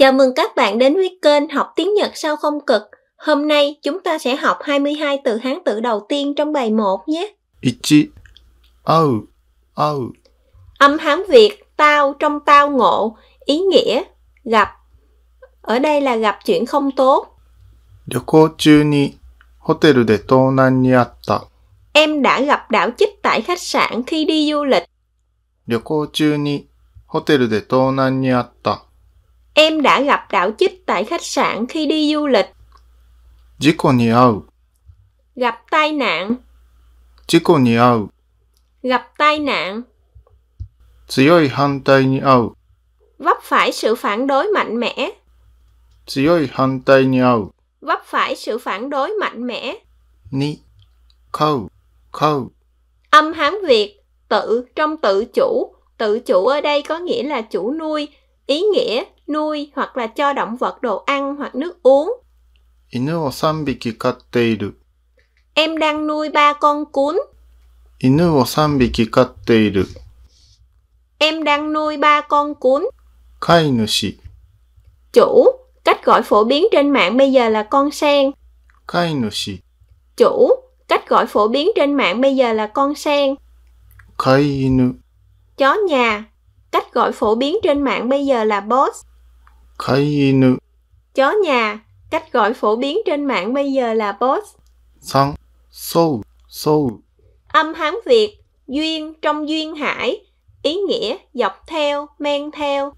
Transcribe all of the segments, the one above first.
Chào mừng các bạn đến với kênh Học tiếng Nhật sau không cực. Hôm nay chúng ta sẽ học 22 từ Hán tự đầu tiên trong bài 1 nhé. Ichi. Au. Au. Âm Hán Việt tao trong tao ngộ, ý nghĩa gặp. Ở đây là gặp chuyện không tốt. Yoko hotel de tounan ni atta. Em đã gặp đảo chích tại khách sạn khi đi du lịch. Yoko hotel de tounan ni atta. Em đã gặp đảo chích tại khách sạn khi đi du lịch. gặp tai nạn, gặp tai nạn, vấp phải sự phản đối mạnh mẽ, 強い反対に遭う、vấp phải sự phản đối mạnh mẽ. に、買う、買う、Âm Hán Việt, tự trong tự chủ, tự chủ ở đây có nghĩa là chủ nuôi, ý nghĩa nuôi hoặc là cho động vật đồ ăn hoặc nước uống. Em đang nuôi ba con cún. 犬を đang nuôi ba con cún. 飼い主。Chủ, cách gọi phổ biến trên mạng bây giờ là con sen. 飼い主。Chủ, cách gọi phổ biến trên mạng bây giờ là con sen. 飼い犬。Chó nhà, cách gọi phổ biến trên mạng bây giờ là boss. 飼い犬 chó nhà, cách gọi phổ biến trên mạng bây giờ là boss. 3. Sâu, sâu. Âm Hán Việt, duyên trong duyên hải, ý nghĩa dọc theo, men theo.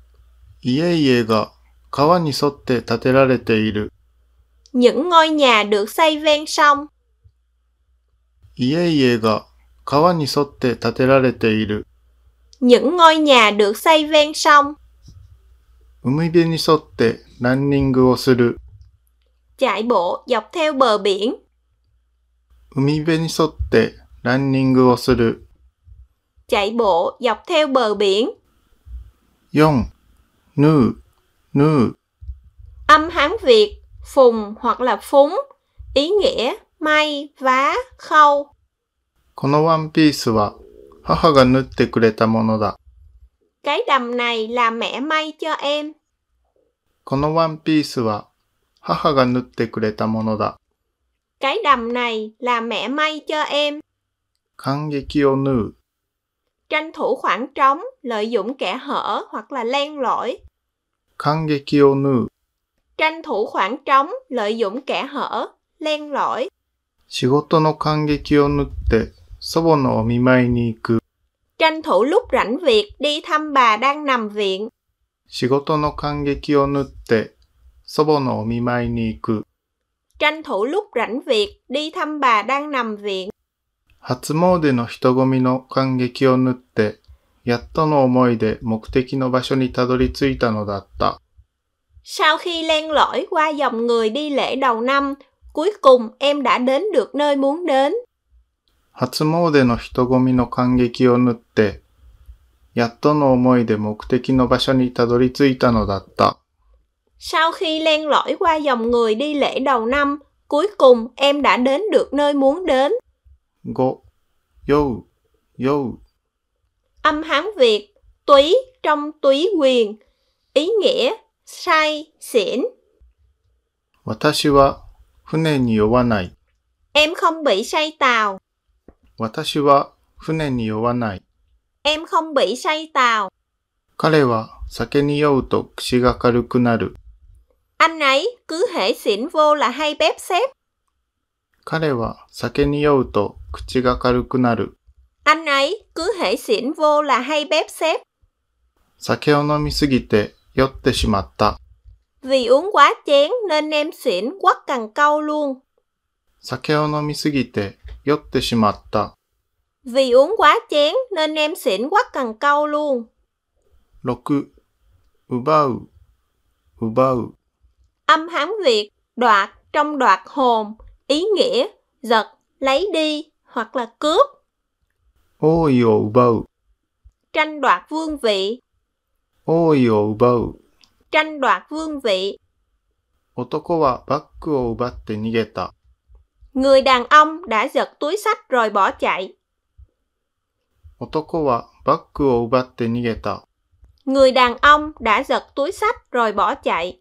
những ngôi nhà được xây ven sông, những ngôi nhà được xây ven sông. 海辺に沿ってランニングをする。chạy bộ dọc theo bờ biển. 海辺に沿ってランニングをする。chạy bộ dọc theo bờ biển. 4. Nư, nư. Âm Hán Việt, phùng hoặc là phúng, ý nghĩa may, vá, khâu. このワンピースは母が縫ってくれたものだ。Cái đầm này là mẹ may cho em. このワンピースは母が縫ってくれたものだ。Cái đầm này là mẹ may cho em. tranh thủ khoảng trống, lợi dụng kẻ hở hoặc là len lỏi. tranh thủ khoảng trống, lợi dụng kẻ hở, len lỏi. 仕事の感激を縫って祖母のお見舞いに行く。Tranh thủ lúc rảnh việc đi thăm bà đang nằm viện tranh thủ lúc rảnh việc đi thăm bà đang nằm viện. Sau khi len lỏi qua dòng người đi lễ đầu năm, cuối cùng em đã đến được nơi muốn đến. 初詣の人混みの感激を縫って、やっとの思いで目的の場所にたどり着いたのだった。Sau khi len lỏi qua dòng người đi lễ đầu năm, cuối cùng em đã đến được nơi muốn đến. Go, yo, yo. Âm Hán Việt, túy trong túy quyền, ý nghĩa say, xỉn. Em không bị say tàu. 私は船に酔わない。Em không bị say tàu. Anh ấy cứ hễ xỉn vô là hay bếp xếp. Anh ấy cứ hễ xỉn vô là hay bếp xếp. 酒を飲みすぎて酔ってしまった。Vì uống quá chén nên em xỉn quắt cằn câu luôn. 酒を飲みすぎて酔ってしまった。vì uống quá chén nên em xỉn quá cần câu luôn. 6. Ubau Ubau Âm hán Việt đoạt trong đoạt hồn, ý nghĩa giật, lấy đi hoặc là cướp. Ôi dồ bầu. Tranh đoạt vương vị. Ôi dồ bầu. Tranh đoạt vương vị. Otoko wa bakku o ubatte nigeta. Người đàn ông đã giật túi sách rồi bỏ chạy. Người đàn ông đã giật túi sách rồi bỏ chạy.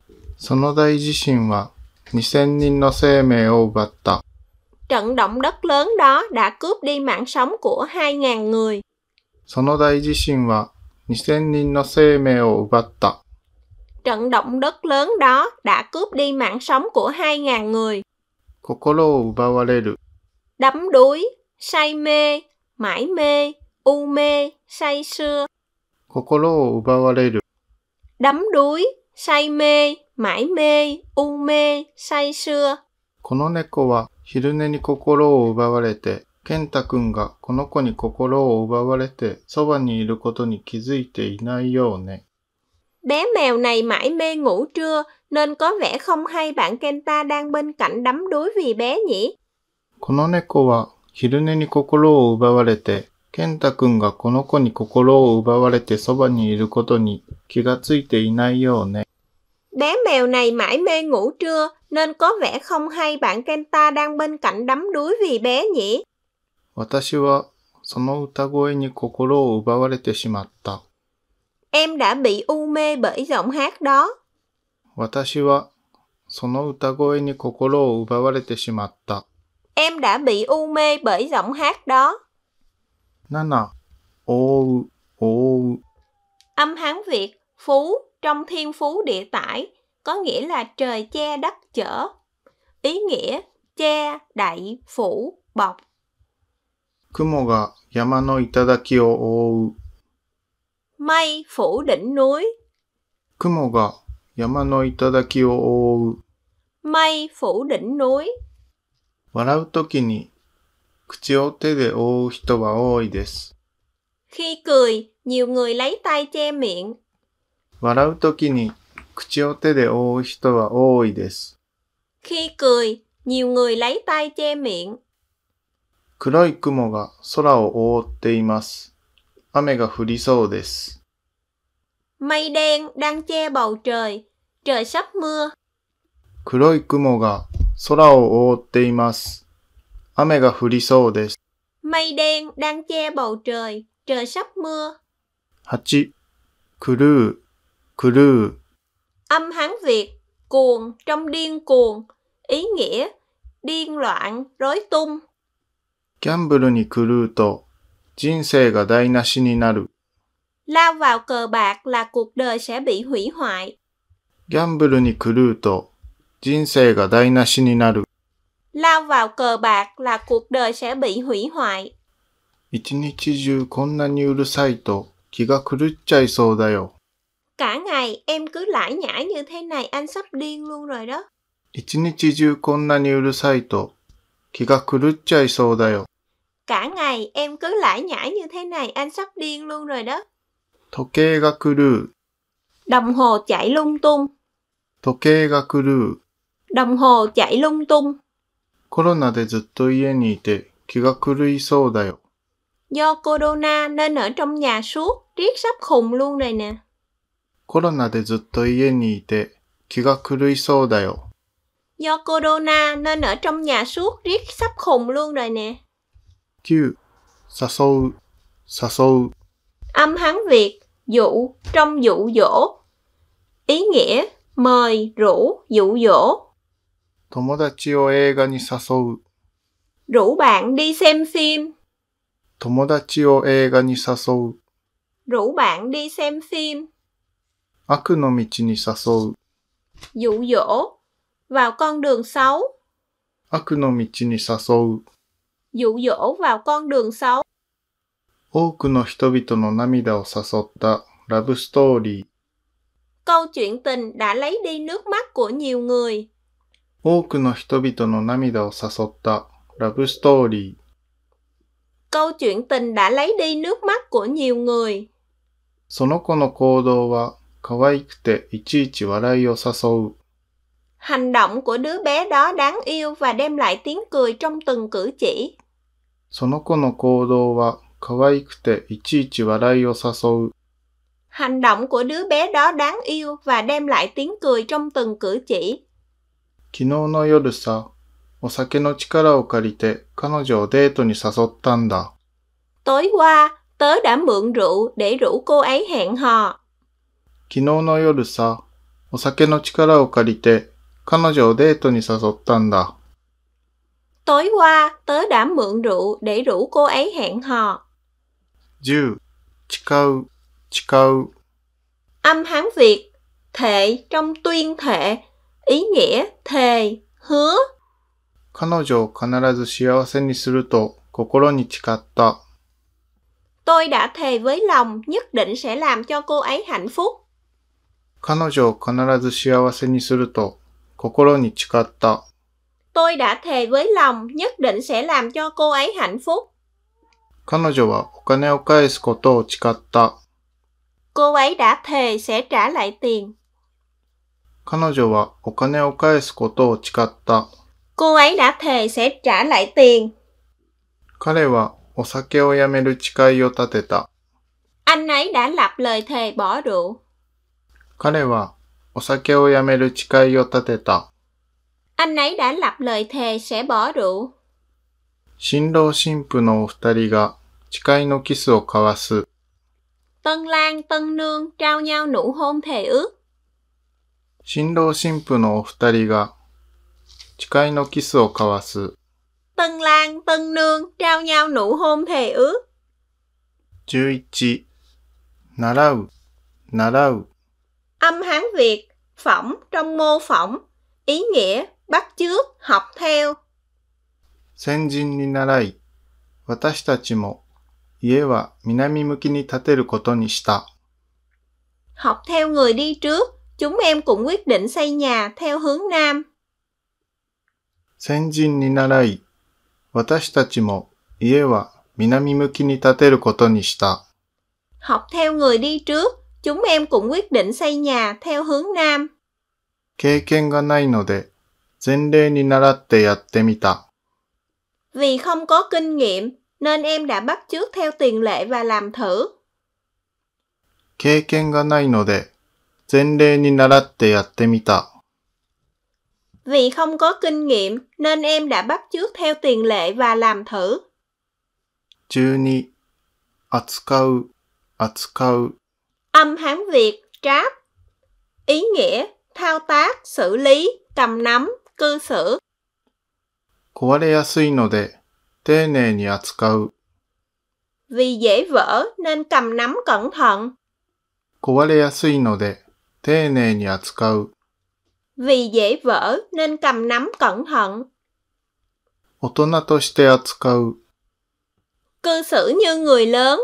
Trận động đất lớn đó đã cướp đi mạng sống của 2.000 người. Trận động đất lớn đó đã cướp đi mạng sống của 2.000 người. Kokoro Đắm đuối, say mê, mãi mê u mê, say sưa. Kokoro wo ubawareru. Đắm đuối, say mê, mãi mê, u mê, say sưa. この猫は昼寝に心を奪われて、健太くんがこの子に心を奪われて、そばにいることに気づいていないようね。Bé mèo này mãi mê ngủ trưa, nên có vẻ không hay bạn Kenta đang bên cạnh đắm đuối vì bé nhỉ? この猫は昼寝に心を奪われて、健太くんがこの子に心を奪われてそばにいることに気がついていないようね。Đám mèo này mãi mê ngủ trưa nên có vẻ không hay bạn Kenta đang bên cạnh đắm đuối vì bé nhỉ? 私はその歌声に心を奪われてしまった。Em đã bị u mê bởi giọng hát đó. 私はその歌声に心を奪われてしまった。Em đã bị u mê bởi giọng hát đó. 7 ô ô Âm Hán Việt phú trong thiên phú địa tải có nghĩa là trời che đất chở. Ý nghĩa che, đậy, phủ, bọc. Kumo ga yama no itadaki o ou. Mây phủ đỉnh núi. Kumo ga yama no itadaki o ou. Mây phủ đỉnh núi. Warau toki ni 口を手で覆う人は多いです。Khi cười, nhiều người lấy tay che miệng. 笑うときに口を手で覆う人は多いです。Khi cười, nhiều người lấy tay che miệng. 黒い雲が空を覆っています。雨が降りそうです。Mây đen đang che bầu trời, trời sắp mưa. 黒い雲が空を覆っています。雨が降りそうです。Mây đen đang che bầu trời, trời sắp mưa. 8. 狂う、狂う。Âm Hán Việt, cuồng trong điên cuồng, ý nghĩa điên loạn, rối tung. ギャンブルに狂うと人生が台無しになる。Lao vào cờ bạc là cuộc đời sẽ bị hủy hoại. ギャンブルに狂うと人生が台無しになる。lao vào cờ bạc là cuộc đời sẽ bị hủy hoại. cả ngày em cứ lải nhải như thế này anh sắp điên luôn rồi đó. 一日中こんなにうるさいと気が狂っちゃいそうだよ。Cả ngày em cứ lải nhải như thế này anh sắp điên luôn rồi đó. 時計が狂う。Đồng hồ chạy lung tung. 時計が狂う。Đồng hồ chạy lung tung. コロナでずっと家にいて気が狂いそうだよ。Do corona nên ở trong nhà suốt, riết sắp khùng luôn rồi nè. コロナでずっと家にいて気が狂いそうだよ。Do corona nên ở trong nhà suốt, riết sắp khùng luôn rồi nè. 9. Âm Hán Việt, dụ, trong dụ dỗ. Ý nghĩa, mời, rủ, dụ dỗ, 友達を映画に誘う。Rủ bạn đi xem phim. 友達を映画に誘う。Rủ bạn đi xem phim. 悪の道に誘う。Dụ dỗ. Vào con đường xấu. 悪の道に誘う。Dụ dỗ vào con đường xấu. 多くの人々の涙を誘ったラブストーリー。Câu chuyện tình đã lấy đi nước mắt của nhiều người câu chuyện tình đã lấy đi nước mắt của nhiều người. hành động của đứa bé đó đáng yêu và đem lại tiếng cười trong từng cử chỉ. その子の行動は可愛くていちいち笑いを誘う。Hành động của đứa bé đó đáng yêu và đem lại tiếng cười trong từng cử chỉ. 昨日の夜さ、お酒の力を借りて彼女をデートに誘ったんだ。Tối qua, tớ đã mượn rượu để rủ cô ấy hẹn hò. 昨日の夜さ、お酒の力を借りて彼女をデートに誘ったんだ。Tối qua, tớ đã mượn rượu để rủ cô ấy hẹn hò. 10. 誓う、誓う。Âm hán Việt, thệ trong tuyên thệ ý nghĩa thề, hứa. 彼女を必ず幸せにすると心に誓った。Tôi đã thề với lòng nhất định sẽ làm cho cô ấy hạnh phúc. 彼女を必ず幸せにすると心に誓った。Tôi đã thề với lòng nhất định sẽ làm cho cô ấy hạnh phúc. 彼女はお金を返すことを誓った。Cô ấy đã thề sẽ trả lại tiền. 彼女はお金を返すことを誓った。Cô ấy đã thề sẽ trả lại tiền. 彼はお酒をやめる誓いを立てた。Anh ấy đã lập lời thề bỏ rượu. 彼はお酒をやめる誓いを立てた。Anh ấy đã lập lời thề sẽ bỏ rượu. 新郎新婦のお二人が誓いのキスを交わす。Tân lang, tân nương trao nhau nụ hôn thề ước. 新郎新婦のお二人が誓いのキスを交わす。Tân lang, tân nương trao nhau nụ hôn thề ước. 11. 習う、習う。Âm Hán Việt, phỏng trong mô phỏng, ý nghĩa bắt chước, học theo. 先人に習い、私たちも家は南向きに建てることにした。Học theo người đi trước, chúng em cũng quyết định xây nhà theo hướng nam. 先人に習い、私たちも家は南向きに建てることにした。Học theo người đi trước, chúng em cũng quyết định xây nhà theo hướng nam. 経験がないので、前例に習ってやってみた。Vì không có kinh nghiệm, nên em đã bắt trước theo tiền lệ và làm thử. 経験がないので、前例に習ってやってみた。Vì không có kinh nghiệm nên em đã bắt chước theo tiền lệ và làm thử. 12. 扱う、扱う。Âm Hán Việt tráp. Ý nghĩa thao tác, xử lý, cầm nắm, cư xử. vì dễ vỡ nên cầm nắm cẩn thận. 壊れやすいので、丁寧に扱う。Vì dễ vỡ nên cầm nắm cẩn thận. 大人として扱う。Cư xử như người lớn.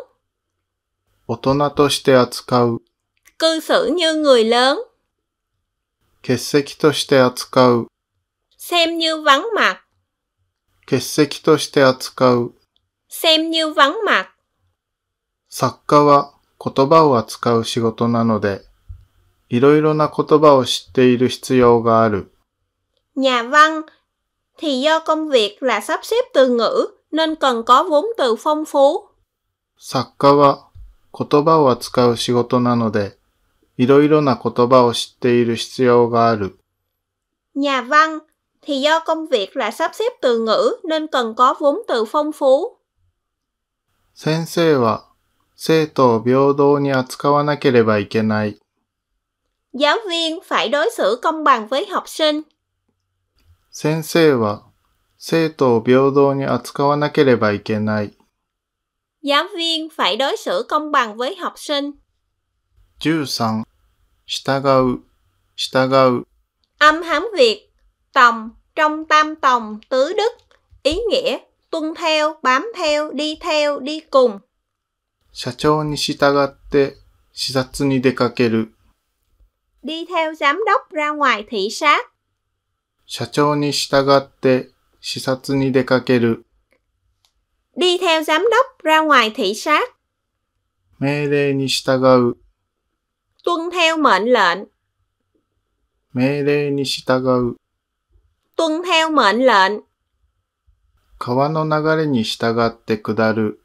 大人として扱う。Cư xử như người lớn. 欠席として扱う。Xem như vắng mặt. 欠席として扱う。Xem như vắng mặt. 作家は言葉を扱う仕事なので、いろいろな言葉を知っている必要がある。Nhà văn thì do công việc là sắp xếp từ ngữ nên cần có vốn từ phong phú. 作家は言葉を扱う仕事なので、いろいろな言葉を知っている必要がある。Nhà văn thì do công việc là sắp xếp từ ngữ nên cần có vốn từ phong phú. 先生は生徒を平等に扱わなければいけない。giáo viên phải đối xử công bằng với học sinh. 先生は生徒を平等に扱わなければいけない。giáo viên phải đối xử công bằng với học sinh. 13. 従う、従う。Âm hán Việt, tòng, trong tam tòng, tứ đức, ý nghĩa tuân theo, bám theo, đi theo, đi cùng. 社長に従って視察に出かける。đi theo giám đốc ra ngoài thị sát. 社長に従って視察に出かける。Đi theo giám đốc ra ngoài thị sát. 命令に従う。Tuân theo mệnh lệnh. 命令に従う。Tuân theo mệnh lệnh. 川の流れに従って下る。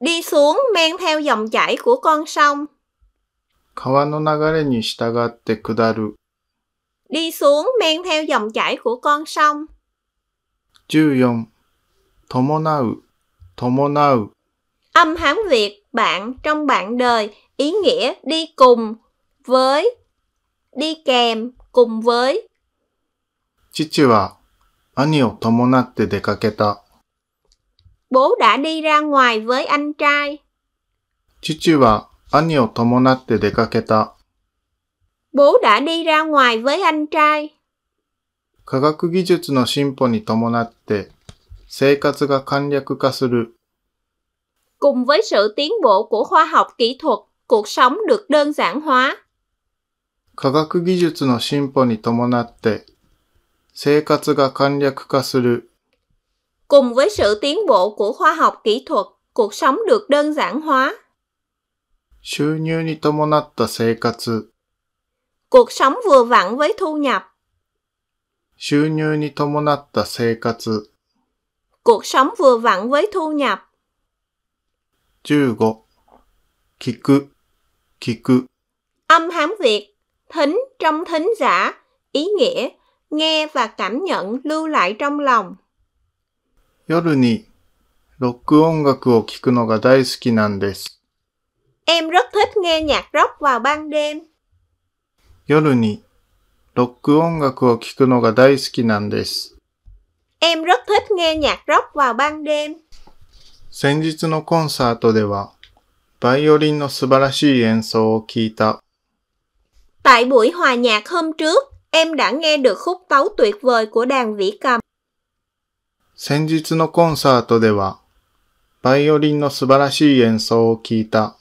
Đi xuống men theo dòng chảy của con sông. 川の流れに従って下る。Đi xuống men theo dòng chảy của con sông. 14. Âm Hán Việt bạn trong bạn đời ý nghĩa đi cùng với, đi kèm cùng với. Bố đã đi ra ngoài với anh trai. 父は兄を伴って出かけた。Bố đã đi ra ngoài với anh trai. 科学技術の進歩に伴って生活が簡略化する。Cùng với sự tiến bộ của khoa học kỹ thuật, cuộc sống được đơn giản hóa. 科学技術の進歩に伴って生活が簡略化する。Cùng với sự tiến bộ của khoa học kỹ thuật, cuộc sống được đơn giản hóa. 収入に伴った生活。Cuộc sống vừa vặn với thu nhập. 収入に伴った生活。Cuộc sống vừa vặn với thu nhập. 15. 聞く、聞く。Âm Hán Việt, thính trong thính giả, ý nghĩa nghe và cảm nhận lưu lại trong lòng. 夜にロック音楽を聴くのが大好きなんです。Em rất thích nghe nhạc rock vào ban đêm. Em rất thích nghe nhạc rock vào ban đêm. 先日のコンサートでは、バイオリンの素晴らしい演奏を聞いた。Tại buổi hòa nhạc hôm trước, em đã nghe được khúc tấu tuyệt vời của đàn vĩ cầm. 先日のコンサートでは、バイオリンの素晴らしい演奏を聞いた。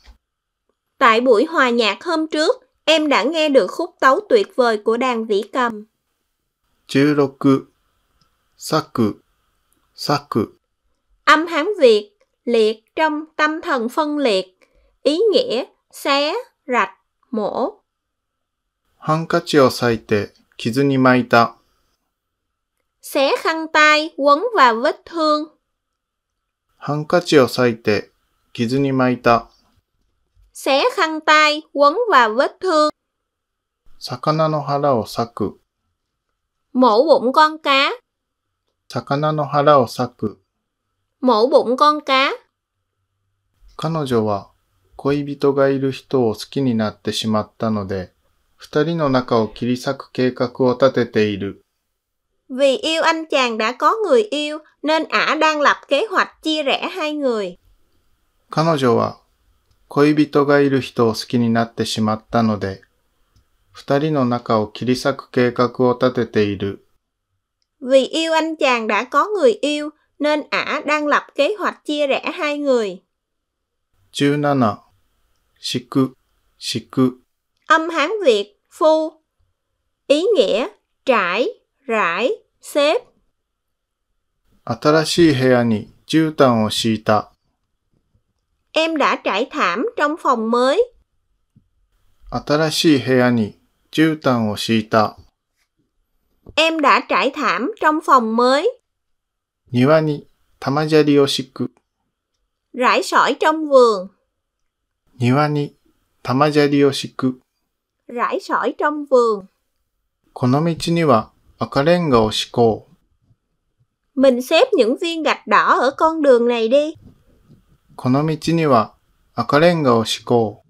Tại buổi hòa nhạc hôm trước, em đã nghe được khúc tấu tuyệt vời của đàn vĩ cầm. 16 Saku Saku Âm Hán Việt liệt trong tâm thần phân liệt, ý nghĩa xé, rạch, mổ. Xé khăn tay, quấn vào vết thương. ハンカチを裂いて傷に巻いた。xé khăn tay, quấn vào vết thương. Mổ bụng con cá, mổ bụng con cá. 彼女は恋人がいる人を好きになってしまったので、二人の仲を切り裂く計画を立てている。Vì yêu anh chàng đã có người yêu nên ả đang lập kế hoạch chia rẽ hai người. 彼女は恋人がいる人を好きになってしまったので、二人の中を切り裂く計画を立てている。Vì yêu anh chàng đã có người yêu, nên ả đang lập kế hoạch chia rẽ hai người. 17. s i k s i k Âm Hán Việt, phu. Ý nghĩa, trải, rải, xếp. 新しい部屋に絨毯を敷いた。Em đã trải thảm trong phòng mới. Em đã trải thảm trong phòng mới. Rải sỏi trong vườn. Rải sỏi trong vườn. Mình xếp những viên gạch đỏ ở con đường này đi. この道には赤レンガを敷こ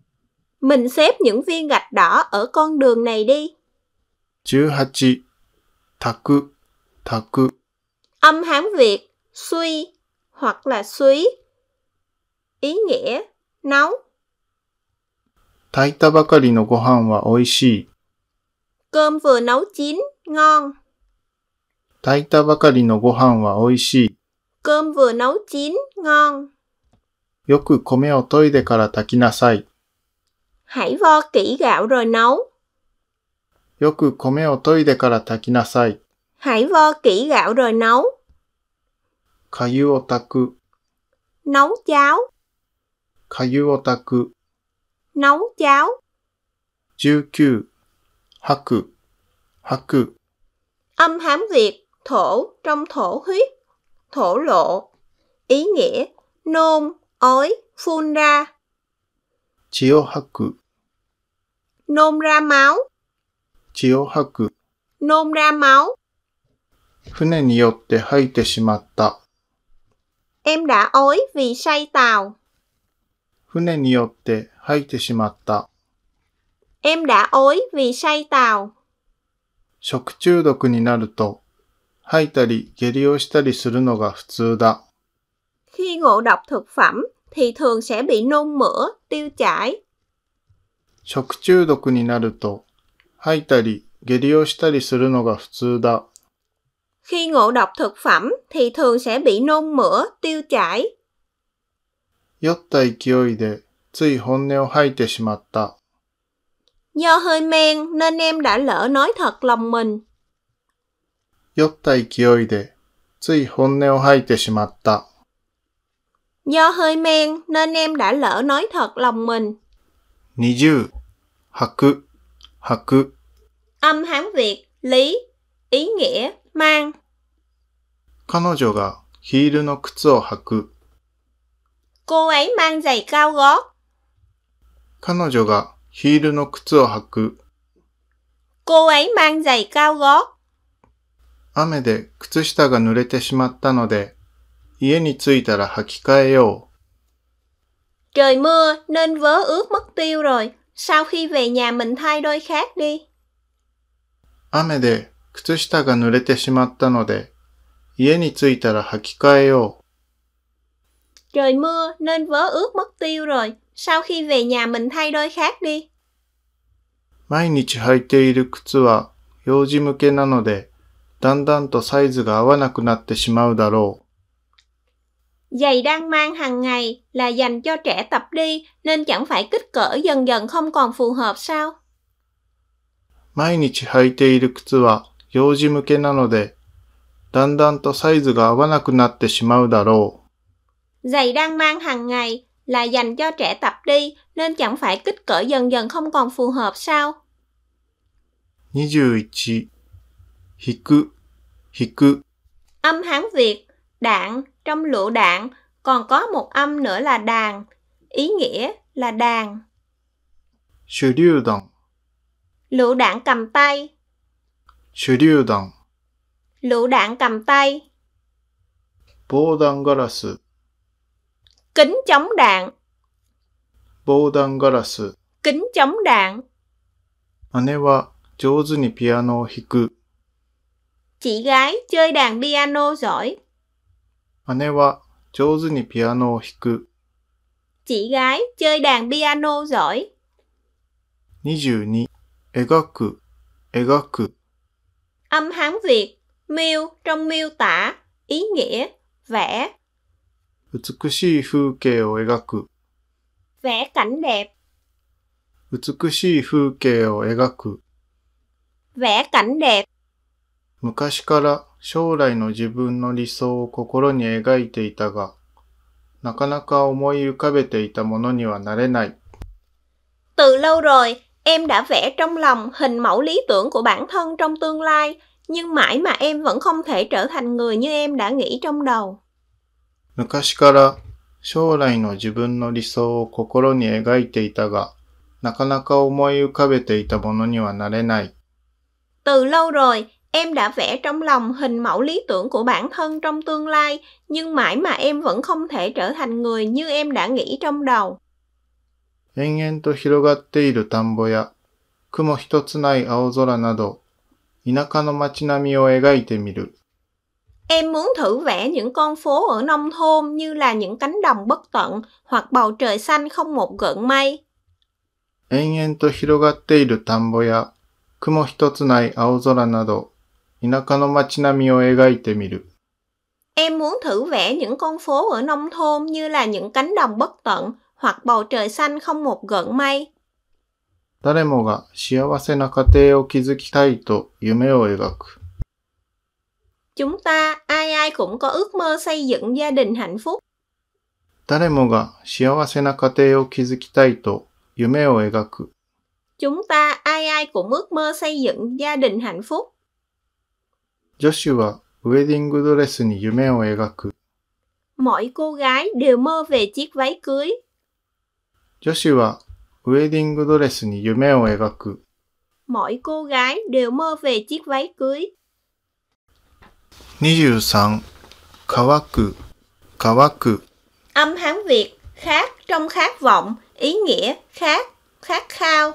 う。Mình xếp những viên gạch đỏ ở con đường này đi. 18. Taku, taku. Âm Hán Việt, suy hoặc là suý. Ý nghĩa, nấu. Cơm vừa nấu chín, ngon. Cơm vừa nấu chín, ngon. よく米を研いでから炊きなさい。Hãy vo kỹ gạo rồi nấu. よく米を研いでから炊きなさい。Hãy vo kỹ gạo rồi nấu. かゆを炊く、Nấu cháo, かゆを炊く。nấu cháo. 19、吐く、吐く。Âm hám Việt, thổ trong thổ huyết, thổ lộ. Ý nghĩa, nôn, ối, phun ra. 血を吐く、Nôn ra máu, 血を吐く、nôn ra máu. 船によって吐いてしまった、Em đã ối vì say tàu. 船によって吐いてしまった、Em đã ối vì say tàu. 食中毒になると、吐いたり下痢をしたりするのが普通だ。Khi ngộ độc thực phẩm thì thường sẽ bị nôn mửa, tiêu chảy. 食中毒になると吐いたり下痢をしたりするのが普通だ。Khi ngộ độc thực phẩm thì thường sẽ bị nôn mửa, tiêu chảy. 酔った勢いでつい本音を吐いてしまった。Do hơi men nên em đã lỡ nói thật lòng mình. 酔った勢いでつい本音を吐いてしまった。Do hơi men nên em đã lỡ nói thật lòng mình. 20. Haku. Haku. Âm Hán Việt, lý, ý nghĩa, mang. Cô ấy mang giày cao gót. Cô ấy mang giày cao gót. 雨で靴下が濡れてしまったので、家に着いたら履き替えよう。Trời mưa nên vớ ướt mất tiêu rồi. Sau khi về nhà mình thay đôi khác đi. 雨で靴下が濡れてしまったので、家に着いたら履き替えよう。Trời mưa nên vớ ướt mất tiêu rồi. Sau khi về nhà mình thay đôi khác đi. 毎日履いている靴は幼児向けなので、だんだんとサイズが合わなくなってしまうだろう。Giày đang mang hàng ngày là dành cho trẻ tập đi nên chẳng phải kích cỡ dần dần không còn phù hợp sao? 毎日履いている靴は幼児向けなので、だんだんとサイズが合わなくなってしまうだろう。Giày đang mang hàng ngày là dành cho trẻ tập đi nên chẳng phải kích cỡ dần dần không còn phù hợp sao? 21. Hiku. Âm Hán Việt. Đạn trong lựu đạn còn có một âm nữa là đàn, ý nghĩa là đàn. Sử lưu đạn Lựu đạn cầm tay. Sử lưu đạn Lựu đạn cầm tay. Bố đạn garas Kính chống đạn. Bố đạn garas Kính chống đạn. 姉は上手にピアノを弾く。Chị gái chơi đàn piano giỏi. 姉は上手にピアノを弾く。Chị gái chơi đàn piano giỏi. 22. 描く、描く。Âm Hán Việt, miêu trong miêu tả, ý nghĩa, vẽ. 美しい風景を描く。Vẽ cảnh đẹp, 美しい風景を描く。vẽ cảnh đẹp. 昔から将来の自分の理想を心に描いていたが、なかなか思い浮かべていたものにはなれない。Từ lâu rồi, em đã vẽ trong lòng hình mẫu lý tưởng của bản thân trong tương lai, nhưng mãi mà em vẫn không thể trở thành người như em đã nghĩ trong đầu. 昔から将来の自分の理想を心に描いていたが、なかなか思い浮かべていたものにはなれない。Từ lâu rồi, em đã vẽ trong lòng hình mẫu lý tưởng của bản thân trong tương lai nhưng mãi mà em vẫn không thể trở thành người như em đã nghĩ trong đầu 延々と広がっている田んぼや雲一つない青空など田舎の街並みを描いてみる Em muốn thử vẽ những con phố ở nông thôn như là những cánh đồng bất tận hoặc bầu trời xanh không một gợn mây. 延々と広がっている田んぼや雲一つない青空など田舎の街並みを描いてみる。Em muốn thử vẽ những con phố ở nông thôn như là những cánh đồng bất tận hoặc bầu trời xanh không một gợn mây. 誰もが幸せな家庭を築きたいと夢を描く。Chúng ta ai ai cũng có ước mơ xây dựng gia đình hạnh phúc. 誰もが幸せな家庭を築きたいと夢を描く。Chúng ta ai ai cũng ước mơ xây dựng gia đình hạnh phúc. 女子はウェディングドレスに夢を描く。Mọi cô gái đều mơ về chiếc váy cưới. 女子はウェディングドレスに夢を描く。Mọi cô gái đều mơ về chiếc váy cưới. 23. 乾く、乾く。Âm Hán Việt khát trong khát vọng, ý nghĩa khát, khát khao.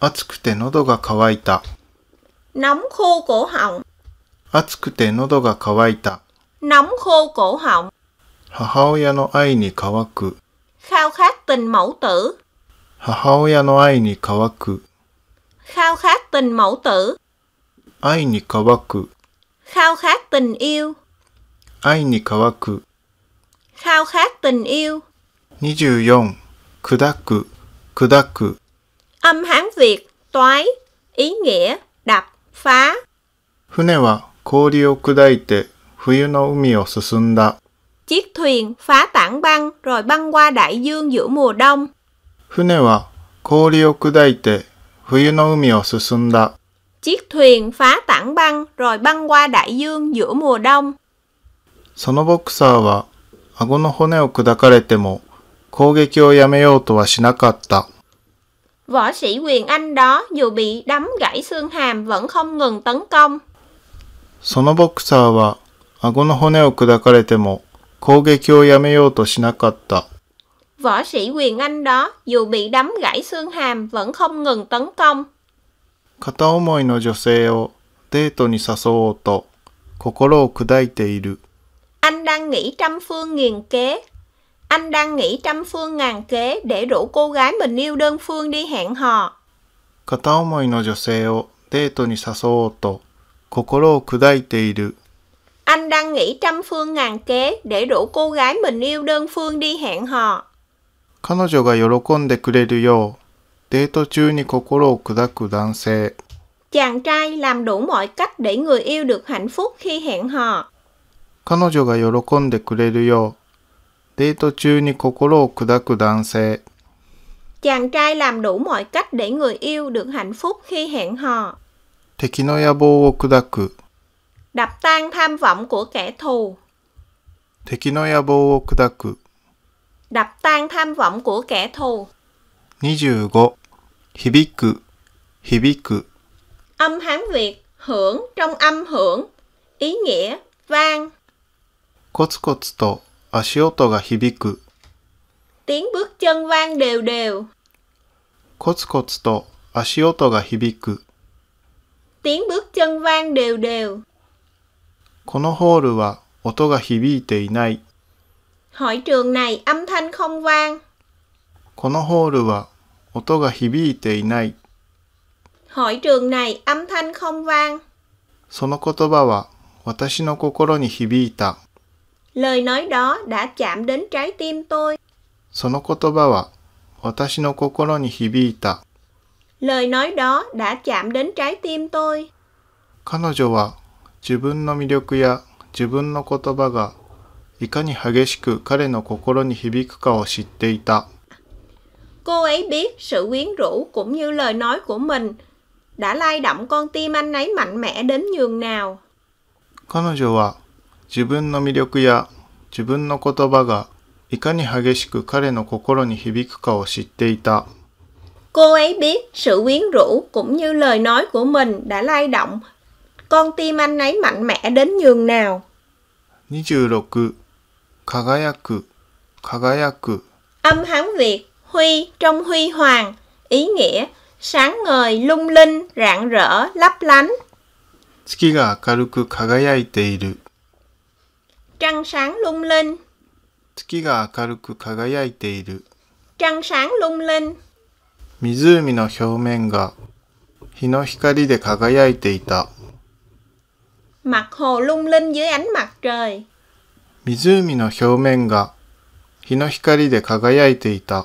暑くて喉が渇いた。Nóng khô cổ họng, 暑くて喉が渇いた。Nóng khô cổ họng. 母親の愛に乾く。Khao khát tình mẫu tử. 母親の愛に乾く。Khao khát tình mẫu tử. 愛に乾く。Khao khát tình yêu. 愛に乾く。Khao khát tình yêu. 24. 砕く、砕く。Âm Hán Việt, toái, ý nghĩa, đập, phá. 船は氷を砕いて冬の海を進んだ。Chiếc thuyền phá tảng băng rồi băng qua đại dương giữa mùa đông. 船は氷を砕いて冬の海を進んだ。Chiếc thuyền phá tảng băng rồi băng qua đại dương giữa mùa đông. そのボクサーは顎の骨を砕かれても攻撃をやめようとはしなかった。Võ sĩ quyền Anh đó dù bị đấm gãy xương hàm vẫn không ngừng tấn công. そのボクサーは顎の骨を砕かれても攻撃をやめようとしなかった。Võ sĩ quyền Anh đó, dù bị đấm gãy xương hàm, vẫn không ngừng tấn công. 片思いの女性をデートに誘おうと心を砕いている。Anh đang nghĩ trăm phương nghiền kế. Anh đang nghĩ trăm phương ngàn kế để rủ cô gái mình yêu đơn phương đi hẹn hò. 片思いの女性をデートに誘おうと心を砕いている。Anh đang nghĩ trăm phương ngàn kế để rủ cô gái mình yêu đơn phương đi hẹn hò. 彼女が喜んでくれるよう、デート中に心を砕く男性。Chàng trai làm đủ mọi cách để người yêu được hạnh phúc khi hẹn hò. 彼女が喜んでくれるよう、デート中に心を砕く男性。Chàng trai làm đủ mọi cách để người yêu được hạnh phúc khi hẹn hò. 敵の野望を砕く đập tan tham vọng của kẻ thù 敵の野望を砕く đập tan tham vọng của kẻ thù 25響く響く âm Hán Việt hưởng trong âm hưởng ý nghĩa vang コツコツと足音が響く tiếng bước chân vang đều đều コツコツと足音が響く tiếng bước chân vang đều đều. このホールは音が響いていない。Hội trường này âm thanh không vang. このホールは音が響いていない。Hội trường này âm thanh không vang. その言葉は私の心に響いた。Lời nói đó đã chạm đến trái tim tôi. その言葉は私の心に響いた。Lời nói đó đã chạm đến trái tim tôi. 彼女は自分の魅力や自分の言葉がいかに激しく彼の心に響くかを知っていた。Cô ấy biết sự quyến rũ cũng như lời nói của mình đã lay động con tim anh ấy mạnh mẽ đến nhường nào. 彼女は自分の魅力や自分の言葉がいかに激しく彼の心に響くかを知っていた。Cô ấy biết sự quyến rũ cũng như lời nói của mình đã lay động con tim anh ấy mạnh mẽ đến nhường nào. 26. Kagayaku, kagayaku. Âm Hán Việt, huy trong huy hoàng, ý nghĩa sáng ngời, lung linh, rạng rỡ, lấp lánh. Trăng sáng lung linh. Trăng sáng lung linh. 湖の表面が日の光で輝いていた Mặt hồ lung linh dưới ánh mặt trời. 湖の表面が日の光で輝いていた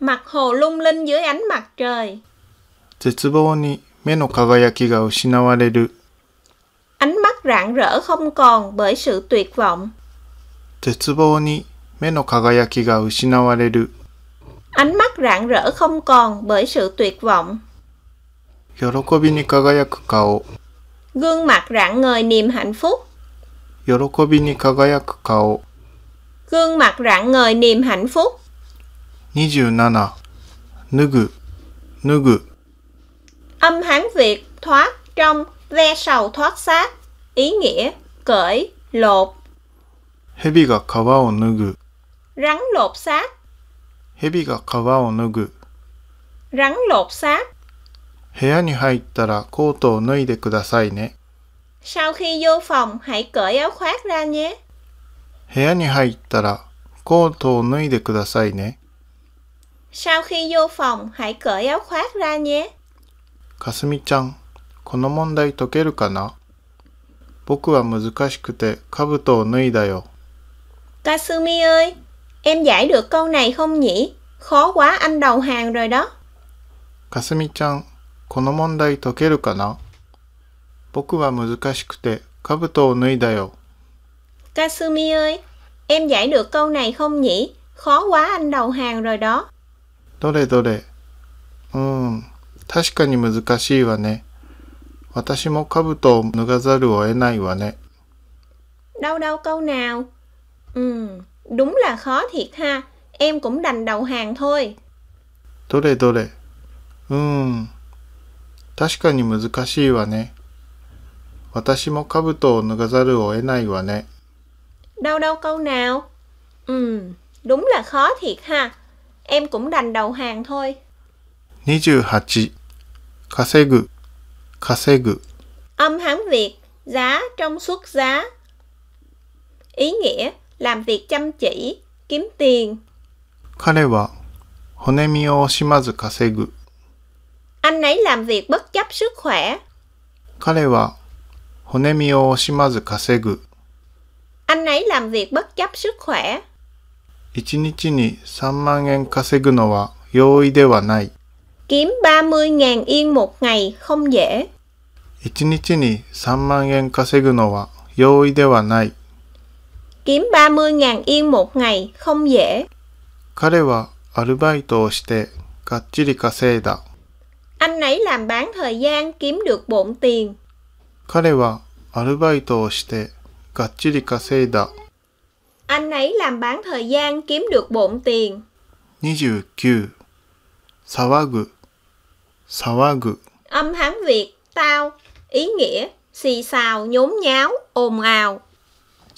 Mặt hồ lung linh dưới ánh mặt trời. 絶望に目の輝きが失われる Ánh mắt rạng rỡ không còn bởi sự tuyệt vọng. 絶望に目の輝きが失われる ánh mắt rạng rỡ không còn bởi sự tuyệt vọng. Gương mặt rạng ngời niềm hạnh phúc. Gương mặt rạng ngời niềm hạnh phúc. 27. Nugu. Nugu. Âm Hán Việt thoát trong ve sầu thoát xác, ý nghĩa cởi, lột. Hebi Rắn lột xác. 蛇が皮を脱ぐ。Rắn 部屋に入ったらコートを脱いでくださいね。部屋に入ったらコートを脱いでくださいね。かすみちゃん、この問題解けるかな僕は難しくて兜を脱いだよ。かすみ ơi! Em giải được câu này không nhỉ? Khó quá anh đầu hàng rồi đó. Kasumi-chan, この問題解けるかな僕は難しくて、兜を脱いだよ。Kasumi ơi, em giải được câu này không nhỉ? Khó quá anh đầu hàng rồi đó. どれどれ。うん、確かに難しいわね。私も兜を脱がざるを得ないわね。Đâu đâu câu nào? Ừ, Đúng là khó thiệt ha, em cũng đành đầu hàng thôi. どれどれ。うーん。確かに難しいわね。私も兜を脱がざるを得ないわね。Đâu đâu câu nào? Ừ, đúng là khó thiệt ha. Em cũng đành đầu hàng thôi. 28. 稼ぐ。稼ぐ。Âm hán Việt, giá trong xuất giá. Ý nghĩa làm việc chăm chỉ, kiếm tiền. Anh ấy làm việc bất chấp sức khỏe. Anh ấy làm việc bất chấp sức khỏe. 一日に3万円稼ぐのは容易ではない。Kiếm 30.000 yên một ngày không dễ. 一日に3万円稼ぐのは容易ではない。kiếm 30.000 yên một ngày không dễ. 彼はアルバイトをしてがっちり稼いだ。Anh ấy làm bán thời gian kiếm được bộn tiền. 彼はアルバイトをしてがっちり稼いだ。Anh ấy làm bán thời gian kiếm được bộn tiền. 29. 騒ぐ騒ぐ Âm Hán Việt tao ý nghĩa xì xào nhốn nháo ồn ào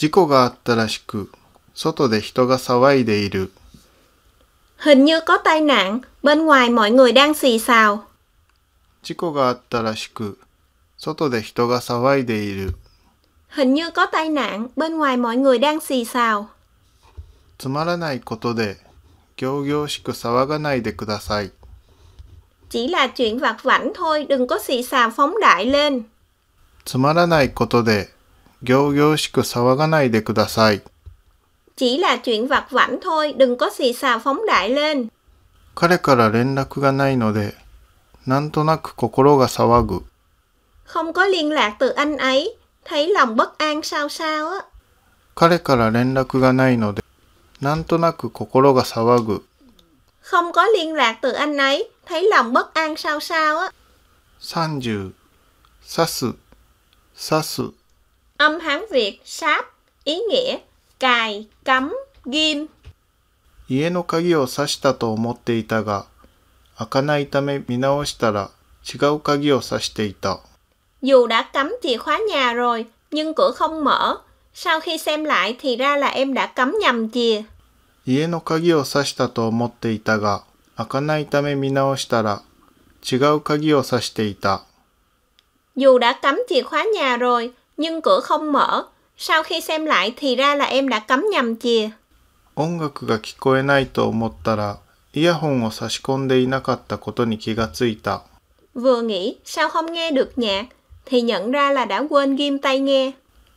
事故があったらしく、外で人が騒いでいる。Hình như có tai nạn, bên ngoài mọi người đang xì xào. 事故があったらしく、外で人が騒いでいる。Hình như có tai nạn, bên ngoài mọi người đang xì xào. つまらないことで、行々しく騒がないでください。Chỉ là chuyện vặt vãnh thôi, đừng có xì xào phóng đại lên. つまらないことで、行々しく騒がないでください。Chỉ là chuyện vặt vãnh thôi, đừng có xì xào phóng đại lên. 彼から連絡がないので、なんとなく心が騒ぐ。Không có liên lạc từ anh ấy, thấy lòng bất an sao sao á. 彼から連絡がないので、なんとなく心が騒ぐ。Không có liên lạc từ anh ấy, thấy lòng bất an sao sao á. 30刺す刺す Âm Hán Việt sáp ý nghĩa cài, cắm, ghim. 家の鍵を刺したと思っていたが、開かないため見直したら違う鍵を刺していた。Dù đã cắm chìa khóa nhà rồi, nhưng cửa không mở. Sau khi xem lại thì ra là em đã cắm nhầm chìa. 家の鍵を刺したと思っていたが、開かないため見直したら違う鍵を刺していた。Dù đã cắm chìa khóa nhà rồi, nhưng cửa không mở. Sau khi xem lại thì ra là em đã cắm nhầm chìa. 音楽が聞こえないと思ったら、イヤホンを差し込んでいなかったことに気がついた。Vừa nghĩ, sao không nghe được nhạc, thì nhận ra là đã quên ghim tay nghe.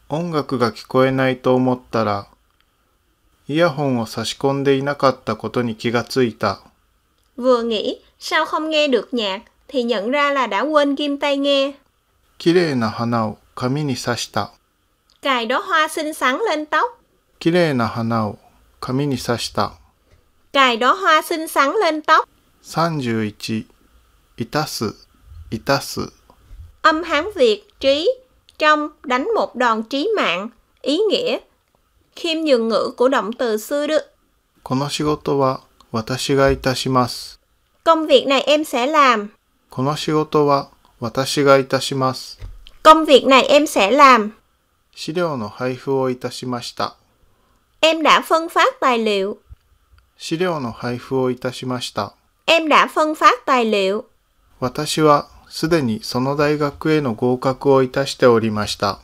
音楽が聞こえないと思ったら、イヤホンを差し込んでいなかったことに気がついた。Vừa nghĩ, sao không nghe được nhạc, thì nhận ra là đã quên ghim tay nghe. 綺麗な花を髪に刺した。Cài đóa hoa xinh xắn lên tóc. 綺麗な花を髪に刺した。Cài đóa hoa xinh xắn lên tóc. 31. いたす、いたす。Âm Hán Việt trí trong đánh một đòn trí mạng, ý nghĩa khiêm nhường ngữ của động từ xưa được. この仕事は私がいたします。Công việc này em sẽ làm. この仕事は私がいたします。Công việc này em sẽ làm. 資料の配布をいたしました。Em đã phân phát tài liệu. 資料の配布をいたしました。Em đã phân phát tài liệu. 私はすでにその大学への合格をいたしておりました。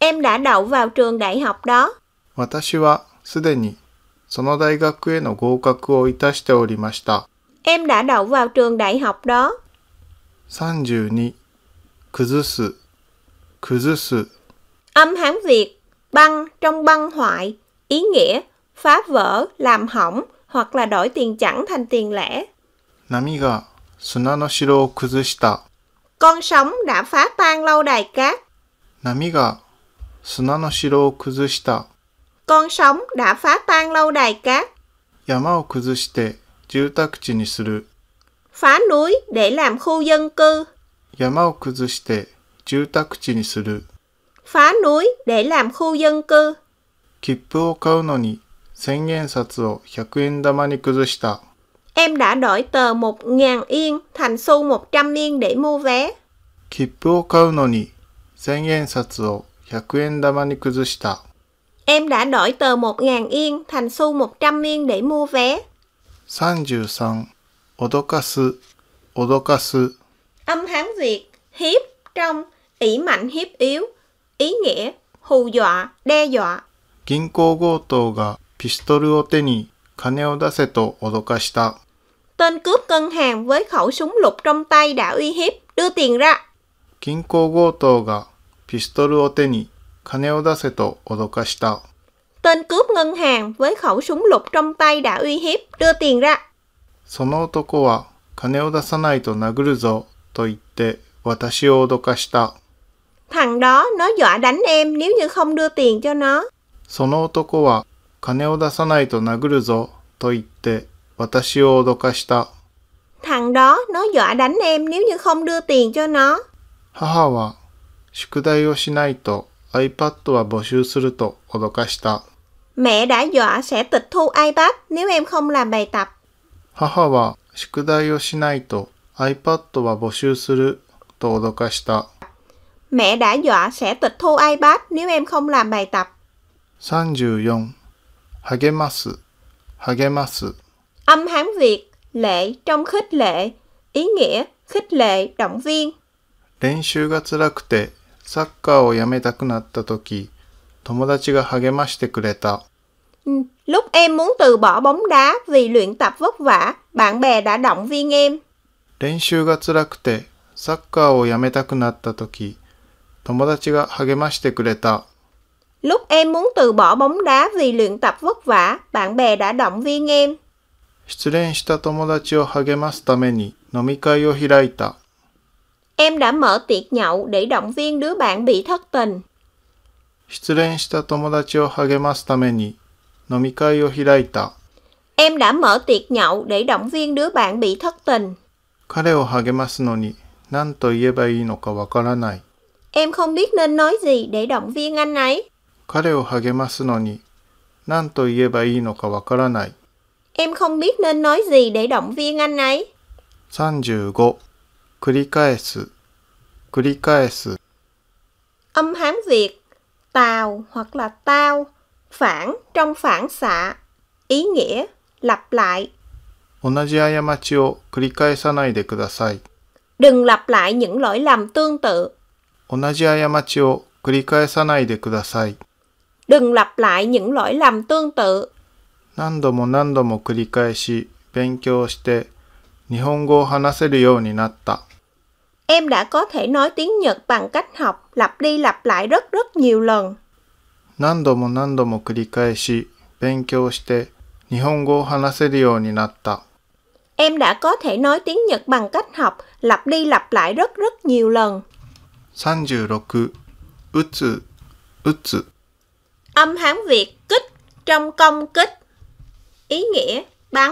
Em e đã đậu vào trường đại học đó. 私はすでにその大学への合格をいたしておりました。Em e đã đậu vào trường đại học đó. 32. 崩す。Âm Hán Việt băng trong băng hoại, ý nghĩa phá vỡ, làm hỏng hoặc là đổi tiền chẳng thành tiền lẻ. Nami ga Con sóng đã phá tan lâu đài cát. Nami Con sóng đã phá tan lâu đài cát. Yama o kuzushite jutakuchi ni suru. Phá núi để làm khu dân cư. Yama 住宅地にする。phá núi để làm khu dân cư. 切符を買うのに千円札を100円玉に崩した。Em đã đổi tờ 1.000 yên thành xu 100 yên để mua vé. 切符を買うのに千円札を100円玉に崩した。Em đã đổi tờ 1.000 yên thành xu 100 yên để mua vé. 33. Âm Hán Việt, hiếp, trong ỷ mạnh hiếp yếu, ý nghĩa hù dọa, đe dọa. tên cướp ngân hàng với khẩu súng lục trong tay đã uy hiếp, đưa tiền ra. ngân hàng tên cướp ngân hàng với khẩu súng lục trong tay đã uy hiếp, đưa tiền ra. その男は金を出さないと殴るぞと言って私を脅かした。Thằng đó nó dọa đánh em nếu như không đưa tiền cho nó. その男は金を出さないと殴るぞと言って私を脅かした。Thằng đó nó dọa đánh em nếu như không đưa tiền cho nó. 母は宿題をしないと iPad は募集すると脅かした。Mẹ đã dọa sẽ tịch thu iPad nếu em không làm bài tập. 母は宿題をしないと iPad は募集すると脅かした。Mẹ đã dọa sẽ tịch thu iPad nếu em không làm bài tập. 34. Hagemasu. Hagemasu. Âm Hán Việt, lệ trong khích lệ, ý nghĩa khích lệ, động viên. 練習が辛くてサッカーをやめたくなった時、友達が励ましてくれた。Lúc em muốn từ bỏ bóng đá vì luyện tập vất vả, bạn bè đã động viên em. 練習が辛くてサッカーをやめたくなった時、友達が励ましてくれた。Lúc em muốn từ bỏ bóng đá vì luyện tập vất vả, bạn bè đã động viên em. 失恋した友達を励ますために飲み会を開いた。Em đã mở tiệc nhậu để động viên đứa bạn bị thất tình. 失恋した友達を励ますために飲み会を開いた。Em đã mở tiệc nhậu để động viên đứa bạn bị thất tình. 彼を励ますのに何と言えばいいのかわからない。Em không biết nên nói gì để động viên anh ấy. 彼を励ますのに何と言えばいいのかわからない。Em không biết nên nói gì để động viên anh ấy. 35繰り返す繰り返す Âm Hán Việt tào hoặc là tao phản trong phản xạ ý nghĩa lặp lại 同じ過ちを繰り返さないでください。Đừng lặp lại những lỗi lầm tương tự. 同じ過ちを繰り返さないでください。Đừng lặp lại những lỗi lầm tương tự. 何度も何度も繰り返し勉強して日本語を話せるようになった。Em đã có thể nói tiếng Nhật bằng cách học lặp đi lặp lại rất rất nhiều lần. 何度も何度も繰り返し勉強して日本語を話せるようになった。Em đã có thể nói tiếng Nhật bằng cách học lặp đi lặp lại rất rất nhiều lần. 36うつうつ âm Hán Việt kích trong công kích ý nghĩa bắn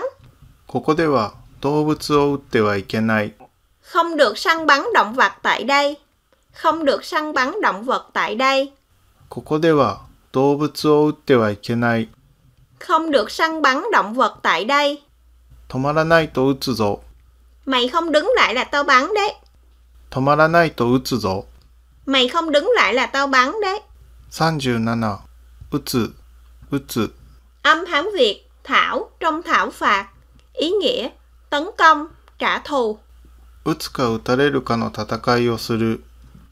ここでは動物を撃ってはいけない không được săn bắn động vật tại đây không được săn bắn động vật tại đây ここでは動物を撃ってはいけない không được săn bắn động vật tại đây 止まらないと撃つぞ mày không đứng lại là tao bắn đấy 止まらないと撃つぞ Mày không đứng lại là tao bắn đấy. 37. 打つ、打つ。Âm Hán Việt, thảo, trong thảo phạt. Ý nghĩa, tấn công, trả thù.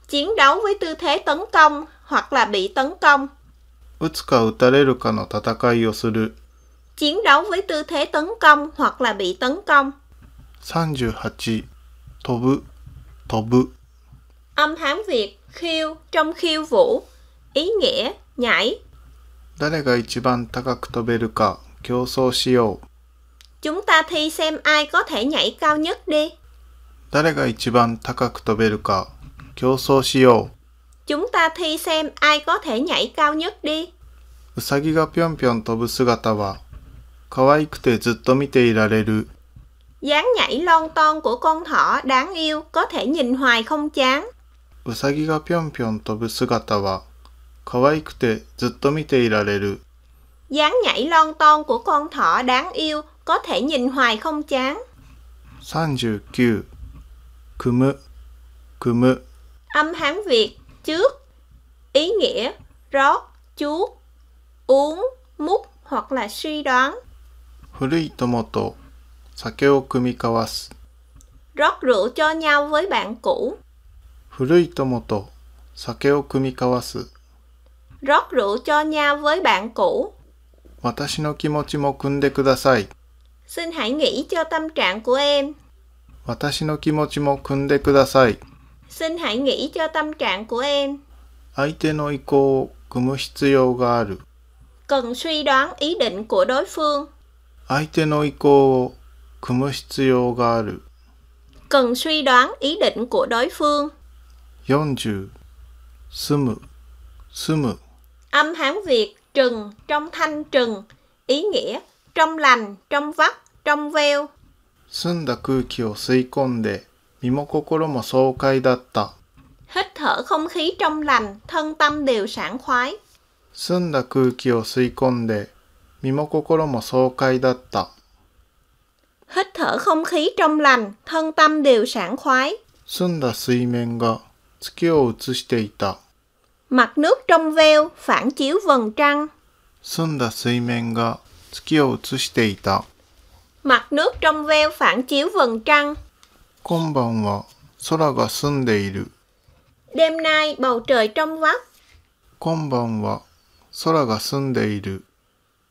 chiến đấu với tư thế tấn công hoặc là bị tấn công. chiến đấu với tư thế tấn công hoặc là bị tấn công. 38. 飛ぶ、飛ぶ。Âm Hán Việt, khiêu trong khiêu vũ ý nghĩa nhảy 誰が一番高く飛べるか競争しよう Chúng ta thi xem ai có thể nhảy cao nhất đi. Chúng ta thi xem ai có thể nhảy cao nhất đi. うさぎがぴょんぴょん飛ぶ姿は可愛くてずっと見ていられる。Dáng nhảy lon ton của con thỏ đáng yêu có thể nhìn hoài không chán dáng nhảy lon ton của con thỏ đáng yêu có thể nhìn hoài không chán. 39. cúm cúm Âm Hán Việt trước ý nghĩa rót, chuốt, uống, múc hoặc là suy đoán. rót rượu cho nhau với bạn cũ. 古い友と酒を酌み交わす。rót rượu cho nhau với bạn cũ. 私の気持ちも汲んでください。Xin hãy nghĩ cho tâm trạng của em. 私の気持ちも汲んでください。Xin hãy nghĩ cho tâm trạng của em. 相手の意向を汲む必要がある。Cần suy đoán ý định của đối phương. 相手の意向を汲む必要がある。Cần suy đoán ý định của đối phương. 40住む住む âm Hán Việt trừng trong thanh trừng ý nghĩa trong lành trong vắt trong veo 澄んだ空気を吸い込んで身も心も爽快だった hít thở không khí trong lành thân tâm đều sảng khoái 澄んだ空気を吸い込んで身も心も爽快だった hít thở không khí trong lành thân tâm đều sảng khoái 澄んだ水面が月を映していた。Mặt nước trong veo phản chiếu vầng trăng. 澄んだ水面が月を映していた。Mặt nước trong veo phản chiếu vầng trăng. 今晩は空が澄んでいる。Đêm nay bầu trời trong vắt. 今晩は空が澄んでいる。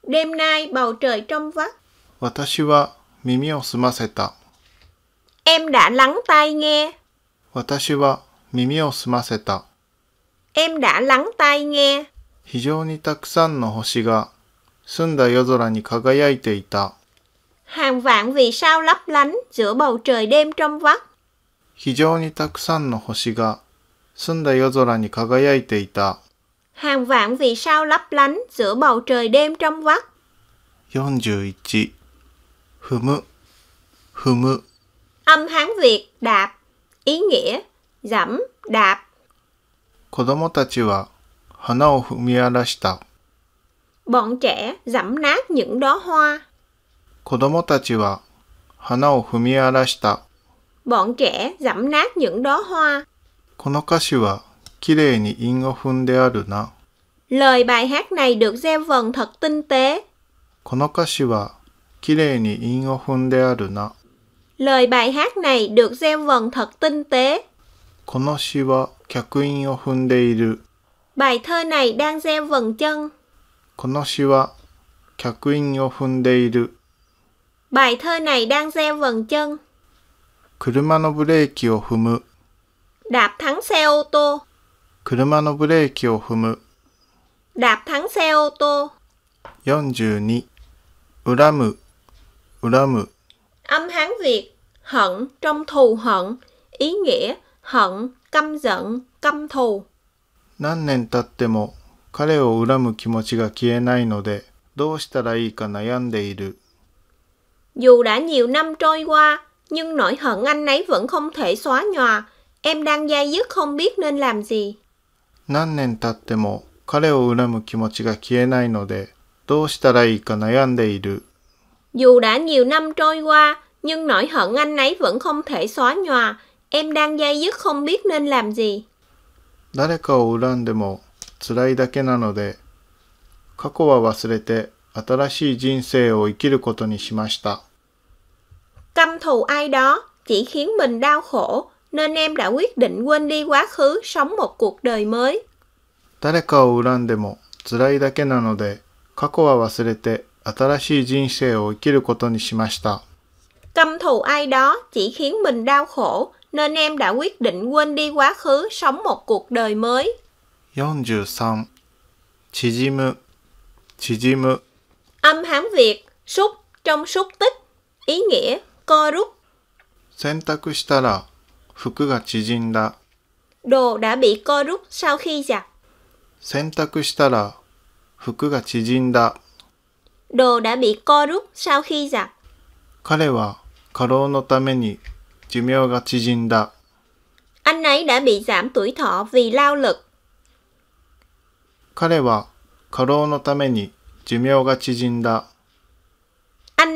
Đêm nay bầu trời trong vắt. 私は耳を澄ませた。Em đã lắng tai nghe. 私は耳を澄ませた。Em đã lắng tai nghe. 非常にたくさんの星が澄んだ夜空に輝いていた。Hàng vạn vì sao lấp lánh giữa bầu trời đêm trong vắt. 非常にたくさんの星が澄んだ夜空に輝いていた。Hàng vạn vì sao lấp lánh giữa bầu trời đêm trong vắt. 41. 踏む、踏む。Âm Hán Việt đạp, ý nghĩa giảm đạp. 子供たちは花を踏み荒らした。Bọn trẻ giảm nát những đóa hoa. 子供たちは花を踏み荒らした。Bọn trẻ giảm nát những đóa hoa. この歌詞はきれいに韻を踏んであるな。Lời bài hát này được gieo vần thật tinh tế. この歌詞はきれいに韻を踏んであるな。Lời bài hát này được gieo vần thật tinh tế. この詩は脚韻を踏んでいる。Bài thơ này đang gieo vần chân. この詩は脚韻を踏んでいる。Bài thơ này đang gieo vần chân. 車のブレーキを踏む。Đạp thắng xe ô tô. 車のブレーキを踏む。Đạp thắng xe ô tô. 42. 恨む、恨む。Âm Hán Việt, hận trong thù hận, ý nghĩa hận, căm giận, căm thù. 何年経っても彼を恨む気持ちが消えないので、どうしたらいいか悩んでいる。Dù đã nhiều năm trôi qua, nhưng nỗi hận anh ấy vẫn không thể xóa nhòa. Em đang dai dứt không biết nên làm gì. 何年経っても彼を恨む気持ちが消えないので、どうしたらいいか悩んでいる。Dù đã nhiều năm trôi qua, nhưng nỗi hận anh ấy vẫn không thể xóa nhòa. Em đang dây dứt không biết nên làm gì. 誰かを恨んでも辛いだけなので、過去は忘れて新しい人生を生きることにしました。Căm thù ai đó chỉ khiến mình đau khổ, nên em đã quyết định quên đi quá khứ, sống một cuộc đời mới. 誰かを恨んでも辛いだけなので、過去は忘れて新しい人生を生きることにしました。Căm thù ai đó chỉ khiến mình đau khổ, nên em đã quyết định quên đi quá khứ, sống một cuộc đời mới. 43. 지짐, 지짐. Âm Hán Việt, xúc trong xúc tích, ý nghĩa co rút. đồ đã bị co rút sau khi giặt. đồ đã bị co rút sau khi giặt. 彼は過労のために anh ấy đã bị giảm tuổi thọ vì lao lực. Anh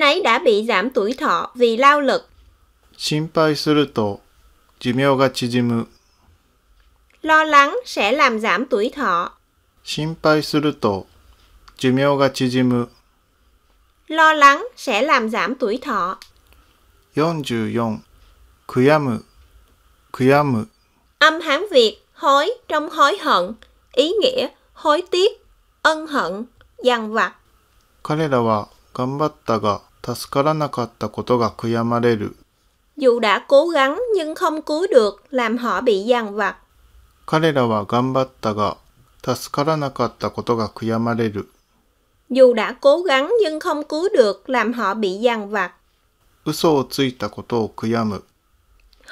ấy đã bị giảm tuổi thọ vì lao lực. Lo lắng sẽ làm giảm tuổi thọ. Lo lắng sẽ làm giảm tuổi thọ. 44 âm hán việt hối trong hối hận ý nghĩa hối tiếc ân hận dằn vặt 彼らは頑張ったが助からなかったことが悔やまれる dù đã cố gắng nhưng không cứu được làm họ bị dằn vặt 彼らは頑張ったが助からなかったことが悔やまれる dù đã cố gắng nhưng không cứu được làm họ bị dằn vặt 嘘をついたことを悔やむ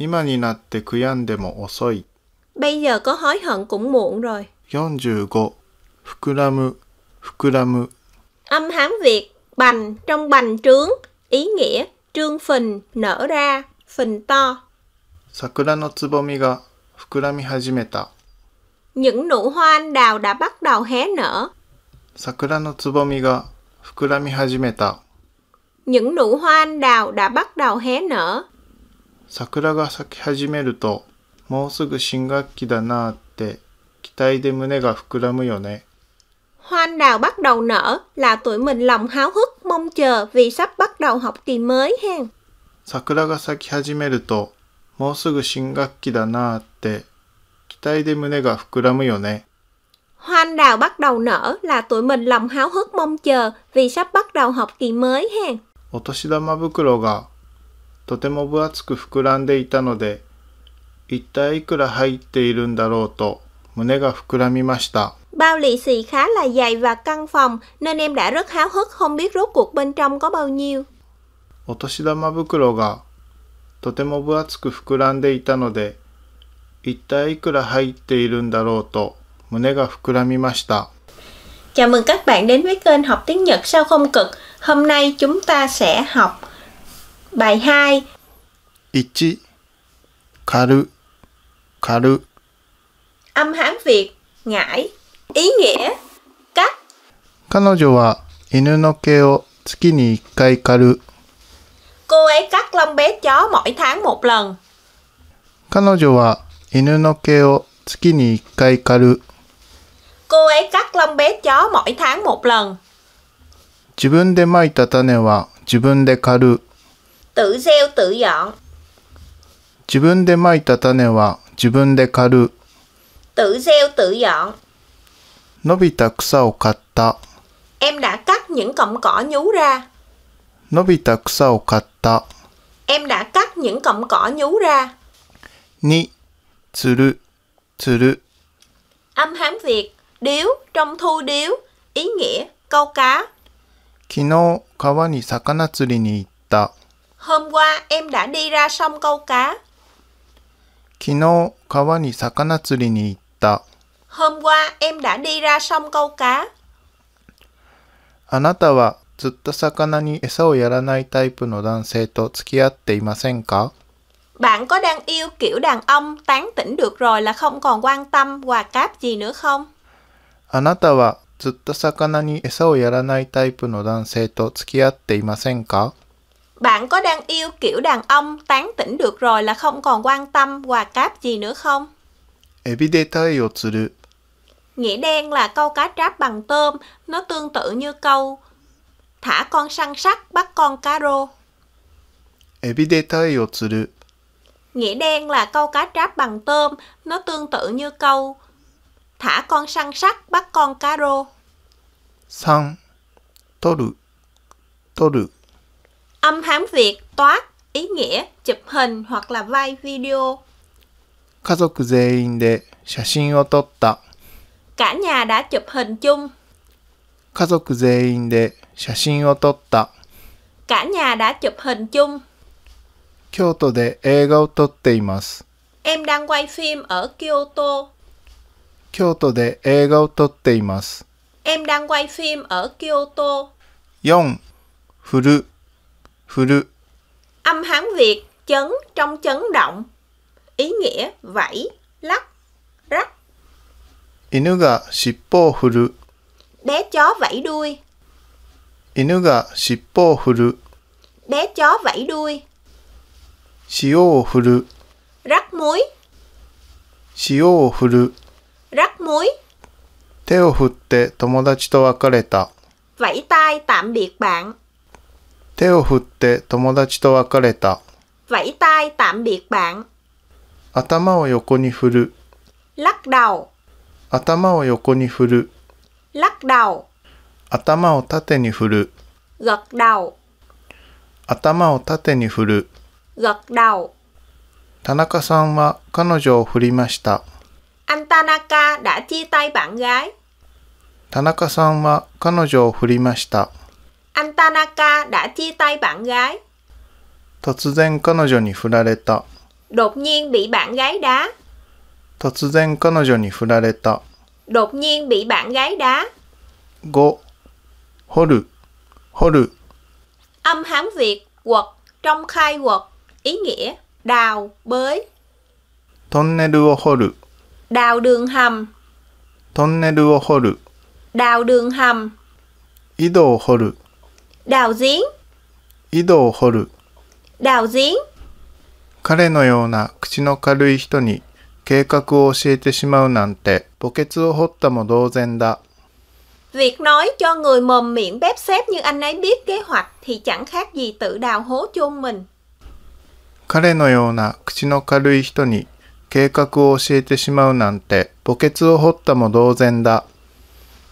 今になって悔やんでも遅い。Bây giờ có hối hận cũng muộn rồi. 45. Phục phục Âm Hán Việt, bành trong bành trướng, ý nghĩa trương phình, nở ra, phình to. Những nụ hoa anh đào đã bắt đầu hé nở. Những nụ hoa anh đào đã bắt đầu hé nở. 桜が咲き始めると、もうすぐ新学期だなーって、期待で胸が膨らむよね。Hoan đào bắt đầu nở là tụi mình lòng háo hức mong chờ vì sắp bắt đầu học kỳ mới hen. 桜が咲き始めると、もうすぐ新学期だなーって、期待で胸が膨らむよね。Hoan đào bắt đầu nở là tụi mình lòng háo hức mong chờ vì sắp bắt đầu học kỳ mới hen. お年玉袋が Bao lì xì khá là dày và căng phòng nên em đã rất háo hức không biết rốt cuộc bên trong có bao nhiêu. Chào mừng các bạn đến với kênh học tiếng Nhật sao không cực. Hôm nay chúng ta sẽ học Bài 2 1 Karu Karu Âm Hán Việt Ngải Ý nghĩa Cắt 彼女は犬の毛を月に1回刈る。Cô ấy cắt lông bé chó mỗi tháng một lần. 彼女は犬の毛を月に1回刈る。Cô ấy cắt lông bé chó mỗi tháng một lần. 自分でまいた種は自分で刈る。tự gieo tự dọn. 自分でまいた種は自分で刈る。tự gieo tự dọn. 伸びた草を刈った。Em đã cắt những cọng cỏ nhú ra. 伸びた草を刈った。Em đã cắt những cọng cỏ nhú ra. Ni, tsuru, tsuru. Âm hán Việt, điếu, trong thu điếu, ý nghĩa, câu cá. 昨日、川に魚釣りに行った。Hôm qua em đã đi ra sông câu cá. Hôm qua em đã đi ra sông câu cá. あなたは釣った魚に餌をやらないタイプの男性と付き合っていませんか Bạn có đang yêu kiểu đàn ông tán tỉnh được rồi là không còn quan tâm quà cáp gì nữa không? あなたは釣った魚に餌をやらないタイプの男性と付き合っていませんか bạn có đang yêu kiểu đàn ông tán tỉnh được rồi là không còn quan tâm quà cáp gì nữa không? Nghĩa đen là câu cá tráp bằng tôm, nó tương tự như câu thả con săn sắt bắt con cá rô. Nghĩa đen là câu cá tráp bằng tôm, nó tương tự như câu thả con săn sắt bắt con cá rô. San, toru, toru. Âm Hán Việt toát ý nghĩa chụp hình hoặc là vay video. cả nhà đã chụp hình chung. cả nhà đã chụp hình chung. em đang quay phim ở Kyoto. em đang quay phim ở Kyoto. 4. 振る âm Hán Việt chấn trong chấn động. Ý nghĩa vẫy, lắc, rắc. Inu ga shippo furu. Bé chó vẫy đuôi. Inu ga shippo furu. Bé chó vẫy đuôi. Shio furu. Rắc muối. Shio furu. Rắc muối. Teo futte tomodachi to wakareta. Vẫy tay tạm biệt bạn. 手を振って友達と別れた。vẫy tay tạm biệt bạn. 頭を横に振る。lắc đầu. 頭を横に振る。lắc đầu. 頭を縦に振る。gật đầu. 頭を縦に振る。gật đầu. 田中さんは彼女を振りました。anh Tanaka đã chia tay bạn gái. 田中さんは彼女を振りました。anh Tanaka đã chia tay bạn gái. Đột nhiên bị bạn gái đá. Đột nhiên bị bạn gái đá. 5. Âm Hán Việt quật trong khai quật ý nghĩa đào, bới. Đào đường hầm. Đào đường hầm. 井戸を掘る。đào giếng đào giếng 彼のような口の軽い人に計画を教えてしまうなんて墓穴を掘ったも同然だ Việc nói cho người mồm miệng bếp xếp như anh ấy biết kế hoạch thì chẳng khác gì tự đào hố chôn mình. 彼のような口の軽い人に計画を教えてしまうなんて墓穴を掘ったも同然だ。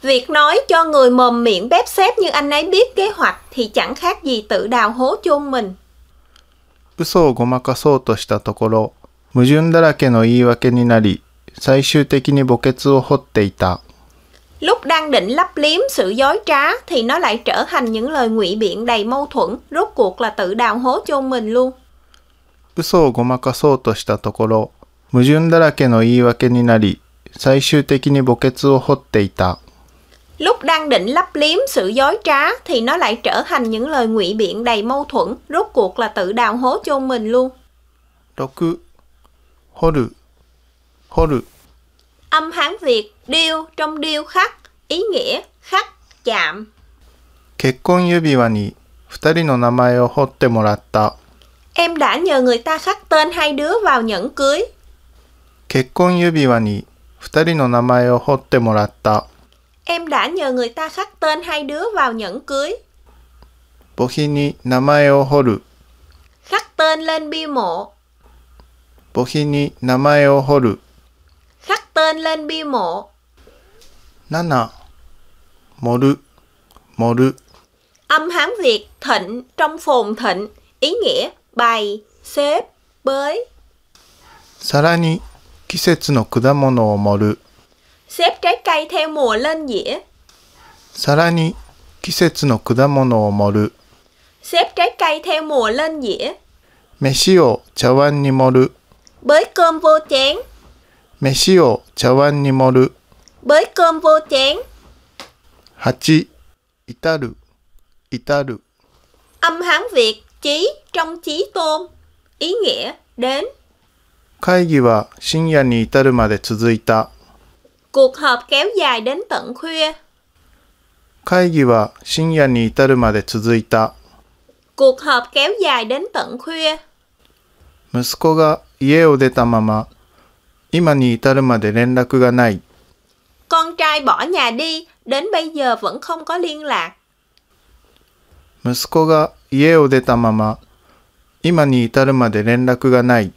Việc nói cho người mồm miệng bếp xếp như anh ấy biết kế hoạch thì chẳng khác gì tự đào hố chôn mình. Lúc đang định lắp liếm sự dối trá thì nó lại trở thành những lời ngụy biện đầy mâu thuẫn, rốt cuộc là tự đào hố chôn mình luôn. 嘘をごまかそうとしたところ、矛盾だらけの言い訳になり、最終的に墓穴を掘っていた。Lúc đang định lấp liếm sự dối trá thì nó lại trở thành những lời ngụy biện đầy mâu thuẫn, rốt cuộc là tự đào hố cho mình luôn. Roku Horu Horu Âm Hán Việt điêu trong điêu khắc, ý nghĩa khắc chạm. em đã nhờ người ta khắc tên hai đứa vào nhẫn cưới. 結婚指輪に Em đã nhờ người ta khắc tên hai đứa vào nhẫn cưới. khắc tên lên bia mộ. 墓碑に名前を彫る。Khắc tên lên bia mộ. 7. 盛る。盛る。Âm Hán Việt thịnh trong phồn thịnh, ý nghĩa bày, xếp, bới. さらに季節の果物を盛る。xếp trái cây theo mùa lên dĩa. 皿に季節の果物を盛る。xếp trái cây theo mùa lên dĩa. 飯を茶碗に盛る。bới cơm vô chén. 飯を茶碗に盛る。bới cơm vô chén. 8. 至る、至る。âm Hán Việt chí trong chí tôn, ý nghĩa đến. 会議は深夜に至るまで続いた。Cuộc họp kéo dài đến tận khuya. 会議は深夜に至るまで続いた。Cuộc họp kéo dài đến tận khuya. 息子が家を出たまま、今に至るまで連絡がない。Con trai bỏ nhà đi, đến bây giờ vẫn không có liên lạc. 息子が家を出たまま、今に至るまで連絡がない。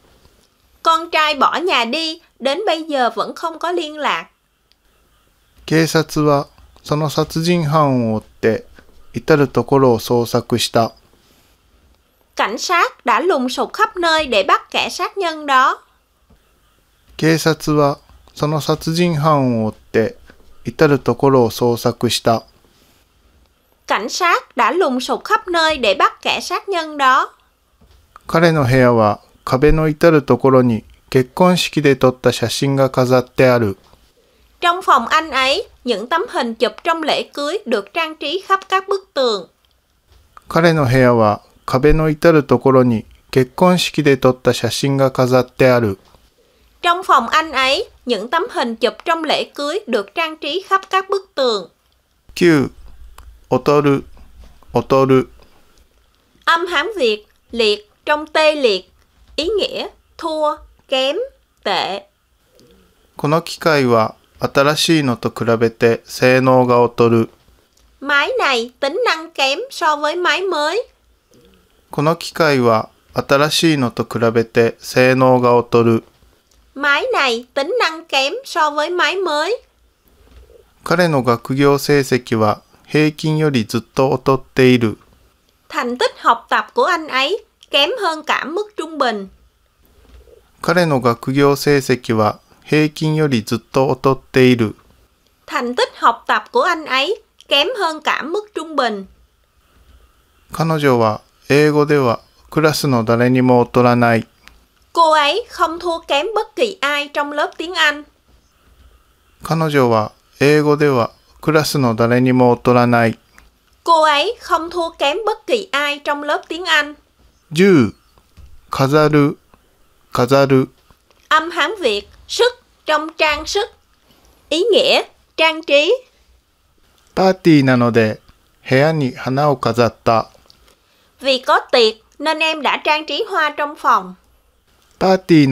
Con trai bỏ nhà đi, đến bây giờ vẫn không có liên lạc. 警察はその殺人犯を追って至るとを捜索した。警察はその殺人犯を追って至るところを捜索した。警察彼の部屋は壁の至るところに結婚式で撮った写真が飾ってある。Trong phòng anh ấy, những tấm hình chụp trong lễ cưới được trang trí khắp các bức tường. 彼の部屋は壁の至るところに結婚式で撮った写真が飾ってある。Trong phòng anh ấy, những tấm hình chụp trong lễ cưới được trang trí khắp các bức tường. 9. 劣る、劣る。Âm hán Việt, liệt trong tê liệt, ý nghĩa thua, kém, tệ. この機械は新しいのと比べて性能が劣る。Máy này tính năng kém so với máy mới. この機械は新しいのと比べて性能が劣る。Máy này tính năng kém so với máy mới. 彼の学業成績は平均よりずっと劣っている。Thành tích học tập của anh ấy kém hơn cả mức trung bình. 彼の学業成績は平均よりずっと劣っている。Thành tích học tập của anh ấy kém hơn cả mức trung bình. 彼女は英語ではクラスの誰にも劣らない。Cô ấy không thua kém bất kỳ ai trong lớp tiếng Anh. 彼女は英語ではクラスの誰にも劣らない。Cô ấy không thua kém bất kỳ ai trong lớp tiếng Anh. 10. 飾る飾る Âm hán Việt sức trong trang sức. Ý nghĩa trang trí. Party Vì có tiệc nên em đã trang trí hoa trong phòng. Party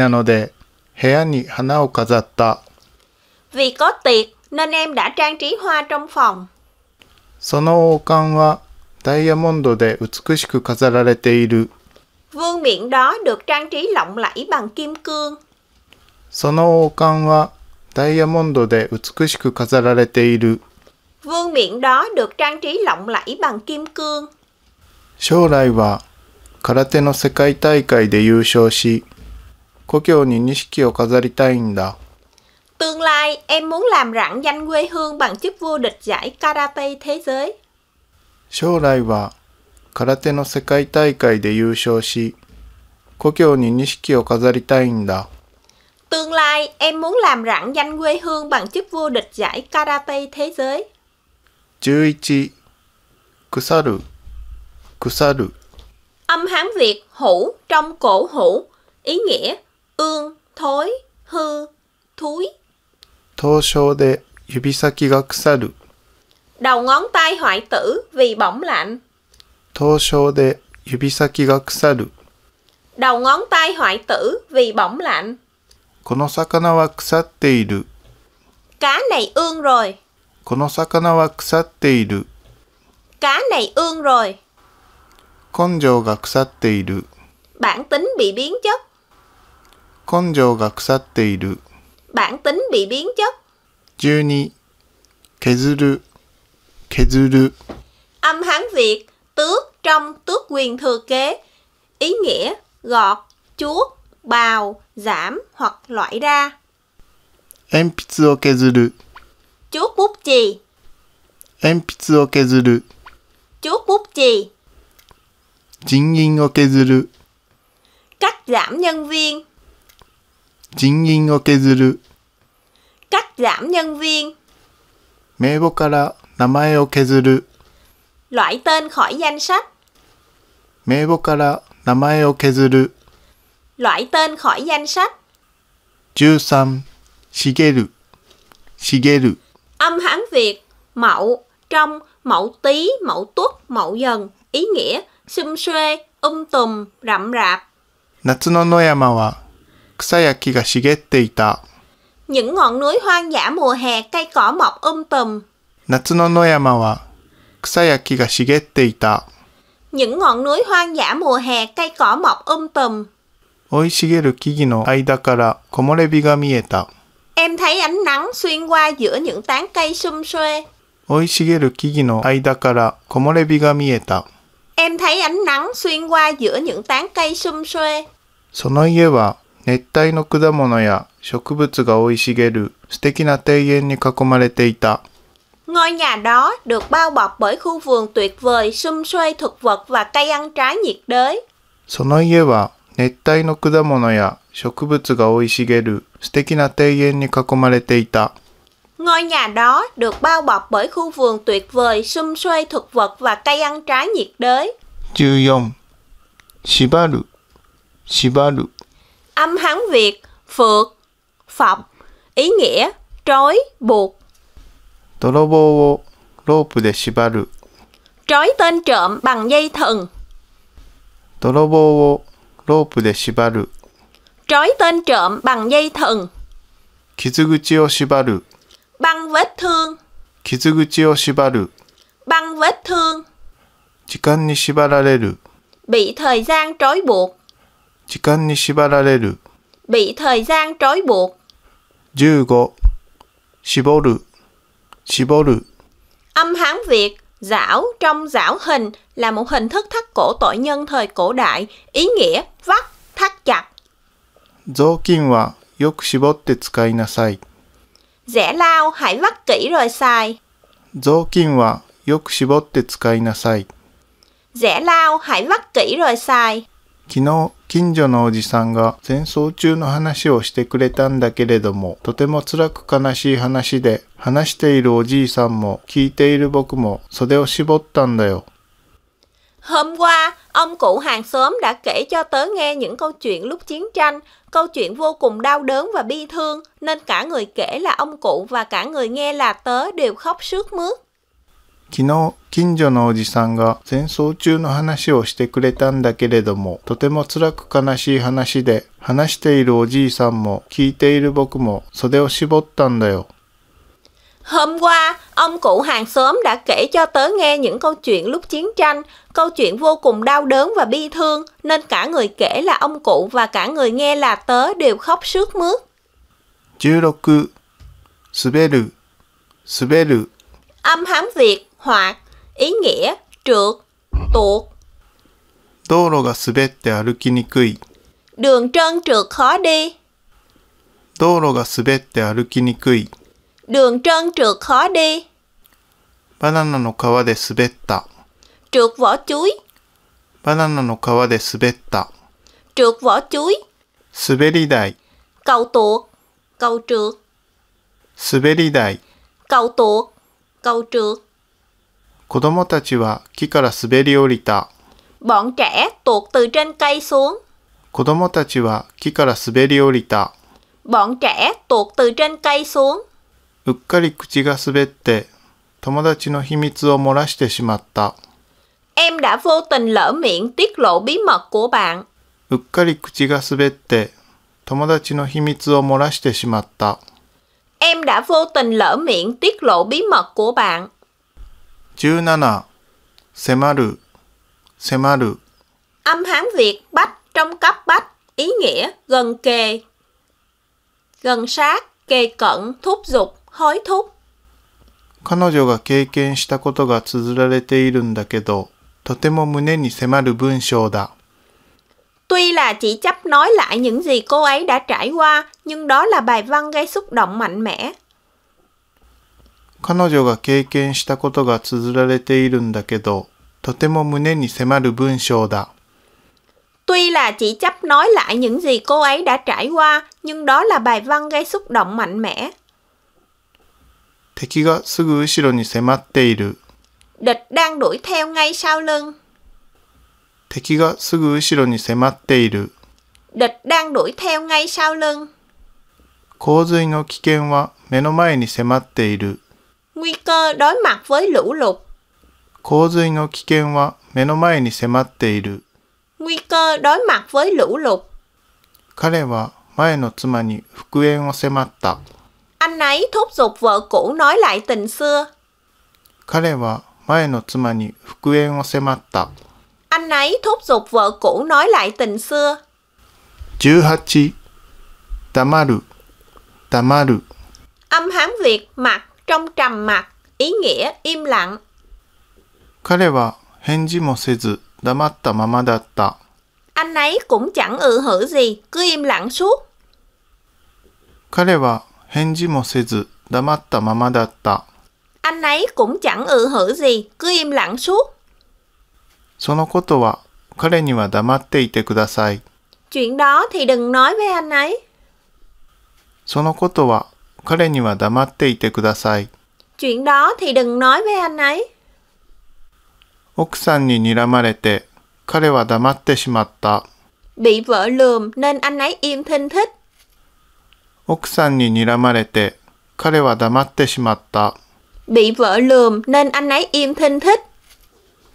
Vì có tiệc nên em đã trang trí hoa trong phòng. Vương miện đó được trang trí lộng lẫy bằng kim cương. その王冠はダイヤモンドで美しく飾られている。Vương miện đó được trang trí lộng lẫy bằng kim cương. 将来は空手の世界大会で優勝し、故郷に錦を飾りたいんだ。Tương lai, em muốn làm rạng danh quê hương bằng chức vô địch giải karate thế giới. 将来は空手の世界大会で優勝し、故郷に錦を飾りたいんだ。Tương lai em muốn làm rạng danh quê hương bằng chức vô địch giải karate thế giới. 11. Kusaru. Kusaru. Âm Hán Việt hủ trong cổ hủ, ý nghĩa ương, thối, hư, thúi. Tosho de yubisaki ga kusaru. Đầu ngón tay hoại tử vì bỏng lạnh. Tosho de yubisaki ga kusaru. Đầu ngón tay hoại tử vì bỏng lạnh. この魚は腐っている。Cá này ương rồi. この魚は腐っている。Cá này ương rồi. 根性が腐っている。Bản tính bị biến chất. 根性が腐っている。Bản tính bị biến chất. 12. Âm Hán Việt, tước trong tước quyền thừa kế. Ý nghĩa, gọt, chuốt bào, giảm hoặc loại ra. 鉛筆を削る chuốt bút chì 鉛筆を削る chuốt bút chì 人員を削る cách giảm nhân viên 人員を削る cách giảm nhân viên 名簿から名前を削る loại tên khỏi danh sách 名簿から名前を削る Loại tên khỏi danh sách. 13. Shigeru. Shigeru. Âm Hán Việt, mậu, trong, mậu tí, mậu tuất, mậu dần, ý nghĩa, xum xuê, um tùm, rậm rạp. Natsuno noyama wa kusayaki ga shigette ita. Những ngọn núi hoang dã mùa hè cây cỏ mọc um tùm. Natsuno noyama wa kusayaki ga shigette ita. Những ngọn núi hoang dã mùa hè cây cỏ mọc um tùm. 生い茂る木々の間から木漏れ日が見えた。Em thấy ánh nắng xuyên qua giữa những tán cây sum xuê. 生い茂る木々の間から木漏れ日が見えた。Em thấy ánh nắng xuyên qua giữa những tán cây sum xuê. その家は熱帯の果物や植物が生い茂る素敵な庭園に囲まれていた。Ngôi nhà đó được bao bọc bởi khu vườn tuyệt vời sum xuê thực vật và cây ăn trái nhiệt đới. その家は熱帯の果物や植物が生い茂る素敵な庭園に囲まれていた。Ngôi nhà đó được bao bọc bởi khu vườn tuyệt vời xung xuê thực vật và cây ăn trái nhiệt đới. 14. Shibaru Shibaru Âm Hán Việt Phược Phọc Ý nghĩa Trói Buộc Torobo wo rope de shibaru Trói tên trộm bằng dây thừng Torobo wo ロープで縛る。Trói tên trộm bằng dây thừng. 傷口を縛る。Băng vết thương. 傷口を縛る。Băng vết thương. 時間に縛られる。Bị thời gian trói buộc. 時間に縛られる。Bị thời gian trói buộc. 15. 絞る。絞る。Âm Hán Việt Giảo trong giảo hình là một hình thức thắt cổ tội nhân thời cổ đại, ý nghĩa vắt, thắt chặt. Zokin wa yoku shibotte tsukai nasai. Rẽ lao hãy vắt kỹ rồi xài. Zokin wa yoku shibotte tsukai nasai. Rẽ lao hãy vắt kỹ rồi xài. 昨日、近所のおじさんが戦争中の話をしてくれたんだけれども、とても辛く悲しい話で、話しているおじいさんも聞いている僕も袖を絞ったんだよ。Hôm qua, ông cụ hàng xóm đã kể cho tớ nghe những câu chuyện lúc chiến tranh, câu chuyện vô cùng đau đớn và bi thương, nên cả người kể là ông cụ và cả người nghe là tớ đều khóc sướt mướt. 昨日、近所のおじさんが戦争中の話をしてくれたんだけれども、とても辛く悲しい話で、話しているおじいさんも聞いている僕も袖を絞ったんだよ。Hôm qua, ông cụ hàng xóm đã kể cho tớ nghe những câu chuyện lúc chiến tranh, câu chuyện vô cùng đau đớn và bi thương, nên cả người kể là ông cụ và cả người nghe là tớ đều khóc sướt mướt. 16. 滑る滑る Âm hán Việt hoặc, ý nghĩa, trượt, tuột. 道路が滑って歩きにくい。Đường trơn trượt khó đi. 道路が滑って歩きにくい。Đường trơn trượt khó đi. バナナの皮で滑った。Trượt vỏ chuối. バナナの皮で滑った。Trượt vỏ chuối. cầu tuột. Cầu trượt. cầu tuột, cầu trượt, 子供たちは木から滑り降りた。Bọn trẻ tuột từ trên cây xuống. 子供たちは木から滑り降りた。Bọn trẻ tuột từ trên cây xuống. うっかり口が滑って友達の秘密を漏らしてしまった。Em đã vô tình lỡ miệng tiết lộ bí mật của bạn. うっかり口が滑って友達の秘密を漏らしてしまった。Em đã vô tình lỡ miệng tiết lộ bí mật của bạn. 17迫る迫る Âm Hán Việt bách trong cấp bách, ý nghĩa gần kề, gần sát, kề cận, thúc giục, hối thúc. 彼女が経験したことが綴られているんだけど、とても胸に迫る文章だ。Tuy là chỉ chấp nói lại những gì cô ấy đã trải qua, nhưng đó là bài văn gây xúc động mạnh mẽ, 彼女が経験したことが綴られているんだけど、とても胸に迫る文章だ。Tuy là chỉ chấp nói lại những gì cô ấy đã trải qua, nhưng đó là bài văn gây xúc động mạnh mẽ. 敵がすぐ後ろに迫っている。Địch đang đuổi theo ngay sau lưng. 敵がすぐ後ろに迫っている。Địch đang đuổi theo ngay sau lưng. 洪水の危険は目の前に迫っている。nguy cơ đối mặt với lũ lụt. 洪水の危険は目の前に迫っている。nguy cơ đối mặt với lũ lụt. 彼は前の妻に復縁を迫った。Anh ấy thúc giục vợ cũ nói lại tình xưa. 彼は前の妻に復縁を迫った。Anh ấy thúc giục vợ cũ nói lại tình xưa. 18. âm hán Việt mặt trong trầm mặc, ý nghĩa im lặng. 彼は返事もせず黙ったままだった。Anh ấy cũng chẳng ừ hử gì, cứ im lặng suốt. 彼は返事もせず黙ったままだった。Anh ấy cũng chẳng ừ hử gì, cứ im lặng suốt. そのことは彼には黙っていてください。Chuyện đó thì đừng nói với anh ấy. そのことは彼には黙っていてください。Chuyện đó thì đừng nói với anh ấy. 奥さんに睨まれて、彼は黙ってしまった。Bị vợ lườm nên anh ấy im thinh thích. 奥さんに睨まれて、彼は黙ってしまった。Bị vợ lườm nên anh ấy im thinh thích.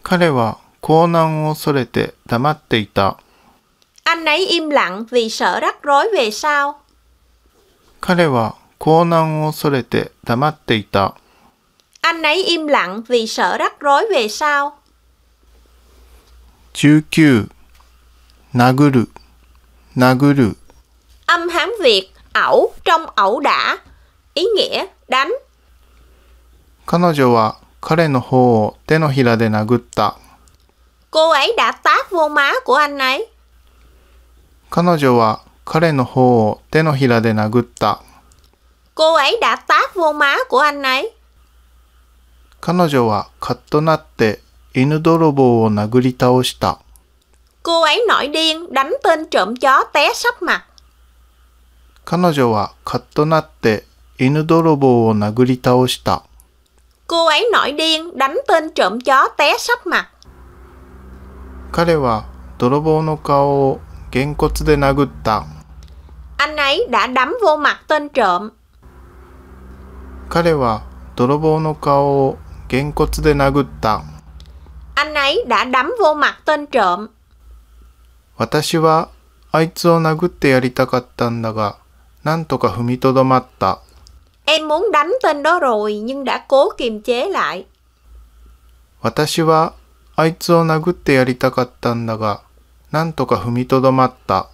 彼は高難を恐れて黙っていた。Anh ấy im lặng vì sợ rắc rối về sau. 彼は cố nan を恐れて黙っていた。Anh ấy im lặng vì sợ rắc rối về sau. 19. 殴る殴る Âm Hán Việt ẩu trong ẩu đả, ý nghĩa đánh. cô ấy đã tát vô má của anh ấy. cô 彼女は彼の方を手のひらで殴った。cô ấy đã tát vô má của anh ấy. 彼女はカッとなって犬泥棒を殴り倒した。Cô ấy nổi điên đánh tên trộm chó té sấp mặt. 彼女はカッとなって犬泥棒を殴り倒した。Cô ấy nổi điên đánh tên trộm chó té sấp mặt. 彼は泥棒の顔をげんこつで殴った。Anh ấy đã đấm vô mặt tên trộm. 彼は泥棒の顔をげんこつで殴った。Anh ấy đã đấm vô mặt tên trộm. 私はあいつを殴ってやりたかったんだが、なんとか踏みとどまった。Em muốn đánh tên đó rồi nhưng đã cố kiềm chế lại. 私はあいつを殴ってやりたかったんだが、なんとか踏みとどまった。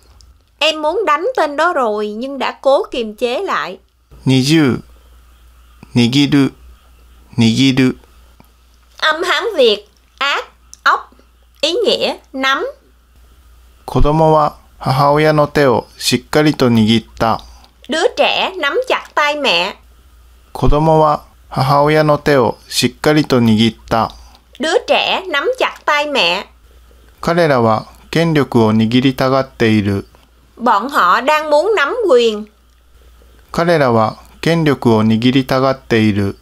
Em muốn đánh tên đó rồi nhưng đã cố kiềm chế lại. 20握る、握る。Âm Hán Việt ác, ốc, ý nghĩa nắm. 子供は母親の手をしっかりと握った。Đứa trẻ nắm chặt tay mẹ. 子供は母親の手をしっかりと握った。Đứa trẻ nắm chặt tay mẹ. 彼らは権力を握りたがっている。Bọn họ đang muốn nắm quyền. 彼らは権力を握りたがっている。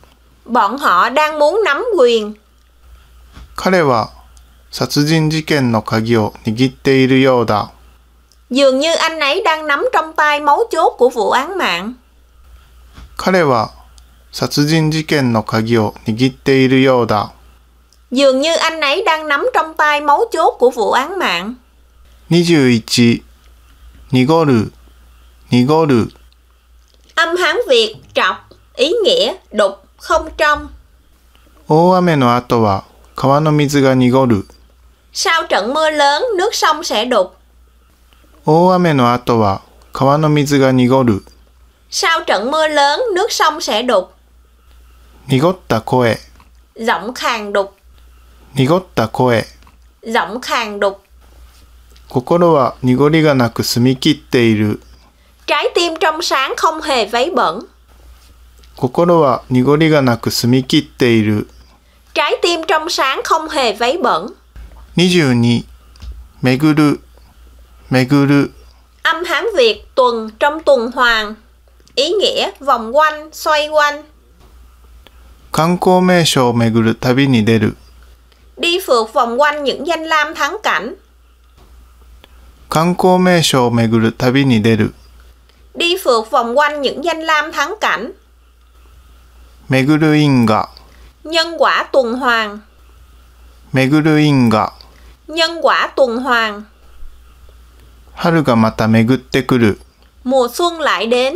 Bọn họ đang muốn nắm quyền. 彼は殺人事件の鍵を握っているようだ。Dường như anh ấy đang nắm trong tay mấu chốt của vụ án mạng. 彼は殺人事件の鍵を握っているようだ。Dường như anh ấy đang nắm trong tay mấu chốt của vụ án mạng. 21. 濁る、濁る。Âm Hán Việt trọc, ý nghĩa đục, không trong. sau trận mưa lớn, nước sông sẽ đục. sau trận mưa lớn, nước sông sẽ đục. koe 濁った声。Giọng khàn đục. koe 濁った声。Giọng khàn đục. 心は濁りがなく澄み切っている。trái tim trong sáng không hề vấy bẩn. 心は濁りがなく澄み切っている。trái tim trong sáng không hề vấy bẩn. 22. 巡る、巡る。Âm Hán Việt tuần trong tuần hoàn. Ý nghĩa vòng quanh, xoay quanh. 観光名所を巡る旅に出る。Đi phượt vòng quanh những danh lam thắng cảnh. 観光名所を巡る旅に出る。đi phượt vòng quanh những danh lam thắng cảnh. Meguru inga Nhân quả tuần hoàn. Meguru inga Nhân quả tuần hoàn. Haru ga mata megutte kuru. Mùa xuân lại đến.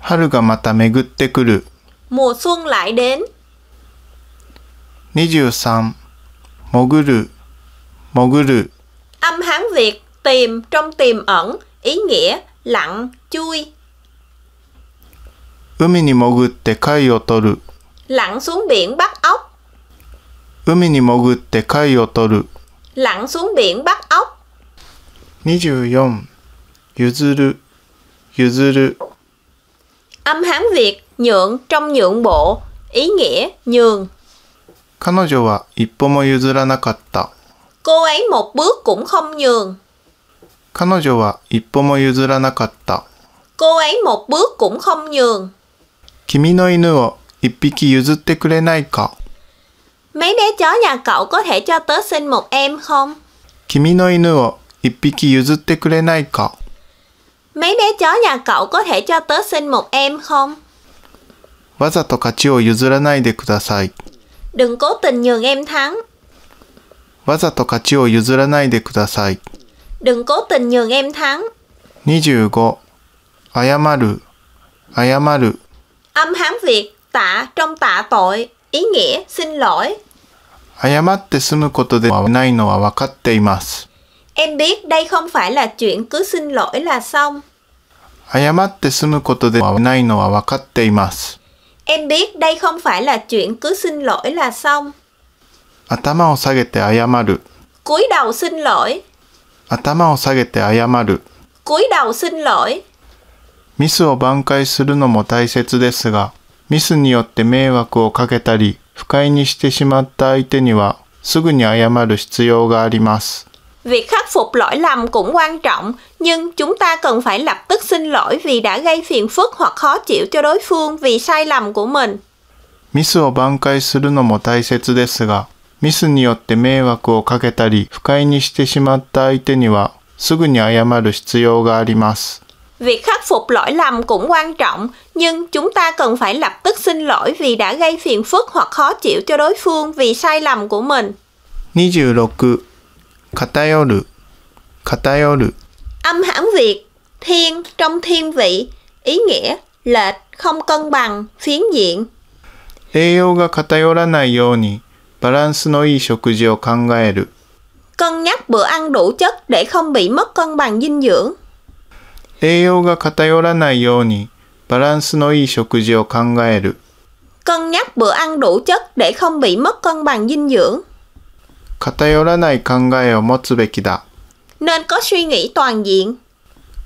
Haru ga mata megutte kuru. Mùa xuân lại đến. 23. Moguru. Moguru. Âm Hán Việt tìm trong tiềm ẩn ý nghĩa lặn, chui. 海に潜って貝を取る。lặn xuống biển bắt ốc. 海に潜って貝を取る。lặn xuống biển bắt ốc. 24. âm hán Việt nhượng trong nhượng bộ, ý nghĩa nhường. 彼女は一歩も譲らなかった。Cô ấy một bước cũng không nhường. 彼女は一歩も譲らなかった。Cô ấy một bước cũng không nhường. 君の犬を一匹譲ってくれないか Mấy bé chó nhà cậu có thể cho tớ xin một em không? 君の犬を一匹譲ってくれないか Mấy bé chó nhà cậu có thể cho tớ xin một em không? わざと勝ちを譲らないでください。Đừng cố tình nhường em thắng. わざと勝ちを譲らないでください。Đừng cố tình nhường em thắng. 25. 謝る。謝る。Âm Hán Việt tạ trong tạ tội, ý nghĩa xin lỗi. em biết đây không phải là chuyện cứ xin lỗi là xong. em biết đây không phải là chuyện cứ xin lỗi là xong. cúi đầu xin lỗi. 頭を下げて謝る。cúi đầu xin lỗi. ミスを挽回するのも大切ですが、ミスによって迷惑をかけたり、不快にしてしまった相手には、すぐに謝る必要があります。Việc khắc phục lỗi lầm cũng quan trọng, nhưng chúng ta cần phải lập tức xin lỗi vì đã gây phiền phức hoặc khó chịu cho đối phương vì sai lầm của mình. ミスを挽回するのも大切ですが、ミスによって迷惑をかけたり、不快にしてしまった相手には、すぐに謝る必要があります。Việc khắc phục lỗi lầm cũng quan trọng, nhưng chúng ta cần phải lập tức xin lỗi vì đã gây phiền phức hoặc khó chịu cho đối phương vì sai lầm của mình. 26. Âm hãng Việt Thiên trong thiên vị Ý nghĩa lệch, không cân bằng, phiến diện 栄養が偏らないようにバランスのいい食事を考える。cân nhắc bữa ăn đủ chất để không bị mất cân bằng dinh dưỡng. 栄養が偏らないようにバランスのいい食事を考える。cân nhắc bữa ăn đủ chất để không bị mất cân bằng dinh dưỡng. 偏らない考えを持つべきだ。nên có suy nghĩ toàn diện.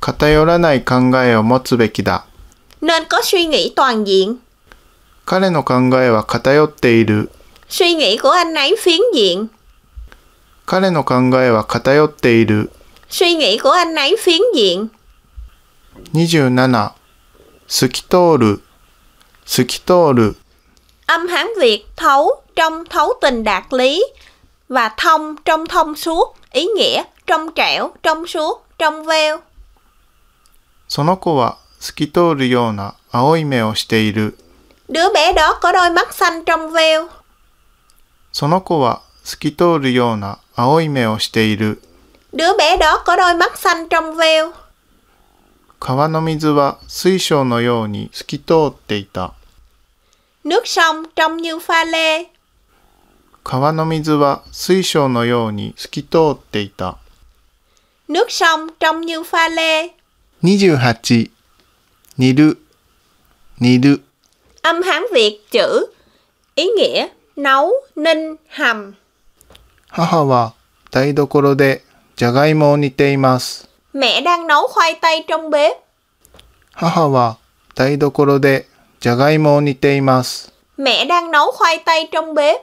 偏らない考えを持つべきだ。nên có suy nghĩ toàn diện. 彼の考えは偏っている。suy nghĩ của anh ấy phiến diện. 彼の考えは偏っている。suy nghĩ của anh ấy phiến diện. 27. âm Hán Việt thấu trong thấu tình đạt lý và thông trong thông suốt, ý nghĩa trong trẻo, trong suốt, trong veo. その子は透き通るような青い目をしている。Đứa bé đó có đôi mắt xanh trong veo. その子は透き通るような青い目をしている。Đứa bé đó có đôi mắt xanh trong veo. 川の水は水晶のように透き通っていた。Nước sông trông như pha lê. 川の水は水晶のように透き通っていた。Nước sông trông như pha lê. 28. 煮る、煮る。Âm Hán Việt chữ ý nghĩa nấu, ninh, hầm. 母は台所でじゃがいもを煮ています。Mẹ đang nấu khoai tây trong bếp. 母は台所でじゃがいもを煮ています。Mẹ đang nấu khoai tây trong bếp.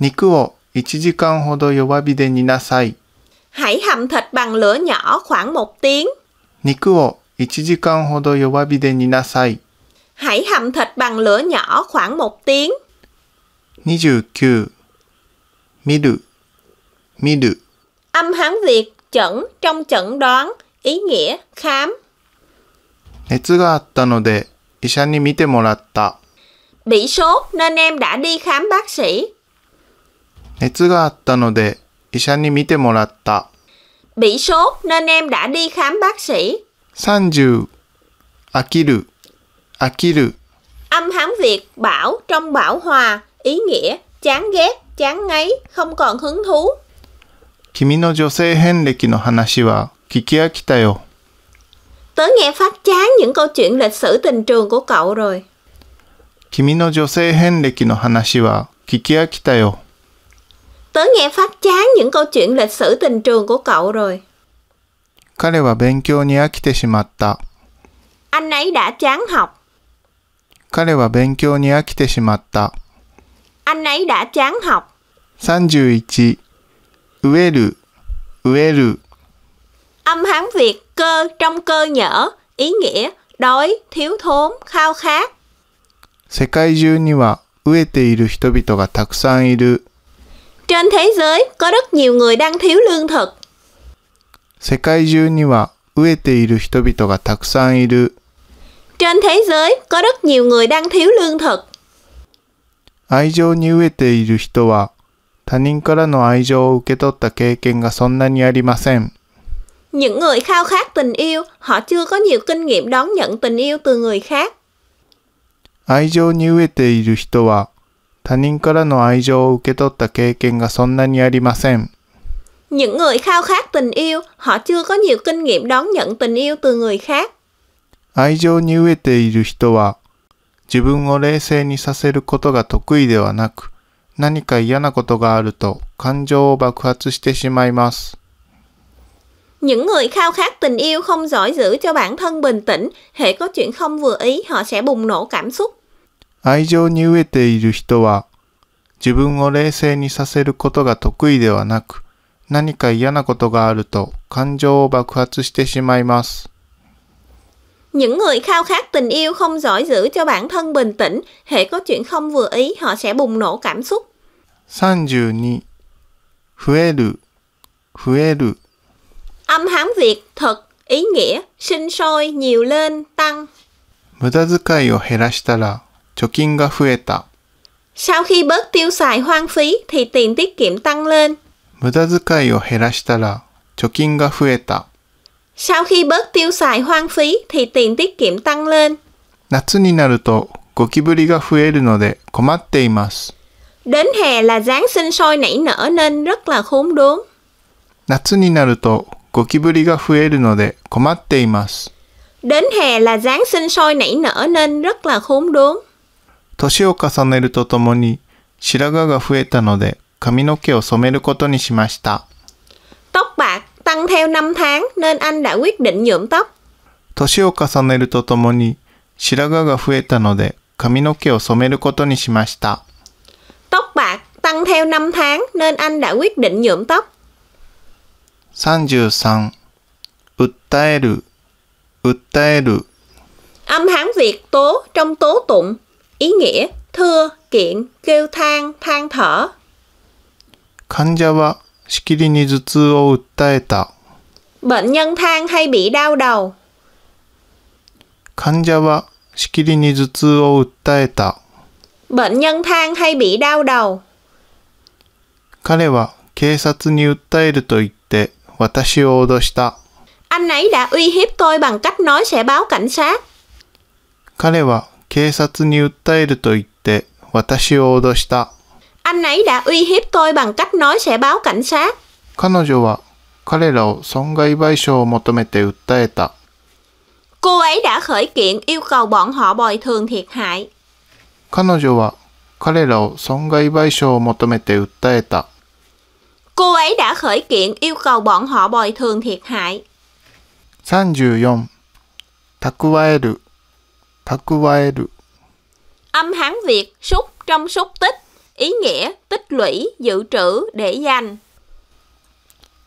肉を1時間ほど弱火で煮なさい。Hãy hầm thịt bằng lửa nhỏ khoảng 1 tiếng. 肉を1時間ほど弱火で煮なさい。Hãy hầm thịt bằng lửa nhỏ khoảng 1 tiếng. 29見る見る Âm Hán Việt chẩn trong chẩn đoán, ý nghĩa khám. 熱があったので医者に診てもらった。Bị sốt nên em đã đi khám bác sĩ. 熱があったので医者に診てもらった。Bị sốt nên em đã đi khám bác sĩ. 30飽きる飽きる Âm Hán Việt bảo trong bảo hòa, ý nghĩa chán ghét, chán ngấy, không còn hứng thú. 君の女性遍歴の話は聞き飽きたよ。Tớ nghe phát chán những câu chuyện lịch sử tình trường của cậu rồi. 君の女性遍歴の話は聞き飽きたよ。Tớ nghe phát chán những câu chuyện lịch sử tình trường của cậu rồi. 彼は勉強に飽きてしまった。Anh ấy đã chán học. 彼は勉強に飽きてしまった。anh ấy đã chán học. 31. 植える、植える。Âm Hán Việt cơ trong cơ nhở, ý nghĩa đói, thiếu thốn, khao khát. 世界中には飢えている人々がたくさんいる。Trên thế giới có rất nhiều người đang thiếu lương thực. 世界中には飢えている人々がたくさんいる。Trên thế giới có rất nhiều người đang thiếu lương thực. 愛情に飢えている人は他人からの愛情を受け取った経験がそんなにありません。Những người khao khát tình yêu, họ chưa có nhiều kinh nghiệm đón nhận tình yêu từ người khác. 愛情に飢えている人は他人からの愛情を受け取った経験がそんなにありません。Những người khao khát tình yêu, họ chưa có nhiều kinh nghiệm đón nhận tình yêu từ người khác. 愛情に飢えている人は自分を冷静にさせることが得意ではなく、何か嫌なことがあると感情を爆発してしまいます。Những người khao khát tình yêu không giỏi giữ cho bản thân bình tĩnh, hệ có chuyện không vừa ý họ sẽ bùng nổ cảm xúc. 愛情に飢えている人は、自分を冷静にさせることが得意ではなく、何か嫌なことがあると感情を爆発してしまいます。Những người khao khát tình yêu không giỏi giữ cho bản thân bình tĩnh, hệ có chuyện không vừa ý họ sẽ bùng nổ cảm xúc. 32. 増える増える Âm Hán Việt thật, ý nghĩa, sinh sôi, nhiều lên, tăng. Sau khi bớt tiêu xài hoang phí thì tiền tiết kiệm tăng lên. 無駄遣いを減らしたら貯金が増えた。sau khi bớt tiêu xài hoang phí thì tiền tiết kiệm tăng lên. 夏になるとゴキブリが増えるので困っています。Đến hè là Giáng sinh sôi nảy nở nên rất là khốn đốn. 夏になるとゴキブリが増えるので困っています。Đến hè là Giáng sinh sôi nảy nở nên rất là khốn đốn. 年を重ねるとともに白髪が増えたので髪の毛を染めることにしました。Tóc bạc tăng theo năm tháng nên anh đã quyết định nhuộm tóc. 年を重ねるとともに白髪が増えたので髪の毛を染めることにしました。Tóc bạc tăng theo năm tháng nên anh đã quyết định nhuộm tóc. 33. 訴える訴える Âm Hán Việt tố trong tố tụng, ý nghĩa thưa, kiện, kêu than, than thở. 患者はしきりに頭痛を訴えた。Bệnh nhân than hay bị đau đầu. 患者はしきりに頭痛を訴えた。Bệnh nhân than hay bị đau đầu. 彼は警察に訴えると言って私を脅した。Anh ấy đã uy hiếp tôi bằng cách nói sẽ báo cảnh sát. 彼は警察に訴えると言って私を脅した。Anh ấy đã uy hiếp tôi bằng cách nói sẽ báo cảnh sát. 彼女は彼らを損害賠償を求めて訴えた。Cô ấy đã khởi kiện yêu cầu bọn họ bồi thường thiệt hại. 彼女は彼らを損害賠償を求めて訴えた。Cô ấy đã khởi kiện yêu cầu bọn họ bồi thường thiệt hại. 34. 蓄える蓄える Âm Hán Việt, xúc trong xúc tích ý nghĩa tích lũy, dự trữ để dành.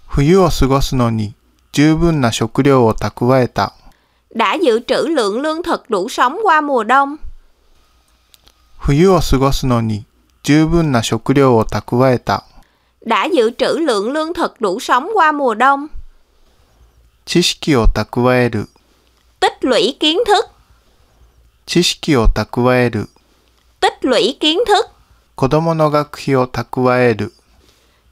冬を過ごすのに十分な食料を蓄えた。đã dự trữ lượng lương thực đủ sống qua mùa đông. 冬を過ごすのに十分な食料を蓄えた。đã dự trữ lượng lương thực đủ sống qua mùa đông. 知識を蓄える。tích lũy kiến thức. 知識を蓄える。tích lũy kiến thức. 子供の学費を蓄える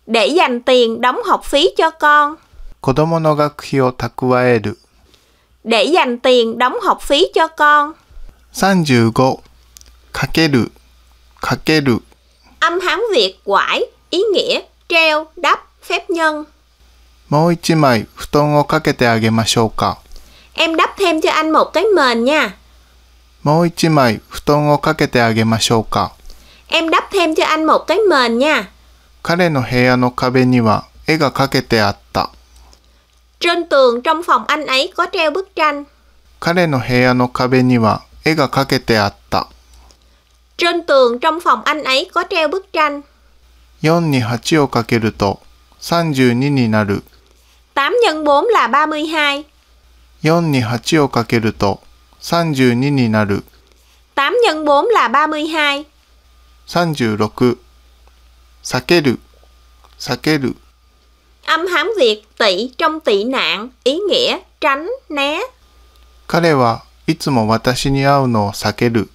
để dành tiền đóng học phí cho con. 子供の学費を蓄える để dành tiền đóng học phí cho con. 35かけるかける Âm Hán Việt quải, ý nghĩa treo, đắp, phép nhân. もう一枚布団をかけてあげましょうか à Em đắp thêm cho anh một cái mền nha. もう一枚布団をかけてあげましょうか Em đắp thêm cho anh một cái mền nha. E Trên tường trong phòng anh ấy có treo bức tranh. E Trên tường trong phòng anh ấy có treo bức tranh. 4に8をかけると32になる。8 x 4 là 32. 4に8をかけると32になる。8 x 4 là 32. 36避ける避ける âm hán Việt tị trong tị nạn ý nghĩa tránh né 彼はいつも私に会うのを避ける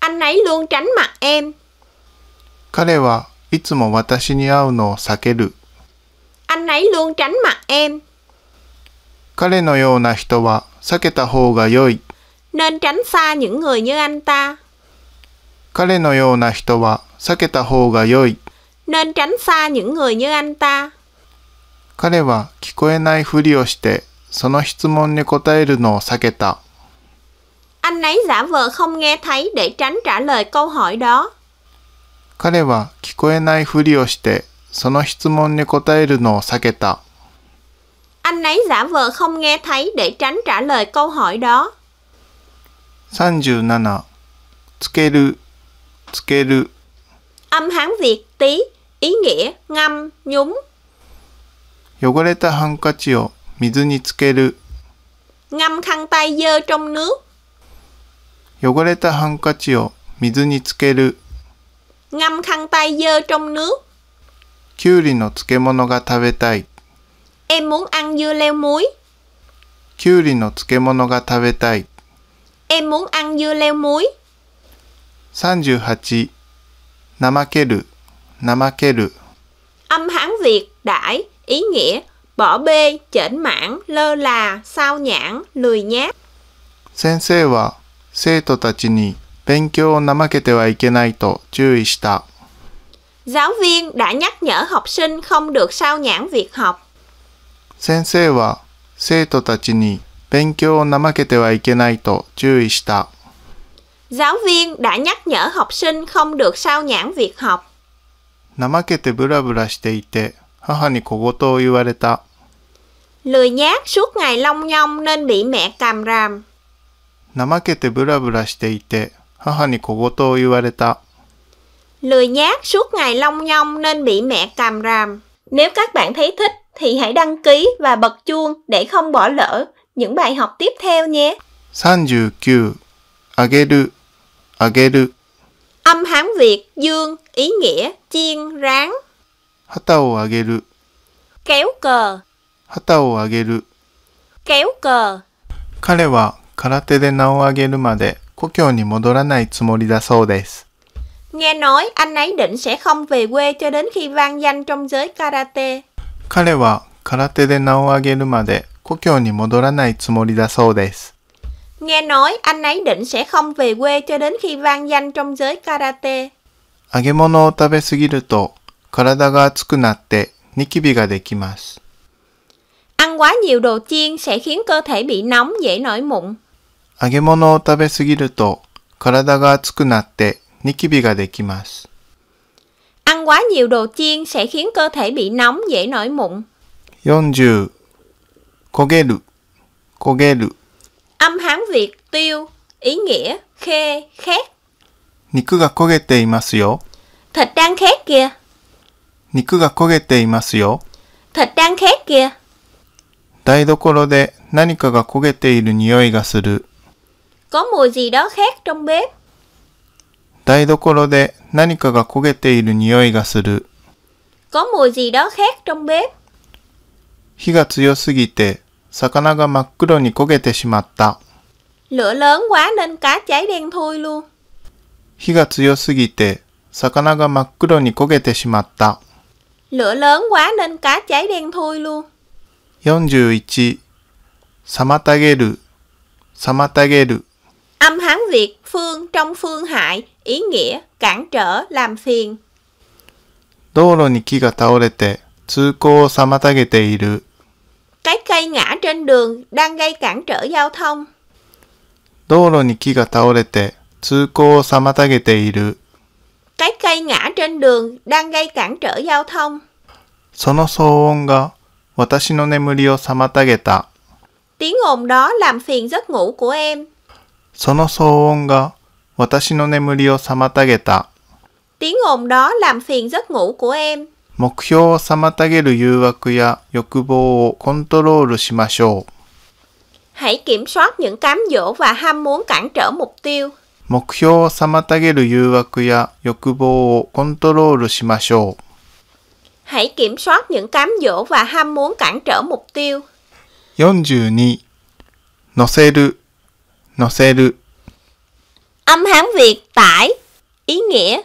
anh ấy luôn tránh mặt em 彼はいつも私に会うのを避ける anh ấy luôn tránh mặt em 彼のような人は避けた方が良い nên tránh xa những người như anh ta 彼のような人は避けた方が良い。nên tránh xa những người như anh ta. 彼は聞こえないふりをして、その質問に答えるのを避けた。Anh ấy giả vờ không nghe thấy để tránh trả lời câu hỏi đó. 彼は聞こえないふりをして、その質問に答えるのを避けた。Anh ấy giả vờ không nghe thấy để tránh trả lời câu hỏi đó. 37. つけるつける Âm Hán Việt tí, ý nghĩa ngâm, nhúng. 汚れたハンカチを水につける Ngâm khăn tay dơ trong nước. 汚れたハンカチを水につける Ngâm khăn tay dơ trong nước. きゅうりの漬物が食べたい Em muốn ăn dưa leo muối. きゅうりの漬物が食べたい Em muốn ăn dưa leo muối. 38. Namakeru, namakeru. Âm Hán Việt đại ý nghĩa bỏ bê, chểnh mãn, lơ là, sao nhãn, lười nhác. Giáo viên đã nhắc nhở học sinh không được sao nhãn việc học. 先生は生徒たちに勉強を怠けてはいけないと注意した。Giáo viên đã nhắc nhở học sinh không được sao nhãn việc học. Lười nhác suốt ngày long nhong nên bị mẹ càm ràm. 怠けてブラブラしていて、母に小言を言われた。Lười nhác suốt ngày long nhong nên bị mẹ càm ràm. Nếu các bạn thấy thích thì hãy đăng ký và bật chuông để không bỏ lỡ những bài học tiếp theo nhé. 39. あげるあげる。Âm Hán Việt dương ý nghĩa chiên rán. 旗をあげる。Kéo à, cờ. 旗をあげる。Kéo à, cờ. 彼は空手で名を上げるまで故郷に戻らないつもりだそうです。Nghe nói anh ấy định sẽ không về quê cho đến khi vang danh trong giới karate. 彼は空手で名を上げるまで故郷に戻らないつもりだそうです。Nghe nói anh ấy định sẽ không về quê cho đến khi vang danh trong giới karate. Ăn quá nhiều đồ chiên sẽ khiến cơ thể bị nóng dễ nổi mụn. Ăn quá nhiều đồ chiên sẽ khiến cơ thể bị nóng dễ nổi mụn. 40焦げる焦げる âm Hán Việt tiêu ý nghĩa khê khét. 肉が焦げていますよ。Thịt đang khét kìa. 肉が焦げていますよ。Thịt đang khét kìa. 台所で何かが焦げている匂いがする。Có mùi gì đó khét trong bếp. 台所で何かが焦げている匂いがする。Có mùi gì đó khét trong bếp. 火が強すぎて魚が真っ黒に焦げてしまった。Lửa lớn quá nên cá cháy đen thui luôn. 火が強すぎて、魚が真っ黒に焦げてしまった。Lửa lớn quá nên cá cháy đen thui luôn. 41. 妨げる、妨げる。Âm Hán Việt phương trong phương hại, ý nghĩa cản trở, làm phiền. 道路に木が倒れて、通行を妨げている。Cái cây ngã trên đường đang gây cản trở giao thông. 道路に木が倒れて通行を妨げている。Cái cây ngã trên đường đang gây cản trở giao thông. その騒音が私の眠りを妨げた。Tiếng ồn đó làm phiền giấc ngủ của em. その騒音が私の眠りを妨げた。Tiếng ồn đó làm phiền giấc ngủ của em. 目標を妨げる誘惑や欲望をコントロールしましょう。Hãy kiểm soát những cám dỗ và ham muốn cản trở mục tiêu. 目標を妨げる誘惑や欲望をコントロールしましょう。Hãy kiểm soát những cám dỗ và ham muốn cản trở mục tiêu. 42. 乗せる、乗せる。Âm Hán Việt tải, ý nghĩa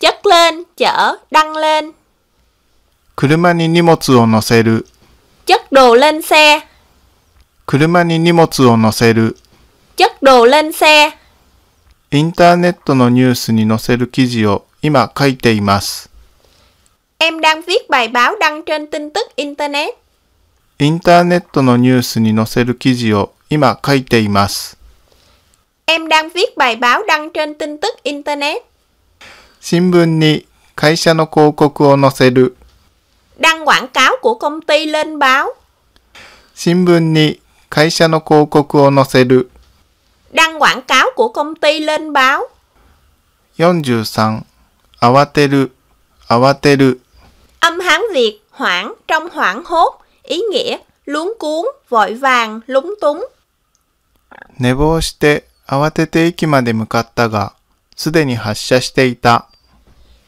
chất lên, chở, đăng lên, 車に荷物を乗せる chất đồ lên xe 車に荷物を乗せる chất đồ lên xe インターネットのニュースに載せる記事を今書いています em đang viết bài báo đăng trên tin tức internet インターネットのニュースに載せる記事を今書いています em đang viết bài báo đăng trên tin tức internet 新聞に会社の広告を載せる đăng quảng cáo của công ty lên báo. Đăng quảng cáo của công ty lên báo. 43. Âm Hán Việt hoảng trong hoảng hốt, ý nghĩa luống cuốn, vội vàng, lúng túng. 寝坊して慌てて駅まで向かったが、すでに発車していた。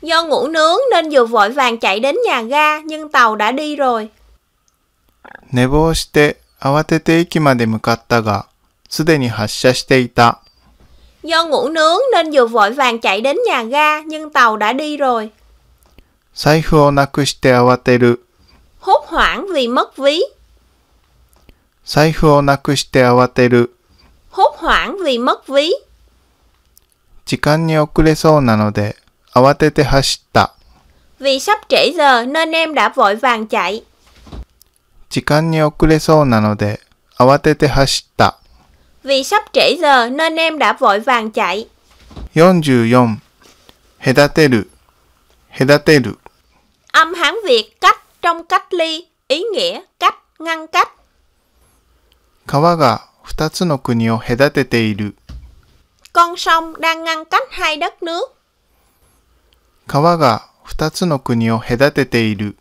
Do ngủ nướng nên vừa vội vàng chạy đến nhà ga nhưng tàu đã đi rồi. do ngủ nướng nên vừa vội vàng chạy đến nhà ga nhưng tàu đã đi rồi. hốt hoảng vì mất ví. hốt hoảng vì mất ví. 時間に遅れそうなので Awatete Vì sắp trễ giờ nên em đã vội vàng chạy. 時間に遅れそうなので慌てて走った。Vì sắp trễ giờ nên em đã vội vàng chạy. 44. âm Hán Việt cách trong cách ly, ý nghĩa cách, ngăn cách. 川が2つの国を隔てている。Con sông đang ngăn cách hai đất nước. 川が2つの国を隔てている。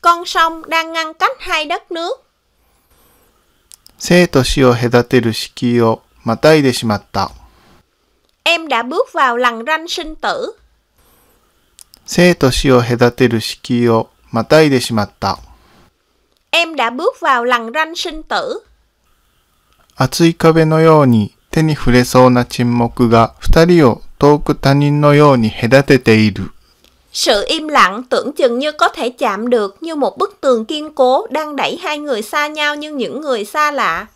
Con sông đang ngăn cách hai đất nước. 生と死を隔てる敷居をまたいでしまった。Em đã bước vào lằn ranh sinh tử. 生と死を隔てる敷居をまたいでしまった。Em đã bước vào lằn ranh sinh tử. 厚い壁のように手に触れそうな沈黙が二人を遠く他人のように隔てている。Sự im lặng tưởng chừng như có thể chạm được như một bức tường kiên cố đang đẩy hai người xa nhau như những người xa lạ.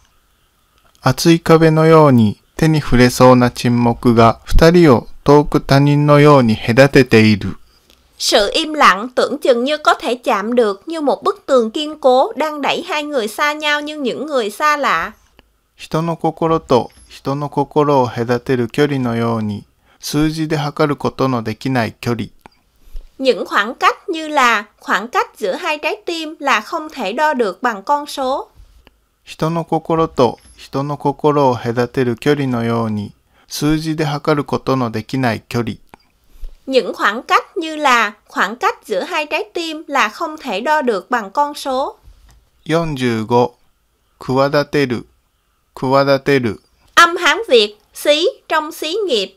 sự im lặng tưởng chừng như có thể chạm được như một bức tường kiên cố đang đẩy hai người xa nhau như những người xa lạ. 人の心と人の心を隔てる距離のように数字で測ることのできない距離。Những khoảng cách như là khoảng cách giữa hai trái tim là không thể đo được bằng con số. 人の心と人の心を隔てる距離のように、数字で測ることのできない距離。Những khoảng cách như là khoảng cách giữa hai trái tim là không thể đo được bằng con số. 45. Âm hán Việt, xí trong xí nghiệp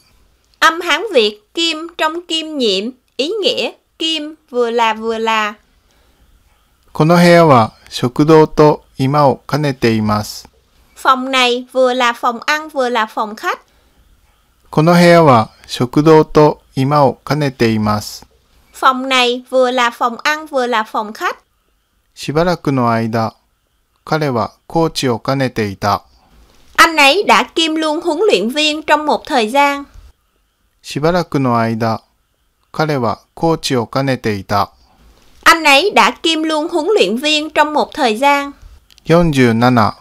Âm Hán Việt kim trong kim nhiệm, ý nghĩa kim vừa là vừa là. この部屋は食堂と居間を兼ねています。Phòng này vừa là phòng ăn vừa là phòng khách. この部屋は食堂と居間を兼ねています。Phòng này vừa là phòng ăn vừa là phòng khách. しばらくの間、彼はコーチを兼ねていた。Anh ấy đã kim luôn huấn luyện viên trong một thời gian. しばらくの間、彼はコーチを兼ねていた。Anh ấy đã kiêm luôn huấn luyện viên trong một thời gian. 47.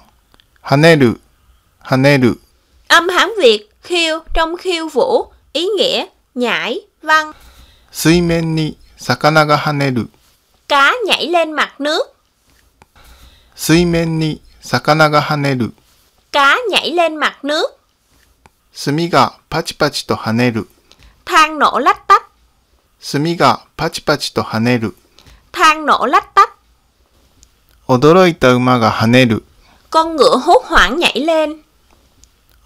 Âm Hán Việt khiêu trong khiêu vũ, ý nghĩa nhảy, văn. cá nhảy lên mặt nước. cá nhảy lên mặt nước. 炭がパチパチと跳ねる。than nổ lách tách, 炭がパチパチと跳ねる。than nổ lách tách, 驚いた馬が跳ねる。con ngựa hốt hoảng nhảy lên,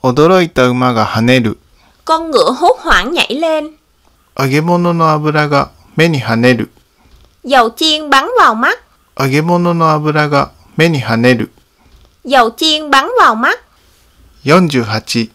驚いた馬が跳ねる。con ngựa hốt hoảng nhảy lên, 揚げ物の油が目に跳ねる。dầu chiên bắn vào mắt, 揚げ物の油が目に跳ねる。dầu chiên bắn vào mắt, 48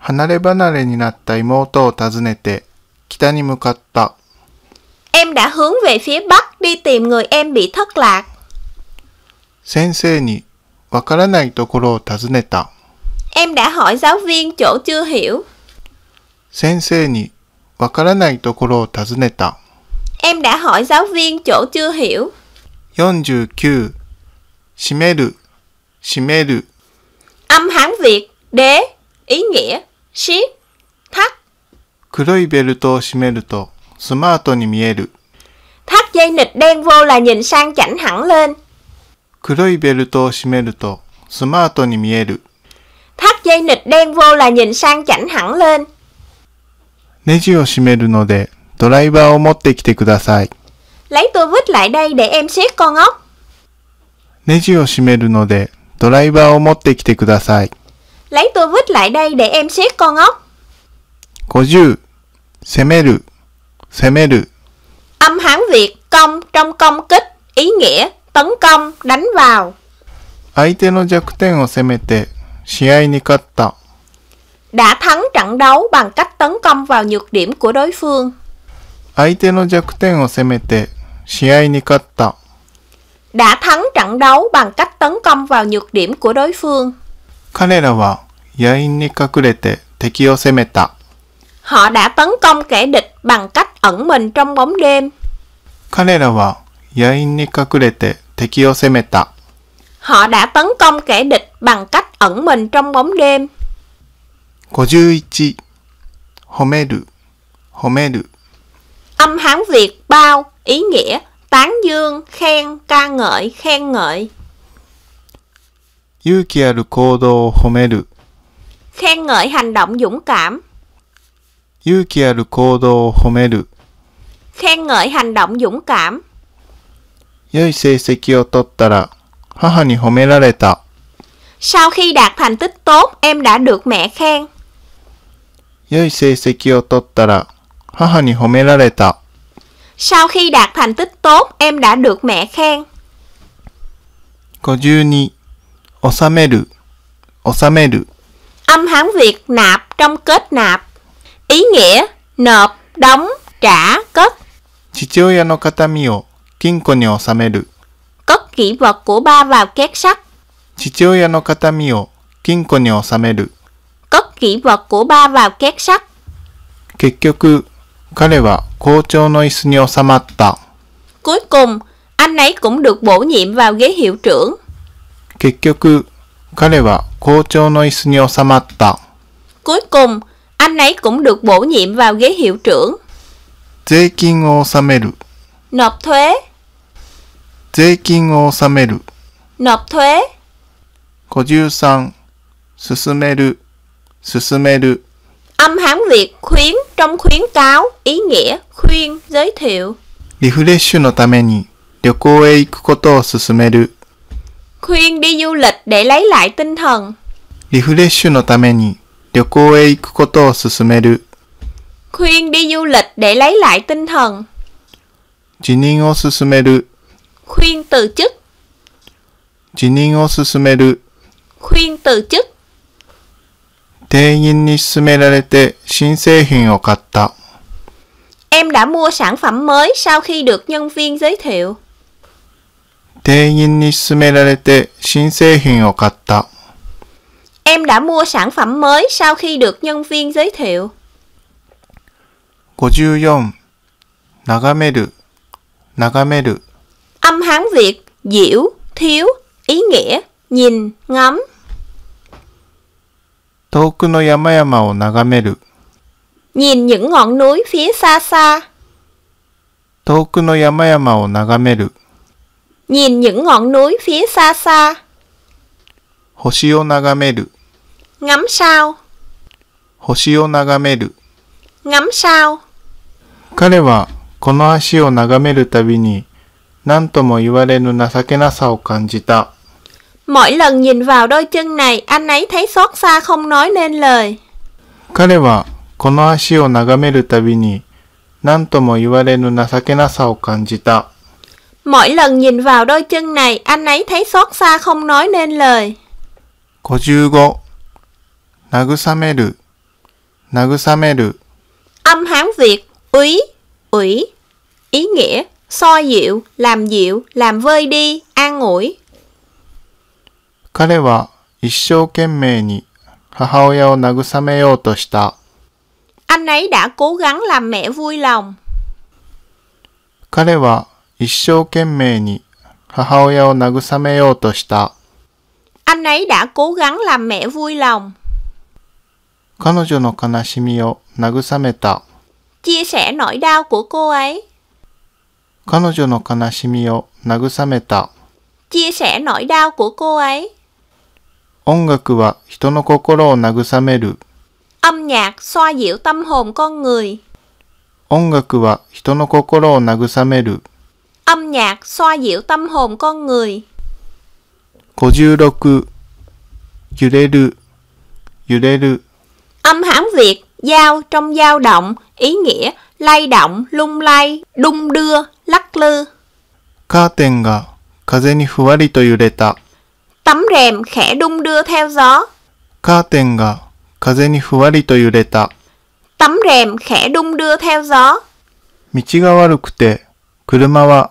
離れ離れになった妹を訪ねて北に向かった。Em đã hướng về phía bắc đi tìm người em bị thất lạc. 先生にわからないところを尋ねた。Em đã hỏi giáo viên chỗ chưa hiểu. 先生にわからないところを尋ねた。Em đã hỏi giáo viên chỗ chưa hiểu. 49. 閉める、閉める。Âm Hán Việt, đế, ý nghĩa し、た。黒いベルトを締めると、スマートに見える。Thắt dây nịt đen vô là nhìn sang chảnh hẳn lên. 黒いベルトを締めると、スマートに見える。Thắt dây nịt đen vô là nhìn sang chảnh hẳn lên. ネジを締めるので、ドライバーを持ってきてください。Lấy tua vít lại đây để em siết con ốc. ネジを締めるので、ドライバーを持ってきてください。Lấy tua vít lại đây để em xét con ốc. 50. 攻める攻める Âm Hán Việt công trong công kích, ý nghĩa tấn công, đánh vào. 相手の弱点を攻めて試合に勝った Đã thắng trận đấu bằng cách tấn công vào nhược điểm của đối phương. 相手の弱点を攻めて試合に勝った Đã thắng trận đấu bằng cách tấn công vào nhược điểm của đối phương. 彼らは野因に隠れて敵を攻めた。Họ đã tấn công kẻ địch bằng cách ẩn mình trong bóng đêm. 彼らは野因に隠れて敵を攻めた。Họ đã tấn công kẻ địch bằng cách ẩn mình trong bóng đêm. 51. 褒める褒める Âm Hán Việt bao ý nghĩa tán dương, khen, ca ngợi, khen ngợi. 勇気ある行動を褒める。Khen ngợi hành động dũng cảm. 勇気ある行動を褒める。Khen ngợi hành động dũng cảm. 良い成績を取ったら、母に褒められた。Sau khi đạt thành tích tốt, em đã được mẹ khen. 良い成績を取ったら、母に褒められた。Sau khi đạt thành tích tốt, em đã được mẹ khen. 52収める、収める. Âm Hán Việt nạp trong kết nạp. Ý nghĩa nộp, đóng, trả, cất. 父親の形見を金庫に収める. Cất kỷ vật của ba vào két sắt. 父親の形見を金庫に収める. Cất kỷ vật của ba vào két sắt. kết cục, 結局、彼は校長の椅子に収まった。Cuối cùng, anh ấy cũng được bổ nhiệm vào ghế hiệu trưởng. 結局、彼は校長の椅子に収まった。Cuối cùng, anh ấy cũng được bổ nhiệm vào ghế hiệu trưởng. 税金を納める nộp thuế 税金を納める nộp thuế 53進める進める âm hán Việt khuyến trong khuyến cáo ý nghĩa khuyên giới thiệu リフレッシュのために旅行へ行くことを勧める khuyên đi du lịch để lấy lại tinh thần. リフレッシュのために旅行へ行くことを勧める。khuyên đi du lịch để lấy lại tinh thần. 辞任を勧める。khuyên từ chức. 辞任を勧める。khuyên từ chức. 店員に勧められて新製品を買った。Em đã mua sản phẩm mới sau khi được nhân viên giới thiệu. 店員に勧められて新製品を買った。Em đã mua sản phẩm mới sau khi được nhân viên giới thiệu. 54. 眺める、眺める。Âm Hán Việt, diễu, thiếu, ý nghĩa, nhìn, ngắm. Nhìn những ngọn núi phía xa xa. 遠くの山々を眺める。Nhìn những ngọn núi phía xa xa. 星を眺める Ngắm sao. 星を眺める Ngắm sao. 彼はこの足を眺めるたびに何とも言われぬ情けなさを感じた。Mỗi lần nhìn vào đôi chân này, anh ấy thấy xót xa không nói nên lời. 彼はこの足を眺めるたびに何とも言われぬ情けなさを感じた。Mỗi lần nhìn vào đôi chân này, anh ấy thấy xót xa không nói nên lời. 55. 慰める慰める Âm Hán Việt úy, ủy, ý nghĩa soi dịu, làm dịu, làm vơi đi, an ủi. 彼は一生懸命に母親を慰めようとした。Anh ấy đã cố gắng làm mẹ vui lòng. 彼は一生懸命に母親を慰めようとした。Anh ấy đã cố gắng làm mẹ vui lòng. 彼女の悲しみを慰めた。Chia sẻ nỗi đau của cô ấy. 彼女の悲しみを慰めた。Chia sẻ nỗi đau của cô ấy. 音楽は人の心を慰める。Âm nhạc xoa dịu tâm hồn con người. 音楽は人の心を慰める。âm nhạc xoa dịu tâm hồn con người. 56揺れる揺れる Âm hán Việt dao trong dao động ý nghĩa lay động, lung lay, đung đưa, lắc lư. カーテンが風にふわりと揺れた Tấm rèm khẽ đung đưa theo gió. カーテンが風にふわりと揺れた Tấm rèm khẽ đung đưa theo gió. 道が悪くて車は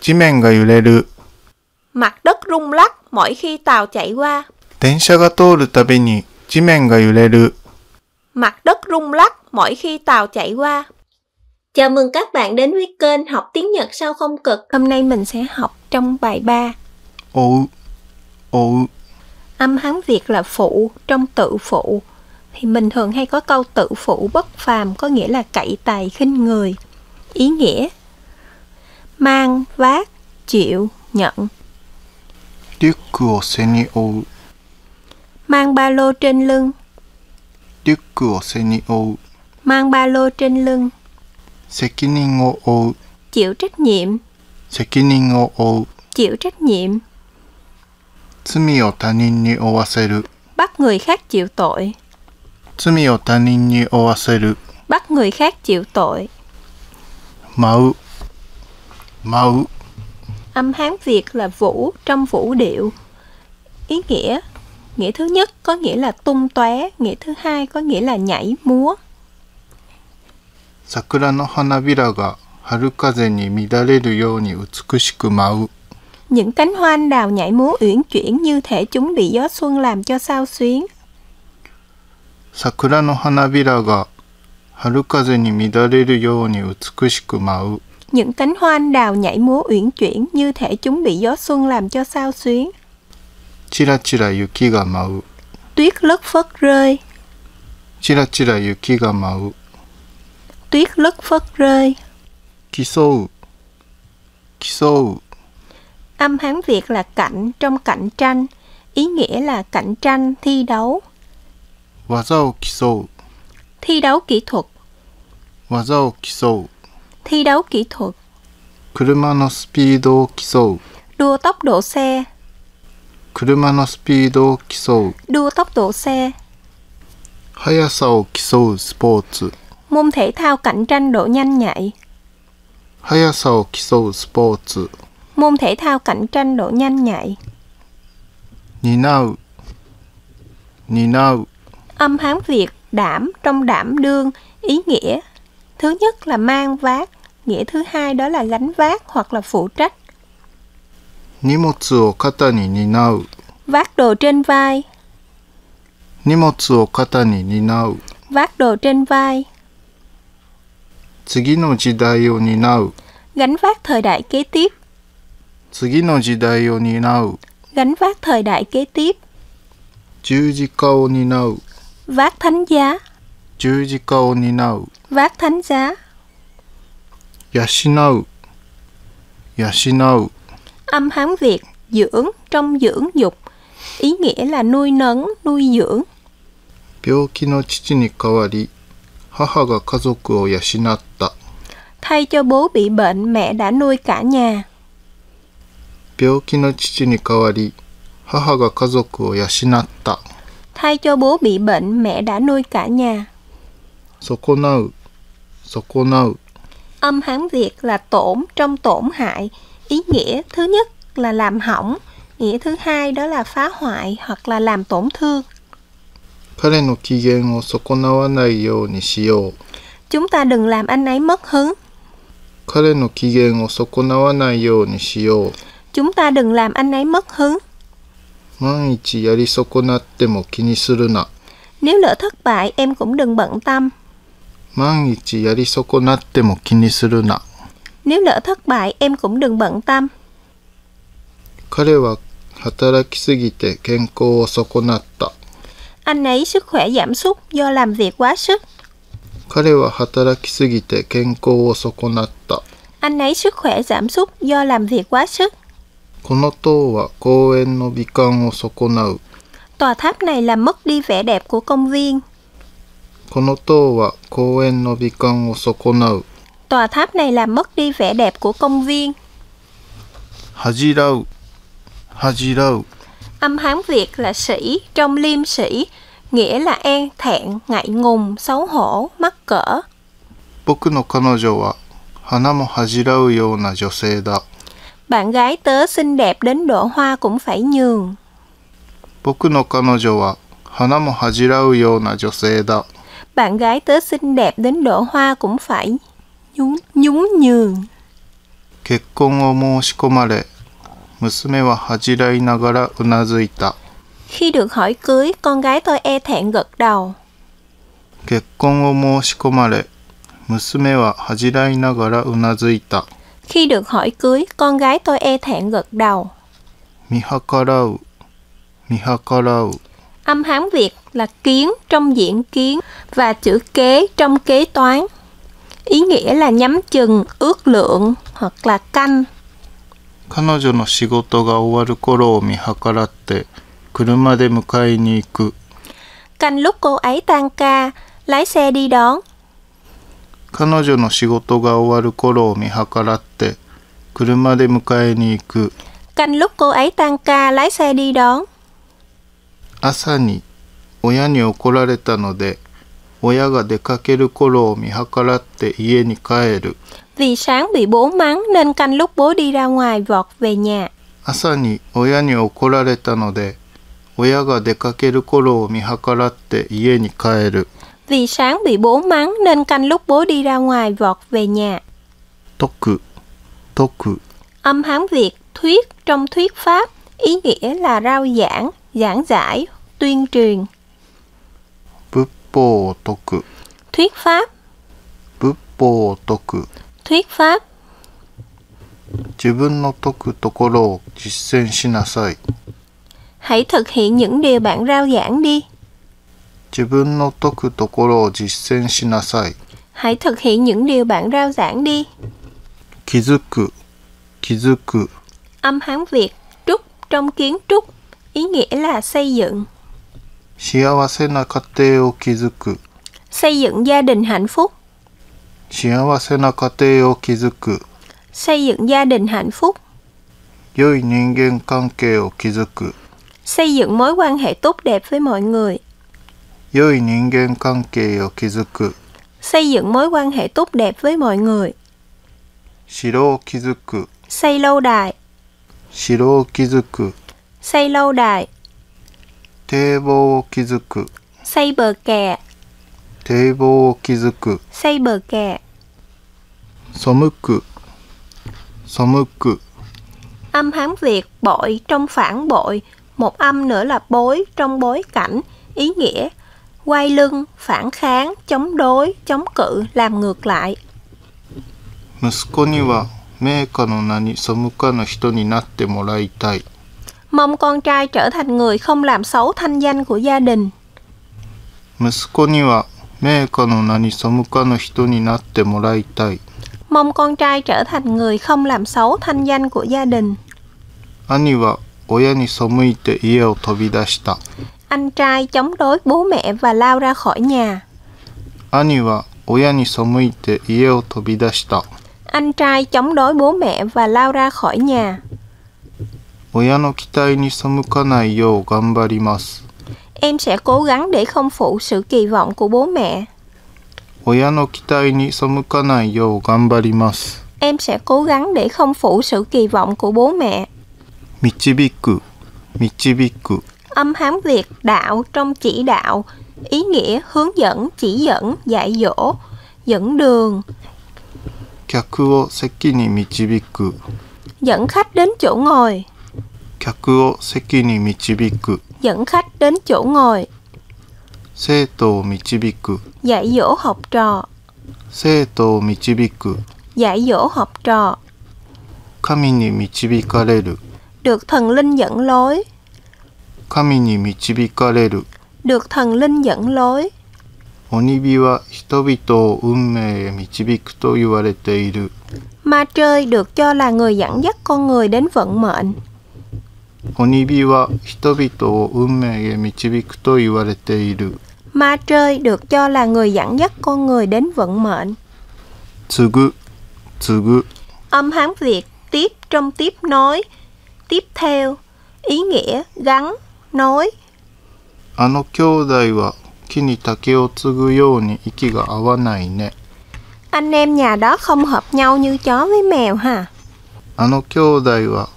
地面が揺れる。mặt đất rung lắc mỗi khi tàu chạy qua. 電車が通るたびに地面が揺れる。mặt đất rung lắc mỗi khi tàu chạy qua. Chào mừng các bạn đến với kênh học tiếng Nhật sao không cực. Hôm nay mình sẽ học trong bài 3. Ồ, ồ. Âm Hán Việt là phụ trong tự phụ. Thì mình thường hay có câu tự phụ bất phàm có nghĩa là cậy tài khinh người. Ý nghĩa mang vác chịu nhận リュックを背に負う mang ba lô trên lưng リュックを背に負う mang ba lô trên lưng 責任を負う chịu trách nhiệm 責任を負う chịu trách nhiệm 罪を他人に負わせる bắt người khác chịu tội 罪を他人に負わせる bắt người khác chịu tội 舞う mậu âm hán việt là vũ trong vũ điệu ý nghĩa nghĩa thứ nhất có nghĩa là tung tóe nghĩa thứ hai có nghĩa là nhảy múa Những cánh hoa anh đào nhảy múa uyển chuyển như thể chúng bị gió xuân làm cho sao xuyến. 桜の花びらが春風に乱れるように美しく舞う。những cánh hoa anh đào nhảy múa uyển chuyển như thể chúng bị gió xuân làm cho sao xuyến. Chira-chira yukiga mau. Tuyết lất phất rơi. Chira-chira yukiga mau. Tuyết lất phất rơi. Kisou. Kisou. Âm Hán Việt là cạnh trong cạnh tranh, ý nghĩa là cạnh tranh, thi đấu. Wazao kisou. Thi đấu kỹ thuật. Wazao kisou thi đấu kỹ thuật. 車のスピードを競う。đua tốc độ xe. 車のスピードを競う。đua tốc độ xe. 速さを競うスポーツ。môn thể thao cạnh tranh độ nhanh nhạy. 速さを競うスポーツ。môn thể thao cạnh tranh độ nhanh nhạy. 担う担う Âm hán Việt đảm trong đảm đương ý nghĩa Thứ nhất là mang vác, nghĩa thứ hai đó là gánh vác hoặc là phụ trách. Vác đồ trên vai, vác đồ trên vai, 次の時代を担う gánh vác thời đại kế tiếp, 次の時代を担う gánh vác thời đại kế tiếp, 十字架を担う vác thánh giá, 十字架を担う vác thánh giá 養う養う âm Hán Việt dưỡng trong dưỡng dục ý nghĩa là nuôi nấng nuôi dưỡng 病気の父に代わり母が家族を養った cho bố bị bệnh mẹ đã nuôi cả nhà 病気の父に代わり母が家族を養った thay cho bố bị bệnh mẹ đã nuôi cả nhà âm Hán Việt là tổn trong tổn hại ý nghĩa thứ nhất là làm hỏng nghĩa thứ hai đó là phá hoại hoặc là làm tổn thương 彼の機嫌を損なわないようにしよう chúng ta đừng làm anh ấy mất hứng 彼の機嫌を損なわないようにしよう chúng ta đừng làm anh ấy mất hứng 万一やり損なっても気にするな nếu lỡ thất bại em cũng đừng bận tâm Mang Nếu lỡ thất bại, em cũng đừng bận tâm. Kare Anh ấy sức khỏe giảm sút do làm việc quá sức. Kare Anh ấy sức khỏe giảm sút do làm việc quá sức. この塔は公園の美観を損なう。Tòa tháp này làm mất đi vẻ đẹp của công viên. この塔は公園の美観を損なう。Tòa tháp này làm mất đi vẻ đẹp của công viên. Haji rau. Âm Hán Việt là sĩ, trong liêm sĩ, nghĩa là e thẹn, ngại ngùng, xấu hổ, mắc cỡ. Boku no kanojo wa hana mo hajirau yōna josei da. Bạn gái tớ xinh đẹp đến độ hoa cũng phải nhường. Boku no kanojo wa hana mo hajirau yōna josei da bạn gái tớ xinh đẹp đến đổ hoa cũng phải nhún nhún nhường. 結婚を申し込まれ、娘は恥じらいながらうなずいた。Khi được hỏi cưới, con gái tôi e thẹn gật đầu. 結婚を申し込まれ、娘は恥じらいながらうなずいた。Khi được hỏi cưới, con gái tôi e thẹn gật đầu. 見計らう、見計らう。Âm hán Việt là kiến trong diễn kiến và chữ kế trong kế toán. Ý nghĩa là nhắm chừng, ước lượng hoặc là canh. canh lúc cô ấy tan ca, lái xe đi đón. canh lúc cô ấy tan ca, lái xe đi đón. 朝に親に怒られたので親が出かける頃を見計らって家に帰る Vì sáng bị bố mắng nên canh lúc bố đi ra ngoài vọt về nhà. 朝に親に怒られたので親が出かける頃を見計らって家に帰る Vì sáng bị bố mắng nên canh lúc bố đi ra ngoài vọt về nhà. 徳徳 Âm hán Việt thuyết trong thuyết pháp ý nghĩa là rao giảng, giảng giải, tuyên truyền bộ toku thuyết pháp bút bộ toku thuyết pháp 自分の解くところを実践しなさい。Hãy thực hiện những điều bạn rao giảng đi. 自分の解くところを実践しなさい。Hãy thực hiện những điều bạn rao giảng đi. âm Hán Việt, trúc trong kiến trúc, ý nghĩa là xây dựng. 幸せな家庭を築く xây dựng gia đình hạnh phúc 幸せな家庭を築く xây dựng gia đình hạnh phúc 良い人間関係を築く xây dựng mối quan hệ tốt đẹp với mọi người 良い人間関係を築く xây dựng mối quan hệ tốt đẹp với mọi người 城を築く xây lâu đài 城を築く xây lâu đài 堤防を築く xây bờ kè 堤防を築く xây bờ kè 背く背く âm Hán Việt bội trong phản bội, một âm nữa là bối trong bối cảnh, ý nghĩa quay lưng, phản kháng, chống đối, chống cự, làm ngược lại. 息子には名家の名に背かぬ人になってもらいたい。mong con trai trở thành người không làm xấu thanh danh của gia đình. mong con trai trở thành người không làm xấu thanh danh của gia đình. anh trai chống đối bố mẹ và lao ra khỏi nhà. anh trai chống đối bố mẹ và lao ra khỏi nhà. 親の期待に背かないよう頑張ります。Em sẽ cố gắng để không phụ sự kỳ vọng của bố mẹ. 親の期待に背かないよう頑張ります。Em sẽ cố gắng để không phụ sự kỳ vọng của bố mẹ. Michibiku, michibiku. Âm hán Việt đạo trong chỉ đạo, ý nghĩa hướng dẫn, chỉ dẫn, dạy dỗ, dẫn đường. Kyaku Dẫn khách đến chỗ ngồi. 客を席に導く dẫn khách đến chỗ ngồi 生徒を導く dạy dỗ học trò 生徒を導く dạy dỗ học trò 神に導かれる được thần linh dẫn lối 神に導かれる được thần linh dẫn lối 鬼火は人々を運命へ導くと言われている ma chơi được cho là người dẫn dắt con người đến vận mệnh 鬼火は人々を運命へ導くと言われている。Ma chơi được cho là người dẫn dắt con người đến vận mệnh. Tsugu, tsugu. Âm Hán Việt tiếp trong tiếp nói, tiếp theo, ý nghĩa gắn, nói. あの兄弟は木に竹を継ぐように息が合わないね。Anh em nhà đó không hợp nhau như chó với mèo hả? あの兄弟は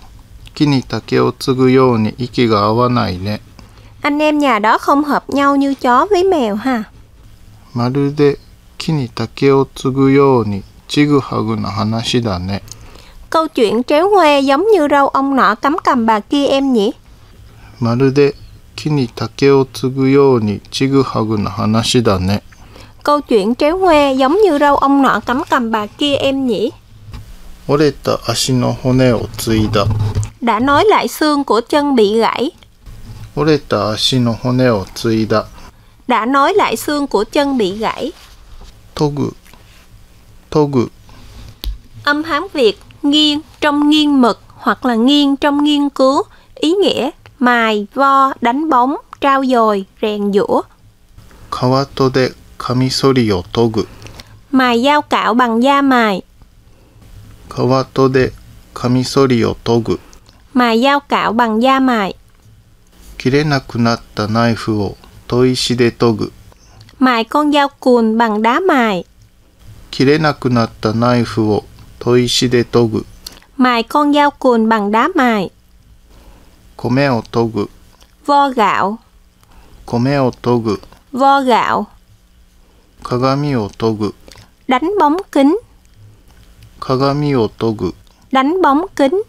木に竹を継ぐように息が合わないね。Anh em nhà đó không hợp nhau như chó với mèo ha. まるで木に竹を継ぐようにちぐはぐな話だね。Câu chuyện tréo ngoe giống như râu ông nọ cắm cầm bà kia em nhỉ? まるで木に竹を継ぐようにちぐはぐな話だね。Câu chuyện tréo ngoe giống như râu ông nọ cắm cầm bà kia em nhỉ? 折れた足の骨を継いだ đã nói lại xương của chân bị gãy 折れた足の骨を継いだ đã nói lại xương của chân bị gãy 研ぐ研ぐ âm hán việt nghiêng trong nghiêng mực hoặc là nghiêng trong nghiên cứu ý nghĩa mài vo đánh bóng trao dồi rèn giũa 皮とでカミソリを研ぐ mài dao cạo bằng da mài かわとでかみそりをとぐ前要搞バンヤマイ切れなくなったナイフをといしでとぐ前コンヤオクンバンダマイ切れなくなったナイフをといしでとぐ前コンヤオクンバンダマイ米を研ぐ米を研ぐヴォガオ鏡をとぐ đánh b ó 鏡を研ぐ đánh bóng kính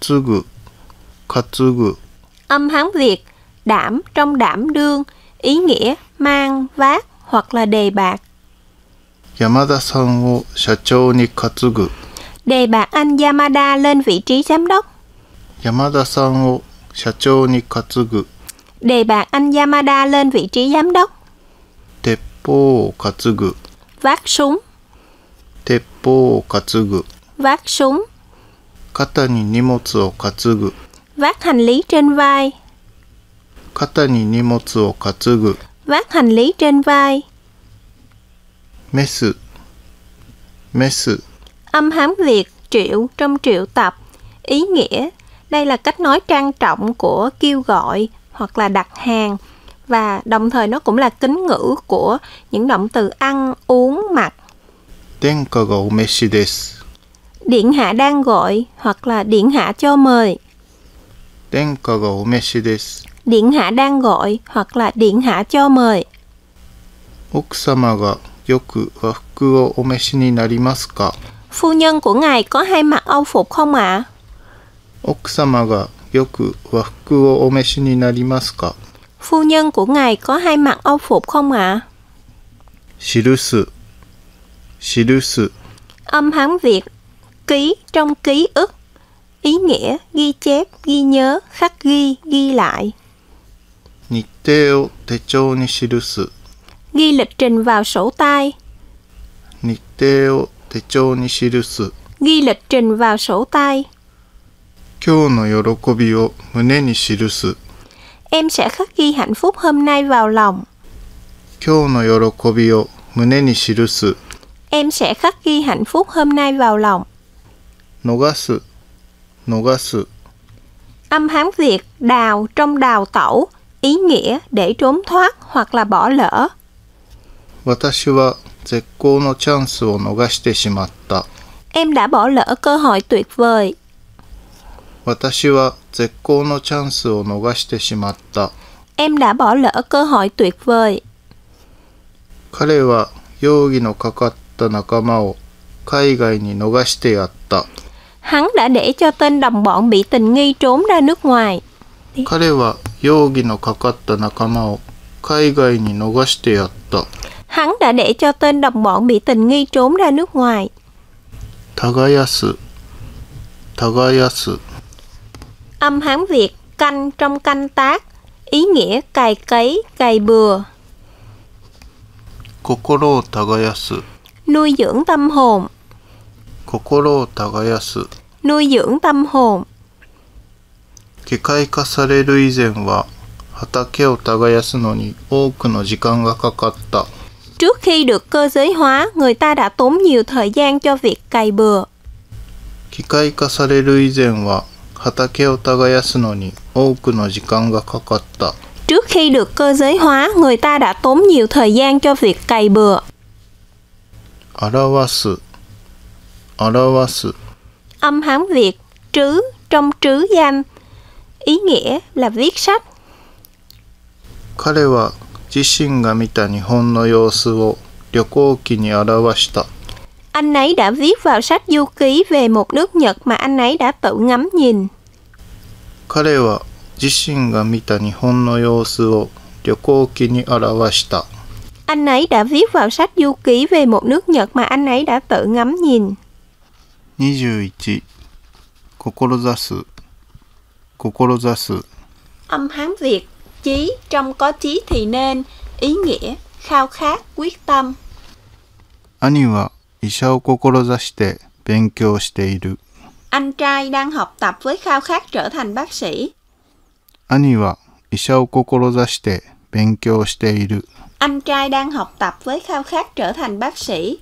担ぐ担ぐ âm Hán Việt đảm trong đảm đương ý nghĩa mang vác hoặc là đề bạc 山田さんを社長に担ぐ đề bạc anh Yamada lên vị trí giám đốc 山田さんを社長に担ぐ đề bạc anh Yamada lên vị trí giám đốc 鉄砲を担ぐ vác súng 鉄砲を担ぐ vác súng 肩に荷物を担ぐ vác hành lý trên vai 肩に荷物を担ぐ vác hành lý trên vai メスメス âm hám Việt triệu trong triệu tập ý nghĩa đây là cách nói trang trọng của kêu gọi hoặc là đặt hàng và đồng thời nó cũng là kính ngữ của những động từ ăn, uống, mặc 殿下がお召しです。Điện hạ đang gọi hoặc là điện hạ cho mời. 殿下がお召しです。Điện hạ đang gọi hoặc là điện hạ cho mời. 奥様がよく和服をお召しになりますか Phu nhân của ngài có hay mặc âu phục không ạ? 奥様がよく和服をお召しになりますか Phu nhân của ngài có hay mặc âu phục không ạ? À? âm Hán Việt ký trong ký ức ý nghĩa ghi chép ghi nhớ khắc ghi ghi lại nhật trình ni shirusu ghi lịch trình vào sổ tay nhật trình ni shirusu ghi lịch trình vào sổ tay Em sẽ khắc ghi hạnh phúc hôm nay vào lòng. 今日の喜びを胸に記す。Em sẽ khắc ghi hạnh phúc hôm nay vào lòng. Nogasu, nogasu. Âm hán Việt đào trong đào tẩu, ý nghĩa để trốn thoát hoặc là bỏ lỡ. Em đã bỏ lỡ cơ hội tuyệt vời. Em đã bỏ lỡ cơ hội tuyệt vời. 彼は容疑のかかっった仲間を海外に逃してやった。Hắn đã để cho tên đồng bọn bị tình nghi trốn ra nước ngoài. 彼は容疑のかかった仲間を海外に逃してやった。Hắn đã để cho tên đồng bọn bị tình nghi trốn ra nước ngoài. 耕す耕す Âm Hán Việt canh trong canh tác, ý nghĩa cày cấy, cày bừa. 心を耕す nuôi dưỡng tâm hồn. Kokoro tagayasu. Nuôi dưỡng tâm hồn. 機械化される以前は畑を耕すのに多くの時間がかかった。Trước khi được cơ giới hóa, người ta đã tốn nhiều thời gian cho việc cày bừa. 機械化される以前は畑を耕すのに多くの時間がかかった。Trước khi được cơ giới hóa, người ta đã tốn nhiều thời gian cho việc cày bừa âm Hán Việt trứ trong trứ giam ý nghĩa là viết sách. Anh ấy đã viết vào sách du ký về một nước Nhật mà anh ấy đã tự ngắm nhìn. 彼は自身が見た日本の様子を旅行記に表した。anh ấy đã viết vào sách du ký về một nước Nhật mà anh ấy đã tự ngắm nhìn. 21. 志す志す Âm Hán Việt chí trong có chí thì nên ý nghĩa khao khát quyết tâm. 兄は医者を志して勉強している。Anh trai đang học tập với khao khát trở thành bác sĩ. Anh trai đang học tập với khao khát trở thành bác sĩ.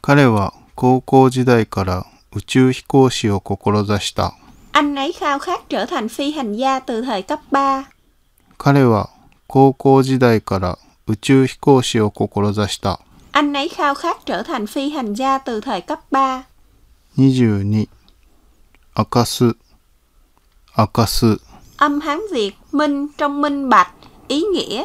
彼は高校時代から宇宙飛行士を志した。Anh ấy khao khát trở thành phi hành gia từ thời cấp 3. 彼は高校時代から宇宙飛行士を志した。Anh ấy khao khát trở thành phi hành gia từ thời cấp 3. 22. 明かす明かす Âm Hán Việt minh trong minh bạch, ý nghĩa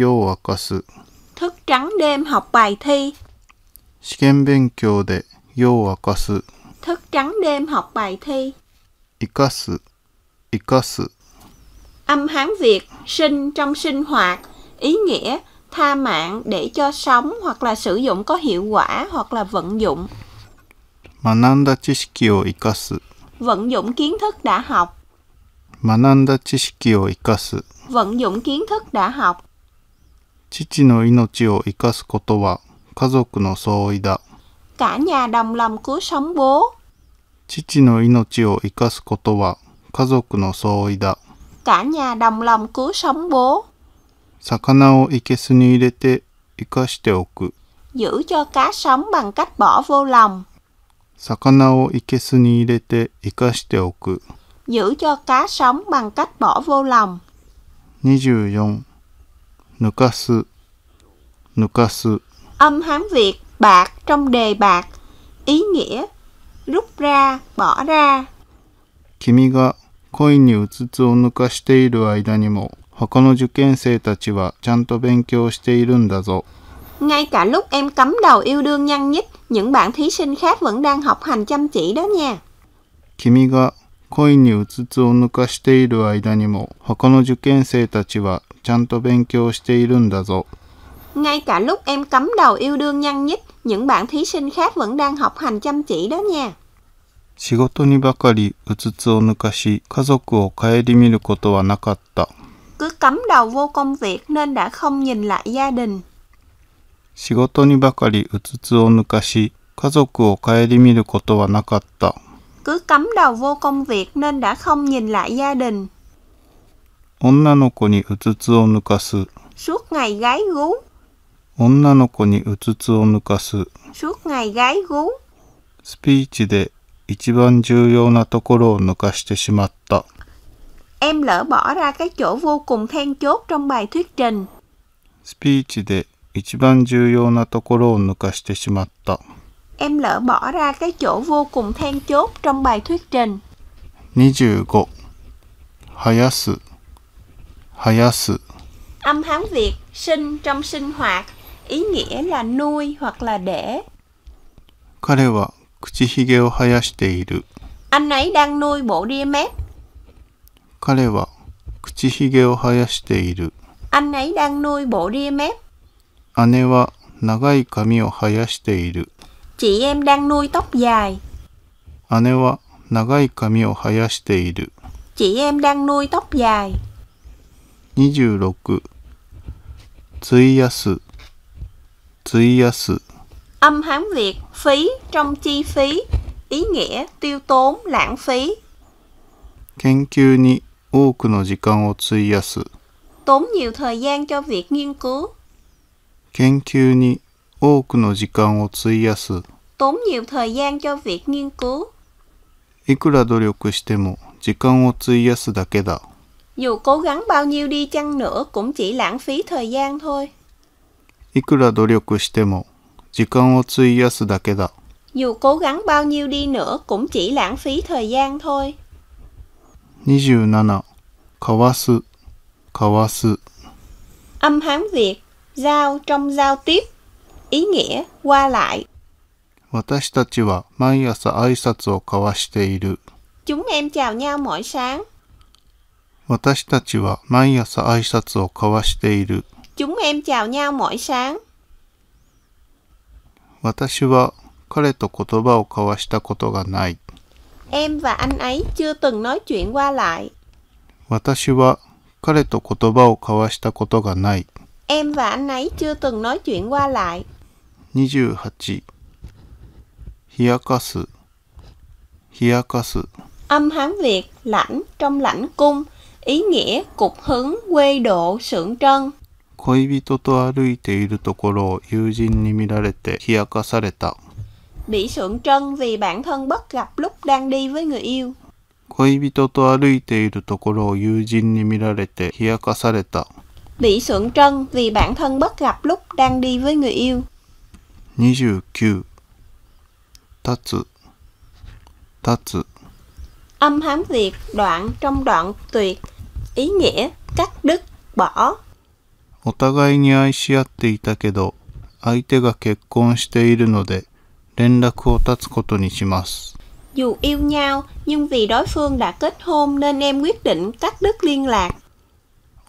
夜を明かす Thức trắng đêm học bài thi 試験勉強で夜を明かす Thức trắng đêm học bài thi 生かす生かす Âm Hán Việt sinh trong sinh hoạt ý nghĩa tha mạng để cho sống hoặc là sử dụng có hiệu quả hoặc là vận dụng vận dụng kiến thức đã học vận dụng kiến thức đã học 父の命を生かすことは家族の総意だ。Cả nhà đồng lòng cứu sống bố. 父の命を生かすことは家族の総意だ。Cả nhà đồng lòng cứu sống bố. 魚を生けすに入れて生かしておく。Giữ cho cá sống bằng cách bỏ vô lòng. 魚を生けすに入れて生かしておく。Giữ cho cá sống bằng cách bỏ vô lòng. 24ぬかすぬかす Âm Hán Việt bạc trong đề bạc ý nghĩa rút ra, bỏ ra. Ngay cả lúc em cắm đầu yêu đương nhăn nhít, những bạn thí sinh khác vẫn đang học hành chăm chỉ đó nha. 君が恋にうつつを抜かしている間にも他の受験生たちはちゃんと勉強しているんだぞ。Ngay cả lúc em cấm đầu yêu đương nhăn nhít, những bạn thí sinh khác vẫn đang học hành chăm chỉ đó nha. 仕事にばかりうつつを抜かし、家族を顧みることはなかった。Cứ cấm đầu vô công việc nên đã không nhìn lại gia đình. 仕事にばかりうつつを抜かし、家族を顧みることはなかった。Cứ cấm đầu vô công việc nên đã không nhìn lại gia đình. 女の子にうつつを抜かす suốt ngày gái gú 女の子にうつつを抜かす suốt ngày gái gú スピーチで一番重要なところを抜かしてしまった em lỡ bỏ ra cái chỗ vô cùng then chốt trong bài thuyết trình スピーチで一番重要なところを抜かしてしまった em lỡ bỏ ra cái chỗ vô cùng then chốt trong bài thuyết trình 25生やす hayasu. Âm Hán Việt sinh trong sinh hoạt, ý nghĩa là nuôi hoặc là để. Kare Anh ấy đang nuôi bộ ria mép. Kare Anh ấy đang nuôi bộ ria mép. Ane Chị em đang nuôi tóc dài. Ane Chị em đang nuôi tóc dài. 26費やす費やす Âm Hán Việt phí trong chi phí, ý nghĩa tiêu tốn lãng phí. 研究に多くの時間を費やす Tốn nhiều thời gian cho việc nghiên cứu, 研究に多くの時間を費やす tốn nhiều thời gian cho việc nghiên cứu. いくら努力しても時間を費やすだけだ dù cố gắng bao nhiêu đi chăng nữa cũng chỉ lãng phí thời gian thôi. いくら努力しても時間を費やすだけだ。dù cố gắng bao nhiêu đi nữa cũng chỉ lãng phí thời gian thôi. 27. かわすかわす Âm Hán Việt, giao trong giao tiếp, ý nghĩa qua lại. 私たちは毎朝挨拶を交わしている。Chúng em chào nhau mỗi sáng. 私たちは毎朝挨拶を交わしている。Chúng em chào nhau mỗi sáng. 私は彼と言葉を交わしたことがない。Em và anh ấy chưa từng nói chuyện qua lại. 私は彼と言葉を交わしたことがない。Em và anh ấy chưa từng nói chuyện qua lại. 28冷やかす冷やかす Âm Hán Việt lãnh trong lãnh cung ý nghĩa cục hứng quê độ sưởng trân bị sượng trân vì bản thân bất gặp lúc đang đi với người yêu bị sượng trân vì bản thân bất gặp lúc đang đi với người yêu 29立つ立つ Âm Hán Việt đoạn trong đoạn tuyệt, ý nghĩa cắt đứt, bỏ. Dù yêu nhau, nhưng vì đối phương đã kết hôn nên em quyết định cắt đứt liên lạc.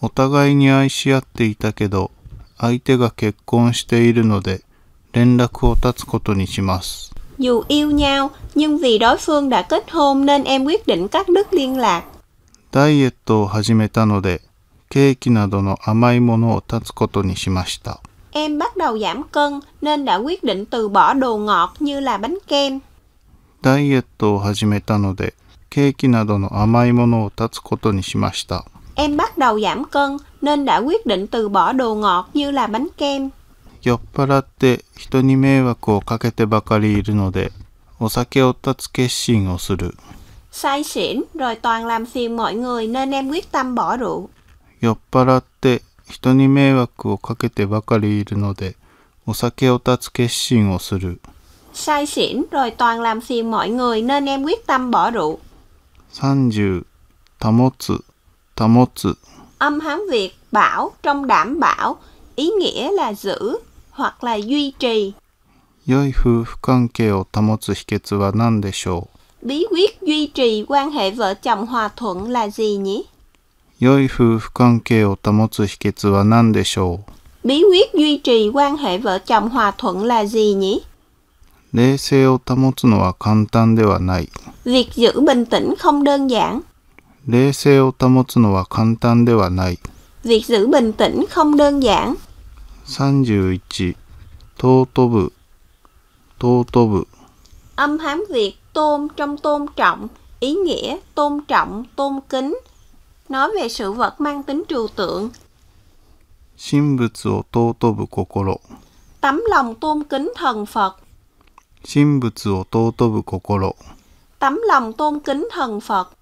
お互いに愛し合っていたけど、相手が結婚しているので、連絡を断つことにします。dù yêu nhau nhưng vì đối phương đã kết hôn nên em quyết định cắt đứt liên lạc. em bắt đầu giảm cân nên đã quyết định từ bỏ đồ ngọt như là bánh kem. em bắt đầu giảm cân nên đã quyết định từ bỏ đồ ngọt như là bánh kem. 酔っ払って人に迷惑をかけてばかりいるので、お酒を断つ決心をする。Say xỉn rồi toàn làm phiền mọi người nên em quyết tâm bỏ rượu. 酔っ払って人に迷惑をかけてばかりいるので、お酒を断つ決心をする。Say xỉn rồi toàn làm phiền mọi người nên em quyết tâm bỏ rượu. 30. 保つ、保つ。Âm hán Việt bảo trong đảm bảo, ý nghĩa là giữ, hoặc là duy trì. quan 良い夫婦関係を保つ秘訣は何でしょう Bí quyết duy trì quan hệ vợ chồng hòa thuận là gì nhỉ? 良い夫婦関係を保つ秘訣は何でしょう Bí quyết duy trì quan hệ vợ chồng hòa thuận là gì nhỉ? việc giữ bình tĩnh không đơn giản. việc giữ bình tĩnh không đơn giản. 31尊ぶ尊ぶ Âm Hán Việt tôn trong tôn trọng, ý nghĩa tôn trọng, tôn kính, nói về sự vật mang tính trừu tượng. Sinh vật を尊ぶ心 Tấm lòng tôn kính thần Phật. Sinh vật を尊ぶ心 Tấm lòng tôn kính thần Phật.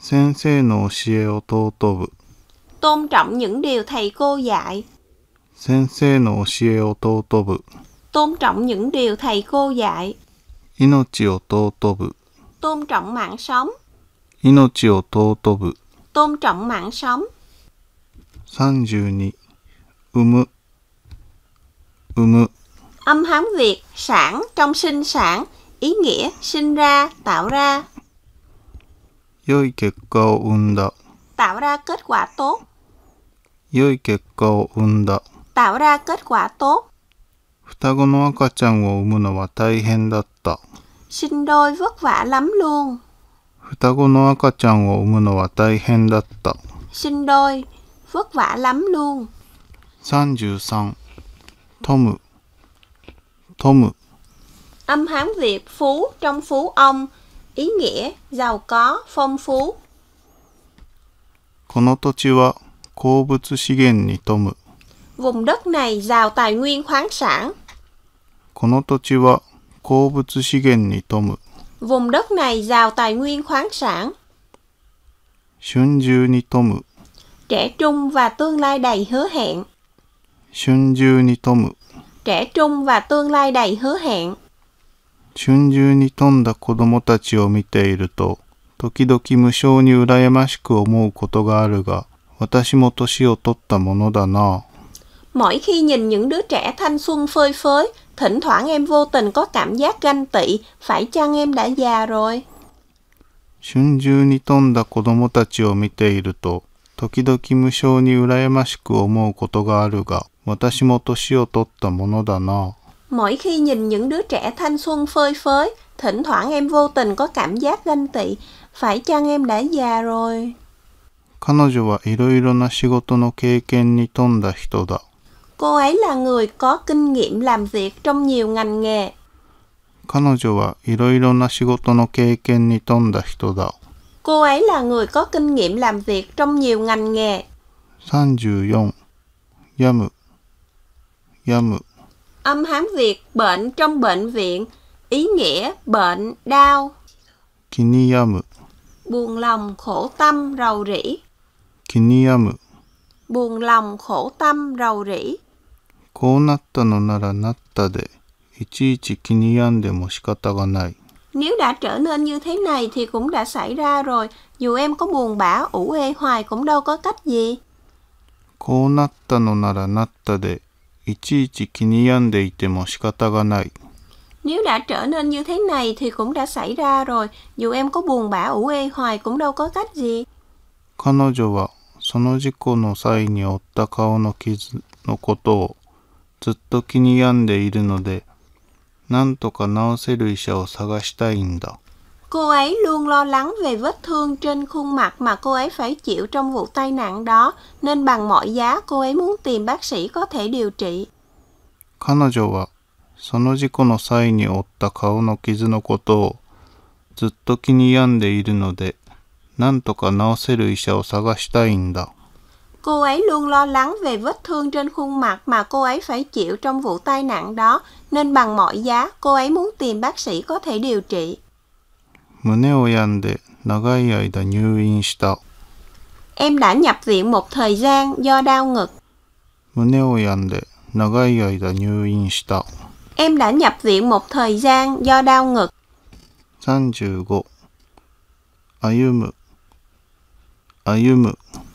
Sensei no shie o totobu. Tôn trọng những điều thầy cô dạy. 先生の教えを尊ぶ tôn trọng những điều thầy cô dạy 命を尊ぶ tôn trọng mạng sống 命を尊ぶ tôn trọng mạng sống 32産む産む âm hán việt sản trong sinh sản ý nghĩa sinh ra tạo ra tạo ra kết quả tốt tạo ra kết quả tốt. 双子の赤ちゃんを産むのは大変だった。sinh đôi vất vả lắm luôn. 双子の赤ちゃんを産むのは大変だった。sinh đôi vất vả lắm luôn. 33. Tom Tom Tom Âm Hán Việt phú trong phú ông, ý nghĩa giàu có, phong phú. この土地は鉱物資源に富む。Vùng đất này giàu tài nguyên khoáng sản. この土地は鉱物資源に富む。Vùng đất này giàu tài nguyên khoáng sản. 春秋に富む。Trẻ trung và tương lai đầy hứa hẹn. 春秋に富む。Trẻ trung và tương lai đầy hứa hẹn. 春秋に富んだ子供たちを見ていると、時々無性に羨ましく思うことがあるが、私も年を取ったものだなぁ。Mỗi khi nhìn những đứa trẻ thanh xuân phơi phới, thỉnh thoảng em vô tình có cảm giác ganh tị, phải chăng em đã già rồi? mỗi khi nhìn những đứa trẻ thanh xuân phơi phới, thỉnh thoảng em vô tình có cảm giác ganh tị, phải chăng em đã già rồi? 彼女はいろいろな仕事の経験に富んだ人だ。Cô ấy là người có kinh nghiệm làm việc trong nhiều ngành nghề. 彼女はいろいろな仕事の経験に富んだ人だ。Cô ấy là người có kinh nghiệm làm việc trong nhiều ngành nghề. 34. 病む。病む。Âm Hán Việt bệnh trong bệnh viện, ý nghĩa bệnh, đau. Buồn lòng, khổ tâm, rầu rĩ. Buồn lòng, khổ tâm, rầu rĩ. こうなったのならなったで、いちいち気に病んでも仕方がない。Nếu đã trở nên như thế này thì cũng đã xảy ra rồi, dù em có buồn bã ủ ê hoài cũng đâu có cách gì. こうなったのならなったで、いちいち気に病んでいても仕方がない。Nếu đã trở nên như thế này thì cũng đã xảy ra rồi, dù em có buồn bã ủ ê hoài cũng đâu có cách gì. 彼女はその事故の際に負った顔の傷のことをずっと気に病んでいるので、なんとか治せる医者を探したいんだ。Cô ấy luôn lo lắng về vết thương trên khuôn mặt mà cô ấy phải chịu trong vụ tai nạn đó, nên bằng mọi giá cô ấy muốn tìm bác sĩ có thể điều trị. 彼女はその事故の際に負った顔の傷のことをずっと気に病んでいるので、なんとか治せる医者を探したいんだ。Cô ấy luôn lo lắng về vết thương trên khuôn mặt mà cô ấy phải chịu trong vụ tai nạn đó, nên bằng mọi giá cô ấy muốn tìm bác sĩ có thể điều trị. Em đã nhập viện một thời gian do đau ngực. Em đã nhập viện một thời gian do đau ngực. 35歩む歩む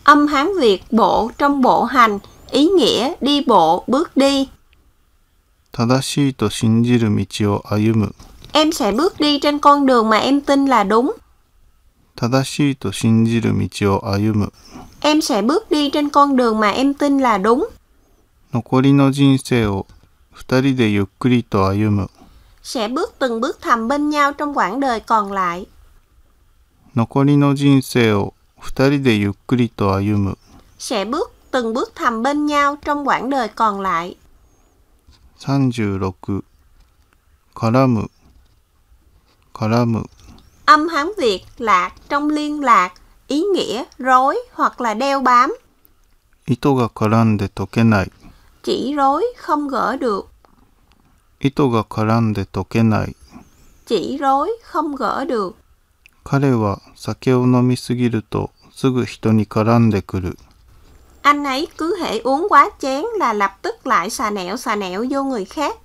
âm Hán Việt bộ trong bộ hành, ý nghĩa đi bộ, bước đi. Em sẽ bước đi trên con đường mà em tin là đúng. Em sẽ bước đi trên con đường mà em tin là đúng. Sẽ bước từng bước thầm bên nhau trong quãng đời còn lại. 残りの人生を二人でゆっくりと歩む sẽ bước từng bước thầm bên nhau trong quãng đời còn lại. 36. 絡む絡む Âm Hán Việt lạc trong liên lạc, ý nghĩa rối hoặc là đeo bám, 糸が絡んで解けない chỉ rối không gỡ được, 糸が絡んで解けない chỉ rối không gỡ được. 彼は酒を飲みすぎるとすぐ人に絡んでくる。Anh ấy cứ hễ uống quá chén là lập tức lại xà nẹo xà nẹo vô người khác.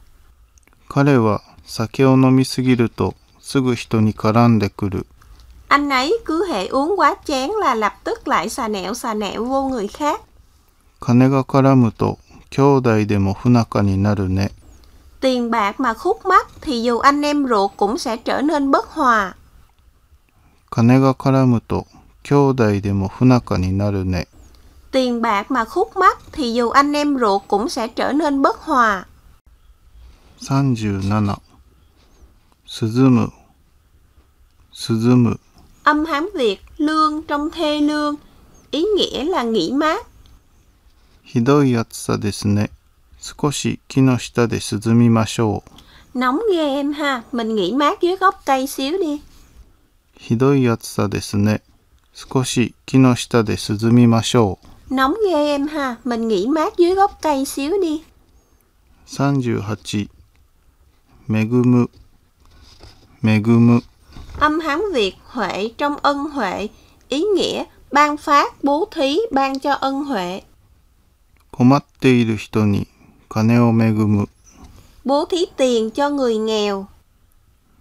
彼は酒を飲みすぎるとすぐ人に絡んでくる。Anh ấy cứ hễ uống quá chén là lập tức lại xà nẹo xà nẹo vô người khác. 金が絡むと兄弟でも不仲になるね。Tiền bạc mà khúc mắc thì dù anh em ruột cũng sẽ trở nên bất hòa. 金が絡むと兄弟でも不仲になるね。Tiền bạc mà khúc mắc thì dù anh em ruột cũng sẽ trở nên bất hòa. 37. 涼む涼む Âm hán Việt lương trong thê lương, ý nghĩa là nghỉ mát. Nóng ghê em ha, mình nghỉ mát dưới gốc cây xíu đi. ひどい暑さですね。少し木の下で涼みましょう。Nóng ghê em ha, mình nghỉ mát dưới gốc cây xíu đi. 38. 恵む恵む Âm Hán Việt Huệ trong ân Huệ, ý nghĩa ban phát, bố thí, ban cho ân Huệ. 困っている人に金を恵む Bố thí tiền cho người nghèo.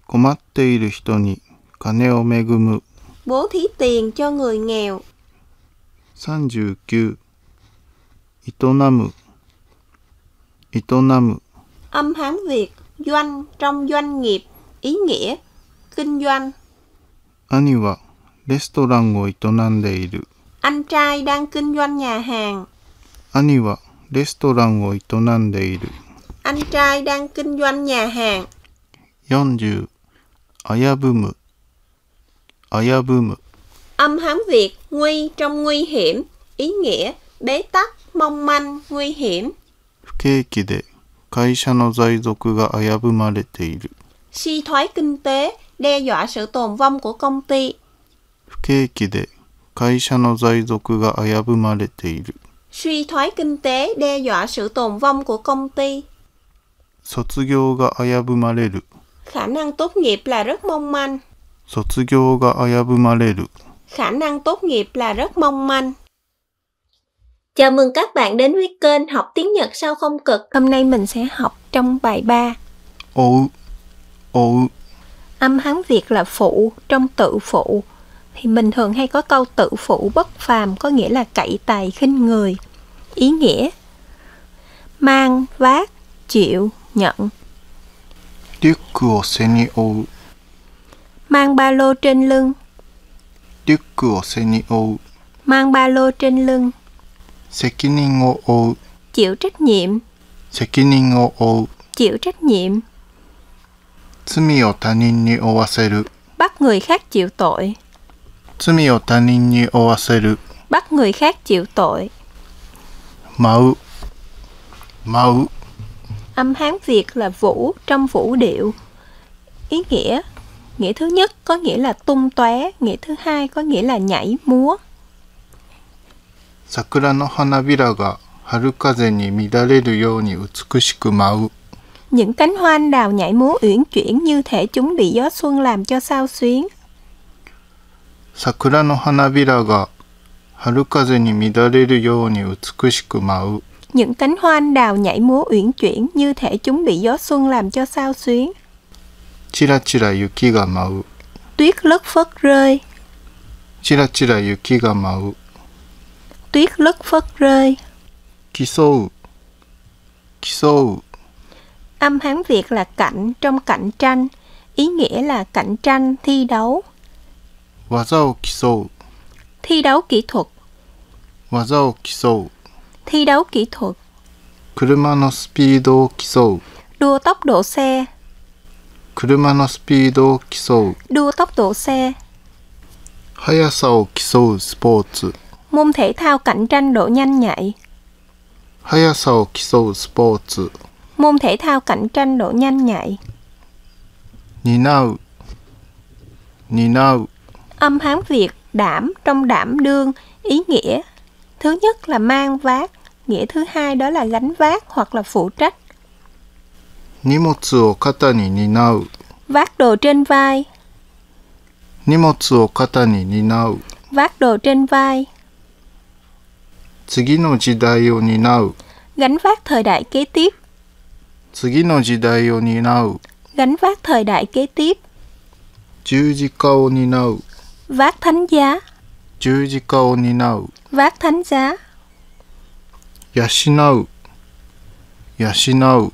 困っている人に金を恵む bố thí tiền cho người nghèo 39営む営む âm Hán Việt doanh trong doanh nghiệp ý nghĩa kinh doanh restaurant 兄はレストランを営んでいる anh trai đang kinh doanh nhà hàng restaurant 兄はレストランを営んでいる anh trai đang kinh doanh nhà hàng 40危ぶむ âm hán việt nguy trong nguy hiểm ý nghĩa bế tắc mong manh nguy hiểm 不景気で会社の財族が危ぶまれている suy thoái kinh tế đe dọa sự tồn vong của công ty suy thoái kinh tế đe dọa sự tồn vong của công ty khả năng tốt nghiệp là rất mong manh Khả năng tốt nghiệp là rất mong manh. Chào mừng các bạn đến với kênh Học tiếng Nhật sao không cực. Hôm nay mình sẽ học trong bài 3. Ồ, ồ. Âm Hán Việt là phụ, trong tự phụ. Thì mình thường hay có câu tự phụ bất phàm có nghĩa là cậy tài khinh người. Ý nghĩa mang, vác, chịu, nhận. リュックを背に負う mang ba lô trên lưng. mang ba lô trên lưng. chịu trách nhiệm. chịu trách nhiệm. 罪を他人に負わせる bắt người khác chịu tội 罪を他人に負わせる bắt người khác chịu tội 舞舞 âm hán việt là vũ trong vũ điệu ý nghĩa Nghĩa thứ nhất có nghĩa là tung tóe, nghĩa thứ hai có nghĩa là nhảy múa. Sakura no hanabira ga harukaze ni midareru you ni utsukushiku mau. Những cánh hoa anh đào nhảy múa uyển chuyển như thể chúng bị gió xuân làm cho sao xuyến. Sakura no hanabira ga harukaze ni midareru you ni utsukushiku mau. Những cánh hoa anh đào nhảy múa uyển chuyển như thể chúng bị gió xuân làm cho sao xuyến tuyết lất phất rơi. tuyết lất phất rơi. 競う競う Âm Hán Việt là cạnh trong cạnh tranh, ý nghĩa là cạnh tranh, thi đấu. 技を競う Thi đấu kỹ thuật, 技を競う thi đấu kỹ thuật, no 車のスピードを競う đua tốc độ xe, 車のスピードを競う đua tốc độ xe, 速さを競うスポーツ môn thể thao cạnh tranh độ nhanh nhạy, 速さを競うスポーツ môn thể thao cạnh tranh độ nhanh nhạy, 担う担う âm hán Việt đảm trong đảm đương ý nghĩa. Thứ nhất là mang vác, nghĩa thứ hai đó là gánh vác hoặc là phụ trách. 荷物を肩に担う。Vác đồ trên vai. 荷物を肩に担う。Vác đồ trên vai. 次の時代を担う。Gánh vác thời đại kế tiếp. 次の時代を担う。Gánh vác thời đại kế tiếp. 十字架を担う。Vác thánh giá. 十字架を担う。Vác thánh giá. 養う。養う。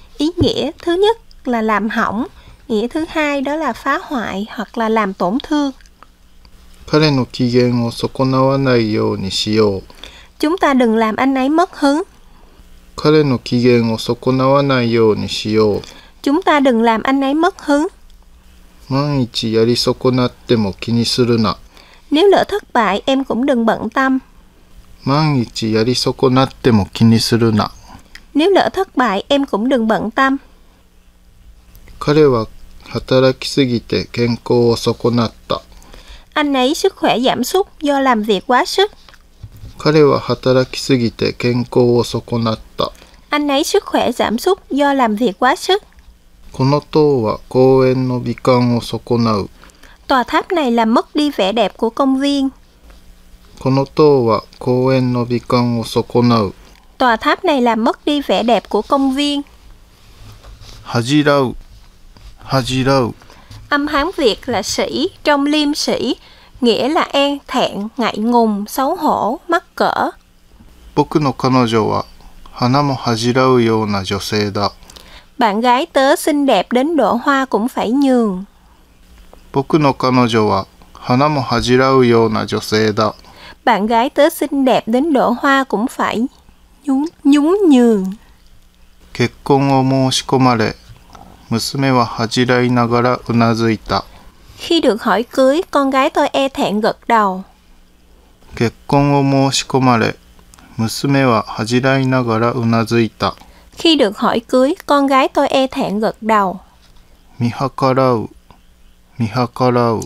ý nghĩa thứ nhất là làm hỏng nghĩa thứ hai đó là phá hoại hoặc là làm tổn thương chúng ta đừng làm anh ấy mất hứng chúng ta đừng làm anh ấy mất hứng 万一やり損なっても気にするな nếu lỡ thất bại em cũng đừng bận tâm 万一やり損なっても気にするな nếu lỡ thất bại, em cũng đừng bận tâm. 彼は働きすぎて健康を損なった。Anh ấy sức khỏe giảm sút do làm việc quá sức. 彼は働きすぎて健康を損なった。Anh ấy sức khỏe giảm sút do làm việc quá sức. この塔は公園の美観を損なう。Tòa tháp này làm mất đi vẻ đẹp của công viên. この塔は公園の美観を損なう。Tòa tháp này làm mất đi vẻ đẹp của công viên. Hajirau, Hajirau. Âm Hán Việt là sĩ, trong liêm sĩ, nghĩa là e thẹn, ngại ngùng, xấu hổ, mắc cỡ. Boku no kanojo wa hana mo hajirau yōna josei da. Bạn gái tớ xinh đẹp đến độ hoa cũng phải nhường. Boku no kanojo wa hana mo hajirau yōna josei da. Bạn gái tớ xinh đẹp đến độ hoa cũng phải nhún nhún nhường 結婚を申し込まれ娘は恥じらいながらうなずいた Khi được hỏi cưới, con gái tôi e thẹn gật đầu. 結婚を申し込まれ娘は恥じらいながらうなずいた Khi được hỏi cưới, con gái tôi e thẹn gật đầu. mi mi 見計らう見計らう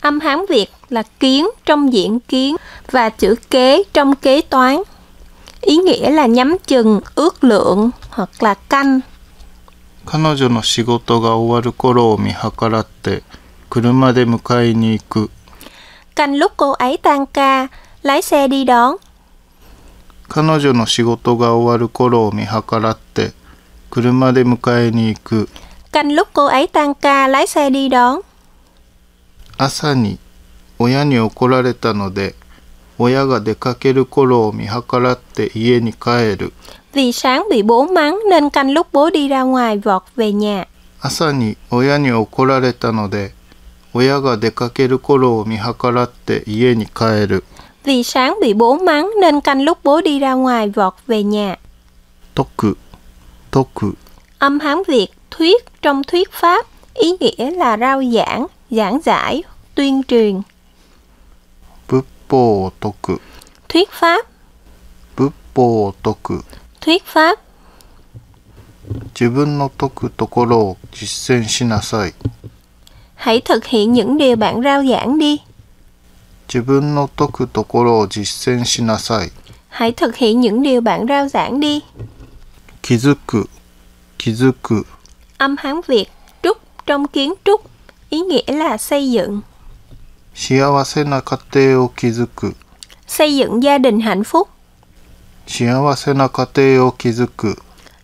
Âm Hán Việt là kiến trong diễn kiến và chữ kế trong kế toán ý nghĩa là nhắm chừng, ước lượng hoặc là canh. 彼女の仕事が終わる頃を見計らって車で迎えに行く。Canh lúc cô ấy tan ca, lái xe đi đón. 彼女の仕事が終わる頃を見計らって車で迎えに行く。Canh lúc cô ấy tan ca, lái xe đi đón. 朝に親に怒られたので親が出かける頃を見計らって家に帰る。Vì sáng bị bố mắng nên canh lúc bố đi ra ngoài vọt về nhà. 朝に親に怒られたので、親が出かける頃を見計らって家に帰る。Vì sáng bị bố mắng nên canh lúc bố đi ra ngoài vọt về nhà. Toku, toku. Âm Hán Việt thuyết trong thuyết pháp ý nghĩa là rao giảng, giảng giải, tuyên truyền. 法徳 thuyết pháp 仏法徳 thuyết pháp 自分の解くところを実践しなさい hãy thực hiện những điều bạn rao giảng đi 自分の解くところを実践しなさい hãy thực hiện những điều bạn rao giảng đi 気づく気づく âm hán việt trúc trong kiến trúc ý nghĩa là xây dựng 幸せな家庭を築く xây dựng gia đình hạnh phúc 幸せな家庭を築く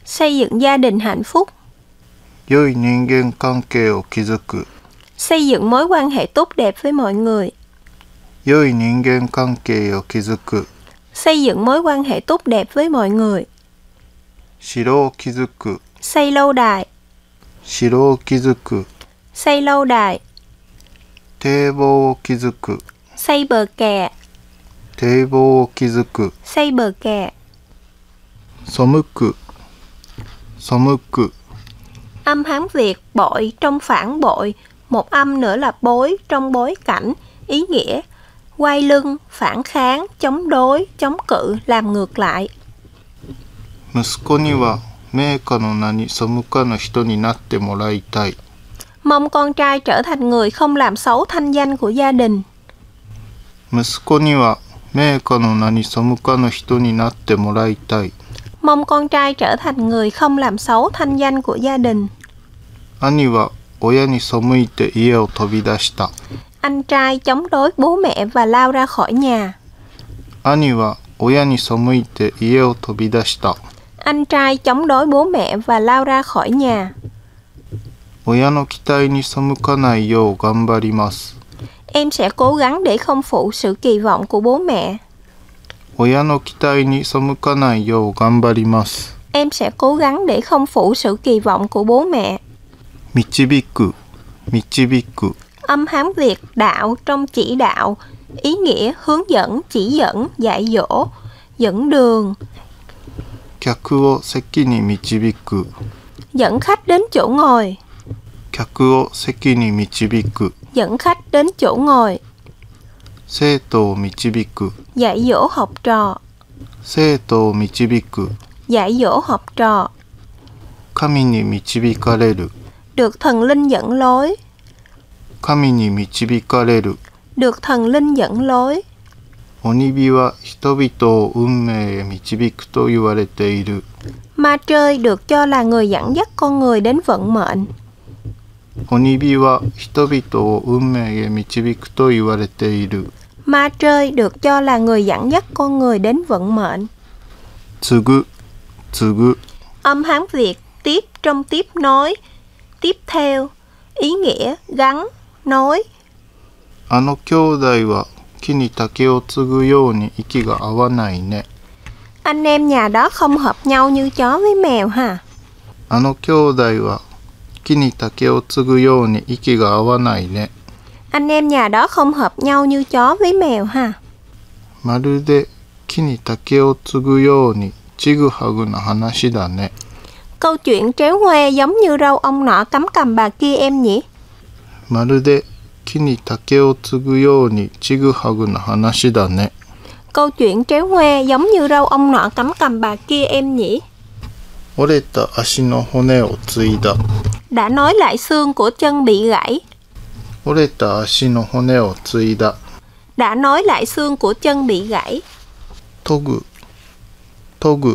xây dựng gia đình hạnh phúc 良い人間関係を築く xây dựng mối quan hệ tốt đẹp với mọi người 良い人間関係を築く xây dựng mối quan hệ tốt đẹp với mọi người 城を築く xây lâu đài 城を築く xây lâu đài 堤防を築く xây bờ kè 堤防を築く xây bờ kè 背く背く âm Hán Việt bội trong phản bội, một âm nữa là bối trong bối cảnh, ý nghĩa quay lưng, phản kháng, chống đối, chống cự, làm ngược lại mong con trai trở thành người không làm xấu thanh danh của gia đình. mong con trai trở thành người không làm xấu thanh danh của gia đình. anh trai chống đối bố mẹ và lao ra khỏi nhà. anh trai chống đối bố mẹ và lao ra khỏi nhà. 親の期待に背かないよう頑張ります。Em sẽ cố gắng để không phụ sự kỳ vọng của bố mẹ. 親の期待に背かないよう頑張ります。Em sẽ cố gắng để không phụ sự kỳ vọng của bố mẹ. Âm hán Việt đạo trong chỉ đạo, ý nghĩa hướng dẫn, chỉ dẫn, dạy dỗ, dẫn đường. Dẫn khách đến chỗ ngồi. 客を席に導く dẫn khách đến chỗ ngồi 生徒を導く dạy dỗ học trò 生徒を導く dạy dỗ học trò 神に導かれる được thần linh dẫn lối 神に導かれる được thần linh dẫn lối 鬼火は人々を運命へ導くと言われている ma trời được cho là người dẫn dắt con người đến vận mệnh Ma chơi được cho là người dẫn dắt con người đến vận mệnh. Tsugu, tsugu. Âm Hán Việt tiếp trong tiếp nói tiếp theo, ý nghĩa gắn, nối. Anh em nhà đó không hợp nhau như chó với mèo hả? あの兄弟は木に竹を継ぐように息が合わないね。Anh em nhà đó không hợp nhau như chó với mèo ha. まるで木に竹を継ぐようにちぐはぐな話だね。Câu chuyện tréo ngoe giống như râu ông nọ cắm cầm bà kia em nhỉ? まるで木に竹を継ぐようにちぐはぐな話だね。Câu chuyện tréo ngoe giống như râu ông nọ cắm cầm bà kia em nhỉ? đã nói lại xương của chân bị gãy. đã nói lại xương của chân bị gãy. togu togu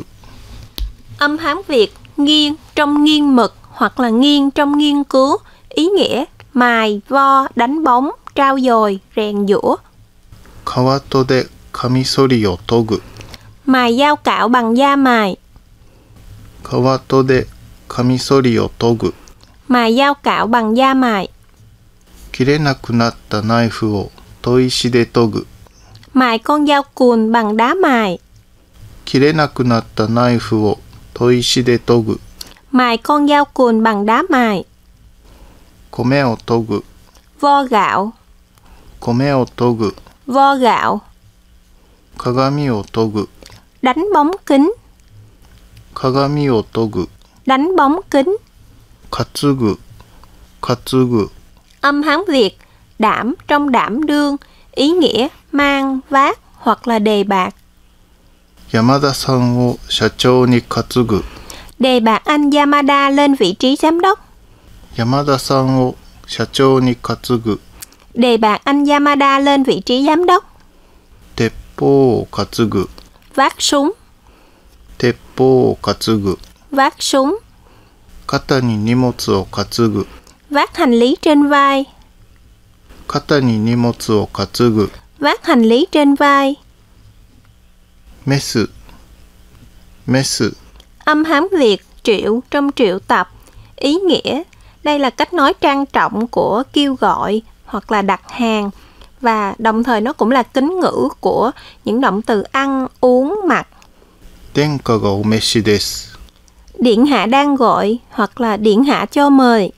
âm hán Việt nghiêng trong nghiêng mực hoặc là nghiêng trong nghiên cứu ý nghĩa mài vo đánh bóng trao dồi rèn giũa kawato de kamisori o togu mài dao cạo bằng da mài 皮とでカミソリを研ぐ mài dao cạo bằng da mài 切れなくなったナイフを砥石で研ぐ mài con dao cùn bằng đá mài 切れなくなったナイフを砥石で研ぐ mài con dao cùn bằng đá mài 米を研ぐ vo gạo 米を研ぐ vo gạo 鏡を研ぐ đánh bóng kính 鏡を研ぐ đánh bóng kính 担ぐ担ぐ âm Hán Việt đảm trong đảm đương ý nghĩa mang vác hoặc là đề bạc yamada 山田さんを社長に担ぐ đề bạc anh Yamada lên vị trí giám đốc yamada 山田さんを社長に担ぐ đề bạc anh Yamada lên vị trí giám đốc 鉄砲を担ぐ vác súng 鉄砲を担ぐ vác súng 肩に荷物を担ぐ vác hành lý trên vai 肩に荷物を担ぐ vác hành lý trên vai メスメス âm hán Việt triệu trong triệu tập ý nghĩa đây là cách nói trang trọng của kêu gọi hoặc là đặt hàng và đồng thời nó cũng là kính ngữ của những động từ ăn, uống, mặc Tên Điện hạ đang gọi hoặc là điện hạ cho mời.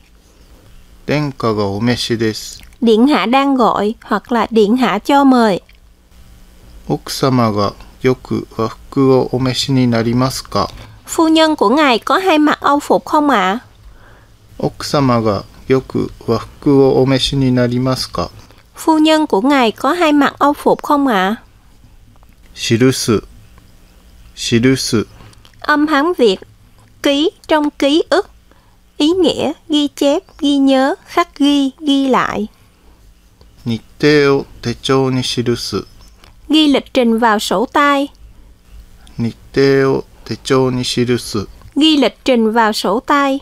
Điện hạ đang gọi hoặc là điện hạ cho mời. 奥様がよく和服をお召しになりますか Phu nhân của ngài có hay mặc âu phục không ạ? À? 奥様がよく和服をお召しになりますか Phu nhân của ngài có hay mặc âu phục không ạ? 記す Âm Hán Việt Ký trong ký ức Ý nghĩa ghi chép, ghi nhớ, khắc ghi, ghi lại 日程を手帳に記す Ghi lịch trình vào sổ tay 日程を手帳に記す Ghi lịch trình vào sổ tay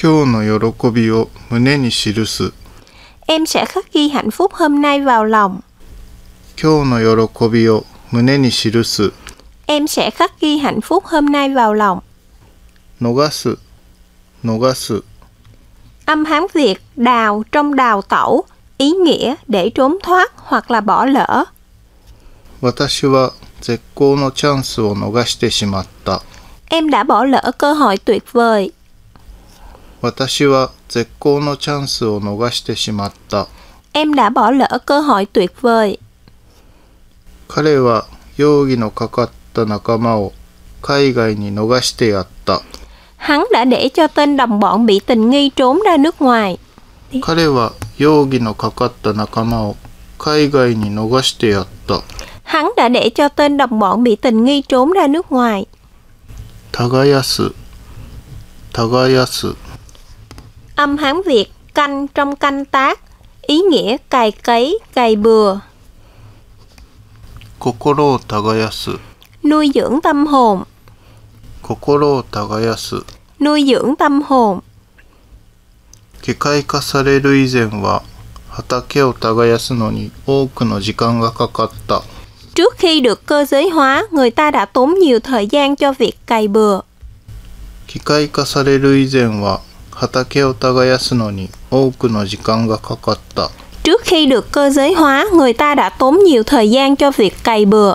今日の喜びを胸に記す Em sẽ khắc ghi hạnh phúc hôm nay vào lòng 今日の喜びを胸に記す Em sẽ khắc ghi hạnh phúc hôm nay vào lòng. Nogasu, nogasu. Âm hán Việt đào trong đào tẩu, ý nghĩa để trốn thoát hoặc là bỏ lỡ. em đã bỏ lỡ cơ hội tuyệt vời. em đã bỏ lỡ cơ hội tuyệt vời. 彼は容疑のかかっった仲間を海外に逃してやった。Hắn đã để cho tên đồng bọn bị tình nghi trốn ra nước ngoài. 彼は容疑のかかった仲間を海外に逃してやった。Hắn đã để cho tên đồng bọn bị tình nghi trốn ra nước ngoài. 耕す耕す Âm Hán Việt canh trong canh tác, ý nghĩa cày cấy, cày bừa. 心を耕す nuôi dưỡng tâm hồn. Kokoro tagayasu. Nuôi dưỡng tâm hồn. Kekai ka sareru izen wa hatake o tagayasu no ni ooku no jikan ga kakatta. Trước khi được cơ giới hóa, người ta đã tốn nhiều thời gian cho việc cày bừa. Kikai ka sareru izen wa hatake o tagayasu no ni ooku no jikan ga kakatta. Trước khi được cơ giới hóa, người ta đã tốn nhiều thời gian cho việc cày bừa.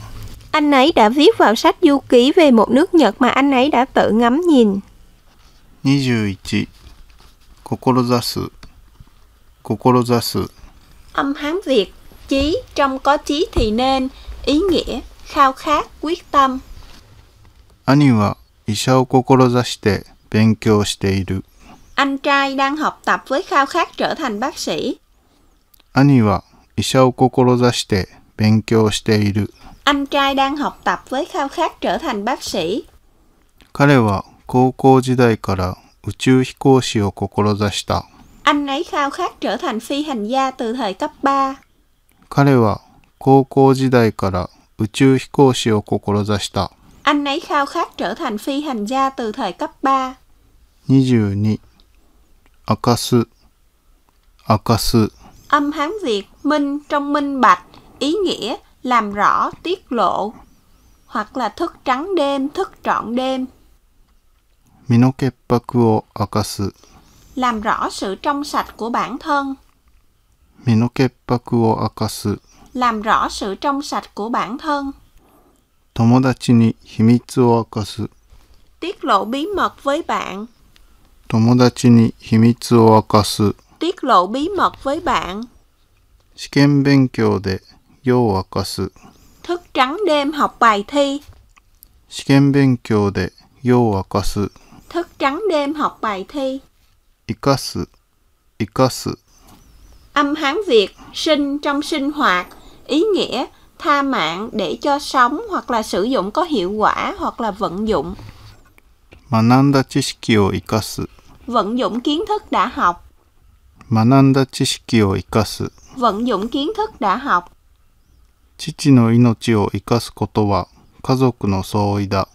Anh ấy đã viết vào sách du ký về một nước Nhật mà anh ấy đã tự ngắm nhìn. 21. 志志 Âm Hán Việt chí trong có chí thì nên ý nghĩa khao khát quyết tâm. Anh trai đang học tập với khao khát trở thành bác sĩ. 兄は医者を志して勉強している。anh trai đang học tập với khao khát trở thành bác sĩ. 彼は高校時代から宇宙飛行士を志した。Anh ấy khao khát trở thành phi hành gia từ thời cấp 3. 彼は高校時代から宇宙飛行士を志した。Anh ấy khao khát trở thành phi hành gia từ thời cấp 3. 22. 明かす明かす Âm Hán Việt minh trong minh bạch, ý nghĩa làm rõ tiết lộ hoặc là thức trắng đêm thức trọn đêm làm rõ sự trong sạch của bản thân làm rõ sự trong sạch của bản thân tiết lộ bí mật với bạn tiết lộ bí mật với bạn 試験勉強で夜明かす Thức trắng đêm học bài thi 試験勉強で夜明かす Thức trắng đêm học bài thi 生かす生かす Âm Hán Việt sinh trong sinh hoạt ý nghĩa tha mạng để cho sống hoặc là sử dụng có hiệu quả hoặc là vận dụng 学んだ知識を生かす vận dụng kiến thức đã học 学んだ知識を生かす vận dụng kiến thức đã học 父の命を生かすことは家族の総意だ。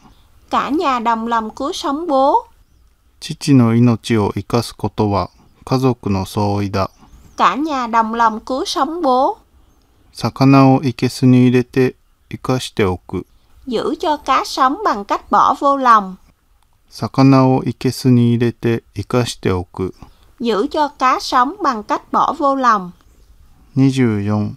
Cả nhà đồng lòng cứu sống bố. 父の命を生かすことは家族の総意だ。Cả nhà đồng lòng cứu sống bố. 魚を生けすに入れて生かしておく。Giữ cho cá sống bằng cách bỏ vô lòng. 魚を生けすに入れて生かしておく。Giữ cho cá sống bằng cách bỏ vô lòng. 24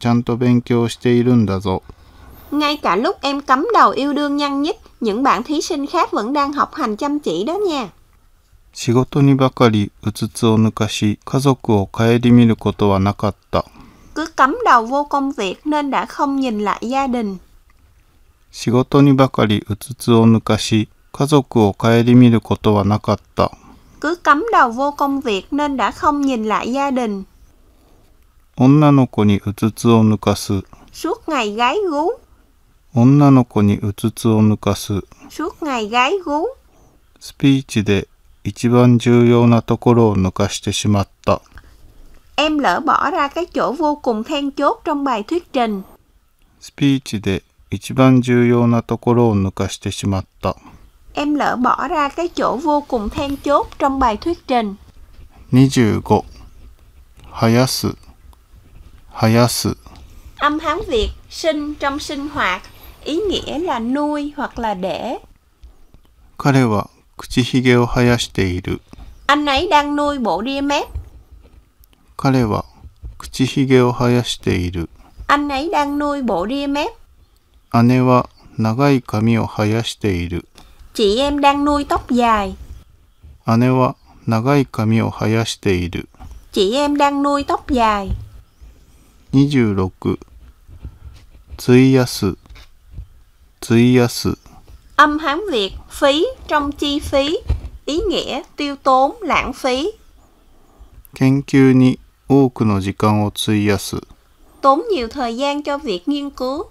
ちゃんと勉強しているんだぞ。Ngay cả lúc em cấm đầu yêu đương nhăn nhít, những bạn thí sinh khác vẫn đang học hành chăm chỉ đó nha. 仕事にばかりうつつを抜かし、家族を顧みることはなかった。Cứ cấm đầu vô công việc nên đã không nhìn lại gia đình. 仕事にばかりうつつを抜かし、家族を顧みることはなかった。Cứ cấm đầu vô công việc nên đã không nhìn lại gia đình. 女の子にうつつを抜かす suốt ngày gái gú 女の子にうつつを抜かす suốt ngày gái gú スピーチで一番重要なところを抜かしてしまった em lỡ bỏ ra cái chỗ vô cùng then chốt trong bài thuyết trình スピーチで一番重要なところを抜かしてしまった em lỡ bỏ ra cái chỗ vô cùng then chốt trong bài thuyết trình 25生やす âm Hán Việt sinh trong sinh hoạt ý nghĩa là nuôi hoặc là để. Anh ấy đang nuôi bộ ria mép. Anh ấy đang nuôi bộ ria mép. Chị em đang nuôi tóc dài. Chị em đang nuôi tóc dài. 26費やす費やす Âm Hán Việt phí trong chi phí, ý nghĩa tiêu tốn lãng phí. 研究に多くの時間を費やす Tốn nhiều thời gian cho việc nghiên cứu,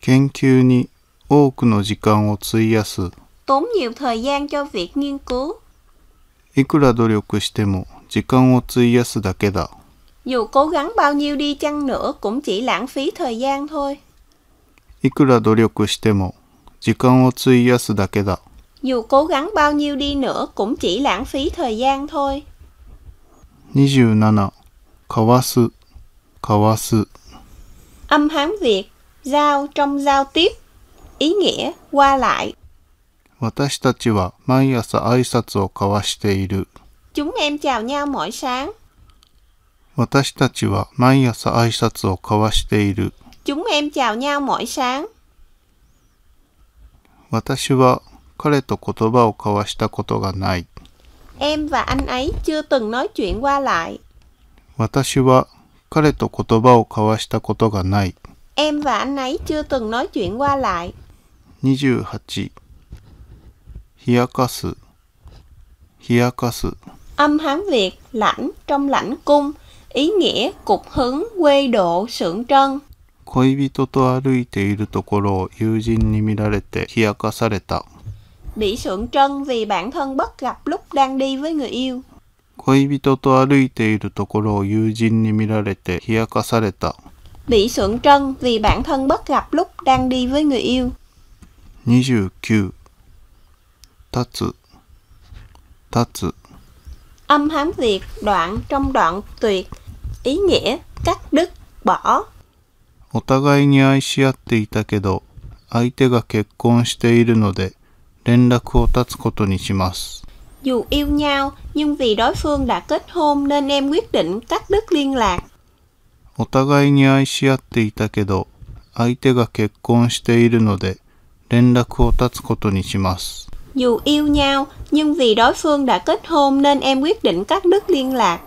研究に多くの時間を費やす tốn nhiều thời gian cho việc nghiên cứu. いくら努力しても時間を費やすだけだ Dù cố gắng bao nhiêu đi chăng nữa cũng chỉ lãng phí thời gian thôi. いくら努力しても時間を費やすだけだ。Dù cố gắng bao nhiêu đi nữa cũng chỉ lãng phí thời gian thôi. 27. かわすかわす Âm Hán Việt giao trong giao tiếp ý nghĩa qua lại. 私たちは毎朝挨拶を交わしている。Chúng em chào nhau mỗi sáng. 私たちは毎朝挨拶を交わしている。Chúng em chào nhau mỗi sáng. 私は彼と言葉を交わしたことがない。Em và anh ấy chưa từng nói chuyện qua lại. 私は彼と言葉を交わしたことがない。Em và anh ấy chưa từng nói chuyện qua lại. 28. 冷やかす。冷やかす。Âm Hán Việt lãnh trong lãnh cung ý nghĩa cục hứng quê độ sưởng trân 恋人と歩いているところを友人に見られて冷やかされた sượng trân vì bản thân bất gặp lúc đang đi với người yêu 恋人と歩いているところを友人に見られて冷やかされた bị sượng trân vì bản thân bất gặp lúc đang đi với người yêu 29立つ立つ âm hám việt đoạn trong đoạn tuyệt ý nghĩa cắt đứt bỏ お互いに愛し合っていたけど相手が結婚しているので連絡を断つことにします Dù yêu nhau, nhưng vì đối phương đã kết hôn nên em quyết định cắt đứt liên lạc. お互いに愛し合っていたけど、相手が結婚しているので、連絡を断つことにします。Dù yêu nhau, nhưng vì đối phương đã kết hôn nên em quyết định cắt đứt liên lạc.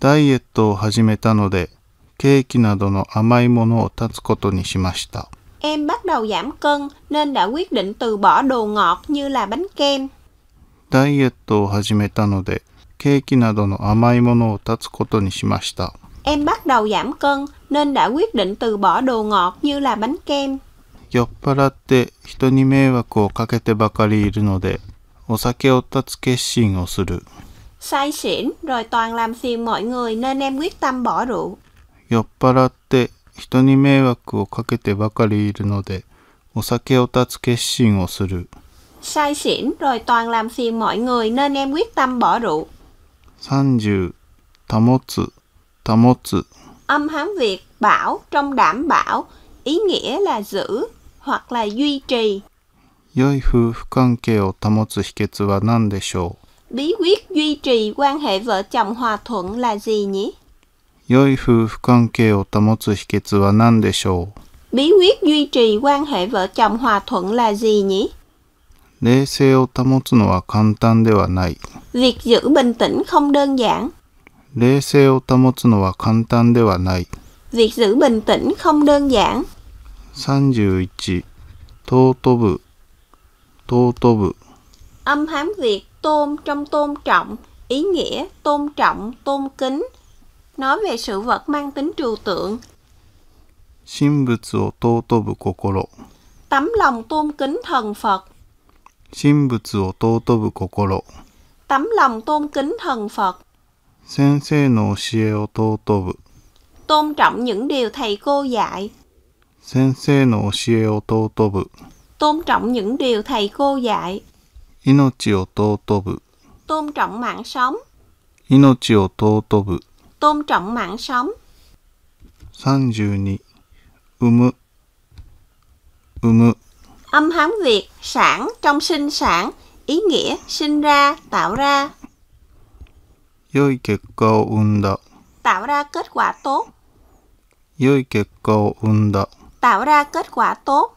ダイエットを始めたので、ケーキなどの甘いものを断つことにしました。Em bắt đầu giảm cân nên đã quyết định từ bỏ đồ ngọt như là bánh kem. ダイエットを始めたので、ケーキなどの甘いものを断つことにしました。Em bắt đầu giảm cân nên đã quyết định từ bỏ đồ ngọt như là bánh kem. 酔っ払って人に迷惑をかけてばかりいるので、お酒を断つ決心をする。say xỉn rồi toàn làm phiền mọi người nên em quyết tâm bỏ rượu. 酔っ払って人に迷惑をかけてばかりいるので、お酒を断つ決心をする。say xỉn rồi toàn làm phiền mọi người nên em quyết tâm bỏ rượu. 30保つ保つ Âm hán Việt bảo trong đảm bảo ý nghĩa là giữ hoặc là duy trì. 良い夫婦関係を保つ秘訣は何でしょう bí quyết duy trì quan hệ vợ chồng hòa thuận là gì nhỉ? 良い夫婦関係を保つ秘訣は何でしょう Bí quyết duy trì quan hệ vợ chồng hòa thuận là gì nhỉ? việc giữ bình tĩnh không đơn giản. 冷静を保つのは簡単ではない。Việc giữ bình tĩnh không đơn giản. 31。尊ぶ。尊ぶ。Âm hán Việt tôn trong tôn trọng, ý nghĩa tôn trọng, tôn kính, nói về sự vật mang tính trừu tượng. Tấm lòng tôn kính thần Phật. Tấm lòng tôn kính thần Phật. Tôn trọng những điều thầy cô dạy. Tôn trọng những điều thầy cô dạy. 命を尊ぶ tôn trọng mạng sống 命を尊ぶ tôn trọng mạng sống 32産む産む âm hán việt sản trong sinh sản ý nghĩa sinh ra tạo ra 良い結果を生んだ tạo ra kết quả tốt 良い結果を生んだ tạo ra kết quả tốt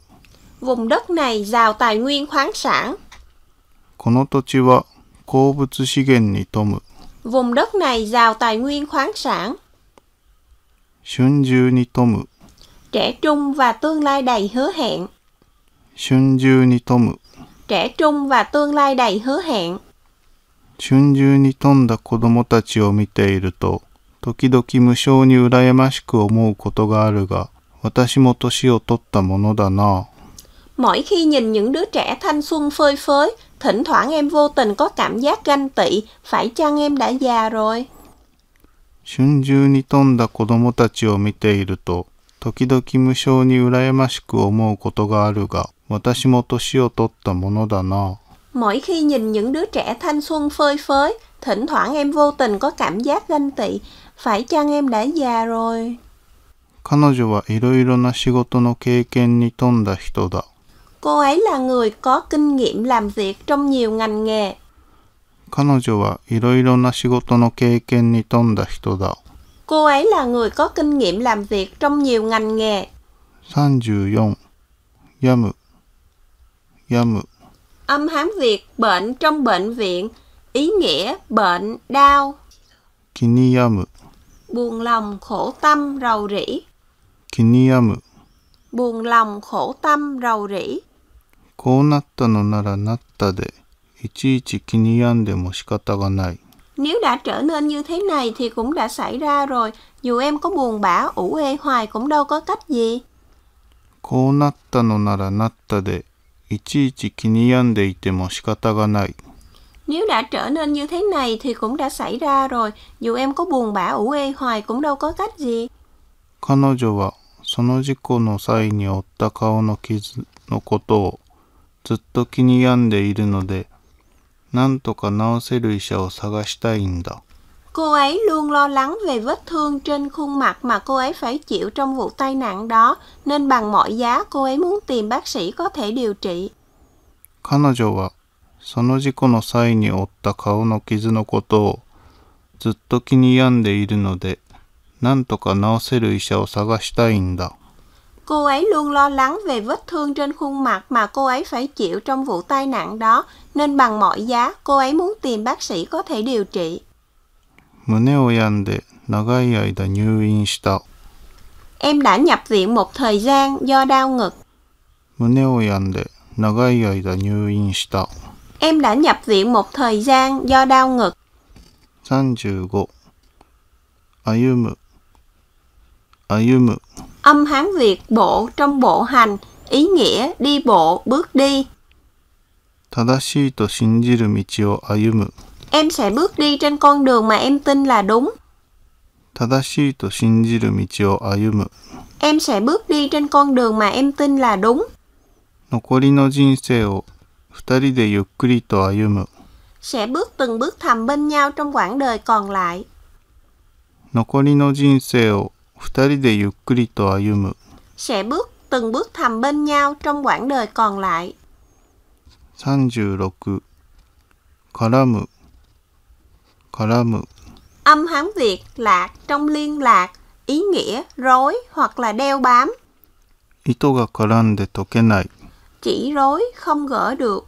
Vùng đất này giàu tài nguyên khoáng sản. この土地は鉱物資源に富む。Vùng đất này giàu tài nguyên khoáng sản. 春秋に富む。Trẻ trung và tương lai đầy hứa hẹn. 春秋に富む。Trẻ trung và tương lai đầy hứa hẹn. 春秋に富んだ子供たちを見ていると、時々無性に羨ましく思うことがあるが、私も年を取ったものだなぁ。Mỗi khi nhìn những đứa trẻ thanh xuân phơi phới, thỉnh thoảng em vô tình có cảm giác ganh tị, phải chăng em đã già rồi? 春秋に富んだ子供たちを見ていると、時々無性に羨ましく思うことがあるが、私も年を取ったものだな。Mỗi khi nhìn những đứa trẻ thanh xuân phơi phới, thỉnh thoảng em vô tình có cảm giác ganh tị, phải chăng em đã già rồi? 彼女はいろいろな仕事の経験に富んだ人だ。cô ấy là người có kinh nghiệm làm việc trong nhiều ngành nghề. 彼女はいろいろな仕事の経験に富んだ人だ。Cô ấy là người có kinh nghiệm làm việc trong nhiều ngành nghề. 34. 病む病む Âm hán Việt bệnh trong bệnh viện, ý nghĩa bệnh, đau. 気に病む Buồn lòng, khổ tâm, rầu rĩ. 気に病む Buồn lòng, khổ tâm, rầu rĩ. こうなったのならなったで、いちいち気に病んでも仕方がない。Nếu đã trở nên như thế này thì cũng đã xảy ra rồi, dù em có buồn bã, ủ ê hoài cũng đâu có cách gì. こうなったのならなったで、いちいち気に病んでいても仕方がない。Nếu đã trở nên như thế này thì cũng đã xảy ra rồi, dù em có buồn bã ủ ê hoài cũng đâu có cách gì. 彼女はその事故の際に負った顔の傷のことをずっと気に病んでいるので、なんとか治せる医者を探したいんだ。Cô ấy luôn lo lắng về vết thương trên khuôn mặt mà cô ấy phải chịu trong vụ tai nạn đó, nên bằng mọi giá cô ấy muốn tìm bác sĩ có thể điều trị. 彼女はその事故の際に負った顔の傷のことをずっと気に病んでいるので、なんとか治せる医者を探したいんだ。Cô ấy luôn lo lắng về vết thương trên khuôn mặt mà cô ấy phải chịu trong vụ tai nạn đó, nên bằng mọi giá cô ấy muốn tìm bác sĩ có thể điều trị. Em đã nhập viện một thời gian do đau ngực. Em đã nhập viện một thời gian do đau ngực. 35. 歩む歩む Âm Hán Việt bộ trong bộ hành, ý nghĩa đi bộ, bước đi. em sẽ bước đi trên con đường mà em tin là đúng. em sẽ bước đi trên con đường mà em tin là đúng. sẽ bước từng bước thầm bên nhau trong quãng đời còn lại. 残りの人生を二人でゆっくりと歩む sẽ bước từng bước thầm bên nhau trong quãng đời còn lại. 36. 絡む絡む Âm Hán Việt lạc trong liên lạc, ý nghĩa rối hoặc là đeo bám. 糸が絡んで解けない Chỉ rối không gỡ được,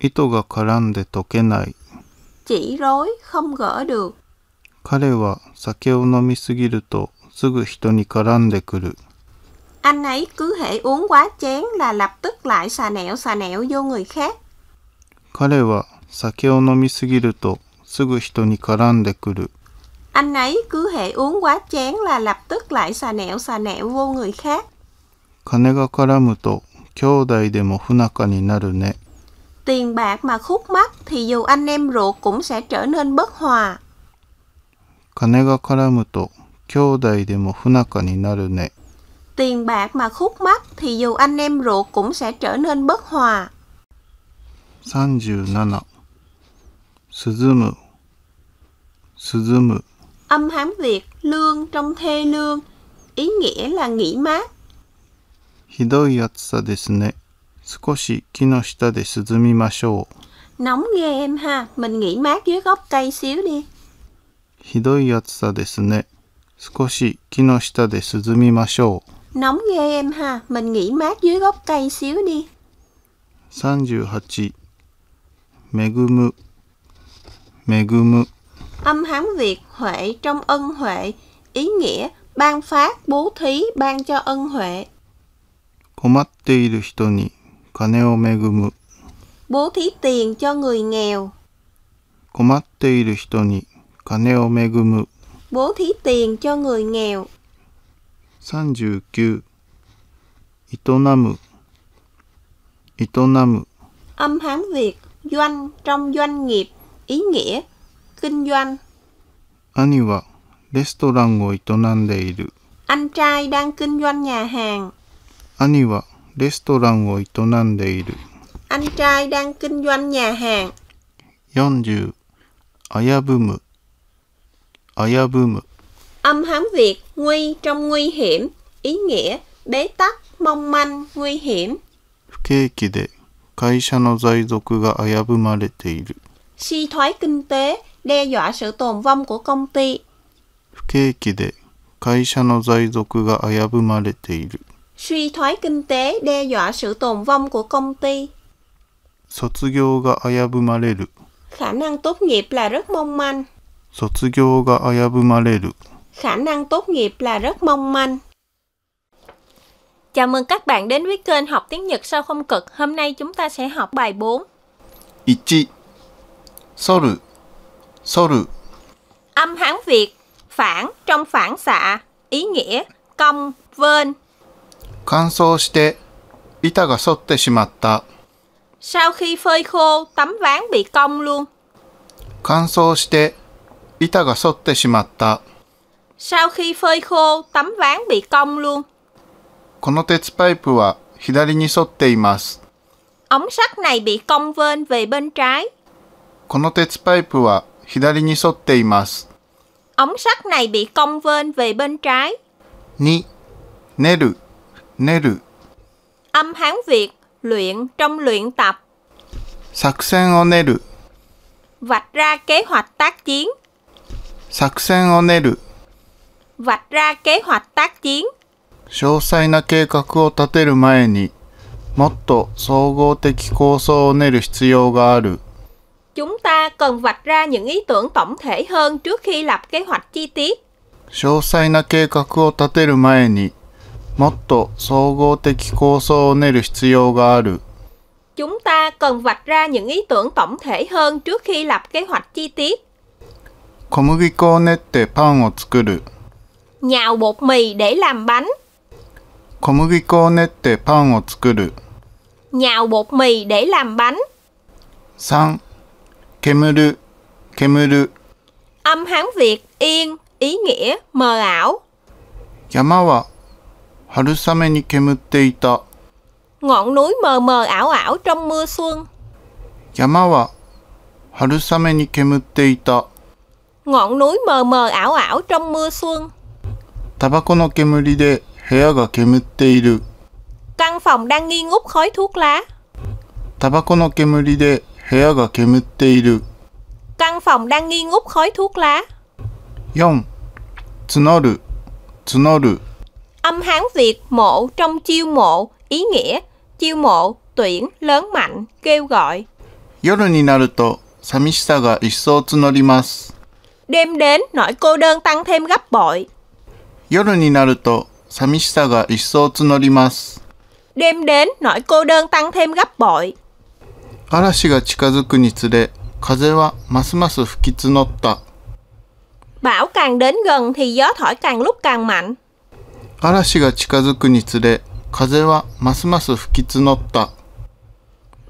糸が絡んで解けない chỉ rối không gỡ được. 彼は酒を飲みすぎるとすぐ人に絡んでくる。Anh ấy cứ hễ uống quá chén là lập tức lại xà nẹo xà nẹo vô người khác. 彼は酒を飲みすぎるとすぐ人に絡んでくる。Anh ấy cứ hễ uống quá chén là lập tức lại xà nẹo xà nẹo vô người khác. 金が絡むと兄弟でも不仲になるね。Tiền bạc mà khúc mắc thì dù anh em ruột cũng sẽ trở nên bất hòa. 金が絡むと兄弟でも不仲になるね。Tiền bạc mà khúc mắc thì dù anh em ruột cũng sẽ trở nên bất hòa. 37. 涼む涼む Âm hán Việt lương trong thê lương, ý nghĩa là nghỉ mát. Nóng ghê em ha, mình nghỉ mát dưới gốc cây xíu đi. ひどい暑さですね。少し木の下で涼みましょう。Nóng ghê em ha, mình nghỉ mát dưới gốc cây xíu đi. 38. 恵む恵む Âm Hán Việt Huệ trong ân huệ, ý nghĩa ban phát, bố thí, ban cho ân huệ. 困っている人に金を恵む Bố thí tiền cho người nghèo, 困っている人に金を恵む bố thí tiền cho người nghèo 39営む営む âm Hán Việt doanh trong doanh nghiệp ý nghĩa kinh doanh 兄はレストランを営んでいる anh trai đang kinh doanh nhà hàng 兄はレストランを営んでいる anh trai đang kinh doanh nhà hàng 40危ぶむ危ぶむ âm hán việt nguy trong nguy hiểm ý nghĩa bế tắc mong manh nguy hiểm 不景気で会社の財族が危ぶまれている suy thoái kinh tế đe dọa sự tồn vong của công ty suy thoái kinh tế đe dọa sự tồn vong của công ty khả năng tốt nghiệp là rất mong manh Khả năng tốt nghiệp là rất mong manh. Chào mừng các bạn đến với kênh học tiếng Nhật sau không cực. Hôm nay chúng ta sẽ học bài 4. 1. Soru. Soru. Âm Hán Việt phản trong phản xạ, ý nghĩa cong, vên. Sau khi phơi khô, tấm ván bị cong luôn. 乾燥して板が反ってしまった。Sau khi phơi khô, tấm ván bị cong luôn. この鉄パイプは左に沿っています。Ống sắt này bị cong vênh về bên trái. この鉄パイプは左に沿っています。Ống sắt này bị cong vênh về bên trái. 2. 寝る、寝る。Âm Hán Việt, luyện trong luyện tập. 作戦を練る。Vạch ra kế hoạch tác chiến. 作戦を練る vạch ra kế hoạch tác chiến 詳細な計画を立てる前にもっと総合的構想を練る必要がある chúng ta cần vạch ra những ý tưởng tổng thể hơn trước khi lập kế hoạch chi tiết 詳細な計画を立てる前にもっと総合的構想を練る必要がある chúng ta cần vạch ra những ý tưởng tổng thể hơn trước khi lập kế hoạch chi tiết 小麦粉を練ってパンを作る。nhào bột mì để làm bánh. 小麦粉を練ってパンを作る。nhào bột mì để làm bánh. 3. 煙る、煙る。Âm Hán Việt yên, ý nghĩa mờ ảo. 山は春雨に煙っていた。Ngọn núi mờ mờ ảo ảo trong mưa xuân. 山は春雨に煙っていた。ngọn núi mờ mờ ảo ảo trong mưa xuân. căn phòng đang nghi ngút khói thuốc lá. タバコの煙で部屋が煙っている。Căn phòng đang nghi ngút khói thuốc lá. 4. 募る、募る。Âm Hán Việt mộ trong chiêu mộ, ý nghĩa chiêu mộ, tuyển, lớn mạnh, kêu gọi. 夜になると寂しさが一層募ります。đêm đến nỗi cô đơn tăng thêm gấp bội. Đêm đến nỗi cô đơn tăng thêm gấp bội. 嵐が近づくにつれ、風はますます吹き募った。Bão càng đến gần thì gió thổi càng lúc càng mạnh. 嵐が近づくにつれ、風はますます吹き募った。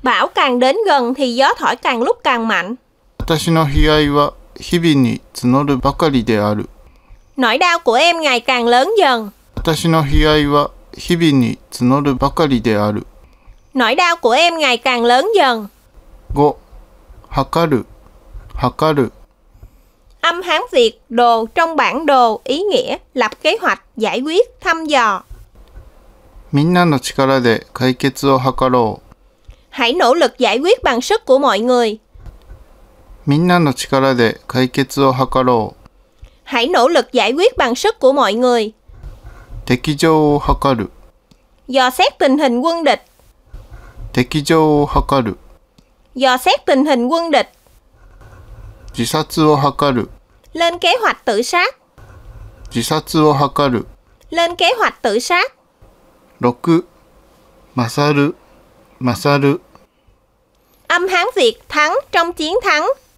Bão càng đến gần thì gió thổi càng lúc càng mạnh. 私の悲哀は日々に募るばかりである。Nỗi đau của em ngày càng lớn dần. 私の悲哀は日々に募るばかりである。Nỗi đau của em ngày càng lớn dần. 5. 測る、測る。Âm Hán Việt đồ trong bản đồ ý nghĩa lập kế hoạch, giải quyết, thăm dò. みんなの力で解決を図ろう。Hãy nỗ lực giải quyết bằng sức của mọi người. みんなの力で解決を図ろう。Hãy nỗ lực giải quyết bằng sức của mọi người. 敵情を図る。Dò xét tình hình quân địch. 敵情を図る。Dò xét tình hình quân địch. 自殺を図る。Lên kế hoạch tự sát. 自殺を図る。Lên kế hoạch tự sát. 6. 勝る。勝る。Âm Hán Việt thắng trong chiến thắng.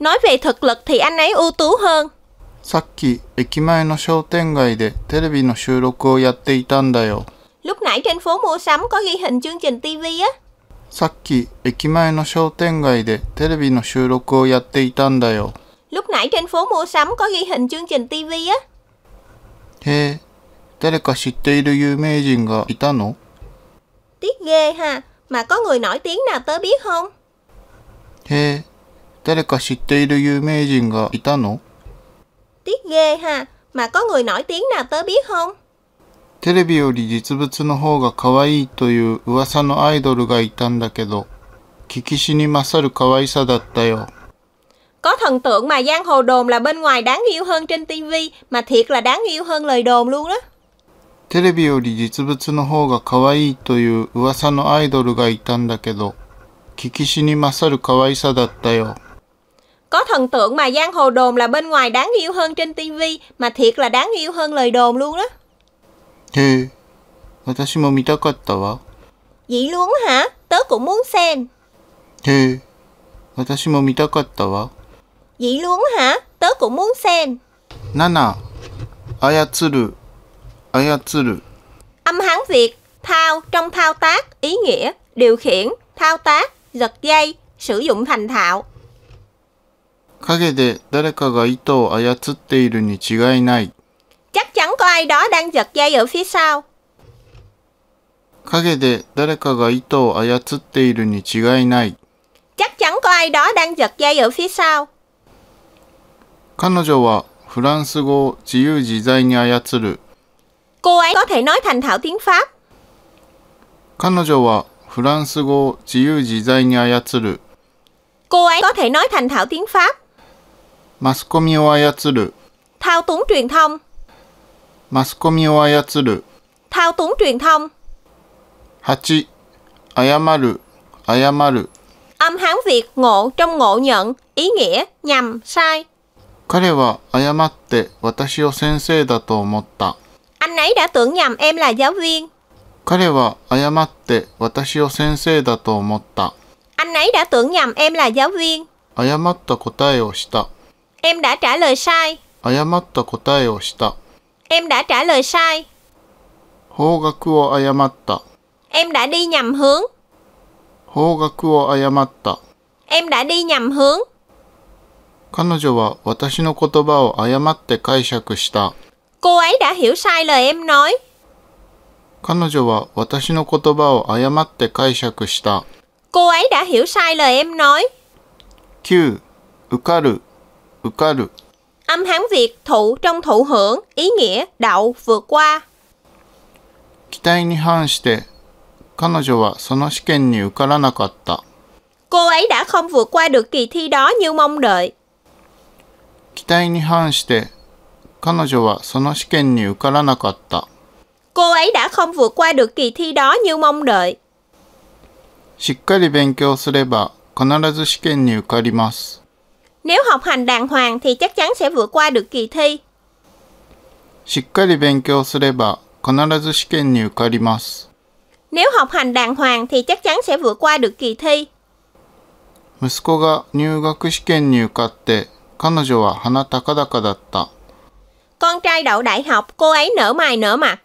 Nói về thực lực thì anh ấy ưu tú hơn. さっき駅前の商店街でテレビの収録をやっていたんだよ。Lúc nãy trên phố mua sắm có ghi hình chương trình TV á. さっき駅前の商店街でテレビの収録をやっていたんだよ。Lúc nãy trên phố mua sắm có ghi hình chương trình TV á. へえ、誰か知っている有名人がいたの Tiếc ghê ha mà có người nổi tiếng nào tớ biết không? Thế, 誰か知っている有名人がいたの Tiếc ghê ha, mà có người nổi tiếng nào tớ biết không? テレビより実物の方が可愛いという噂のアイドルがいたんだけど、聞きしに勝る可愛さだったよ。Có thần tượng mà giang hồ đồn là bên ngoài đáng yêu hơn trên tivi mà thiệt là đáng yêu hơn lời đồn luôn đó. テレビより実物の方が可愛いという噂のアイドルがいたんだけど、聞きしに勝る可愛さだったよ。Có thần tượng mà giang hồ đồn là bên ngoài đáng yêu hơn trên tivi mà thiệt là đáng yêu hơn lời đồn luôn đó. Hê, 私も見たかったわ。Vậy luôn hả? Tớ cũng muốn xem. Hê, 私も見たかったわ。Vậy luôn hả? Tớ cũng muốn xem. 7. 操る操る。Âm Hán Việt, thao trong thao tác, ý nghĩa, điều khiển, thao tác, giật dây, sử dụng thành thạo. 陰で誰かが糸を操っているに違いない。Chắc chắn có ai đó đang giật dây ở phía sau. 陰で誰かが糸を操っているに違いない。Chắc chắn có ai đó đang giật dây ở phía sau. 彼女はフランス語を自由自在に操る。Cô ấy có thể nói thành thạo tiếng Pháp. 彼女はフランス語を自由自在に操る。Cô ấy có thể nói thành thạo tiếng Pháp. マスコミを操る。Thao túng truyền thông. マスコミを操る。Thao túng truyền thông. 8. Hán Việt ngộ trong ngộ nhận, ý nghĩa nhầm, sai. 彼は謝って私を先生だと思った。anh ấy đã tưởng nhầm em là giáo viên. 彼は誤って私を先生だと思った。Anh ấy đã tưởng nhầm em là giáo viên. 誤った答えをした。Em đã trả lời sai. 誤った答えをした。Em đã trả lời sai. 方角を誤った。Em đã đi nhầm hướng. 方角を誤った。Em đã đi nhầm hướng. 彼女は私の言葉を誤って解釈した。cô ấy đã hiểu sai lời em nói. 彼女は私の言葉を誤って解釈した。cô ấy đã hiểu sai lời em nói. 9. Âm Hán Việt thụ trong thụ hưởng, ý nghĩa đậu, vượt qua. 期待に反して、彼女はその試験に受からなかった。Cô ấy đã không vượt qua được kỳ thi đó như mong đợi. 期待に反して、彼女はその試験に受からなかった。Cô ấy đã không vượt qua được kỳ thi đó như mong đợi. しっかり勉強すれば必ず試験に受かります。Nếu học hành đàng hoàng thì chắc chắn sẽ vượt qua được kỳ thi. しっかり勉強すれば必ず試験に受かります。Nếu học hành đàng hoàng thì chắc chắn sẽ vượt qua được kỳ thi. 息子が入学試験に受かって彼女は鼻高々だった。Con trai đậu đại học, cô ấy nở mày nở mặt.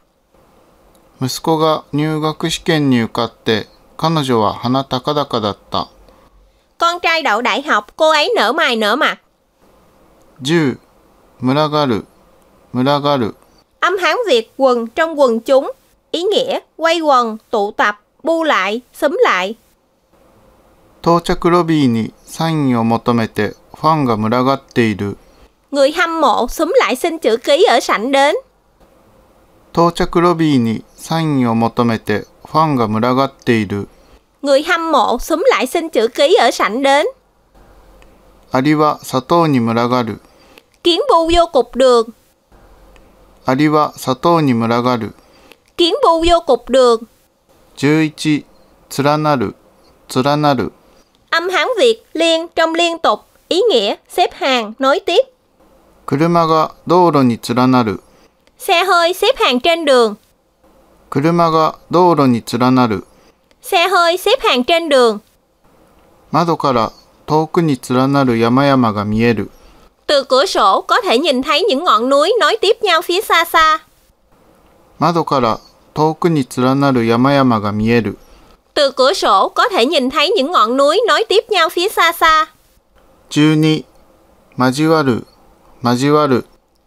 息子が入学試験に受かって、彼女は鼻高々だった。Con trai đậu đại học, cô ấy nở mày nở mặt. 10. âm Hán Việt quần trong quần chúng, ý nghĩa quay quần, tụ tập, bu lại, xúm lại. 到着ロビーにサインを求めてファンが群がっている。người hâm mộ xúm lại xin chữ ký ở sảnh đến. 到着ロビーにサインを求めてファンが群がっている。người hâm mộ xúm lại xin chữ ký ở sảnh đến. アリは砂糖に群がる。kiến bu vô cục đường. アリは砂糖に群がる。kiến bu vô cục đường. 11連なる連なる âm hán việt liên trong liên tục ý nghĩa xếp hàng nối tiếp 車が道路に連なる Xe hơi xếp hàng trên đường. 車が道路に連なる Xe hơi xếp hàng trên đường. 窓から遠くに連なる山々が見える Từ cửa sổ có thể nhìn thấy những ngọn núi nối tiếp nhau phía xa xa. 窓から遠くに連なる山々が見える Từ cửa sổ có thể nhìn thấy những ngọn núi nối tiếp nhau phía xa xa. 12交わる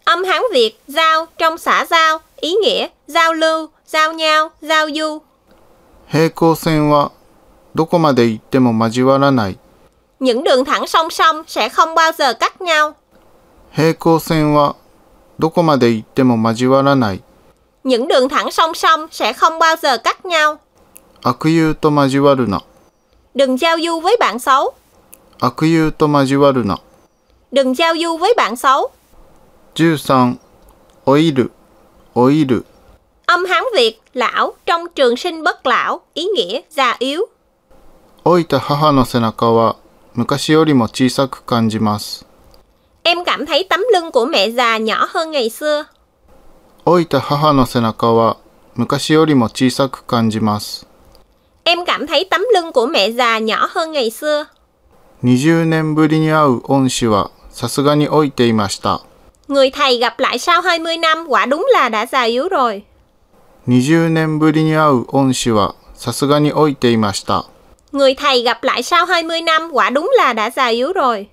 âm Hán Việt giao trong xã giao, ý nghĩa giao lưu, giao nhau, giao du. Những đường thẳng song song sẽ không bao giờ cắt nhau. Những đường thẳng song song sẽ không bao giờ cắt nhau. Đừng giao du với bạn xấu. 悪友と交わるな。đừng giao du với bạn xấu. 13. Oiru, oiru. Âm Hán Việt, lão, trong trường sinh bất lão, ý nghĩa già yếu. em cảm thấy tấm lưng của mẹ già nhỏ hơn ngày xưa. em cảm thấy tấm lưng của mẹ già nhỏ hơn ngày xưa. 20年ぶりに会う恩師はさすがに置いていました。Người thầy gặp lại sau 20 năm quả đúng là đã già yếu rồi. 20年ぶりに会う恩師はさすがに老いていました。Người thầy gặp lại sau 20 năm quả đúng là đã già yếu rồi.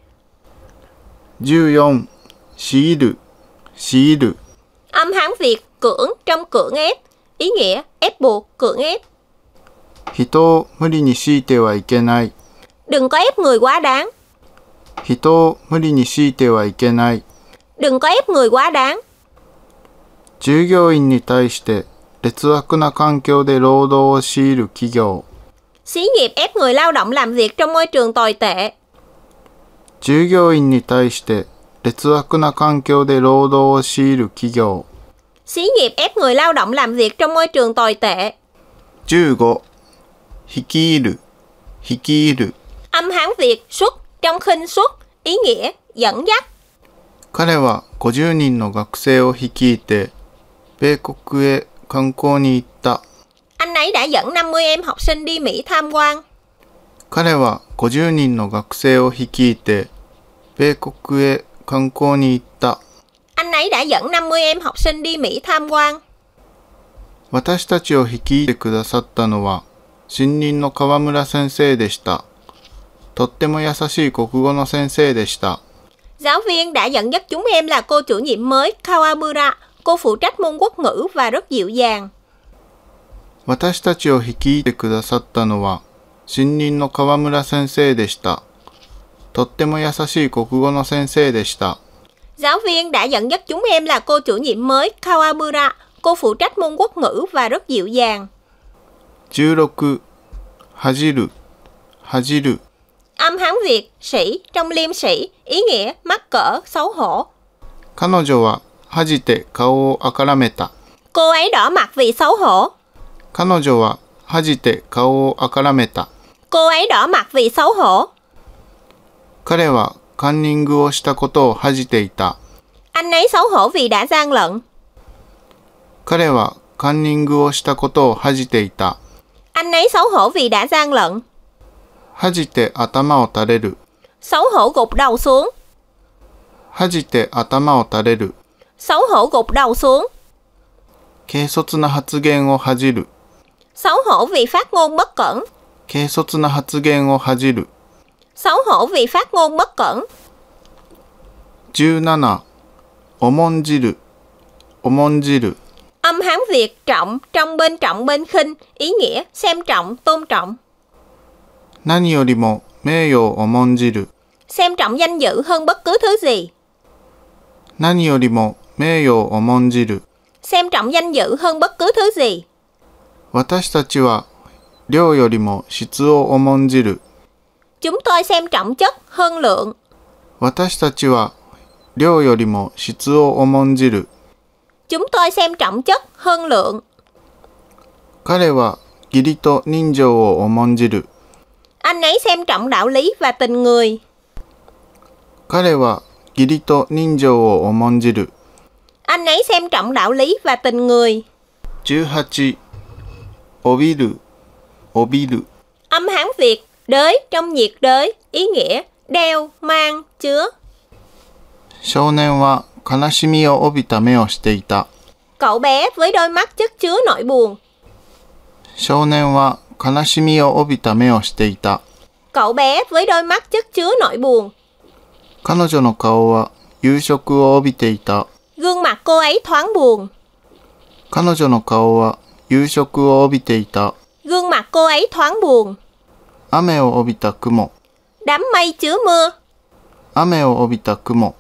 14. Xí đự Xí đự Âm Hán Việt cưỡng trong cưỡng ép. Ý nghĩa ép buộc, cưỡng ép. Hito, Đừng có ép người quá đáng. 人を無理に強いてはいけない。Đừng có ép người quá đáng. 従業員に対して劣悪な環境で労働を強いる企業。Xí nghiệp ép người lao động làm việc trong môi trường tồi tệ. 従業員に対して劣悪な環境で労働を強いる企業。Xí nghiệp ép người lao động làm việc trong môi trường tồi tệ. 15. 率いる、率いる。âm hán Việt xuất 彼は50人の学生を率いて米国へ観光に行った a 彼は50人の学生を率いて米国へ観光に行った。a 私たちを率いてくださったのは新任の川村先生でした。とっても優しい国語の先生でした。Giáo viên đã dẫn dắt chúng em là cô chủ nhiệm mới Kawamura. Cô phụ trách môn quốc ngữ và rất dịu dàng. 私たちを率いてくださったのは、新任の川村先生でした。とっても優しい国語の先生でした。Giáo viên đã dẫn dắt chúng em là cô chủ nhiệm mới Kawamura. Cô phụ trách môn quốc ngữ và rất dịu dàng. 16. 恥じる、恥じる。âm Hán Việt sĩ trong liêm sĩ, ý nghĩa mắc cỡ, xấu hổ. Cô ấy đỏ mặt vì xấu hổ. Cô ấy đỏ mặt vì xấu hổ. Anh ấy xấu hổ vì đã gian lận. Anh ấy xấu hổ vì đã gian lận. 恥じて頭を垂れる。xấu hổ gục đầu xuống. 恥じて頭を垂れる。xấu hổ gục đầu xuống. 軽率な発言を恥じる。xấu hổ vì phát ngôn bất cẩn. 軽率な発言を恥じる。xấu hổ vì phát ngôn bất cẩn. 17. Hán Việt trọng, trong bên trọng bên khinh, ý nghĩa xem trọng, tôn trọng. 何よりも名誉を重んじる xem trọng danh dự hơn bất cứ thứ gì 何よりも名誉を重んじる xem trọng danh dự hơn bất cứ thứ gì 私たちは量よりも質を重んじる chúng tôi xem trọng chất hơn lượng 私たちは量よりも質を重んじる chúng tôi xem trọng chất hơn lượng 彼は義理と人情を重んじる Anh ấy xem trọng đạo lý và tình người. 彼は義理と人情を重んじる。Anh ấy xem trọng đạo lý và tình người. 18. 帯びる、帯びる。Âm Hán Việt, đới trong nhiệt đới, ý nghĩa đeo, mang, chứa. 少年は悲しみを帯びた目をしていた。Cậu bé với đôi mắt chất chứa nỗi buồn. 少年は悲しみを帯びた目をしていた。Cậu bé với đôi mắt chất chứa nỗi buồn. 彼女の顔は夕食を帯びていた。Gương mặt cô ấy thoáng buồn. 彼女の顔は夕食を帯びていた。Gương mặt cô ấy thoáng buồn. 雨を帯びた雲。Đám mây chứa mưa. 雨を帯びた雲。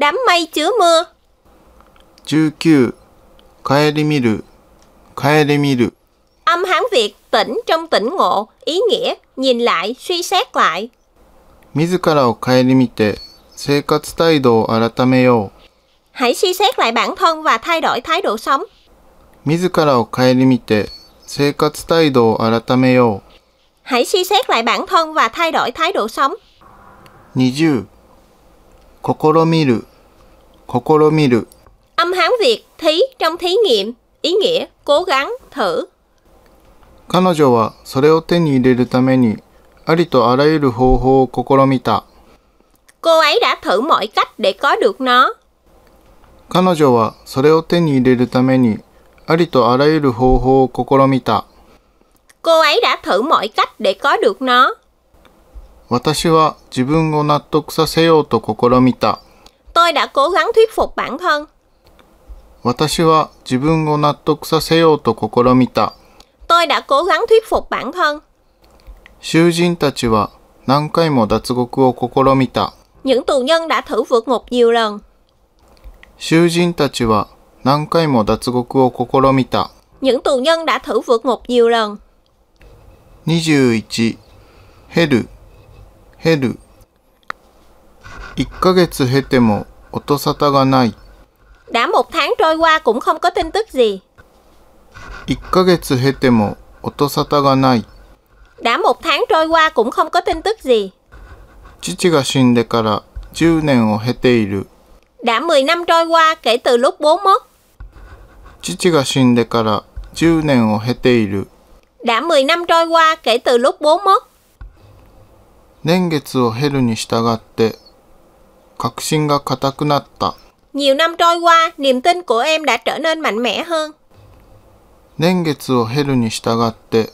Đám mây chứa mưa. 19. 帰り見る。帰り見る。Âm Hán Việt tỉnh trong tỉnh ngộ, ý nghĩa, nhìn lại, suy xét lại. hãy suy xét lại bản thân và thay đổi thái độ sống. 自らを顧みて生活態度を改めよう。Hãy suy xét lại bản thân và thay đổi thái độ sống. 20. 試みる試みる。Âm hán Việt thí trong thí nghiệm, ý nghĩa cố gắng, thử. 彼女はそれを手に入れるためにありとあらゆる方法を試みた。Cô ấy đã thử mọi cách để có được nó. 彼女はそれを手に入れるためにありとあらゆる方法を試みた。Cô ấy đã thử mọi cách để có được nó. 私は自分を納得させようと試みた。Tôi đã cố gắng thuyết phục bản thân. 私は自分を納得させようと試みた。Tôi đã cố gắng thuyết phục bản thân. những tù nhân đã thử vượt ngục nhiều lần. những tù nhân đã thử vượt ngục nhiều lần. 21減る減る1ヶ月経ても音沙汰がない。Đã một tháng trôi qua cũng không có tin tức gì. 1ヶ月経ても音沙汰がない。Đã một tháng trôi qua cũng không có tin tức gì. 父が死んでから10年を経ている。Đã 10 năm trôi qua kể từ lúc bố mất. 父が死んでから10年を経ている。Đã 10 năm trôi qua kể từ lúc bố mất. 年月を経るに従って確信が固くなった。Nhiều năm trôi qua, niềm tin của em đã trở nên mạnh mẽ hơn. 年月を経るに従って、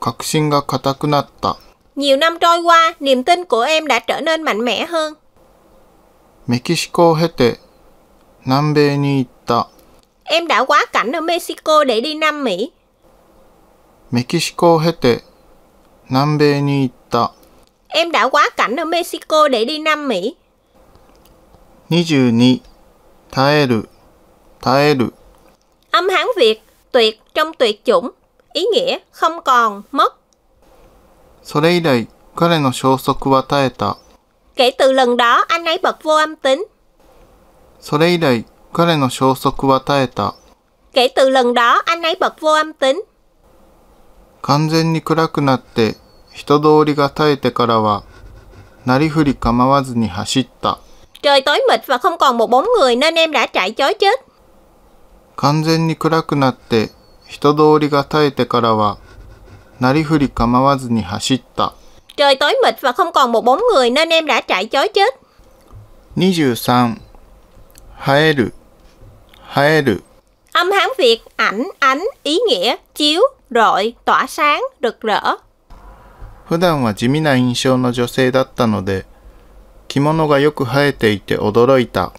確信が固くなった。Nhiều năm trôi qua, niềm tin của em đã trở nên mạnh mẽ hơn. メキシコを経て、南米に行った。Em đã quá cảnh ở Mexico để đi Nam Mỹ. メキシコを経て、南米に行った。Em đã quá cảnh ở Mexico để đi Nam Mỹ. 22. 耐える、耐える。Âm hán Việt tuyệt trong tuyệt chủng, ý nghĩa không còn, mất. kể từ lần đó, anh ấy bật vô âm tính. kể từ lần đó, anh ấy bật vô âm tính. 完全に暗くなって人通りが絶えてからはなりふり構わずに走った。Trời tối mịt và không còn một bóng người nên em đã chạy chối chết. 完全に暗くなって人通りが絶えてからは、なりふり構わずに走った。Trời tối mịt và không còn một bóng người nên em đã chạy chối chết. 23. 生える生える Âm Hán Việt ảnh, ánh, ý nghĩa, chiếu, rọi, tỏa sáng, rực rỡ. 普段は地味な印象の女性だったので、着物がよく生えていて驚いた。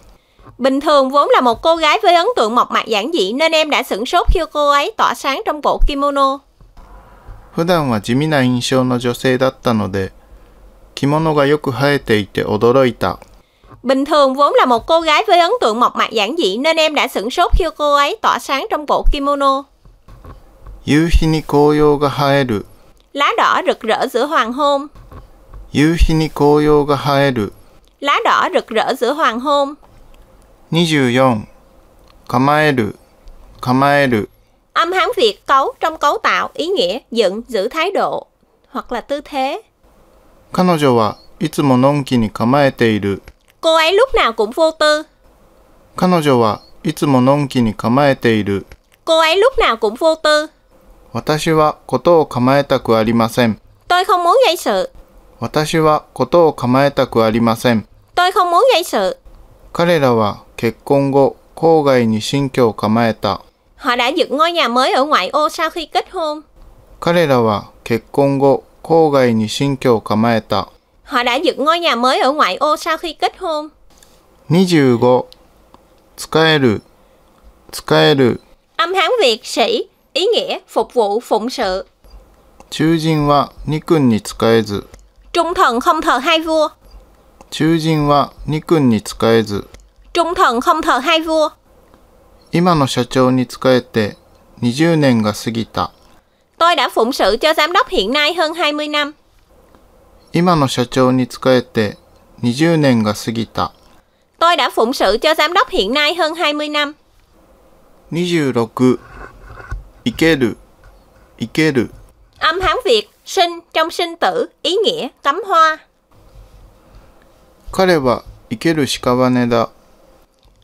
Bình thường vốn là một cô gái với ấn tượng mộc mạc giản dị nên em đã sửng sốt khi cô ấy tỏa sáng trong bộ kimono. 普段は地味な印象の女性だったので、着物がよく生えていて驚いた。Bình thường vốn là một cô gái với ấn tượng mộc mạc giản dị nên em đã sửng sốt khi cô ấy tỏa sáng trong bộ kimono. Lá đỏ rực rỡ giữa hoàng hôn. Lá đỏ rực rỡ giữa hoàng hôn. 24. Kamaeru. Kamaeru. Âm Hán Việt cấu trong cấu tạo ý nghĩa dựng, giữ thái độ hoặc là tư thế. Kanojo wa itsumo nonki ni kamaete iru. Cô ấy lúc nào cũng vô tư. Kanojo wa itsumo nonki ni kamaete iru. Cô ấy lúc nào cũng vô tư. Watashi wa koto o kamaetaku arimasen. Tôi không muốn gây sự. Watashi wa koto o kamaetaku arimasen. Tôi không muốn gây sự. Karera wa Họ đã dựng ngôi nhà mới ở ngoại ô sau khi kết hôn. 彼らは結婚後、郊外に新居を構えた。Họ đã dựng ngôi nhà mới ở ngoại ô sau khi kết hôn. 25. Âm Hán Việt sĩ, ý nghĩa phục vụ, phụng sự. 囚人は二君に使えず。Trung thần không thờ hai vua. 囚人は二君に使えず。trung thần không thờ hai vua. 今の社長に仕えて20年が過ぎた。Tôi đã phụng sự cho giám đốc hiện nay hơn 20 năm. 今の社長に仕えて20年が過ぎた。Tôi đã phụng sự cho giám đốc hiện nay hơn 20 năm. 26. Âm Hán Việt, sinh trong sinh tử, ý nghĩa cắm hoa. 彼はいける屍だ。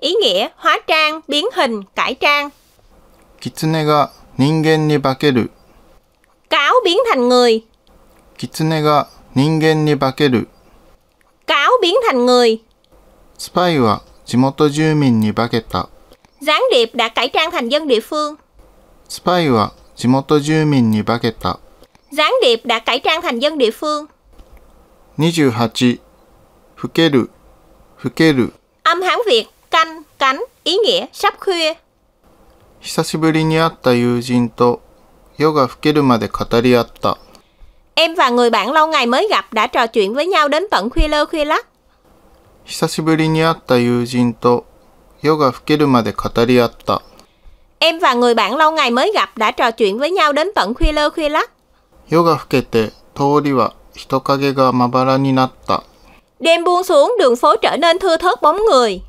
ý nghĩa hóa trang, biến hình, cải trang. Kitsune ga ningen ni bakeru. Cáo biến thành người. Kitsune ga ningen ni bakeru. Cáo biến thành người. Spy wa jimoto jumin ni baketa. Gián điệp đã cải trang thành dân địa phương. Spy wa jimoto jumin ni baketa. Gián điệp đã cải trang thành dân địa phương. 28. Fukeru. Fukeru. Âm Hán Việt canh, cánh, ý nghĩa sắp khuya. 久しぶりに会った友人と夜が更けるまで語り合った。Em và người bạn lâu ngày mới gặp đã trò chuyện với nhau đến tận khuya lơ khuya lắc. 久しぶりに会った友人と夜が更けるまで語り合った。Em và người bạn lâu ngày mới gặp đã trò chuyện với nhau đến tận khuya lơ khuya lắc. 夜が更けて通りは人影がまばらになった。Đêm buông xuống đường phố trở nên thưa thớt bóng người.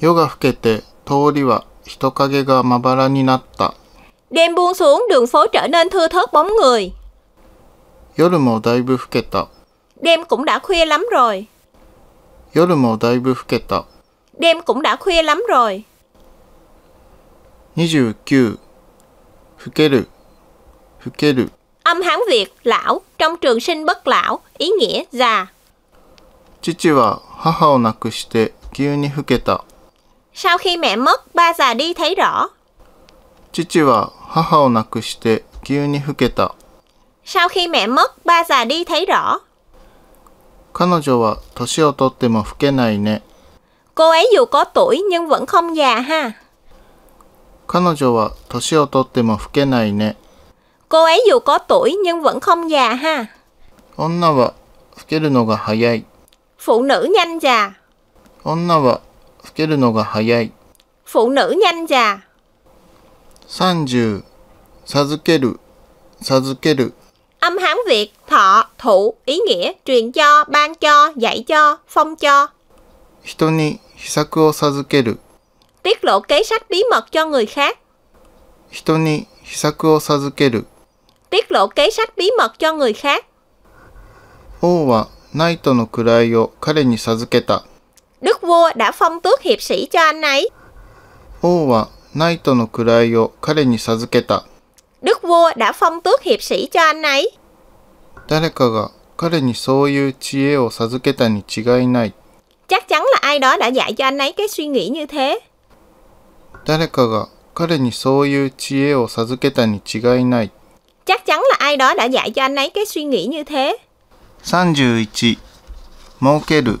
夜が更けて通りは人影がまばらになった。Đêm buông xuống đường phố trở nên thưa thớt bóng người. Đêm cũng đã khuya lắm rồi. Đêm cũng đã khuya lắm rồi. 29. Âm Hán Việt lão trong trường sinh bất lão, ý nghĩa già. 父は母を亡くして急に老けた。sau khi mẹ mất, ba già đi thấy rõ. sau khi mẹ mất, ba già đi thấy rõ. cô ấy dù có tuổi nhưng vẫn không già ha. 彼女は年をとっても老けないね。Cô ấy dù có tuổi nhưng vẫn không già ha. 女は老けるのが早い。Phụ nữ nhanh già. 女はけるのが早い。phụ nữ nhanh già. 30. 授ける、授ける。Âm Hán Việt, thọ, thụ, ý nghĩa, truyền cho, ban cho, dạy cho, phong cho. Hito ni hisaku o sazukeru. tiết lộ kế sách bí mật cho người khác. Hito ni hisaku o sazukeru. tiết lộ kế sách bí mật cho người khác. O wa no kare ni sazuketa đức vua đã phong tước hiệp sĩ cho anh ấy. Đức vua đã phong tước hiệp sĩ cho anh ấy. chắc chắn là ai đó đã dạy cho anh ấy cái suy nghĩ như thế. chắc chắn là ai đó đã dạy cho anh ấy cái suy nghĩ như thế. 31. 儲ける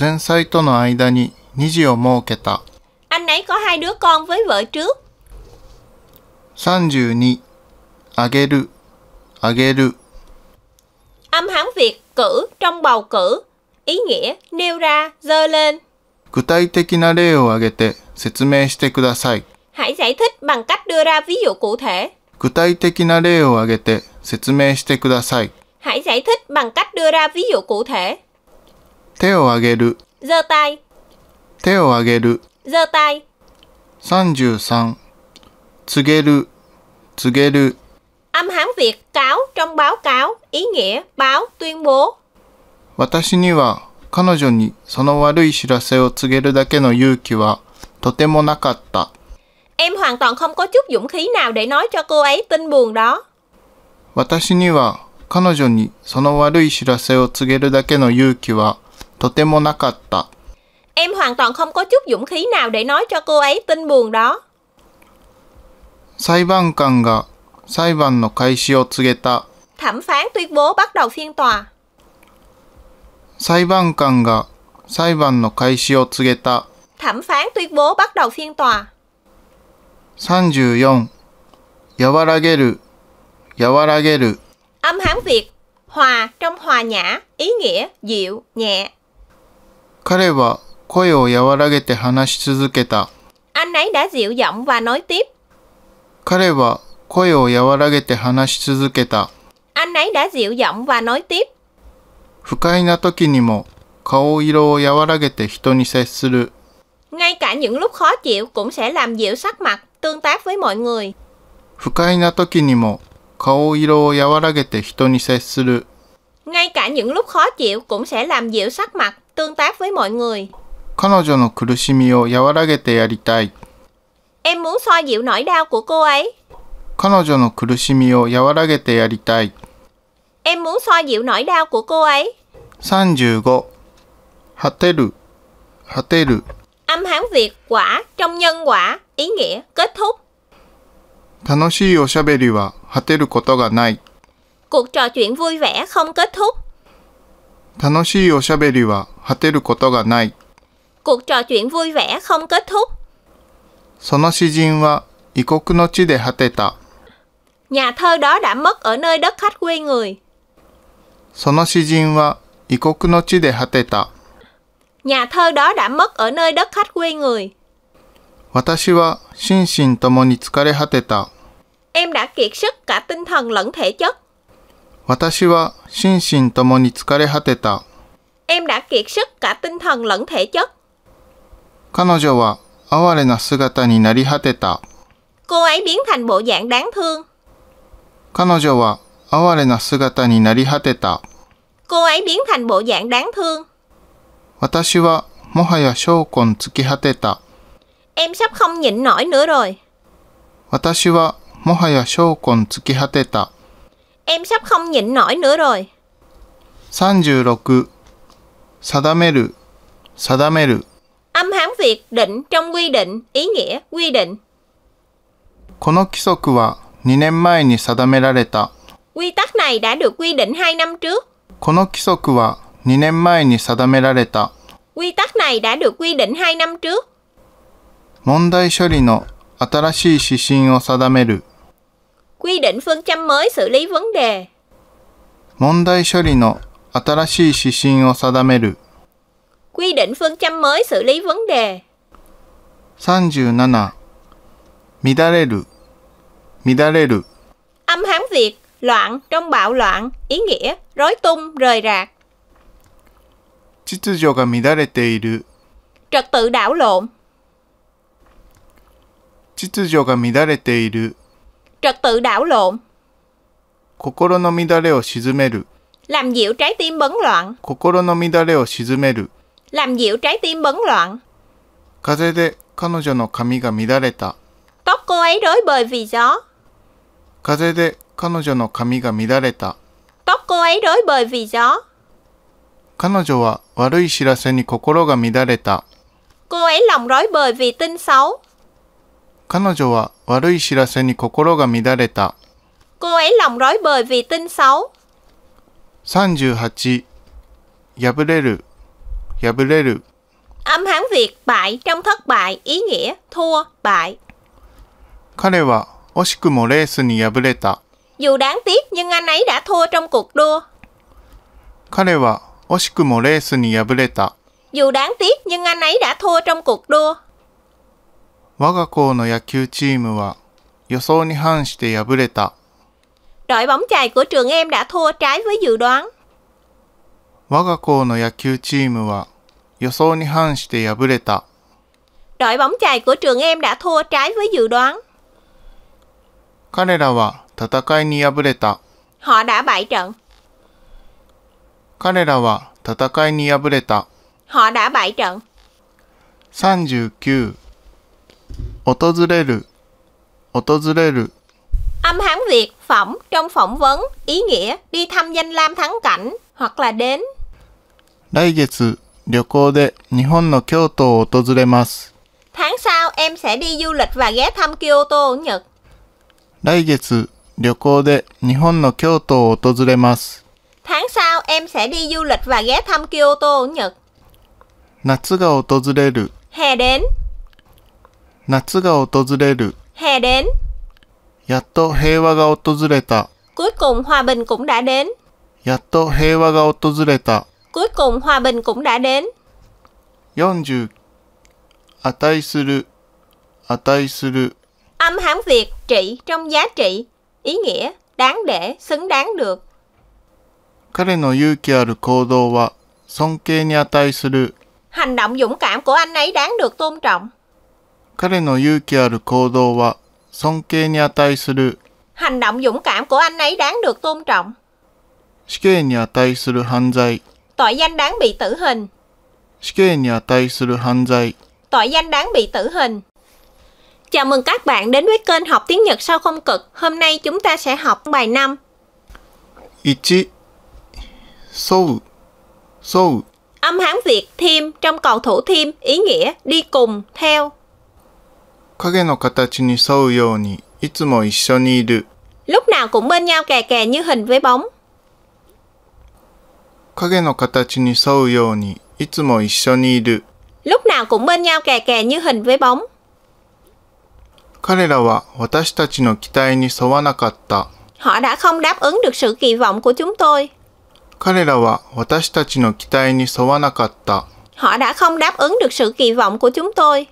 前妻との間に ấy có hai đứa con với vợ trước. 32あげるあげる Âm Hán Việt cử trong bầu cử ý nghĩa nêu ra, dơ lên. 具体的な例を挙げて説明してください。Hãy giải thích bằng cách đưa ra ví dụ cụ thể. 具体的な例を挙げて説明してください。Hãy giải thích bằng cách đưa ra ví dụ cụ thể. 手を上げる状態手を上げる状態33告げる告げる Âm hán Việt cáo trong báo cáo ý nghĩa báo tuyên bố 私には彼女にその悪い知らせを告げるだけの勇気はとてもなかった Em hoàn toàn không có chút dũng khí nào để nói cho cô ấy tin buồn đó 私には彼女にその悪い知らせを告げるだけの勇気はとてもなかった。Em hoàn toàn không có chút dũng khí nào để nói cho cô ấy tin buồn đó. 裁判官が裁判の開始を告げた。Thẩm phán tuyên bố bắt đầu phiên tòa. 裁判官が裁判の開始を告げた。Thẩm phán tuyên bố bắt đầu phiên tòa. 34. Âm hán Việt, hòa trong hòa nhã, ý nghĩa dịu, nhẹ, 彼は声を和らげて話し続けた。Anh ấy đã dịu giọng và nói tiếp. 彼は声を和らげて話し続けた。Anh ấy đã dịu giọng và nói tiếp. 不快な時にも顔色を和らげて人に接する。Ngay cả những lúc khó chịu cũng sẽ làm dịu sắc mặt, tương tác với mọi người. 不快な時にも顔色を和らげて人に接する。Ngay cả những lúc khó chịu cũng sẽ làm dịu sắc mặt, tương tác với mọi người. 彼女の苦しみを和らげてやりたい。Em muốn xoa dịu nỗi đau của cô ấy. em muốn xoa dịu nỗi đau của cô ấy. 35. âm Hán Việt quả trong nhân quả, ý nghĩa kết thúc. cuộc trò chuyện vui vẻ không kết thúc. 楽しいおしゃべりは果てることがない。Cuộc trò chuyện vui vẻ không kết thúc. その詩人は異国の地で果てた。Nhà thơ đó đã mất ở nơi đất khách quê người. その詩人は異国の地で果てた。Nhà thơ đó đã mất ở nơi đất khách quê người. 私は心身ともに疲れ果てた。Em đã kiệt sức cả tinh thần lẫn thể chất. 私は心身ともに疲れ果てた。Em đã kiệt sức cả tinh thần lẫn thể chất. 彼女は哀れな姿になり果てた。Cô ấy biến thành bộ dạng đáng thương. 彼女は哀れな姿になり果てた。Cô ấy biến thành bộ dạng đáng thương. 私はもはや昇魂尽き果てた。Em sắp không nhịn nổi nữa rồi. 私はもはや昇魂尽き果てた。Em sắp không nhịn nổi nữa rồi. 36. 定める、定める。Âm Hán Việt định trong quy định, ý nghĩa quy định. この規則は2年前に定められた。Quy tắc này đã được quy định 2 năm trước. この規則は2年前に定められた。Quy tắc này đã được quy định 2 năm trước. 問題処理の新しい指針を定める。quy định phương châm mới xử lý vấn đề. 問題処理の新しい指針を定める。quy định phương châm mới xử lý vấn đề. 37. 乱れる、乱れる。Âm hán Việt, loạn, trong bạo loạn, ý nghĩa, rối tung, rời rạc. Trật tự đảo lộn. 秩序が乱れている。trật tự đảo lộn. 心の乱れを鎮める làm dịu trái tim bấn loạn. 心の乱れを鎮める làm dịu trái tim bấn loạn. 風で彼女の髪が乱れた Tóc cô ấy rối bời vì gió. 風で彼女の髪が乱れた Tóc cô ấy rối bời vì gió. 彼女は悪い知らせに心が乱れた Cô ấy lòng rối bời vì tin xấu. 彼女は悪い知らせに心が乱れた。Cô ấy lòng rối bời vì tin xấu. 38. Âm Hán Việt bại trong thất bại ý nghĩa thua, bại. 彼は惜しくもレースに敗れた。Dù đáng tiếc nhưng anh ấy đã thua trong cuộc đua. 彼は惜しくもレースに敗れた。Dù đáng tiếc nhưng anh ấy đã thua trong cuộc đua. 我が校の野球チームは予想に反して敗れた。Đội bóng chày của trường em đã thua trái với dự đoán. 我が校の野球チームは予想に反して敗れた。Đội bóng chày của trường em đã thua trái với dự đoán. 彼らは戦いに敗れた。Họ đã bại trận. 彼らは戦いに敗れた。Họ đã bại trận. 39 âm Hán Việt phẩm trong phỏng vấn ý nghĩa đi thăm danh lam thắng cảnh hoặc là đến. Tháng sau em sẽ đi du lịch và ghé thăm Kyoto ở Nhật. Tháng sau em sẽ đi du lịch và ghé thăm Kyoto ở Nhật. Hè đến. 夏が訪れる Hè đến やっと平和が訪れた Cuối cùng hòa bình cũng đã đến やっと平和が訪れた Cuối cùng hòa bình cũng đã đến 40値する値する Âm hán Việt trị trong giá trị Ý nghĩa đáng để, xứng đáng được 彼の勇気ある行動は尊敬に値する Hành động dũng cảm của anh ấy đáng được tôn trọng 彼の勇気ある行動は尊敬に値する。Hành động dũng cảm của anh ấy đáng được tôn trọng. 死刑に値する犯罪。Tội danh đáng bị tử hình. 死刑に値する犯罪。Tội danh đáng bị tử hình. Chào mừng các bạn đến với kênh học tiếng Nhật sau không cực. Hôm nay chúng ta sẽ học bài 5. 1. Sâu. Sâu. Âm hán Việt thêm trong cầu thủ thêm ý nghĩa đi cùng, theo. 影の形に沿うようにいつも一緒にいる。Lúc nào cũng bên nhau kè kè như hình với bóng. 影の形に沿うようにいつも一緒にいる。Lúc nào cũng bên nhau kè kè như hình với bóng. 彼らは私たちの期待に沿わなかった。Họ đã không đáp ứng được sự kỳ vọng của chúng tôi. 彼らは私たちの期待に沿わなかった。Họ đã không đáp ứng được sự kỳ vọng của chúng tôi.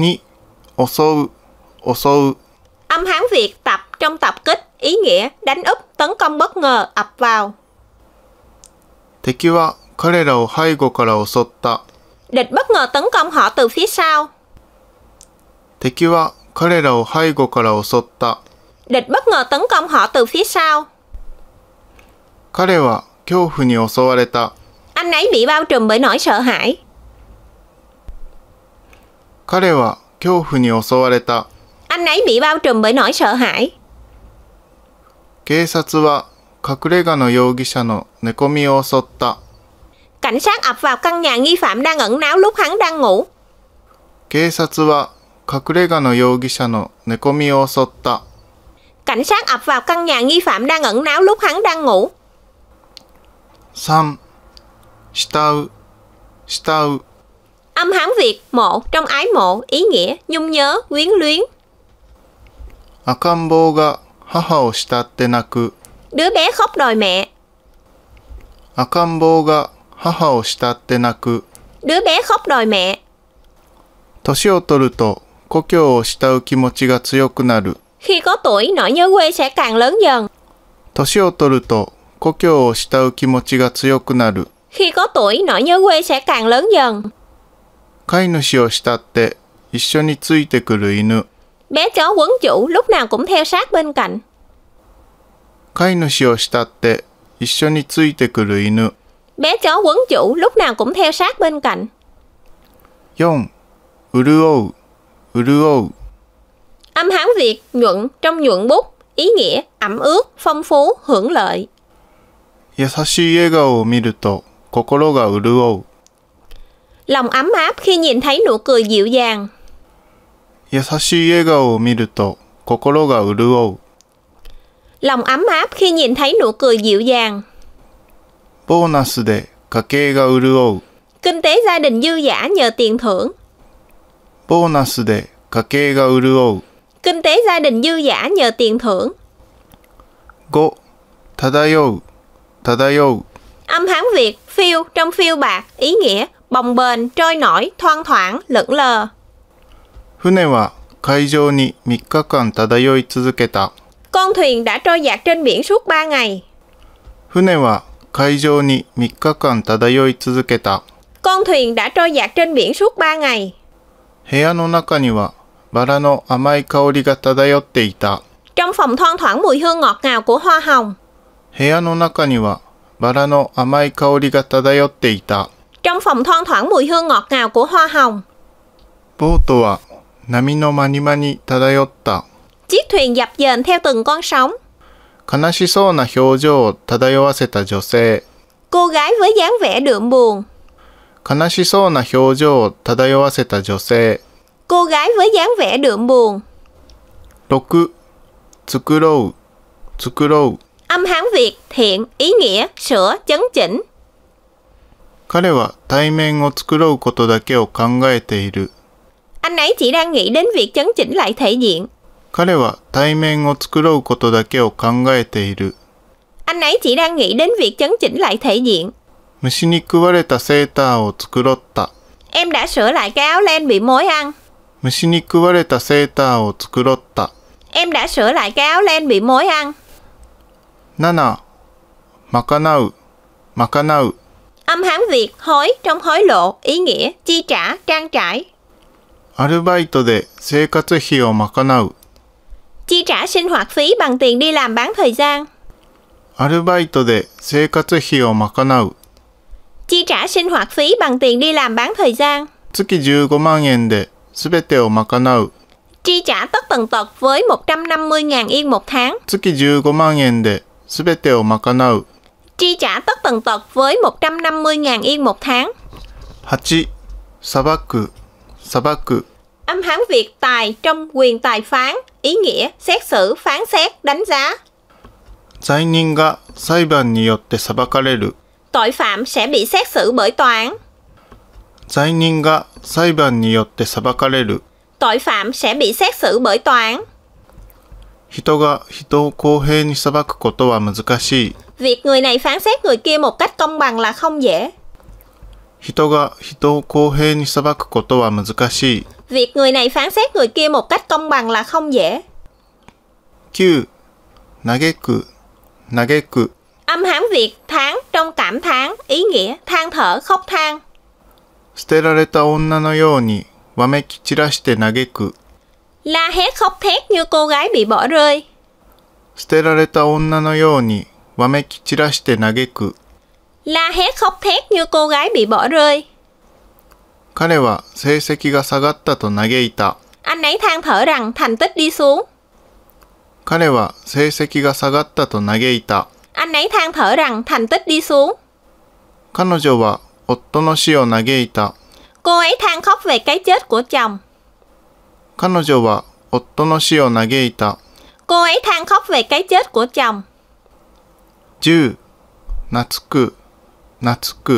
ni, osou, osou. Âm Hán Việt tập trong tập kích, ý nghĩa đánh úp, tấn công bất ngờ, ập vào địch bất ngờ tấn công họ từ phía sau. địch bất ngờ tấn công họ từ phía sau. anh ấy bị bao trùm bởi nỗi sợ hãi. 彼は恐怖に襲われた。Anh ấy bị bao trùm bởi nỗi sợ hãi. 警察は隠れ家の容疑者の寝込みを襲った。Cảnh sát ập vào căn nhà nghi phạm đang ẩn náu lúc hắn đang ngủ. 警察は隠れ家の容疑者の寝込みを襲った。Cảnh sát ập vào căn nhà nghi phạm đang ẩn náu lúc hắn đang ngủ. 3. 慕う、慕う。Âm Hán Việt mộ trong ái mộ, ý nghĩa nhung nhớ, quyến luyến. Akanbo ga haha o shitatte naku. Đứa bé khóc đòi mẹ. Akanbo ga haha o shitatte naku. Đứa bé khóc đòi mẹ. 年を取ると故郷を慕う気持ちが強くなる。Khi có tuổi, nỗi nhớ quê sẽ càng lớn dần. 年を取ると故郷を慕う気持ちが強くなる。Khi có tuổi, nỗi nhớ quê sẽ càng lớn dần. 飼い主を慕って一緒についてくる犬。Bé chó quấn chủ lúc nào cũng theo sát bên cạnh. 飼い主を慕って一緒についてくる犬。Bé chó quấn chủ lúc nào cũng theo sát bên cạnh. 4. 潤う、潤う。Âm Hán Việt nhuận trong nhuận bút, ý nghĩa ẩm ướt, phong phú, hưởng lợi. 優しい笑顔を見ると心が潤う。lòng ấm áp khi nhìn thấy nụ cười dịu dàng. 優しい笑顔を見ると心が潤う。lòng ấm áp khi nhìn thấy nụ cười dịu dàng. ボーナスで家計が潤う。kinh tế gia đình dư giả nhờ tiền thưởng. ボーナスで家計が潤う。kinh tế gia đình dư giả nhờ tiền thưởng. 5. hán Việt phiêu trong phiêu bạc ý nghĩa bồng bềnh, trôi nổi, thoang thoảng, lững lờ. 船は海上に3日間漂い続けた。Con thuyền đã trôi dạt trên biển suốt 3 ngày. 船は海上に3日間漂い続けた。Con thuyền đã trôi dạt trên biển suốt 3 ngày. Trong phòng thoang thoảng mùi hương ngọt ngào của hoa hồng. 部屋の中にはバラの甘い香りが漂っていた。trong phòng thoang thoảng mùi hương ngọt ngào của hoa hồng. chiếc thuyền dập dềnh theo từng con sóng. cô gái với dáng vẻ đượm buồn. 悲しそうな表情を漂わせた女性。Cô gái với dáng vẻ đượm buồn. 6. 作ろう。作ろう。Âm Hán Việt thiện, ý nghĩa, sửa, chấn chỉnh. 彼は対面を作ろうことだけを考えている。Anh ấy chỉ đang nghĩ đến việc chấn chỉnh lại thể diện. 彼は対面を作ろうことだけを考えている。Anh ấy chỉ đang nghĩ đến việc chấn chỉnh lại thể diện. 虫に食われたセーターを繕った。Em đã sửa lại cái áo len bị mối ăn. 虫に食われたセーターを繕った。Em đã sửa lại cái áo len bị mối ăn. 7. まかなう、まかなう。Âm Hán Việt hối trong hối lộ, ý nghĩa chi trả, trang trải. chi trả sinh hoạt phí bằng tiền đi làm bán thời gian. chi trả sinh hoạt phí bằng tiền đi làm bán thời gian. 月15 chi trả tất tần tật với 150.000 yên một tháng. 月15万円で全てを賄う。chi trả tất tần tật với 150.000 yên một tháng. 8. Sabaku, sabaku. Âm Hán Việt tài trong quyền tài phán, ý nghĩa xét xử, phán xét, đánh giá. tội phạm sẽ bị xét xử bởi tòa án. 罪人が裁判によって裁かれる。Tội phạm sẽ bị xét xử bởi tòa án. 人が人を公平に裁くことは難しい。Việc người này phán xét người kia một cách công bằng là không dễ. 人が人を公平に裁くことは難しい。Việc người này phán xét người kia một cách công bằng là không dễ. 9. 嘆く、嘆く。Âm hán Việt tháng trong cảm thán, ý nghĩa than thở, khóc than. 捨てられた女のようにわめき散らして嘆く。la hét khóc thét như cô gái bị bỏ rơi. la hét khóc thét như cô gái bị bỏ rơi. anh ấy than thở rằng thành tích đi xuống. anh ấy than thở rằng thành tích đi xuống. cô ấy than khóc về cái chết của chồng. 彼女は夫の死を嘆いた。Cô ấy than khóc về cái chết của chồng. 10. Natsuku. Natsuku.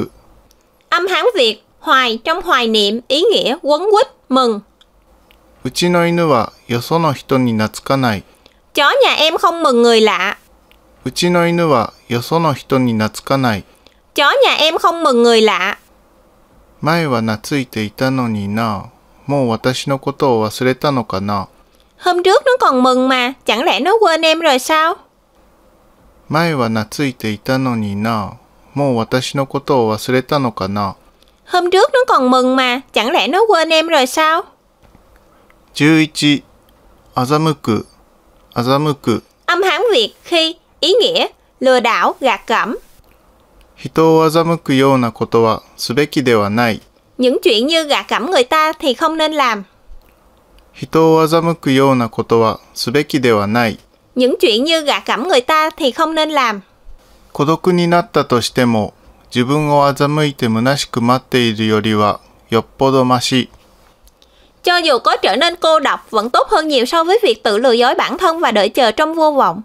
Âm Hán Việt, hoài trong hoài niệm, ý nghĩa quấn quýt, mừng. うちの犬はよその人に懐かない。Chó nhà em không mừng người lạ. うちの犬はよその人に懐かない。Chó nhà em không mừng người lạ. 前は懐いていたのにな。もう私のことを忘れたのかな Hôm trước nó còn mừng mà, chẳng lẽ nó quên em rồi sao? 前は懐いていたのにな。もう私のことを忘れたのかな Hôm trước nó còn mừng mà, chẳng lẽ nó quên em rồi sao? 11. Âm Hán Việt khi ý nghĩa lừa đảo, gạt gẫm. 人を欺くようなことはすべきではない。những chuyện như gạt gẫm người ta thì không nên làm. Những chuyện như gạt gẫm người ta thì không nên làm. 孤独になったとしても、自分を欺いて虚しく待っているよりはよっぽどまし。Cho dù có trở nên cô độc vẫn tốt hơn nhiều so với việc tự lừa dối bản thân và đợi chờ trong vô vọng.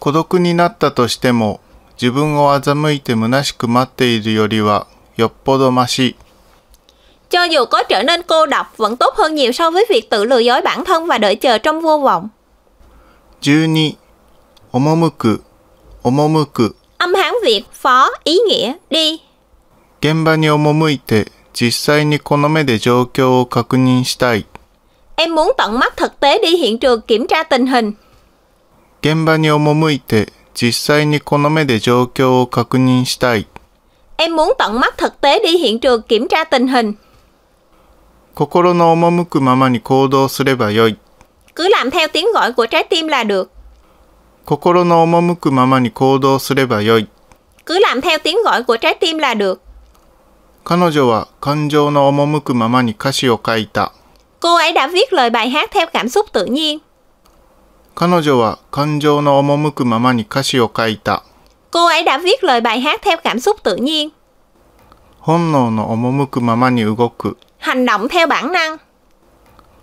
孤独になったとしても、自分を欺いて虚しく待っているよりはよっぽどまし。cho dù có trở nên cô độc vẫn tốt hơn nhiều so với việc tự lừa dối bản thân và đợi chờ trong vô vọng. 12. Omomuku, omomuku. Âm Hán Việt phó ý nghĩa đi. em muốn tận mắt thực tế đi hiện trường kiểm tra tình hình. 現場に赴いて実際にこの目で状況を確認したい。Em muốn tận mắt thực tế đi hiện trường kiểm tra tình hình. 心の赴くままに行動すればよい。Cứ làm theo tiếng gọi của trái tim là được. 心の赴くままに行動すればよい。Cứ làm theo tiếng gọi của trái tim là được. 彼女は感情の赴くままに歌詞を書いた。Cô ấy đã viết lời bài hát theo cảm xúc tự nhiên. 彼女は感情の赴くままに歌詞を書いた。Cô ấy đã viết lời bài hát theo cảm xúc tự nhiên. 本能の赴くままに動く。hành động theo bản năng.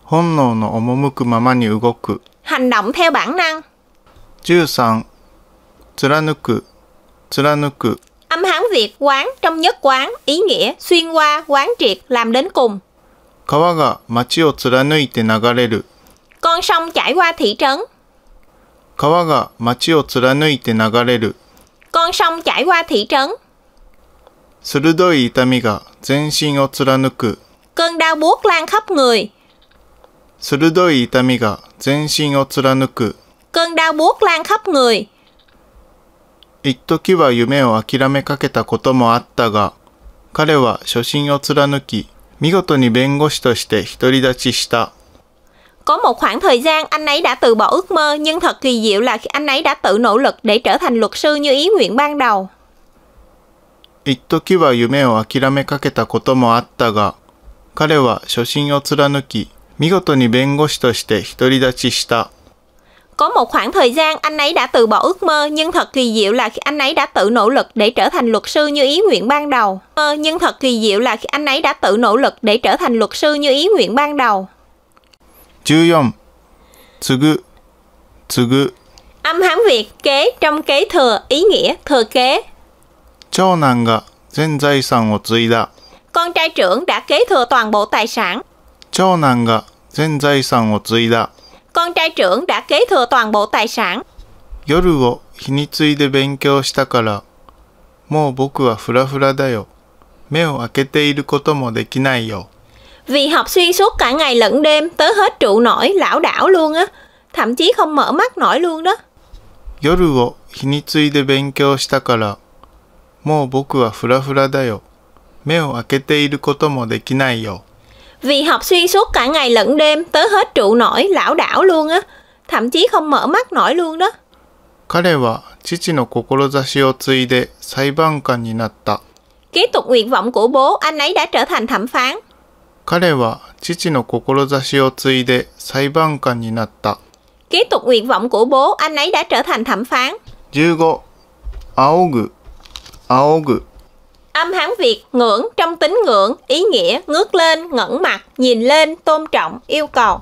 本能の赴くままに動く。hành động theo bản năng. 13. âm Hán Việt quán trong nhất quán, ý nghĩa xuyên qua, quán triệt, làm đến cùng. con sông chảy qua thị trấn. con sông chảy qua thị trấn. ga 鋭い痛みが全身を貫く。cơn đau buốt lan khắp người. 鋭い痛みが全身を貫く。cơn đau buốt lan khắp người. 一時は夢を諦めかけたこともあったが、彼は初心を貫き、見事に弁護士として独り立ちした。Có một khoảng thời gian anh ấy đã từ bỏ ước mơ, nhưng thật kỳ diệu là anh ấy đã tự nỗ lực để trở thành luật sư như ý nguyện ban đầu. 一時は夢を諦めかけたこともあったが、彼は初心を貫き、見事に弁護士として独り立ちした。Có một khoảng thời gian anh ấy đã từ bỏ ước mơ, nhưng thật kỳ diệu là khi anh ấy đã tự nỗ lực để trở thành luật sư như ý nguyện ban đầu. Mơ, ờ, nhưng thật kỳ diệu là khi anh ấy đã tự nỗ lực để trở thành luật sư như ý nguyện ban đầu. 14. Tsugu. Tsugu. Âm Hán Việt kế trong kế thừa ý nghĩa thừa kế. 長男が全財産を継いだ。con trai trưởng đã kế thừa toàn bộ tài sản. 長男が全財産を継いだ。Con trai trưởng đã kế thừa toàn bộ tài sản. 夜を日に継いで勉強したから、もう僕はフラフラだよ。目を開けていることもできないよ。Vì học xuyên suốt cả ngày lẫn đêm tới hết trụ nổi lão đảo luôn á, thậm chí không mở mắt nổi luôn đó. 夜を日に継いで勉強したから、もう僕はフラフラだよ。目を開けていることもできないよ。Vì học xuyên suốt cả ngày lẫn đêm, tới hết trụ nổi, lão đảo luôn á. Thậm chí không mở mắt nổi luôn đó. 彼は父の志を継いで裁判官になった。Kế tục nguyện vọng của bố, anh ấy đã trở thành thẩm phán. 彼は父の志を継いで裁判官になった。Kế tục nguyện vọng của bố, anh ấy đã trở thành thẩm phán. 15. 仰ぐ。仰ぐ。Âm Hán Việt ngưỡng trong tính ngưỡng, ý nghĩa ngước lên, ngẩng mặt, nhìn lên, tôn trọng, yêu cầu.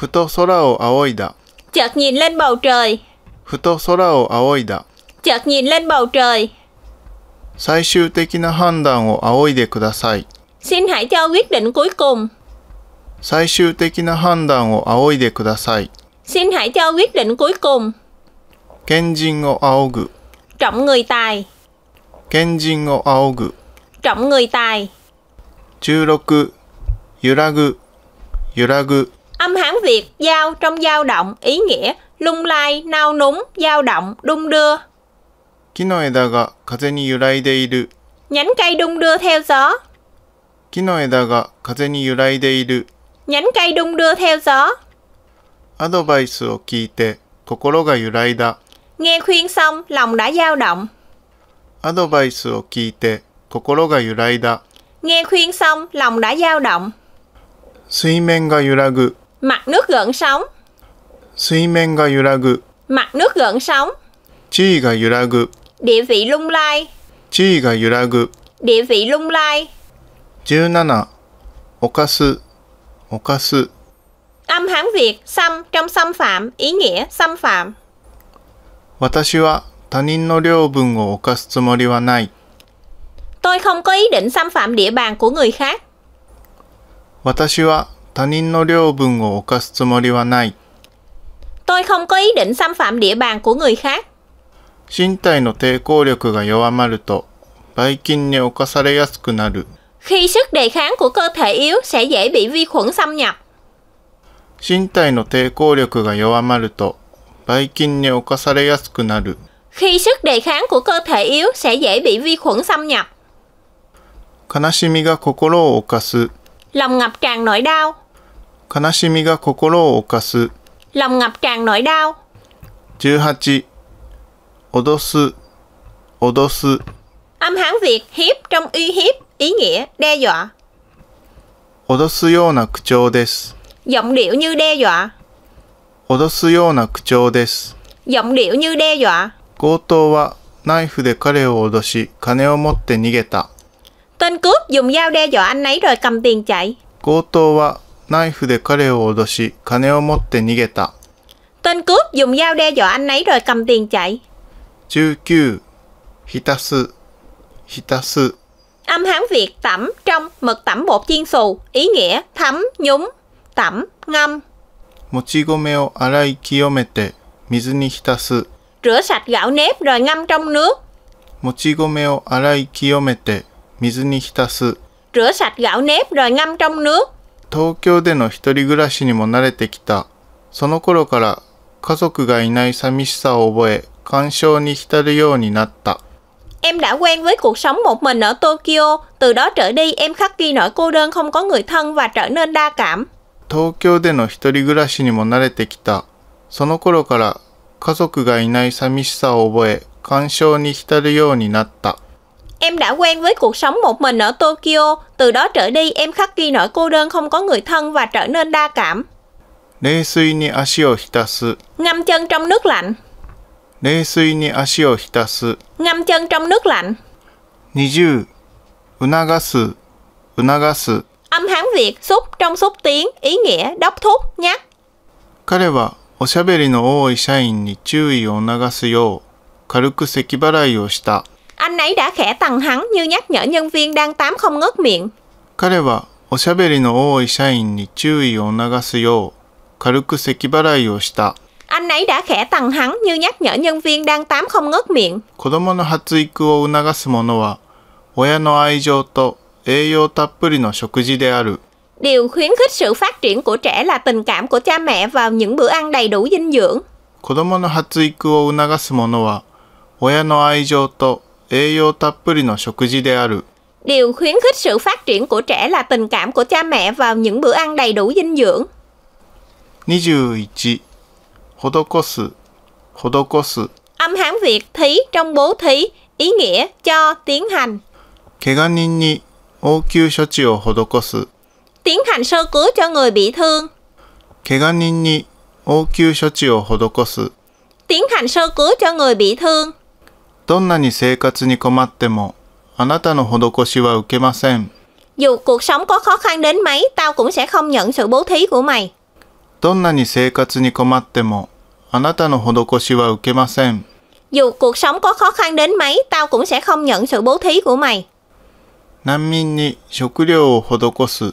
Futo sora o aoida. Chợt nhìn lên bầu trời. Futo sora o aoida. Chợt nhìn lên bầu trời. xin hãy cho quyết định cuối cùng. xin hãy cho quyết định cuối cùng. trọng người tài. 賢人を仰ぐ trọng người tài 16揺らぐ揺らぐ âm Hán Việt dao trong dao động ý nghĩa lung lay nao núng dao động đung đưa 木の枝が風に揺らいでいる nhánh cây đung đưa theo gió 木の枝が風に揺らいでいる nhánh cây đung đưa theo gió advice アドバイスを聞いて心が揺らいだ nghe khuyên xong lòng đã dao động アドバイスを聞いて心が揺らいだ。Nghe khuyên xong, lòng đã dao động. 水面が揺らぐ。Mặt nước gợn sóng. 水面が揺らぐ。Mặt nước gợn sóng. 地位が揺らぐ。Địa vị lung lay. 地位が揺らぐ。Địa vị lung lay. 17. 犯す。犯す。Âm Hán Việt, xâm trong xâm phạm, ý nghĩa xâm phạm. 私は他人の領分を犯すつもりはない。Tôi không có ý định xâm phạm địa bàn của người khác. 私は他人の領分を犯すつもりはない。Tôi không có ý định xâm phạm địa bàn của người khác. 身体の抵抗力が弱まると、ばい菌に侵されやすくなる。Khi sức đề kháng của cơ thể yếu sẽ dễ bị vi khuẩn xâm nhập. 身体の抵抗力が弱まると、ばい菌に侵されやすくなる。khi sức đề kháng của cơ thể yếu sẽ dễ bị vi khuẩn xâm nhập. Lòng ngập tràn nỗi đau. Lòng ngập tràn nỗi đau. 18. Odosu. Odosu. Âm Hán Việt hiếp trong uy hiếp, ý nghĩa đe dọa. Odosu yōna kuchō desu. Giọng điệu như đe dọa. Odosu yōna kuchō desu. Giọng điệu như đe dọa. 強盗はナイフで彼を脅し、金を持って逃げた。Tên cướp dùng dao đe dọa anh ấy rồi cầm tiền chạy. 強盗はナイフで彼を脅し、金を持って逃げた。Tên cướp dùng dao đe dọa anh ấy rồi cầm tiền chạy. 19. 浸す、浸す。Âm Hán Việt tẩm, trong, mực tẩm bột chiên xù, ý nghĩa thấm, nhúng, tẩm, ngâm. もち米を洗い清めて水に浸す。rửa sạch gạo nếp rồi ngâm trong nước. Mochigome Rửa sạch gạo nếp rồi ngâm trong nước. em đã quen với cuộc sống một mình ở Tokyo, từ đó trở đi em khắc ghi nỗi cô đơn không có người thân và trở nên đa cảm. 東京での一人暮らしにも慣れてきた。その頃から家族がいない寂しさを覚え、感傷に浸るようになった。Em đã quen với cuộc sống một mình ở Tokyo, từ đó trở đi em khắc ghi nỗi cô đơn không có người thân và trở nên đa cảm. Ngâm chân trong nước lạnh. Ngâm chân trong nước lạnh. 20促す促す Âm Hán Việt xúc trong xúc tiếng, ý nghĩa đốc thúc, nhắc. 彼はおしゃべりの多い社員に注意を促すよう軽く咳払いをした。Anh ấy đã khẽ tằng hắn như nhắc nhở nhân viên đang tám không ngớt miệng. 彼はおしゃべりの多い社員に注意を促すよう軽く咳払いをした。Anh ấy đã khẽ tằng hắn như nhắc nhở nhân viên đang tám không ngớt miệng. 子供の発育を促すものは親の愛情と栄養たっぷりの食事である。Điều khuyến khích sự phát triển của trẻ là tình cảm của cha mẹ vào những bữa ăn đầy đủ dinh dưỡng. 子供の発育を促すものは、親の愛情と栄養たっぷりの食事である。Điều khuyến khích sự phát triển của trẻ là tình cảm của cha mẹ vào những bữa ăn đầy đủ dinh dưỡng. 21. 施す、施す。Âm Hán Việt thí trong bố thí, ý nghĩa cho tiến hành. 怪我人に応急処置を施す。tiến hành sơ cứu cho người bị thương. tiến hành sơ cứu cho người bị thương. dù cuộc sống có khó khăn đến mấy, tao cũng sẽ không nhận sự bố thí của mày. dù cuộc sống có khó khăn đến mấy, tao cũng sẽ không nhận sự bố thí của mày. 難民に食料を施す。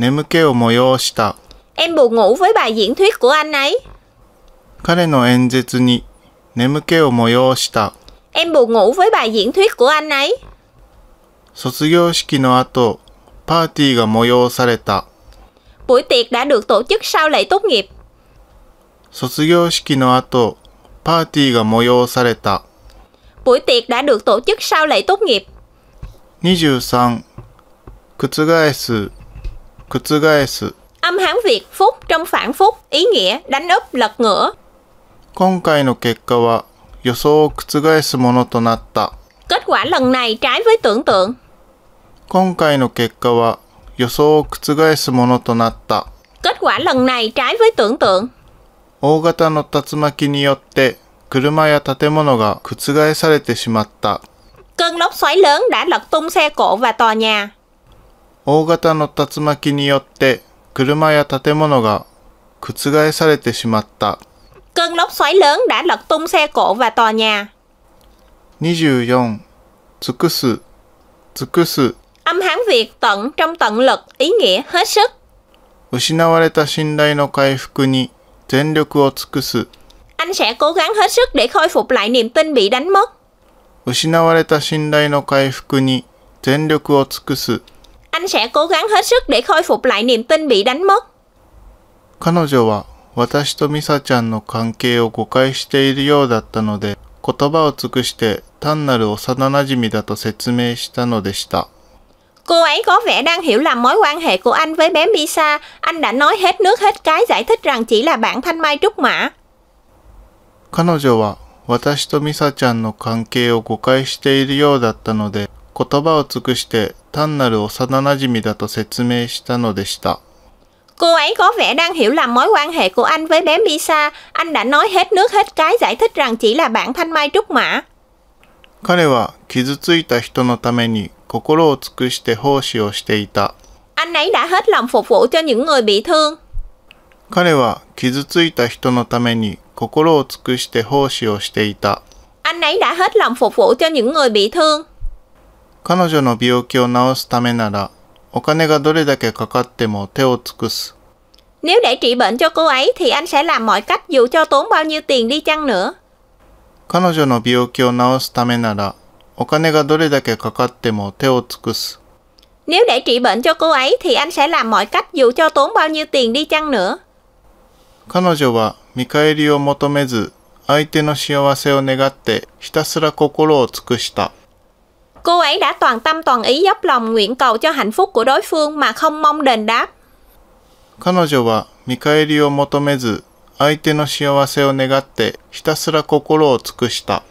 眠気を催した。Em buồn ngủ với bài diễn thuyết của anh ấy. 彼の演説に眠気を催した。Em buồn ngủ với bài diễn thuyết của anh ấy. 卒業式の後、パーティーが催された。Buổi tiệc đã được tổ chức sau lễ tốt nghiệp. 卒業式の後、パーティーが催された。Buổi tiệc đã được tổ chức sau lễ tốt nghiệp. 23. 覆す覆す Âm Hán Việt phúc trong phản phúc, ý nghĩa đánh úp lật ngửa. kết quả lần này trái với tưởng tượng. kết quả lần này trái với tưởng tượng. cơn lốc xoáy lớn đã lật tung xe cộ và tòa nhà. 大型の竜巻によって車や建物が覆されてしまった Cơn lốc xoáy lớn đã lật tung xe cộ và tòa nhà 24尽くす尽くす Âm Hán Việt tận trong tận lực ý nghĩa hết sức 失われた信頼の回復に全力を尽くす Anh sẽ cố gắng hết sức để khôi phục lại niềm tin bị đánh mất 失われた信頼の回復に全力を尽くす Anh sẽ cố gắng hết sức để khôi phục lại niềm tin bị đánh mất. 彼女は私とミサちゃんの関係を誤解しているようだったので、言葉を尽くして単なる幼馴染だと説明したのでした。Cô ấy có vẻ đang hiểu lầm mối quan hệ của anh với bé Misa. Anh đã nói hết nước hết cái giải thích rằng chỉ là bạn thanh mai trúc mã. 彼女は私とミサちゃんの関係を誤解しているようだったので、言葉を尽くして単なる幼馴染だと説明したのでした。Cô ấy có vẻ đang hiểu lầm mối quan hệ của anh với bé Misa. Anh đã nói hết nước hết cái giải thích rằng chỉ là bạn thanh mai trúc mã. 彼は傷ついた人のために心を尽くして奉仕をしていた。Anh ấy đã hết lòng phục vụ cho những người bị thương. 彼は傷ついた人のために心を尽くして奉仕をしていた。Anh ấy đã hết lòng phục vụ cho những người bị thương. 彼女の病気を治すためなら、お金がどれだけかかっても手を尽くす。Nếu để trị bệnh cho cô ấy thì anh sẽ làm mọi cách dù cho tốn bao nhiêu tiền đi chăng nữa. 彼女の病気を治すためなら、お金がどれだけかかっても手を尽くす。Nếu để trị bệnh cho cô ấy thì anh sẽ làm mọi cách dù cho tốn bao nhiêu tiền đi chăng nữa. 彼女は見返りを求めず、相手の幸せを願ってひたすら心を尽くした。Cô ấy đã toàn tâm toàn ý dốc lòng nguyện cầu cho hạnh phúc của đối phương mà không mong đền đáp. 彼女は見返りを求めず、相手の幸せを願ってひたすら心を尽くした。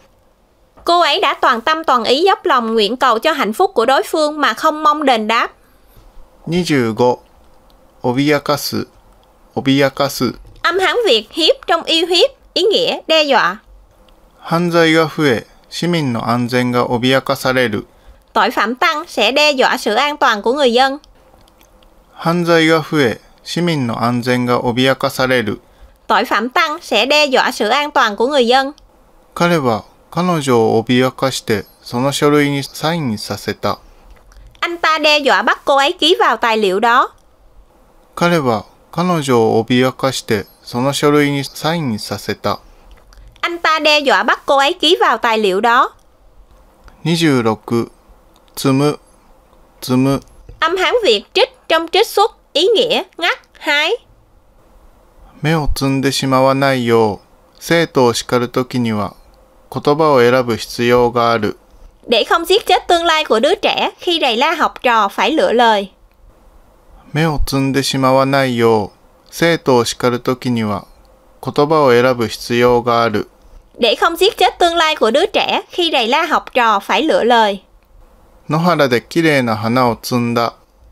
Cô ấy đã toàn tâm toàn ý dốc lòng nguyện cầu cho hạnh phúc của đối phương mà không mong đền đáp. 25. 脅かす、脅かす。Âm Hán Việt hiếp trong yêu hiếp, ý nghĩa đe dọa. 犯罪が増え、市民の安全が脅かされる Tội phạm tăng sẽ đe dọa sự an toàn của người dân. 犯罪が増え、市民の安全が脅かされる。Tội phạm tăng sẽ đe dọa sự an toàn của người dân. 彼は彼女を脅かして、その書類にサインさせた。Anh ta đe dọa bắt cô ấy ký vào tài liệu đó. 彼は彼女を脅かして、その書類にサインさせた。Anh ta đe dọa bắt cô ấy ký vào tài liệu đó. 26. Tsumu. Tsumu. Âm Hán Việt trích trong trích xuất ý nghĩa ngắt, hái. Để không giết chết tương lai của đứa trẻ khi đầy la học trò phải lựa lời. 目をつんでしまわないよう、生徒を叱るときには言葉を選ぶ必要がある。để không giết chết tương lai của đứa trẻ khi đầy la học trò phải lựa lời.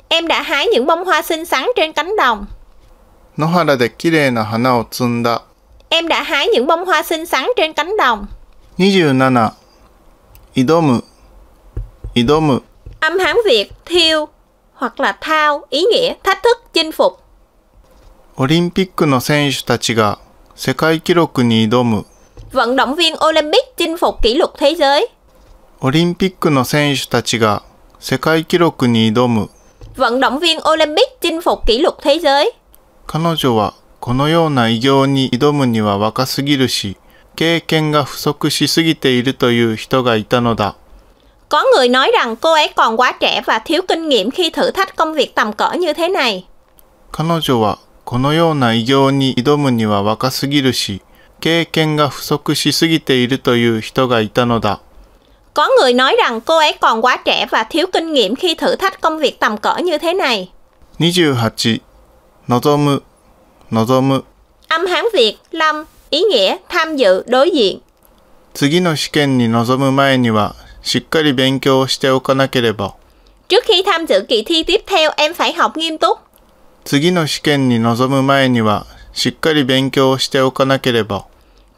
Em đã hái những bông hoa xinh xắn trên cánh đồng. Em đã hái những bông hoa xinh xắn trên cánh đồng. 27. Idomu. Idomu. Âm Hán Việt thiêu hoặc là thao ý nghĩa thách thức chinh phục. Olympic の選手たちが世界記録に挑む。vận động viên Olympic chinh phục kỷ lục thế giới. オリンピックの選手たちが世界記録に挑む。vận động viên Olympic chinh phục kỷ lục thế giới. 彼女はこのような偉業に挑むには若すぎるし、経験が不足しすぎているという人がいたのだ。Có người nói rằng cô ấy còn quá trẻ và thiếu kinh nghiệm khi thử thách công việc tầm cỡ như thế này. 彼女はこのような偉業に挑むには若すぎるし、経験が不足しすぎているという人がいたのだ。Có người nói rằng cô ấy còn quá trẻ và thiếu kinh nghiệm khi thử thách công việc tầm cỡ như thế này. 28. Nozom. n 望む、望む。Âm Hán Việt, lâm, ý nghĩa tham dự, đối diện. 次の試験に臨む前には、しっかり勉強しておかなければ。Trước khi tham dự kỳ thi tiếp theo, em phải học nghiêm túc. 次の試験に臨む前には、しっかり勉強しておかなければ。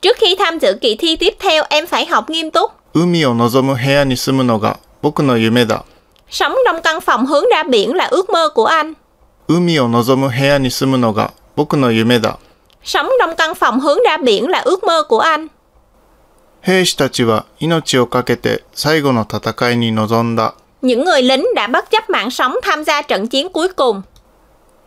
Trước khi tham dự kỳ thi tiếp theo, em phải học nghiêm túc. Sống trong căn phòng hướng ra biển là ước mơ của anh. 海を望む部屋に住むのが僕の夢だ。Sống trong căn phòng hướng ra biển là ước mơ của anh. 兵士たちは命を懸けて最後の戦いに臨んだ。Những người lính đã bất chấp mạng sống tham gia trận chiến cuối cùng.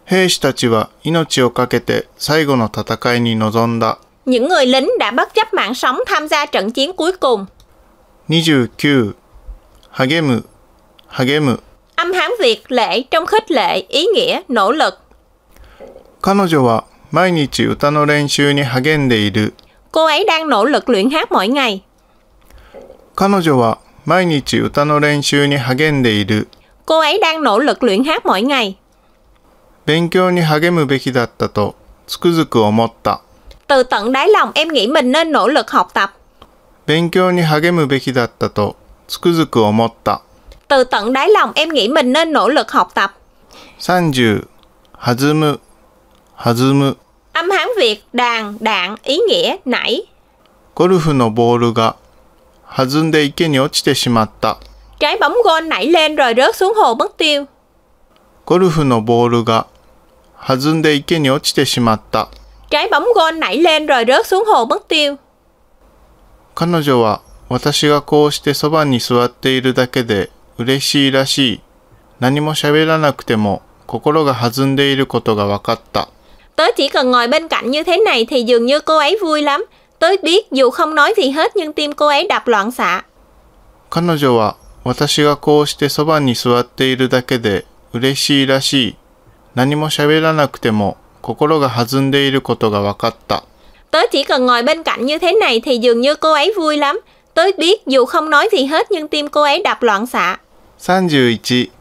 兵士たちは命を懸けて最後の戦いに臨んだ。những người lính đã bất chấp mạng sống tham gia trận chiến cuối cùng. 29. Hagemu. Hagemu. Âm hán Việt lễ trong khích lệ, ý nghĩa, nỗ lực. cô ấy đang nỗ lực luyện hát mỗi ngày. cô ấy đang nỗ lực luyện hát mỗi ngày. 勉強に励むべきだったとつくづく思った。từ tận đáy lòng em nghĩ mình nên nỗ lực học tập. 勉強に励むべきだったとつくづく思った。Từ tận đáy lòng em nghĩ mình nên nỗ lực học tập. 30. 弾む弾む Âm Hán Việt đàn, đạn, ý nghĩa, nảy. ゴルフのボールが弾んで池に落ちてしまった。Trái bóng gôn nảy lên rồi rớt xuống hồ mất tiêu. ゴルフのボールが弾んで池に落ちてしまった。Trái bóng gôn nảy lên rồi rớt xuống hồ mất tiêu. 彼女は私がこうしてそばに座っているだけで嬉しいらしい。何も喋らなくても心が弾んでいることが分かった。Tớ chỉ cần ngồi bên cạnh như thế này thì dường như cô ấy vui lắm. Tớ biết dù không nói gì hết nhưng tim cô ấy đập loạn xạ. 彼女は私がこうしてそばに座っているだけで嬉しいらしい。何も喋らなくても心が弾んでいることが分かった。Tớ chỉ cần ngồi bên cạnh như thế này thì dường như cô ấy vui lắm. Tớ biết dù không nói gì hết nhưng tim cô ấy đập loạn xạ. 31.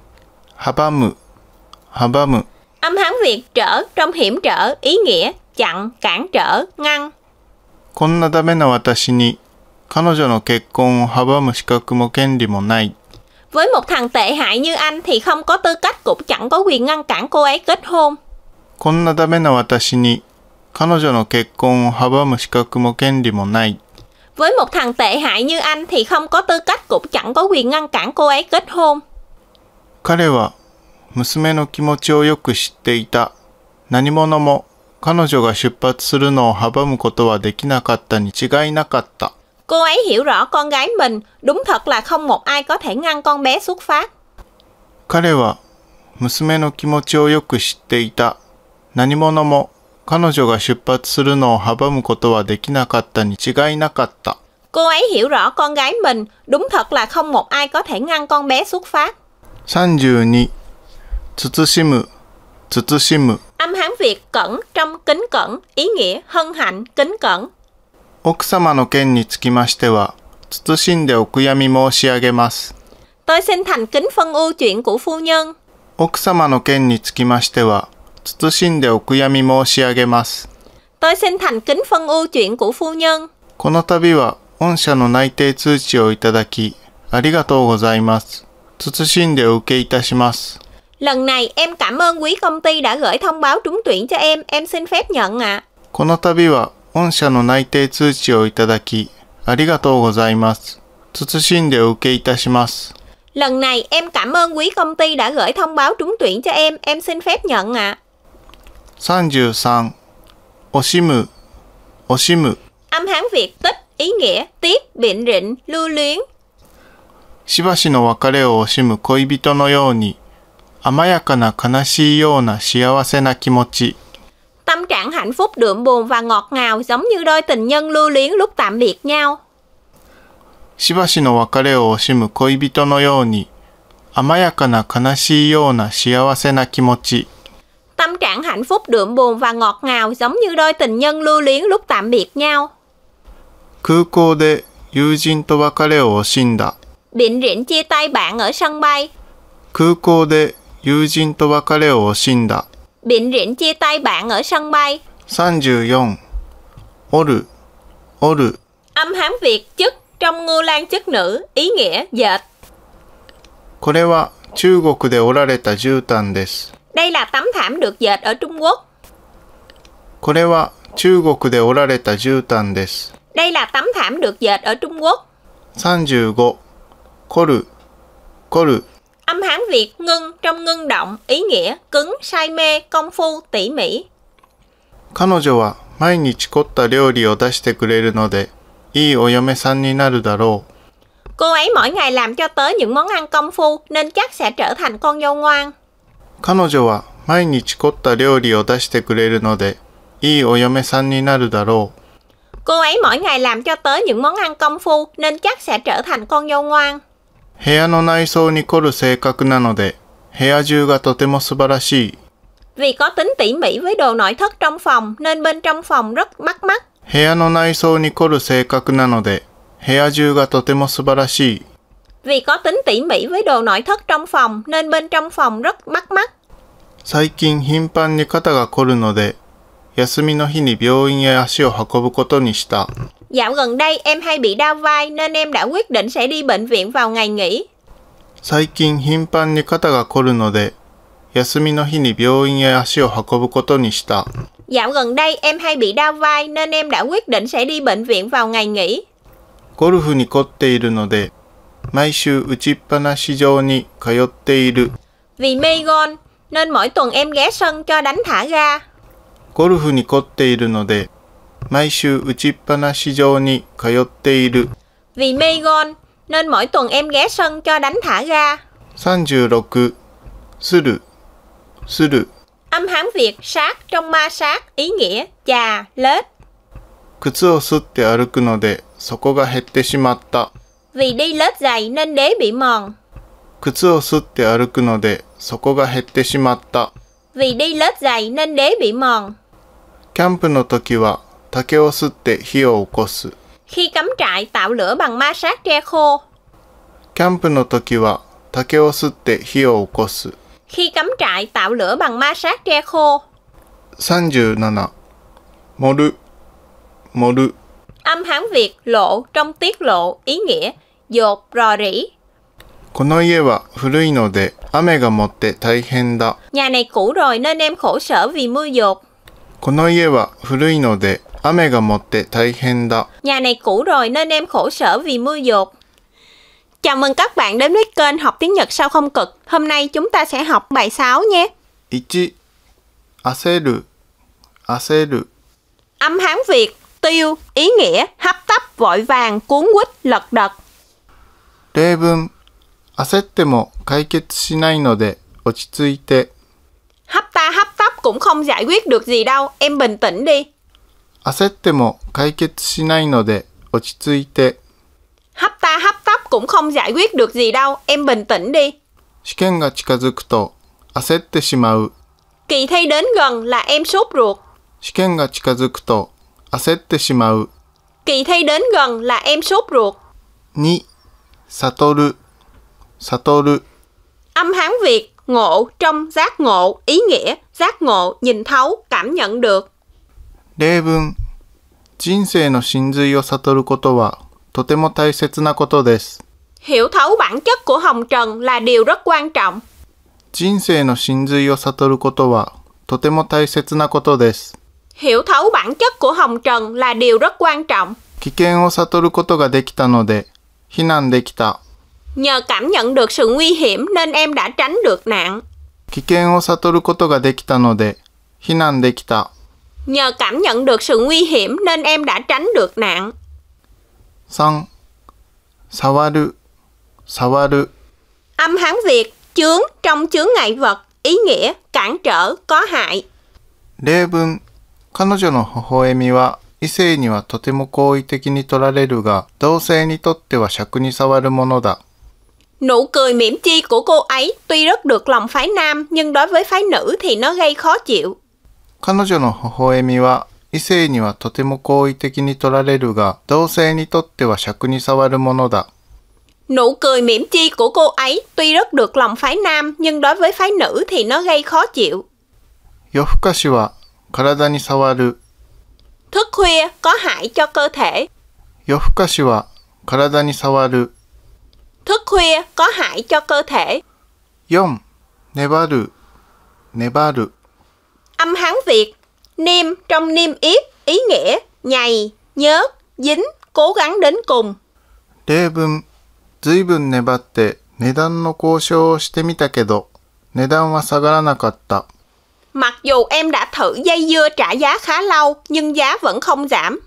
Habamu. Habamu. Âm Hán Việt trở trong hiểm trở, ý nghĩa chặn, cản trở, ngăn. こんなダメな私に彼女の結婚を阻む資格も権利もない。Với một thằng tệ hại như anh thì không có tư cách cũng chẳng có quyền ngăn cản cô ấy kết hôn. こんなダメな私に彼女の結婚を阻む資格も権利もない。Với một thằng tệ hại như anh thì không có tư cách cũng chẳng có quyền ngăn cản cô ấy kết hôn. 彼は娘の気持ちをよく知っていた。何者も彼女が出発するのを阻むことはできなかったに違いなかった。Cô ấy hiểu rõ con gái mình, đúng thật là không một ai có thể ngăn con bé xuất phát. 彼は娘の気持ちをよく知っていた。何者も彼女が出発するのを阻むことはできなかったに違いなかった。Cô ấy hiểu rõ con gái mình, đúng thật là không một ai có thể ngăn con bé xuất phát. 32. 慎む、慎む。Âm Hán Việt cẩn trong kính cẩn, ý nghĩa hân hạnh, kính cẩn. 奥様の件につきましては、慎んでお悔やみ申し上げます。Tôi xin thành kính phân ưu chuyện của phu nhân. 奥様の件につきましては、謹んでお悔やみ申し上げます。Tôi xin thành kính phân ưu chuyện của phu nhân. この度は御社の内定通知をいただき、ありがとうございます。謹んでお受けいたします。Lần này em cảm ơn quý công ty đã gửi thông báo trúng tuyển cho em, em xin phép nhận ạ. À. này em cảm ơn quý công ty đã gửi thông báo trúng tuyển cho em, em xin phép nhận ạ. À. 33. Oshimu Oshimu Âm Hán Việt tích ý nghĩa tiếp biện rịnh lưu luyến しばしの別れを惜しむ恋人のように甘やかな悲しいような幸せな気持ち Tâm trạng hạnh phúc đượm buồn và ngọt ngào giống như đôi tình nhân lưu luyến lúc tạm biệt nhau. しばしの別れを惜しむ恋人のように甘やかな悲しいような幸せな気持ち。tâm trạng hạnh phúc đượm buồn và ngọt ngào giống như đôi tình nhân lưu luyến lúc tạm biệt nhau. 空港で友人と別れを惜しんだ。Bịn rỉn chia tay bạn ở sân bay. 空港で友人と別れを惜しんだ。Bịn rỉn chia tay bạn ở sân bay. 34. おる、おる。Âm hán Việt chức trong ngưu lan chức nữ, ý nghĩa dệt. これは中国で折られた絨毯です。đây là tấm thảm được dệt ở Trung Quốc. これは中国で織られた絨毯です。Đây là tấm thảm được dệt ở Trung Quốc. 35. 凝る、凝る。Âm Hán Việt ngưng trong ngưng động, ý nghĩa cứng, say mê, công phu, tỉ mỉ. 彼女は毎日凝った料理を出してくれるので、いいお嫁さんになるだろう。Cô ấy mỗi ngày làm cho tới những món ăn công phu nên chắc sẽ trở thành con dâu ngoan. 彼女は毎日凝った料理を出してくれるので、いいお嫁さんになるだろう。Cô ấy mỗi ngày làm cho tớ những món ăn công phu nên chắc sẽ trở thành con dâu ngoan. 部屋の内装に凝る性格なので、部屋中がとても素晴らしい。Vì có tính tỉ mỉ với đồ nội thất trong phòng nên bên trong phòng rất bắt mắt. 部屋の内装に凝る性格なので、部屋中がとても素晴らしい。vì có tính tỉ mỉ với đồ nội thất trong phòng nên bên trong phòng rất bắt mắt. 最近頻繁に肩が凝るので、休みの日に病院へ足を運ぶことにした。Dạo gần đây em hay bị đau vai nên em đã quyết định sẽ đi bệnh viện vào ngày nghỉ. 最近頻繁に肩が凝るので、休みの日に病院へ足を運ぶことにした。Dạo gần đây em hay bị đau vai nên em đã quyết định sẽ đi bệnh viện vào ngày nghỉ. ゴルフに凝っているので、毎週打ちっぱなし場に通っている。Vì mê gôn nên mỗi tuần em ghé sân cho đánh thả ga. ゴルフに凝っているので、毎週打ちっぱなし場に通っている。Vì mê gôn nên mỗi tuần em ghé sân cho đánh thả ga. 36. する、する。Âm hán Việt sát trong ma sát ý nghĩa chà, lết. 靴をすって歩くので、そこが減ってしまった。vì đi lớp dày nên đế bị mòn. vì đi lớp dày nên đế bị mòn. khi cắm trại tạo lửa bằng ma sát tre khô. khi cắm trại tạo lửa bằng ma sát tre khô. 37. 盛る。盛る。Âm Hán Việt lộ trong tiết lộ ý nghĩa dột rò rỉ. この家は古いので雨が持って大変だ。Nhà này cũ rồi nên em khổ sở vì mưa dột. この家は古いので雨が持って大変だ. Nhà này cũ rồi nên em khổ sở vì mưa dột. Chào mừng các bạn đến với kênh học tiếng Nhật sao không cực. Hôm nay chúng ta sẽ học bài 6 nhé. 1. 焦る焦る à, à, Âm Hán Việt tiêu, ý nghĩa hấp tấp vội vàng cuốn quýt lật đật. 例文焦っても解決しないので落ち着いて Hấp ta hấp tấp cũng không giải quyết được gì đâu, em bình tĩnh đi. 焦っても解決しないので落ち着いて Hấp ta hấp tấp cũng không giải quyết được gì đâu, em bình tĩnh đi. 試験が近づくと焦ってしまう Kỳ thi đến gần là em sốt ruột. 試験が近づくと Kỳ thi đến gần là em sốt ruột. Ni, satoru, satoru. Âm Hán Việt, ngộ, trong, giác ngộ, ý nghĩa, giác ngộ, nhìn thấu, cảm nhận được. Lê vân, Hiểu thấu bản chất của hồng trần là điều rất quan trọng. 人生の真髄を悟ることはとても大切なことです。Hiểu thấu bản chất của hồng trần là điều rất quan trọng. Nhờ cảm nhận được sự nguy hiểm nên em đã tránh được nạn. 危険を悟ることができたので、避難できた。Nhờ cảm nhận được sự nguy hiểm nên em đã tránh được nạn. 3. 触る触る Âm Hán Việt chướng trong chướng ngại vật ý nghĩa cản trở có hại. 例文彼女の微笑みは異性にはとても好意的に取られるが、同性にとっては尺に触るものだ。Nụ cười mỉm chi của cô ấy tuy rất được lòng phái nam, nhưng đối với phái nữ thì nó gây khó chịu. 彼女の微笑みは異性にはとても好意的に取られるが、同性にとっては尺に触るものだ。Nụ cười mỉm chi của cô ấy tuy rất được lòng phái nam, nhưng đối với phái nữ thì nó gây khó chịu. 夜更かしは体に触る Thức khuya có hại cho cơ thể. 夜更かしは体に触る Thức khuya có hại cho cơ thể. 4粘る粘る Âm Hán Việt, niêm trong niêm yết, ý nghĩa, nhầy, nhớt, dính, cố gắng đến cùng. 例文ずいぶん粘って値段の交渉をしてみたけど値段は下がらなかった Mặc dù em đã thử dây dưa trả giá khá lâu, nhưng giá vẫn không giảm.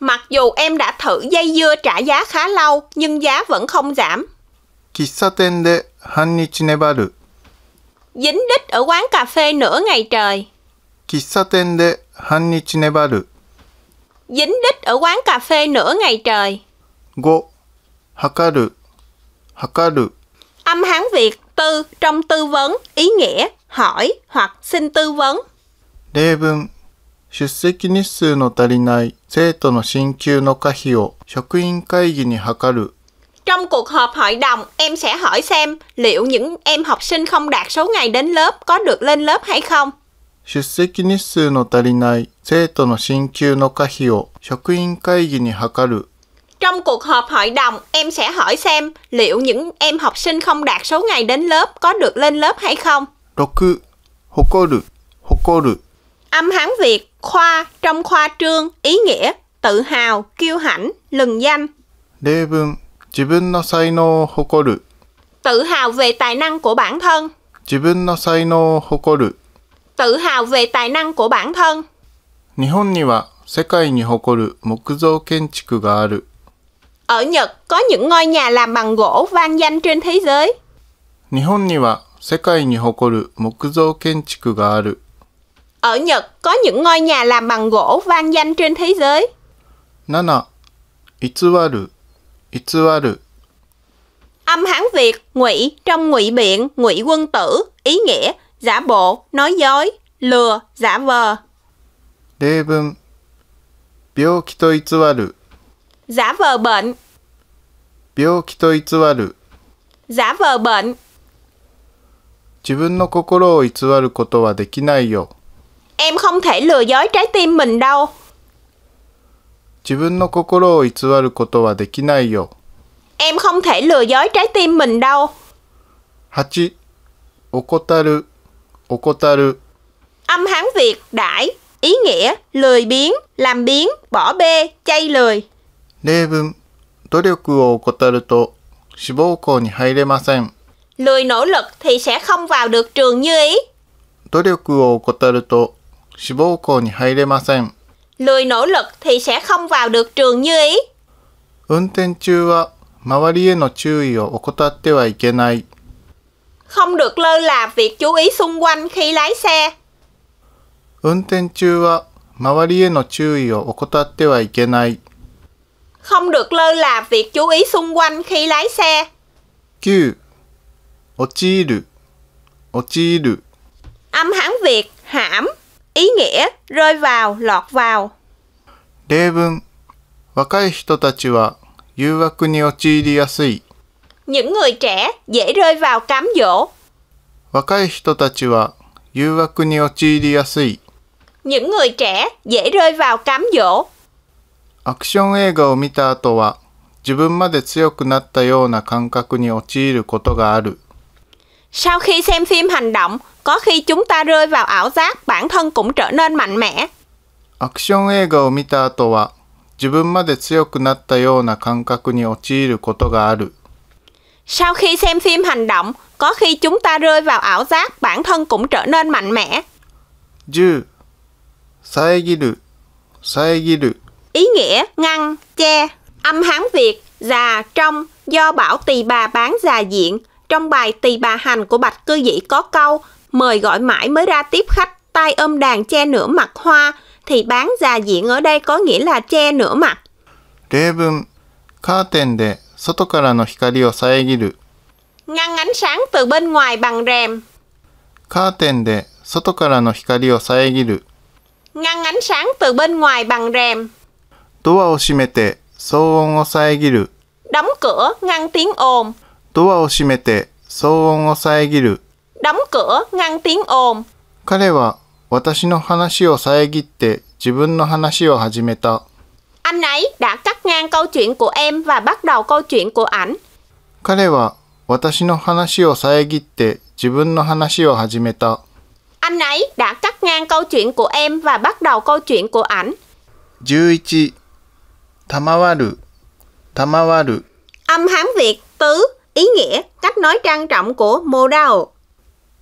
mặc dù em đã thử dây dưa trả giá khá lâu, nhưng giá vẫn không giảm. dính đít ở quán cà phê nửa ngày trời. dính đít ở quán cà phê nửa ngày trời. 5. 測る測る Âm Hán Việt tư trong tư vấn, ý nghĩa, hỏi hoặc xin tư vấn. đề 例文出席日数の足りない生徒の進級の可否を職員会議に測る vâng. Trong cuộc họp hội đồng, em sẽ hỏi xem liệu những em học sinh không đạt số ngày đến lớp có được lên lớp hay không. 出席日数の足りない生徒の進級の可否を職員会議に測る trong cuộc họp hội đồng, em sẽ hỏi xem liệu những em học sinh không đạt số ngày đến lớp có được lên lớp hay không. 6. Hokoru, hokoru. Âm Hán Việt, khoa trong khoa trương, ý nghĩa, tự hào, kiêu hãnh, lừng danh. Tự hào về tài năng của bản thân. Tự hào về tài năng của bản thân. 日本には世界に誇る木造建築がある。ở Nhật có những ngôi nhà làm bằng gỗ vang danh trên thế giới. Ở Nhật có những ngôi nhà làm bằng gỗ vang danh trên thế giới. 7. 偽る偽る Âm Hán Việt, ngụy trong ngụy biện, ngụy quân tử, ý nghĩa giả bộ, nói dối, lừa, giả vờ. 例文病気と偽る Giả vờ bệnh. giả vờ bệnh. 自分の心を偽ることはできないよ。Em không thể lừa dối trái tim mình đâu. 自分の心を偽ることはできないよ。Em không thể lừa dối trái tim mình đâu. 8. âm Hán Việt đãi, ý nghĩa lười biếng, làm biếng, bỏ bê, chay lười. 例文、努力を怠ると志望校に入れません。lười nỗ lực thì sẽ không vào được trường như ý. 努力を怠ると志望校に入れません。lười nỗ lực thì sẽ không vào được trường như ý. 運転中は周りへの注意を怠ってはいけない。không được lơ là việc chú ý xung quanh khi lái xe. 運転中は周りへの注意を怠ってはいけない。không được lơ là việc chú ý xung quanh khi lái xe. 9. 落ちる落ちる Âm Hán Việt hãm, ý nghĩa rơi vào, lọt vào. Những người trẻ dễ rơi vào cám dỗ. những người trẻ dễ rơi vào cám dỗ. アクション映画を見た後は自分まで強くなったような感覚に陥ることがある。Sau khi xem phim hành động, có khi chúng ta rơi vào ảo giác bản thân cũng trở nên mạnh mẽ. アクション映画を見た後は自分まで強くなったような感覚に陥ることがある。Sau khi xem phim hành động, có khi chúng ta rơi vào ảo giác bản thân cũng trở nên mạnh mẽ. 10. 遮る遮る ý nghĩa ngăn, che. Âm Hán Việt, già, trong, do bảo tỳ bà bán già diện. Trong bài tỳ bà hành của Bạch Cư Dĩ có câu, mời gọi mãi mới ra tiếp khách, tay ôm đàn che nửa mặt hoa, thì bán già diện ở đây có nghĩa là che nửa mặt. 例文、カーテンで外からの光を遮る。ngăn ánh sáng từ bên ngoài bằng rèm. カーテンで外からの光を遮る。ngăn ánh sáng từ bên ngoài bằng rèm. ドアを閉めて騒音を遮る。đóng cửa ngăn tiếng ồn. ドアを閉めて騒音を遮る。đóng cửa ngăn tiếng ồn. 彼は私の話を遮って自分の話を始めた。Anh ấy đã cắt ngang câu chuyện của em và bắt đầu câu chuyện của ảnh. 彼は私の話を遮って自分の話を始めた。Anh ấy đã cắt ngang câu chuyện của em và bắt đầu câu chuyện của ảnh. 11賜る賜る Âm Hán Việt tứ, ý nghĩa, cách nói trang trọng của mô đào.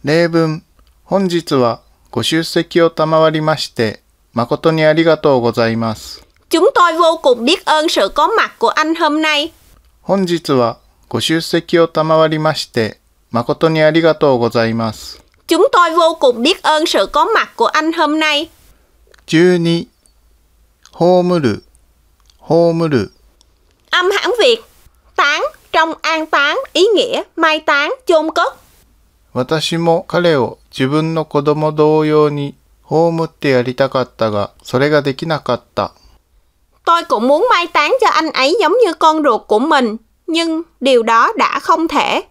例文本日はご出席を賜りまして誠にありがとうございます Chúng tôi vô cùng biết ơn sự có mặt của anh hôm nay. 本日はご出席を賜りまして誠にありがとうございます Chúng tôi vô cùng biết ơn sự có mặt của anh hôm nay. 12葬る Âm hãng Việt. Tán trong an táng ý nghĩa mai táng chôn cất. Tôi cũng muốn mai táng cho anh ấy giống như con ruột của mình, nhưng điều đó đã không thể.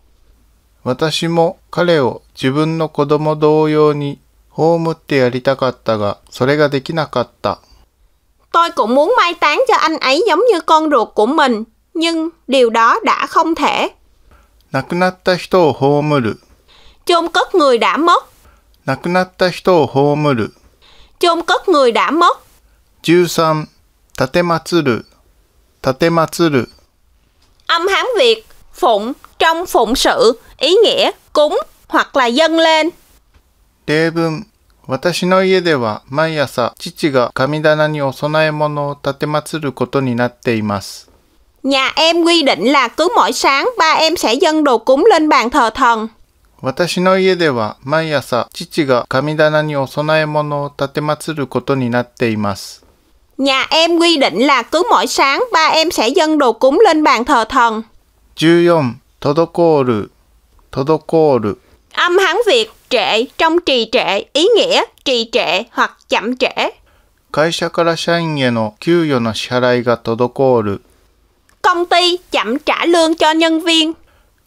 私も彼を自分の子供同様に葬ってやりたかったが、それができなかった。Tôi cũng muốn mai táng cho anh ấy giống như con ruột của mình, nhưng điều đó đã không thể. Chôn cất người đã mất, chôn cất người đã mất. 13立てまつる立てまつる Âm Hán Việt, phụng, trong phụng sự, ý nghĩa, cúng hoặc là dâng lên. 例文私の家では毎朝父が神棚にお供え物を立てまつることになっています。Nhà em quy định là cứ mỗi sáng ba em sẽ dâng đồ cúng lên bàn thờ thần. 私の家では毎朝父が神棚にお供え物を立てまつることになっています。Nhà em quy định là cứ mỗi sáng ba em sẽ dâng đồ cúng lên bàn thờ thần. 14. 滞る。滞る。âm Hán Việt trệ trong trì trệ, ý nghĩa trì trệ hoặc chậm trễ. 会社から社員への給与の支払いが滞る。Công ty chậm trả lương cho nhân viên.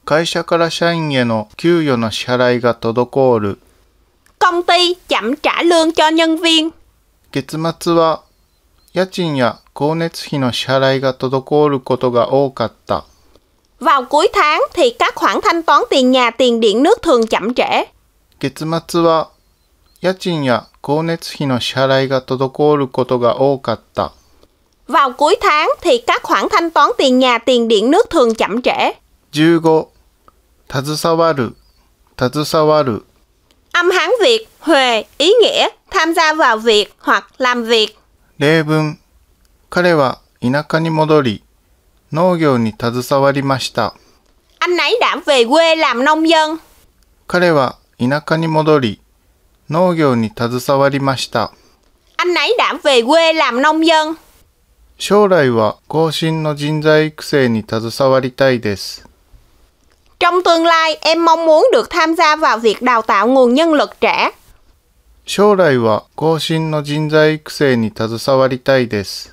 会社から社員への給与の支払いが滞る。Công ty chậm trả lương cho nhân viên. 月末は家賃や光熱費の支払いが滞ることが多かった。Vào cuối tháng thì các khoản thanh toán tiền nhà, tiền điện nước thường chậm trễ. 月末は家賃や光熱費の支払いが滞ることが多かった。Vào cuối tháng thì các khoản thanh toán tiền nhà, tiền điện nước thường chậm trễ. 15. 携わる、携わる。Âm Hán Việt, Huề, ý nghĩa tham gia vào việc hoặc làm việc. 例文、彼は田舎に戻り、農業に携わりました。Anh ấy đã về quê làm nông dân. 彼は田舎に戻り、農業に携わりました。Anh ấy đã về quê làm nông dân. 将来は後進の人材育成に携わりたいです。Trong tương lai, em mong muốn được tham gia vào việc đào tạo nguồn nhân lực trẻ. 将来は後進の人材育成に携わりたいです。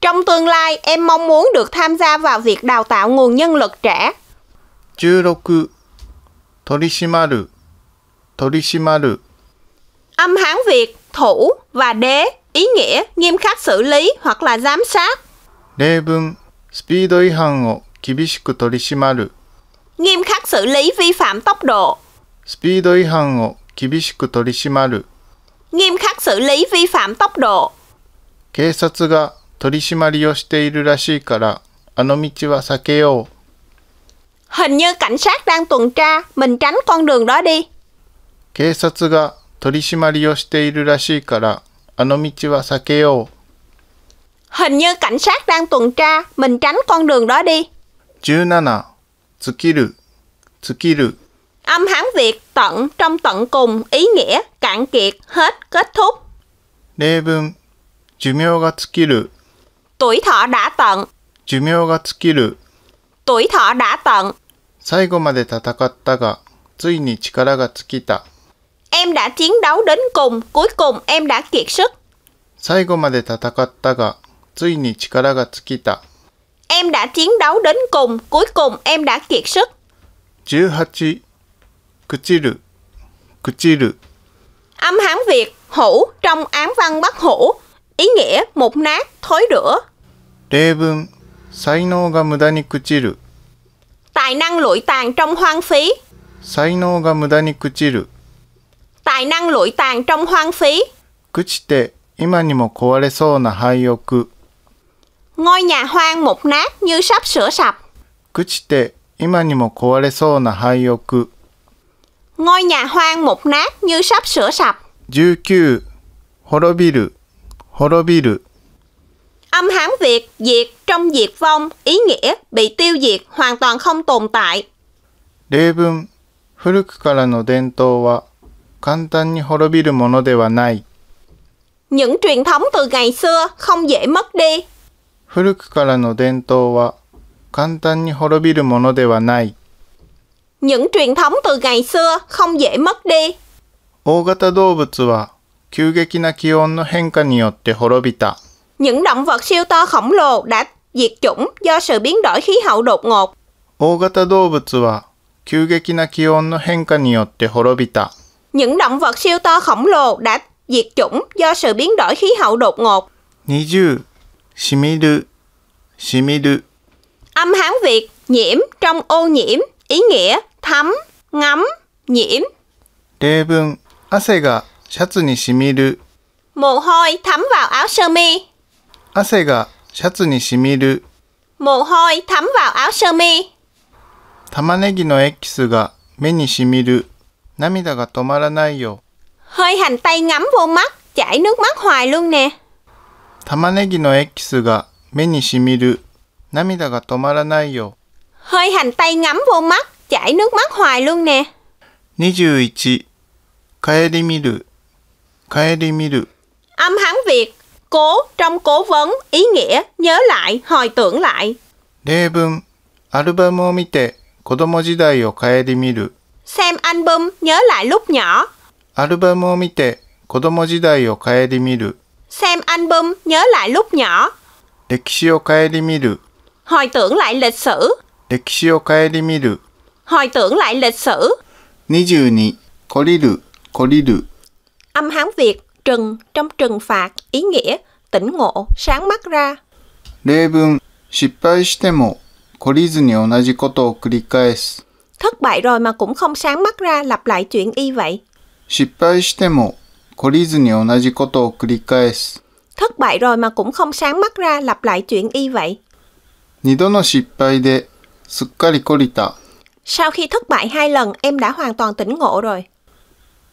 Trong tương lai, em mong muốn được tham gia vào việc đào tạo nguồn nhân lực trẻ. 16 âm Hán Việt thủ và đế ý nghĩa nghiêm khắc xử lý hoặc là giám sát. 例文スピード違反を厳しく取り締まる Nghiêm khắc xử lý vi phạm tốc độ. スピード違反を厳しく取り締まる Nghiêm khắc xử lý vi phạm tốc độ. 警察が取り締まりをしているらしいからあの道は避けよう Hình như cảnh sát đang tuần tra, mình tránh con đường đó đi. Hình như cảnh sát đang tuần tra, mình tránh con đường đó đi. 17. Âm Hán Việt tận trong tận cùng, ý nghĩa, cạn kiệt, hết, kết thúc. tuổi thọ đã tận. 寿命が尽きる。tuổi thọ đã tận. 最後まで戦ったが、ついに力が尽きた。Em đã chiến đấu đến cùng, cuối cùng em đã kiệt sức. 最後まで戦ったが、ついに力が尽きた。Em đã chiến đấu đến cùng, cuối cùng em đã kiệt sức. 18. 朽ちる、朽ちる。Âm Hán Việt, hủ trong án văn Bắc hủ, ý nghĩa một nát, thối rửa. 例文才能が無駄に朽ちる Tài năng lụi tàn trong hoang phí 才能が無駄に朽ちる Tài năng lụi tàn trong hoang phí 朽ちて今にも壊れそうな廃屋 Ngôi nhà hoang mục nát như sắp sửa sập 朽ちて今にも壊れそうな廃屋 Ngôi nhà hoang mục nát như sắp sửa sập 19滅びる滅びる Âm Hán Việt, diệt trong diệt vong, ý nghĩa bị tiêu diệt hoàn toàn không tồn tại. 例文古くからの伝統は簡単に滅びるものではない。Những truyền thống từ ngày xưa không dễ mất đi. 古くからの伝統は簡単に滅びるものではない。Những truyền thống từ ngày xưa không dễ mất đi. 大型動物は急激な気温の変化によって滅びた。những động vật siêu to khổng lồ đã diệt chủng do sự biến đổi khí hậu đột ngột. 大型動物は急激な気温の変化によって滅びた。Những động vật siêu to khổng lồ đã diệt chủng do sự biến đổi khí hậu đột ngột. 20. 染みる染みる Âm Hán Việt nhiễm trong ô nhiễm, ý nghĩa thấm, ngấm, nhiễm. 例文汗がシャツに染みる Mồ hôi thấm vào áo sơ mi 汗がシャツにしみる。mồ hôi thấm vào áo sơ mi. 玉ねぎのエキスが目にしみる。涙が止まらないよ。Hơi hành tây ngắm vô mắt, chảy nước mắt hoài luôn nè. 玉ねぎのエキスが目にしみる。涙が止まらないよ。Hơi hành tây ngắm vô mắt, chảy nước mắt hoài luôn nè. 21. 帰り見る。帰り見る。Âm hán Việt cố trong cố vấn ý nghĩa nhớ lại hồi tưởng lại 例文アルバムを見て子供時代を顧みる xem album nhớ lại lúc nhỏ アルバムを見て子供時代を顧みる xem album nhớ lại lúc nhỏ 歴史を顧みる hồi tưởng lại lịch sử 歴史を顧みる hồi tưởng lại lịch sử 22懲りる懲りる âm hán việt trừng trong trừng phạt, ý nghĩa, tỉnh ngộ, sáng mắt ra. 例文、失敗しても懲りずに同じことを繰り返す。Thất bại rồi mà cũng không sáng mắt ra lặp lại chuyện y vậy. 失敗しても懲りずに同じことを繰り返す。Thất bại rồi mà cũng không sáng mắt ra lặp lại chuyện y vậy. 二度の失敗ですっかり懲りた。Sau khi thất bại hai lần, em đã hoàn toàn tỉnh ngộ rồi.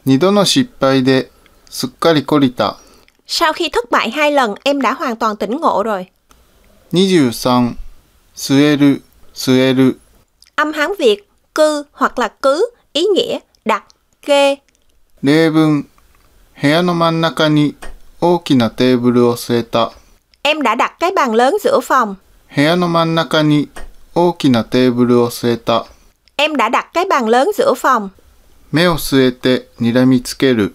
二度の失敗ですっかり懲りた。Sau khi thất bại hai lần, em đã hoàn toàn tỉnh ngộ rồi. 23. 据える、据える。Âm Hán Việt, cư hoặc là cứ, ý nghĩa đặt, kê. em đã đặt cái bàn lớn giữa phòng. em đã đặt cái bàn lớn giữa phòng. 目を据えて睨みつける。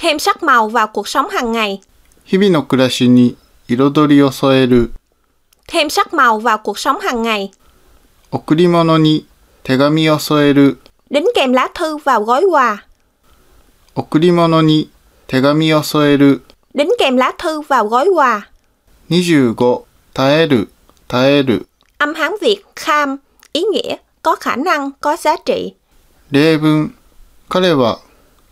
thêm sắc màu vào cuộc sống hàng ngày. thêm sắc màu vào cuộc sống hàng ngày. đính kèm lá thư vào gói quà. đính kèm lá thư vào gói quà. 25耐える耐える Âm Hán Việt kham ý nghĩa có khả năng, có giá trị. 例文彼は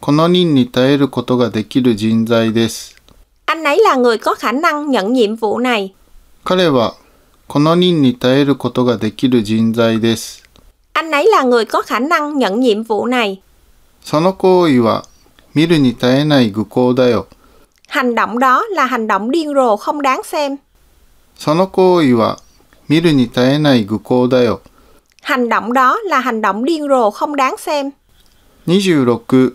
この任に耐えることができる人材です。Anh ấy là người có khả năng nhận nhiệm vụ này. 彼はこの任に耐えることができる人材です。Anh ấy là người có khả năng nhận nhiệm vụ này. その行為は見るに耐えない愚行だよ。Hành động đó là hành động điên rồ không đáng xem. その行為は見るに耐えない愚行だよ。Hành động đó là hành động điên rồ không đáng xem. 26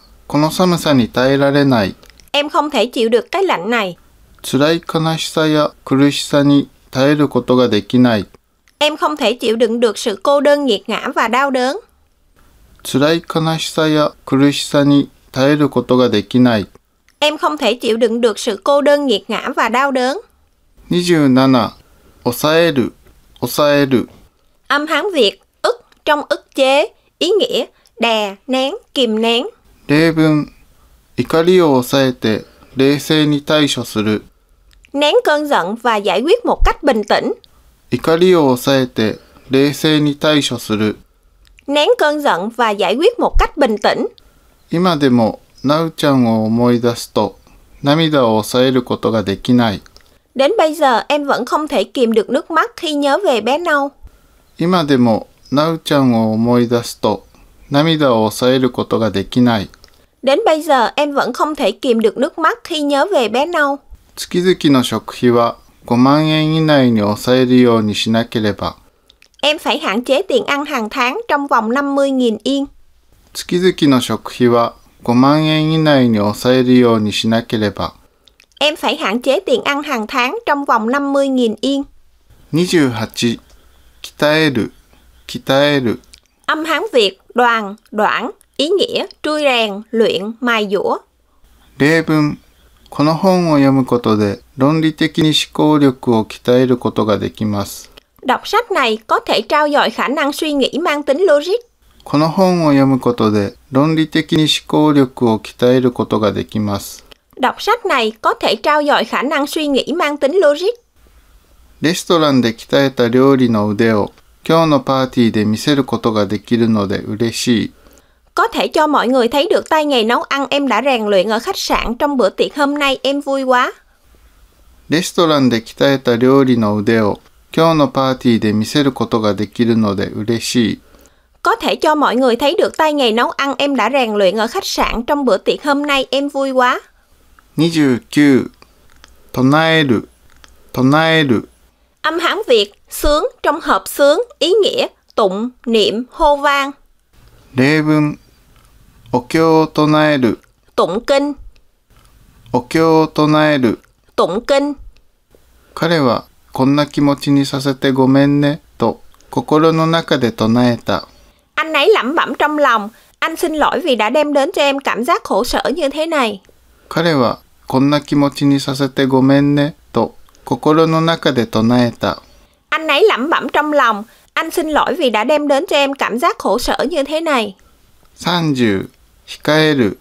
この寒さに耐えられない。Em không thể chịu được cái lạnh này. 辛い悲しさや苦しさに耐えることができない。Em không thể chịu đựng được sự cô đơn nghiệt ngã và đau đớn. 辛い悲しさや苦しさに耐えることができない。Em không thể chịu đựng được sự cô đơn nghiệt ngã và đau đớn. 27. Âm Hán Việt, ức trong ức chế, ý nghĩa đè, nén, kìm nén nén cơn giận và giải quyết một cách bình tĩnh. nén cơn giận và giải quyết một cách bình tĩnh. đến bây giờ em vẫn không thể kìm được nước mắt khi nhớ về bé Nâu. 今でも、なうちゃんを思い出すと、涙を抑えることができない。Đến bây giờ em vẫn không thể kìm được nước mắt khi nhớ về bé nâu. Em phải hạn chế tiền ăn hàng tháng trong vòng 50.000 yên. 月々の食費は phải hạn chế tiền ăn hàng tháng trong vòng 50.000 yên. 28. 鍛える、鍛える。Âm Hán Việt, đoàn, đoạn ý nghĩa trui rèn, luyện, mài dũa. 例文この本を読むことで論理的に思考力を鍛えることができます。Đọc sách này có thể trao dồi khả năng suy nghĩ mang tính logic. この本を読むことで論理的に思考力を鍛えることができます。Đọc sách này có thể trao dồi khả năng suy nghĩ mang tính logic. レストランで鍛えた料理の腕を今日のパーティーで見せることができるので嬉しい。có thể cho mọi người thấy được tay nghề nấu ăn em đã rèn luyện ở khách sạn trong bữa tiệc hôm nay em vui quá. レストランで鍛えた料理の腕を今日のパーティーで見せることができるので嬉しい。Có thể cho mọi người thấy được tay nghề nấu ăn em đã rèn luyện ở khách sạn trong bữa tiệc hôm nay em vui quá. 29. 唱える唱える Âm hán Việt, sướng trong hợp sướng, ý nghĩa, tụng, niệm, hô vang. 例文、お経を唱える。tụng kinh お経を唱える。tụng kinh 彼はこんな気持ちにさせてごめんねと心の中で唱えた。anh ấy lẩm bẩm trong lòng anh xin lỗi vì đã đem đến cho em cảm giác khổ sở như thế này 彼はこんな気持ちにさせてごめんねと心の中で唱えた。anh ấy lẩm bẩm trong lòng Anh xin lỗi vì đã đem đến cho em cảm giác khổ sở như thế này. 30. 控える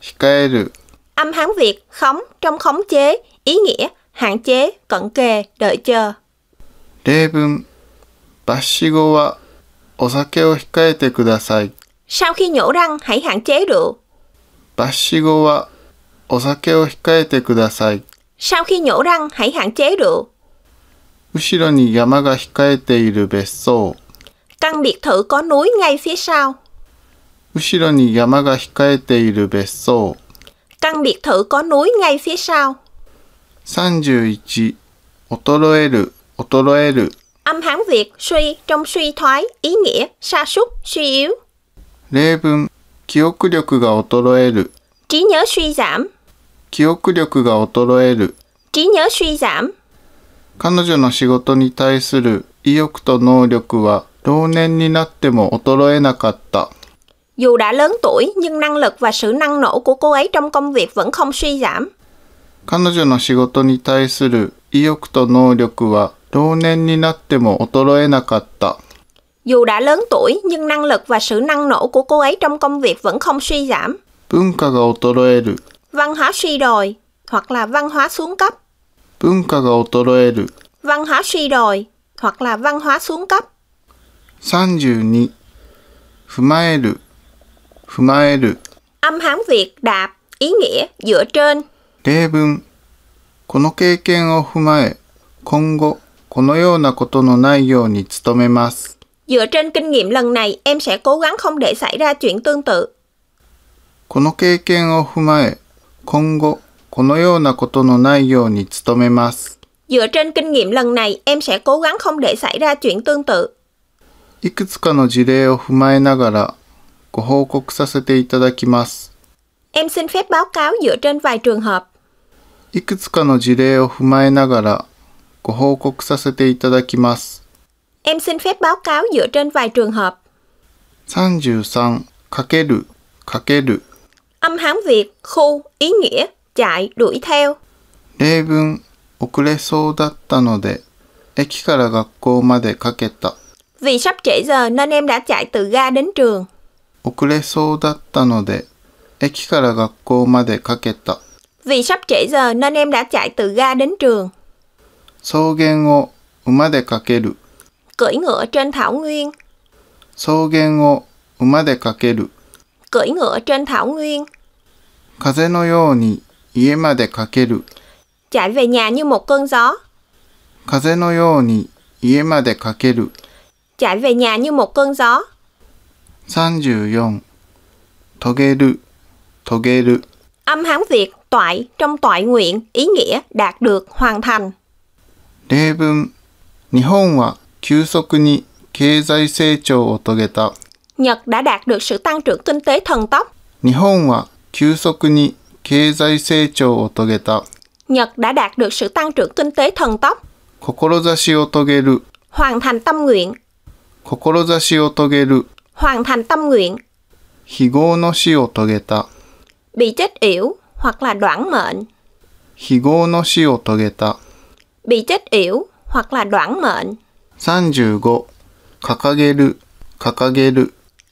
控える Âm Hán Việt khống trong khống chế, ý nghĩa hạn chế, cận kề, đợi chờ. Sau khi nhổ răng, hãy hạn chế rượu. Sau khi nhổ răng, hãy hạn chế rượu. 後ろに山が控えている別荘。Căn biệt thự có núi ngay phía sau. 後ろに山が控えている別荘。Căn biệt thự có núi ngay phía sau. 31. 衰える、衰える。Âm Hán Việt suy trong suy thoái, ý nghĩa sa sút, suy yếu. 例文、記憶力が衰える。trí nhớ suy giảm. 記憶力が衰える。trí nhớ suy giảm. 彼女の仕事に対する意欲と能力は老年になっても衰えなかった。Dù đã lớn tuổi nhưng năng lực và sự năng nổ của cô ấy trong công việc vẫn không suy giảm. 彼女の仕事に対する意欲と能力は老年になっても衰えなかった。Dù đã lớn tuổi nhưng năng lực và sự năng nổ của cô ấy trong công việc vẫn không suy giảm. 文化が衰える vâng, vâng. Văn hóa suy đồi hoặc là văn hóa xuống cấp. 文化が衰える văn hóa suy đồi hoặc là văn hóa xuống cấp. 32踏まえる踏まえる Âm Hán Việt đạp ý nghĩa dựa trên 例文この経験を踏まえ今後このようなことのないように努めます Dựa trên kinh nghiệm lần này, em sẽ cố gắng không để xảy ra chuyện tương tự. この経験を踏まえ今後このようなことのないように努めます。Dựa trên kinh nghiệm lần này, em sẽ cố gắng không để xảy ra chuyện tương tự. いくつかの事例を踏まえながらご報告させていただきます。Em xin phép báo cáo dựa trên vài trường hợp. いくつかの事例を踏まえながらご報告させていただきます。Em xin phép báo cáo dựa trên vài trường hợp. 33××âm hán Việt khu ý nghĩa chạy đuổi theo. Vì sắp trễ giờ nên em đã chạy từ ga đến trường. 遅れそうだったので、駅から学校までかけた。Vì sắp trễ giờ nên em đã chạy từ ga đến trường. 草原を馬でかける。Cưỡi ngựa trên thảo nguyên. 草原を馬でかける。Cưỡi ngựa trên thảo nguyên. 風のように家までかける。Chạy về nhà như một cơn gió. 風のように家までかける。Chạy về nhà như một cơn gió. 34. Hán Việt toại trong toại nguyện, ý nghĩa đạt được, hoàn thành. 例文。日本は急速に経済成長を遂げた。Nhật đã đạt được sự tăng trưởng kinh tế thần tốc. 日本は急速に経済成長を遂げた。Nhật đã đạt được sự tăng trưởng kinh tế thần tốc. 志を遂げる Hoàn thành tâm nguyện. 志を遂げる Hoàn thành tâm nguyện. Bị chết yểu hoặc là đoạn mệnh. Bị chết yểu hoặc là đoạn mệnh. 35.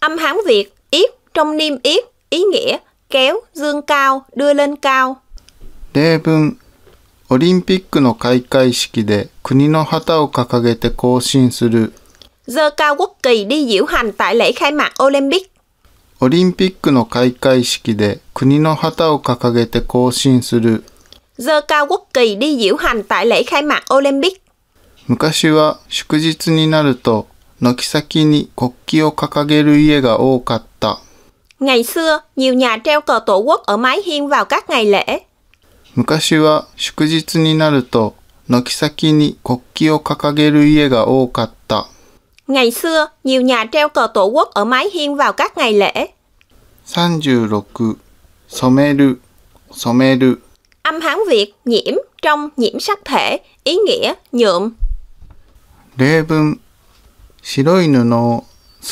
Âm hán Việt, yết trong niêm yết, ý nghĩa kéo, dương cao, đưa lên cao. 例文オリンピックの開会式で国の旗を掲げて行進する。Giơ cao quốc kỳ đi diễu hành tại lễ khai mạc Olympic. オリンピックの開会式で国の旗を掲げて行進する。Giơ cao quốc kỳ đi diễu hành tại lễ khai mạc Olympic. 昔は祝日になると軒先に国旗を掲げる家が多かった。Ngày xưa, nhiều nhà treo cờ tổ quốc ở mái hiên vào các ngày lễ. 昔は祝日になると軒先に国旗を掲げる家が多かった。Ngày xưa, nhiều nhà treo cờ tổ quốc ở mái hiên vào các ngày lễ. 36. 染める染める Âm Hán Việt nhiễm trong nhiễm sắc thể, ý nghĩa nhuộm. 例文白い布を好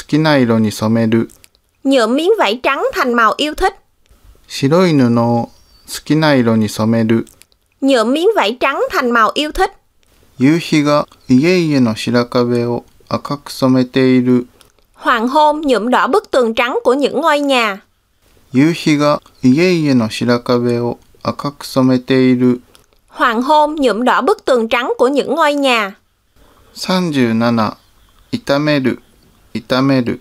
きな色に染める nhuộm miếng vải trắng thành màu yêu thích. 白い布を好きな色に染める。nhuộm miếng vải trắng thành màu yêu thích. hoàng hôn nhuộm đỏ bức tường trắng của những ngôi nhà. 夕日が家々の白壁を赤く染めている。Hoàng hôn nhuộm đỏ bức tường trắng của những ngôi nhà. 37. 痛める、痛める。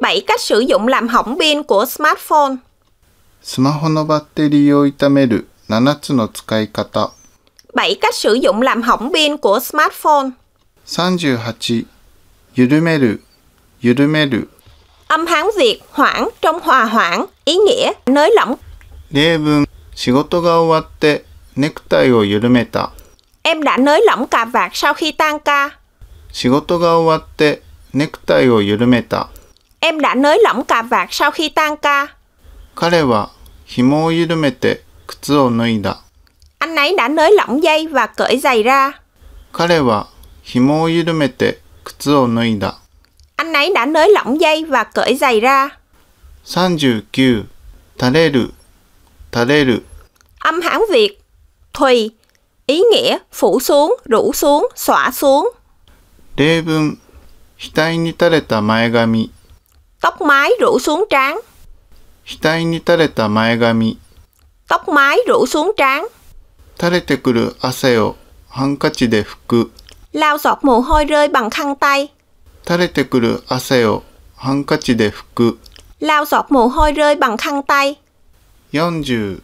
7 cách sử dụng làm hỏng pin của smartphone. スマホのバッテリーを傷める7つの使い方。7 cách sử dụng làm hỏng pin của smartphone. 38 âm Hán Việt hoãn trong hòa hoãn, ý nghĩa nới lỏng. em đã nới lỏng cà vạt sau khi tan ca. 仕事が終わってネクタイを緩めた。Em đã nới lỏng cà vạt sau khi tan ca. 彼は紐を緩めて靴を脱いだ。Anh ấy đã nới lỏng dây và cởi giày ra. 彼は紐を緩めて靴を脱いだ。Anh ấy đã nới lỏng dây và cởi giày ra. 39. 垂れる、垂れる。Âm hán Việt, thùy, ý nghĩa phủ xuống, rủ xuống, xõa xuống. 例文例文、額に垂れた前髪。Tóc mái rủ xuống trán. tóc mái rủ xuống trán. 垂れてくる汗をハンカチで拭く。Lao giọt mồ hôi rơi bằng khăn tay. 垂れてくる汗をハンカチで拭く。Lao giọt mồ hôi rơi bằng khăn tay. 40.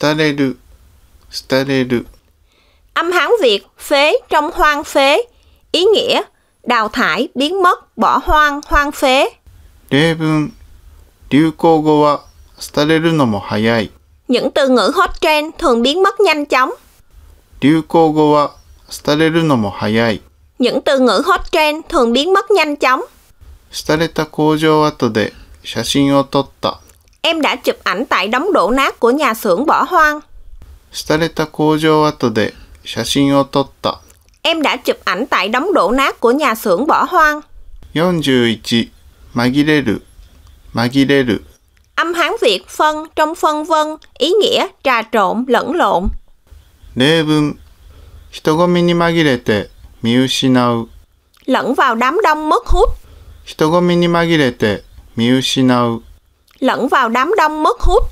廃れる。廃れる。Âm Hán Việt phế trong hoang phế, ý nghĩa đào thải, biến mất, bỏ hoang, hoang phế. Những từ ngữ hot trend thường biến mất nhanh chóng. Những từ ngữ hot trend thường biến mất nhanh chóng. Em đã chụp ảnh tại đống đổ nát của nhà xưởng bỏ hoang. Em đã chụp ảnh tại đống đổ nát của nhà xưởng bỏ hoang. 41 âm Hán Việt phân trong phân vân, ý nghĩa trà trộn, lẫn lộn. 例文人混みに紛れて見失う Lẫn vào đám đông mất hút, 人混みに紛れて見失う lẫn vào đám đông mất hút,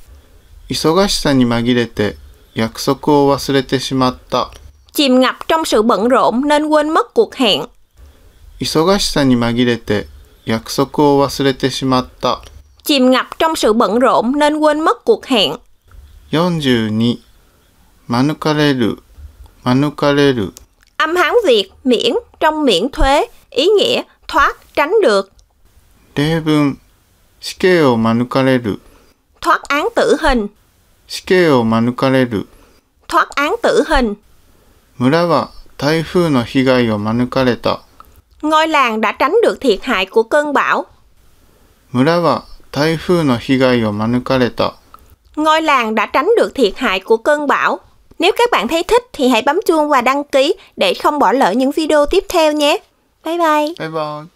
忙しさに紛れて約束を忘れてしまった chìm ngập trong sự bận rộn nên quên mất cuộc hẹn. 忙しさに紛れて chìm ngập trong sự bận rộn nên quên mất cuộc hẹn. 42. 免れる免れる Âm Hán Việt miễn trong miễn thuế, ý nghĩa thoát, tránh được. 例文死刑を免れる Thoát án tử hình. 死刑を免れる Thoát án tử hình. no o 村は台風の被害を免れた。Ngôi làng đã tránh được thiệt hại của cơn bão. Ngôi làng đã tránh được thiệt hại của cơn bão. Nếu các bạn thấy thích thì hãy bấm chuông và đăng ký để không bỏ lỡ những video tiếp theo nhé. Bye bye. Bye bye.